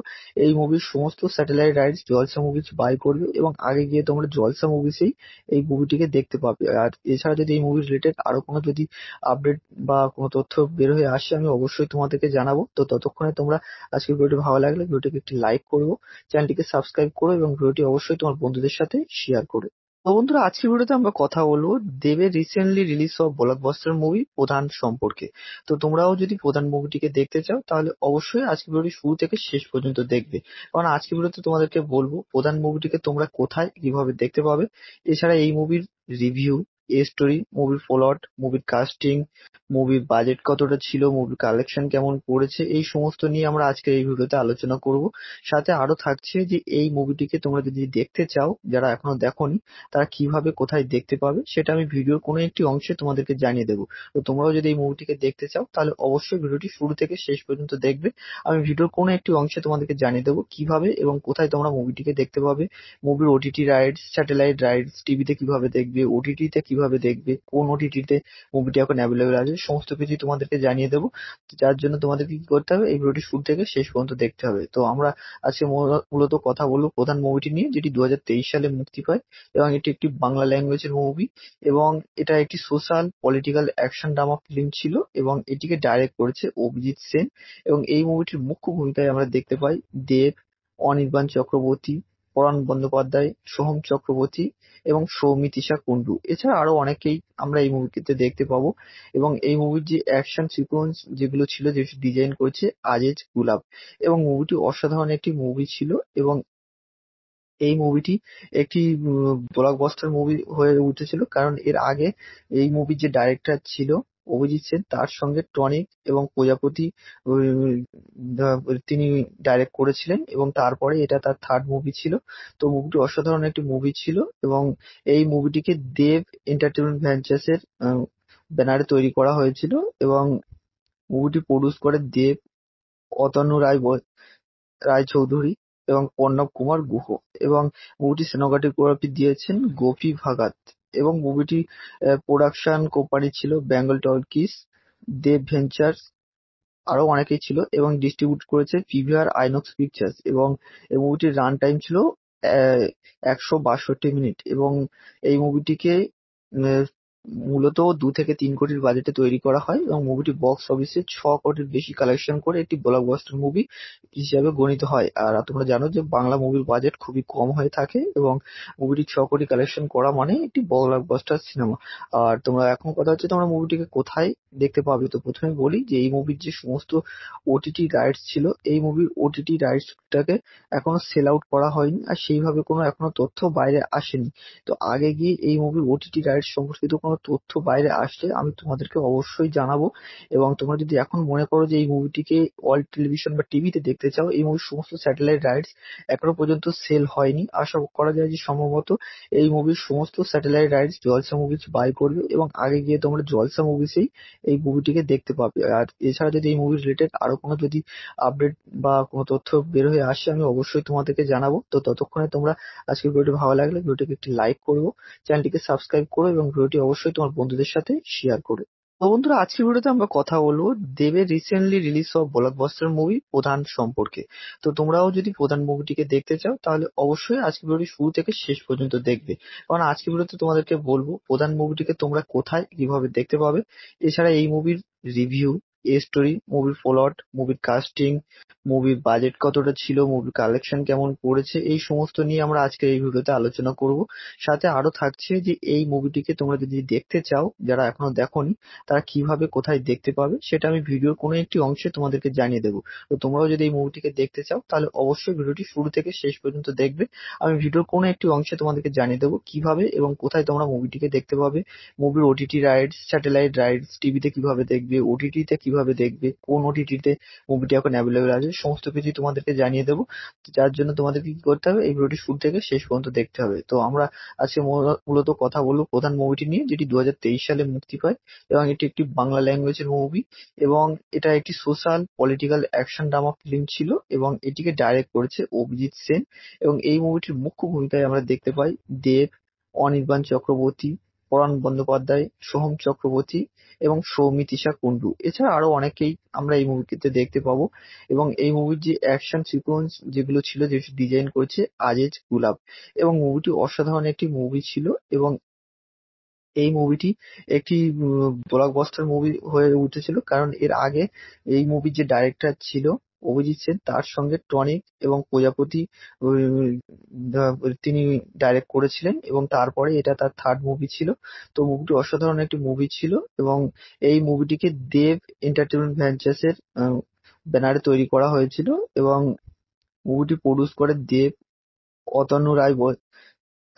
এই মুভির সমস্ত satellite rights Jalsha movies buy করবে এবং আগে গিয়ে তোমরা জলসা মুভিসেই এই মুভিটিকে দেখতে পাবে আর এছাড়া যদি এই মুভি রিলেটেড আরো কোনো যদি আপডেট বা কোনো তথ্য বের হয়ে আসে আমি অবশ্যই তোমাদেরকে জানাবো তো ততক্ষণে তোমরা আজকের ভিডিওটি ভালো লাগলে ভিডিওটিকে একটি লাইক করবো চ্যানেলটিকে সাবস্ক্রাইব করো এবং ভিডিওটি অবশ্যই অবশ্যই তোমার বন্ধুদের সাথে শেয়ার করে তো বন্ধুরা আজকের ভিডিওতে আমরা কথা বলবো দেবের রিসেন্টলি রিলিজ হওয়া ব্লকবাস্টার মুভি প্রধান সম্পর্কে তো তোমরাও যদি প্রধান মুভিটিকে দেখতে চাও তাহলে অবশ্যই আজকের ভিডিওটি শুরু থেকে শেষ পর্যন্ত দেখবে কারণ আজকের ভিডিওতে তোমাদেরকে বলবো প্রধান মুভিটিকে তোমরা কোথায় কিভাবে দেখতে পাবে এছাড়া এই মুভির রিভিউ স্টোরি, মুভির প্লট, মুভির কাস্টিং, মুভির বাজেট কতটা ছিল, মুভির কালেকশন কেমন পড়েছে এই সমস্ত নিয়ে আমরা আজকে এই ভিডিওতে আলোচনা করব। সাথে আরো থাকছে যে এই মুভিটিকে তোমরা যদি দেখতে চাও যারা এখনো দেখোনি তারা কিভাবে কোথায় দেখতে পাবে সেটা আমি ভিডিওর কোনো একটি অংশে তোমাদেরকে জানিয়ে দেবো। তো তোমরাও যদি এই মুভিটিকে দেখতে চাও তাহলে অবশ্যই ভিডিওটি শুরু থেকে শেষ পর্যন্ত দেখবে। আমি ভিডিওর কোনো একটি অংশে তোমাদেরকে জানিয়ে দেবো কিভাবে এবং কোথায় তোমরা মুভিটিকে দেখতে পাবে মুভির ওটিটি রাইডস স্যাটেলাইট রাইডস টিভিতে কিভাবে দেখবে ওটিটিতে কিভাবে কিভাবে দেখবে কোন ওটিটিতে মুভিটি এখন অ্যাভেলেবেল আছে সমস্ত কিছু তোমাদেরকে জানিয়ে দেবো যার জন্য তোমাদেরকে কি করতে হবে এই ভিডিওটি শুরু থেকে শেষ পর্যন্ত দেখতে হবে তো আমরা আজকে মূলত কথা বলবো প্রধান মুভিটি নিয়ে যেটি দু সালে মুক্তি পায় এবং এটি একটি বাংলা ল্যাঙ্গুয়েজের মুভি এবং এটা একটি social political action drama film ছিল এবং এটিকে ডাইরেক্ট করেছে অভিজিৎ সেন এবং এই মুভিটির মুখ্য ভূমিকায় আমরা দেখতে পাই দেব অনির্বাণ চক্রবর্তী পরাণ বন্দ্যোপাধ্যায়, সোহম চক্রবর্তী এবং সৌমিতিশা কুন্ডু এছাড়া আরো অনেকেই আমরা এই মুভিতে দেখতে পাবো এবং এই মুভির যে অ্যাকশন সিকোয়েন্স যেগুলো ছিল যে ডিজাইন করেছে আজেজ গুলাব এবং মুভিটি অসাধারণ একটি মুভি ছিল এবং এই মুভিটি একটি ব্লকবাস্টার মুভি হয়ে উঠেছিল কারণ এর আগে এই মুভির যে ডাইরেক্টর ছিল অভিজিৎ সেন তার সঙ্গে টনিক এবং প্রজাপতি তিনি ডাইরেক্ট করেছিলেন এবং তারপরে এটা তার থার্ড মুভি ছিল তো মুভিটি অসাধারণ একটি মুভি ছিল এবং এই মুভিটিকে দেব এন্টারটেনমেন্ট ভেঞ্চার্স এর ব্যানারে তৈরি করা হয়েছিল এবং মুভিটি প্রডিউস করে দেব অতন্য রায় রায়চৌধুরী এবং পর্ণব কুমার গুহ এবং মুভিটি সেনোগ্রাফি দিয়েছেন গোপী ভাগাত এবং মুভিটি প্রোডাকশন কোম্পানি ছিল বেঙ্গল টকিজ, দেব ভেঞ্চার্স আরো অনেকেই ছিল এবং ডিস্ট্রিবিউট করেছে পিভিআর আইনক্স পিকচার্স এবং এই মুভিটির রান টাইম ছিল একশো বাষট্টি মিনিট এবং এই মুভিটিকে মূলত দু থেকে তিন কোটির বাজেটে তৈরি করা হয় এবং মুভিটি বক্স অফিসে ছ কোটির বেশি কালেকশন করে একটি ব্লকবাস্টার মুভি হিসাবে গণিত হয় আর তোমরা জানো যে বাংলা মুভির বাজেট খুবই কম হয়ে থাকে এবং মুভিটি ছ কোটি কালেকশন করা মানে একটি ব্লকবাস্টার সিনেমা আর তোমরা এখন কথা হচ্ছে তোমরা মুভিটিকে কোথায় দেখতে পাবে তো প্রথমে বলি যে এই মুভির যে সমস্ত ওটিটি রাইটস ছিল এই মুভির ওটিটি রাইটসটাকে এখনো সেল আউট করা হয়নি আর সেইভাবে কোনো এখনো তথ্য বাইরে আসেনি তো আগে গিয়ে এই মুভির ওটিটি রাইটস সম্পর্কিত কোনো তথ্য বাইরে আসলে আমি তোমাদেরকে অবশ্যই জানাবো এবং তোমরা যদি এখন মনে করো যে এই মুভিটিকে অল টেলিভিশন বা টিভিতে দেখতে চাও এই মুভির সমস্ত স্যাটেলাইট রাইটস এখনো পর্যন্ত সেল হয়নি আশা করা যায় যে সম্ভবত এই মুভির সমস্ত satellite rights Jalsha movies buy করবে এবং আগে গিয়ে তোমরা জলসা মুভিসেই এই মুভিটিকে দেখতে পাবে আর এছাড়া যদি এই মুভি রিলেটেড আরো কোনো যদি আপডেট বা কোনো তথ্য বের হয়ে আসে আমি অবশ্যই তোমাদেরকে জানাবো তো ততক্ষণে তোমরা আজকে ভিডিওটি ভালো লাগলে ভিডিওটিকে একটি লাইক করবো চ্যানেলটিকে সাবস্ক্রাইব করো এবং ভিডিওটি অবশ্যই অবশ্যই তোমার বন্ধুদের সাথে শেয়ার করে তো বন্ধুরা আজকের ভিডিওতে আমরা কথা বলবো দেবের রিসেন্টলি রিলিজ হওয়া ব্লকবাস্টার মুভি প্রধান সম্পর্কে তো তোমরাও যদি প্রধান মুভিটিকে দেখতে চাও তাহলে অবশ্যই আজকের ভিডিওটি শুরু থেকে শেষ পর্যন্ত দেখবে কারণ আজকের ভিডিওতে তোমাদেরকে বলবো প্রধান মুভিটিকে তোমরা কোথায় কিভাবে দেখতে পাবে এছাড়া এই মুভির রিভিউ স্টোরি, মুভির প্লট, মুভির কাস্টিং, মুভির বাজেট কতটা ছিল, মুভির কালেকশন কেমন করেছে এই সমস্ত নিয়ে আমরা আজকের এই ভিডিওতে আলোচনা করব। সাথে আরো থাকছে যে এই মুভিটিকে তোমরা যদি দেখতে চাও যারা এখনো দেখোনি তারা কিভাবে কোথায় দেখতে পাবে সেটা আমি ভিডিওর কোনো একটি অংশে তোমাদেরকে জানিয়ে দেবো। তো তোমরাও যদি এই মুভিটিকে দেখতে চাও তাহলে অবশ্যই ভিডিওটি শুরু থেকে শেষ পর্যন্ত দেখবে। আমি ভিডিওর কোনো একটি অংশে তোমাদেরকে জানিয়ে দেবো কিভাবে এবং কোথায় তোমরা মুভিটিকে দেখতে পাবে মুভির ওটিটি রাইডস স্যাটেলাইট রাইডস টিভিতে কিভাবে দেখবে ওটিটিতে কিভাবে দেখবে কোন ওটিটিতে মুভিটি এখন অ্যাভেলেবেল আছে সমস্ত কিছু তোমাদেরকে জানিয়ে দেবো যার জন্য তোমাদেরকে কি করতে হবে এই ভিডিওটি শুরু থেকে শেষ পর্যন্ত দেখতে হবে তো আমরা আজকে মূলত কথা বলবো প্রধান মুভিটি নিয়ে যেটি দু সালে মুক্তি পায় এবং এটি একটি বাংলা ল্যাঙ্গুয়েজের মুভি এবং এটা একটি social political action drama film ছিল এবং এটিকে ডাইরেক্ট করেছে অভিজিৎ সেন এবং এই মুভিটির মুখ্য ভূমিকায় আমরা দেখতে পাই দেব অনির্বাণ চক্রবর্তী পরাণ বন্দ্যোপাধ্যায়, সোহম চক্রবর্তী এবং সৌমিতিশা কুণ্ডু এছাড়া আরো অনেকেই আমরা এই মুভিটিতে দেখতে পাবো এবং এই মুভির যে অ্যাকশন সিকোয়েন্স যেগুলো ছিল যে ডিজাইন করেছে আজেজ গুলাব এবং মুভিটি অসাধারণ একটি মুভি ছিল এবং এই মুভিটি একটি ব্লকবাস্টার মুভি হয়ে উঠেছিল কারণ এর আগে এই মুভির যে ডাইরেক্টর ছিল অভিজিৎ সেন তার সঙ্গে টনিক এবং প্রজাপতি তিনি ডাইরেক্ট করেছিলেন এবং তারপরে এটা তার থার্ড মুভি ছিল তো মুভিটি অসাধারণ একটি মুভি ছিল এবং এই মুভিটিকে দেব এন্টারটেনমেন্ট ভেঞ্চার্স এর ব্যানারে তৈরি করা হয়েছিল এবং মুভিটি প্রডিউস করে দেব অতনু রায়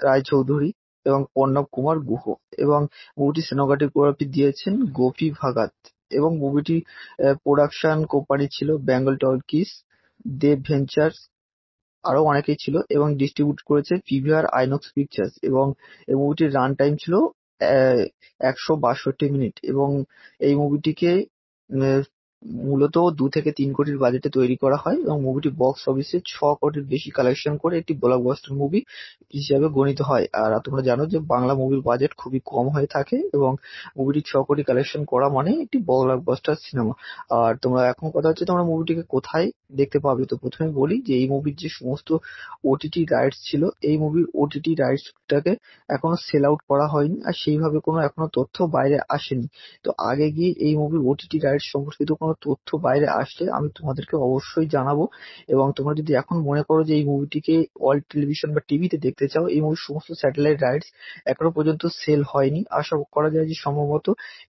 রায়চৌধুরী এবং প্রণব কুমার গুহ এবং মুভিটি সিনেমাটোগ্রাফি দিয়েছেন গোপী ভাগাত এবং মুভিটি প্রোডাকশন কোম্পানি ছিল বেঙ্গল টকিজ, দে ভেঞ্চার্স আরো অনেকেই ছিল এবং ডিস্ট্রিবিউট করেছে পিভিআর আইনক্স পিকচার্স এবং এই মুভিটির রান টাইম ছিল একশো বাষট্টি মিনিট এবং এই মুভিটিকে মূলত দু থেকে তিন কোটির বাজেটে তৈরি করা হয় এবং মুভিটি বক্স অফিসে ছ কোটির বেশি কালেকশন করে একটি ব্লকবাস্টার মুভি হিসাবে গণিত হয় আর তোমরা জানো যে বাংলা মুভির বাজেট খুবই কম হয়ে থাকে এবং মুভিটি ছ কোটি কালেকশন করা মানে একটি ব্লকবাস্টার সিনেমা আর তোমরা এখন কথা হচ্ছে তোমরা মুভিটিকে কোথায় দেখতে পাবে তো প্রথমে বলি যে এই মুভির যে সমস্ত ওটিটি রাইটস ছিল এই মুভির ওটিটি রাইটসটাকে এখনো সেল আউট করা হয়নি আর সেইভাবে কোনো এখনো তথ্য বাইরে আসেনি তো আগে গিয়ে এই মুভির ওটিটি রাইটস সম্পর্কিত কোনো তথ্য বাইরে আসলে আমি তোমাদেরকে অবশ্যই জানাবো এবং তোমরা যদি এখন মনে করো যে এই মুভিটিকে ওয়ার্ল্ড টেলিভিশন বা টিভিতে দেখতে চাও এই মুভির সমস্ত স্যাটেলাইট রাইটস এখনো পর্যন্ত সেল হয়নি আশা করা যায় যে সম্ভবত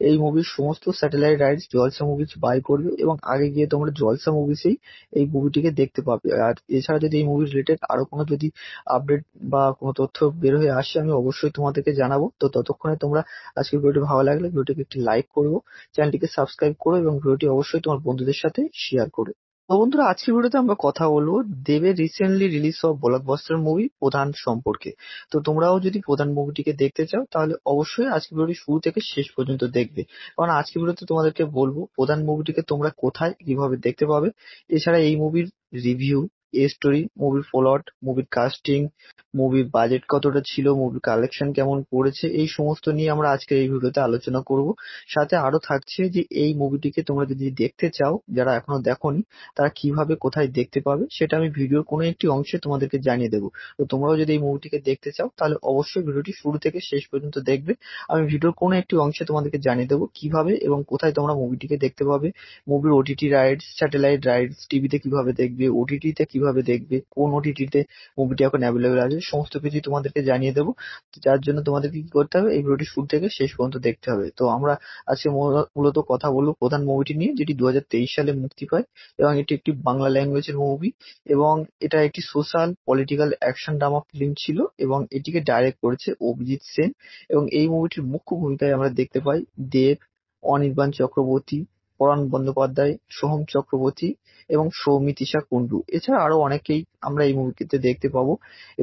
এই মুভির সমস্ত satellite rights Jalsha movies buy করবে এবং আগে গিয়ে তোমরা জলসা মুভিসেই এই মুভিটিকে দেখতে পাবে আর এছাড়া যদি এই মুভি রিলেটেড আরো কোনো যদি আপডেট বা কোনো তথ্য বের হয়ে আসে আমি অবশ্যই তোমাদেরকে জানাবো তো ততক্ষণে তোমরা আজকে ভিডিওটি ভালো লাগলে ভিডিওটিকে একটি লাইক করবো চ্যানেলটিকে সাবস্ক্রাইব করো এবং ভিডিওটি অবশ্যই অবশ্যই তোমার বন্ধুদের সাথে শেয়ার করে তো বন্ধুরা আজকের ভিডিওতে আমরা কথা বলবো দেবের রিসেন্টলি রিলিজ হওয়া ব্লকবাস্টার মুভি প্রধান সম্পর্কে তো তোমরাও যদি প্রধান মুভিটিকে দেখতে চাও তাহলে অবশ্যই আজকের ভিডিওটি শুরু থেকে শেষ পর্যন্ত দেখবে কারণ আজকের ভিডিওতে তোমাদেরকে বলবো প্রধান মুভিটিকে তোমরা কোথায় কিভাবে দেখতে পাবে এছাড়া এই মুভির রিভিউ এ স্টোরি, মুভির প্লট, মুভির কাস্টিং, মুভির বাজেট কতটা ছিল, মুভির কালেকশন কেমন পড়েছে এই সমস্ত নিয়ে আমরা আজকে এই ভিডিওতে আলোচনা করব। সাথে আরো থাকছে যে এই মুভিটিকে তোমরা যদি দেখতে চাও যারা এখনো দেখোনি তারা কিভাবে কোথায় দেখতে পাবে সেটা আমি ভিডিওর কোনো একটি অংশে তোমাদেরকে জানিয়ে দেবো। তো তোমরাও যদি এই মুভিটিকে দেখতে চাও তাহলে অবশ্যই ভিডিওটি শুরু থেকে শেষ পর্যন্ত দেখবে। আমি ভিডিওর কোনো একটি অংশে তোমাদেরকে জানিয়ে দেবো কিভাবে এবং কোথায় তোমরা মুভিটিকে দেখতে পাবে মুভির ওটিটি রাইডস স্যাটেলাইট রাইডস টিভিতে কিভাবে দেখবে ওটিটিতে কিভাবে দেখবে কোন ওটিটিতে মুভিটি এখন অ্যাভেলেবেল আছে সমস্ত কিছু তোমাদেরকে জানিয়ে দেবো যার জন্য তোমাদেরকে কি করতে হবে এই ভিডিওটি শুরু থেকে শেষ পর্যন্ত দেখতে হবে তো আমরা আজকে মূলত কথা বলবো প্রধান মুভিটি নিয়ে যেটি দু সালে মুক্তি পায় এবং এটি একটি বাংলা ল্যাঙ্গুয়েজের মুভি এবং এটা একটি social political action drama film ছিল এবং এটিকে ডাইরেক্ট করেছে অভিজিৎ সেন এবং এই মুভিটির মুখ্য ভূমিকায় আমরা দেখতে পাই দেব অনির্বাণ চক্রবর্তী পরাণ বন্দ্যোপাধ্যায়, সোহম চক্রবর্তী এবং সৌমিতিশা কুন্ডু এছাড়া আরো অনেকেই আমরা এই মুভিতে দেখতে পাবো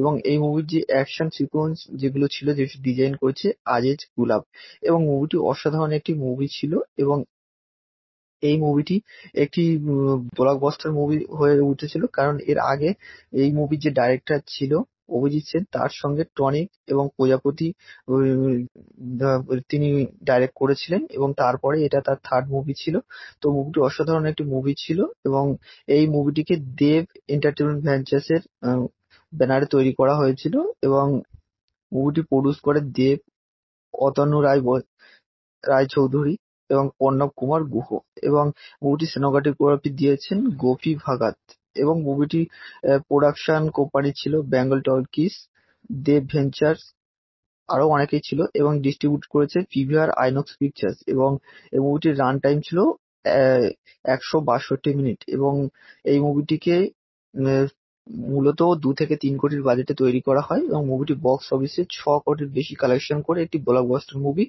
এবং এই মুভির যে অ্যাকশন সিকোয়েন্স যেগুলো ছিল যে ডিজাইন করেছে আজেজ গুলাব এবং মুভিটি অসাধারণ একটি মুভি ছিল এবং এই মুভিটি একটি ব্লকবাস্টার মুভি হয়ে উঠেছিল কারণ এর আগে এই মুভির যে ডাইরেক্টর ছিল অভিজিৎ সেন তার সঙ্গে টনিক এবং প্রজাপতি তিনি ডাইরেক্ট করেছিলেন এবং তারপরে এটা তার থার্ড মুভি ছিল তো মুভিটি অসাধারণ একটি মুভি ছিল এবং এই মুভিটিকে দেব এন্টারটেনমেন্ট ভেঞ্চার্স এর ব্যানারে তৈরি করা হয়েছিল এবং মুভিটি প্রডিউস করে দেব অতনু রায় রায়চৌধুরী এবং পর্ণব কুমার গুহ এবং মুভিটি সিনেমাটোগ্রাফি দিয়েছেন গোপী ভাগাত এবং মুভিটি প্রোডাকশন কোম্পানি ছিল বেঙ্গল টকিজ, দেব ভেঞ্চার্স আরো অনেকেই ছিল এবং ডিস্ট্রিবিউট করেছে পিভিআর আইনক্স পিকচার্স এবং এই মুভিটির রান টাইম ছিল একশো বাষট্টি মিনিট এবং এই মুভিটিকে মূলত দু থেকে তিন কোটির বাজেটে তৈরি করা হয় এবং মুভিটি বক্স অফিসে ছ কোটির বেশি কালেকশন করে একটি ব্লকবাস্টার মুভি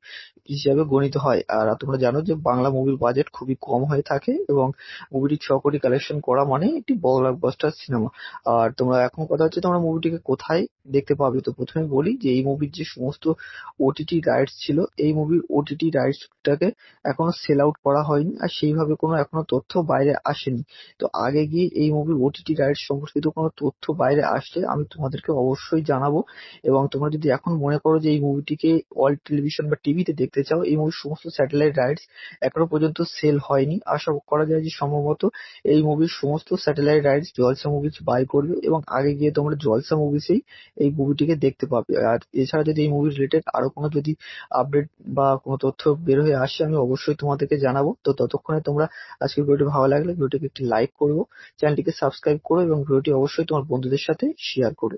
হিসাবে গণিত হয় আর তোমরা জানো যে বাংলা মুভির বাজেট খুবই কম হয়ে থাকে এবং মুভিটি ছ কোটি কালেকশন করা মানে একটি ব্লকবাস্টার সিনেমা আর তোমরা এখন কথা হচ্ছে তোমরা মুভিটিকে কোথায় দেখতে পাবে তো প্রথমে বলি যে এই মুভির যে সমস্ত ওটিটি রাইটস ছিল এই মুভির ওটিটি রাইটসটাকে এখনো সেল আউট করা হয়নি আর সেইভাবে কোনো এখনো তথ্য বাইরে আসেনি তো আগে গিয়ে এই মুভির ওটিটি রাইটস সম্পর্কিত কোনো তথ্য বাইরে আসলে আমি তোমাদেরকে অবশ্যই জানাবো এবং তোমরা যদি এখন মনে করো যে এই মুভিটিকে অল টেলিভিশন বা টিভিতে দেখতে চাও এই মুভির সমস্ত স্যাটেলাইট রাইটস এখনো পর্যন্ত সেল হয়নি আশা করা যায় যে সম্ভবত এই মুভির সমস্ত satellite rights Jalsha movies buy করবে এবং আগে গিয়ে তোমরা জলসা মুভিসেই এই মুভিটিকে দেখতে পাবে আর এছাড়া যদি এই মুভি রিলেটেড আরো কোনো যদি আপডেট বা কোনো তথ্য বের হয়ে আসে আমি অবশ্যই তোমাদেরকে জানাবো তো ততক্ষণে তোমরা আজকের ভিডিওটি ভালো লাগলে ভিডিওটিকে একটি লাইক করবো চ্যানেলটিকে সাবস্ক্রাইব করো এবং ভিডিওটি অবশ্যই অবশ্যই তোমার বন্ধুদের সাথে শেয়ার করবে।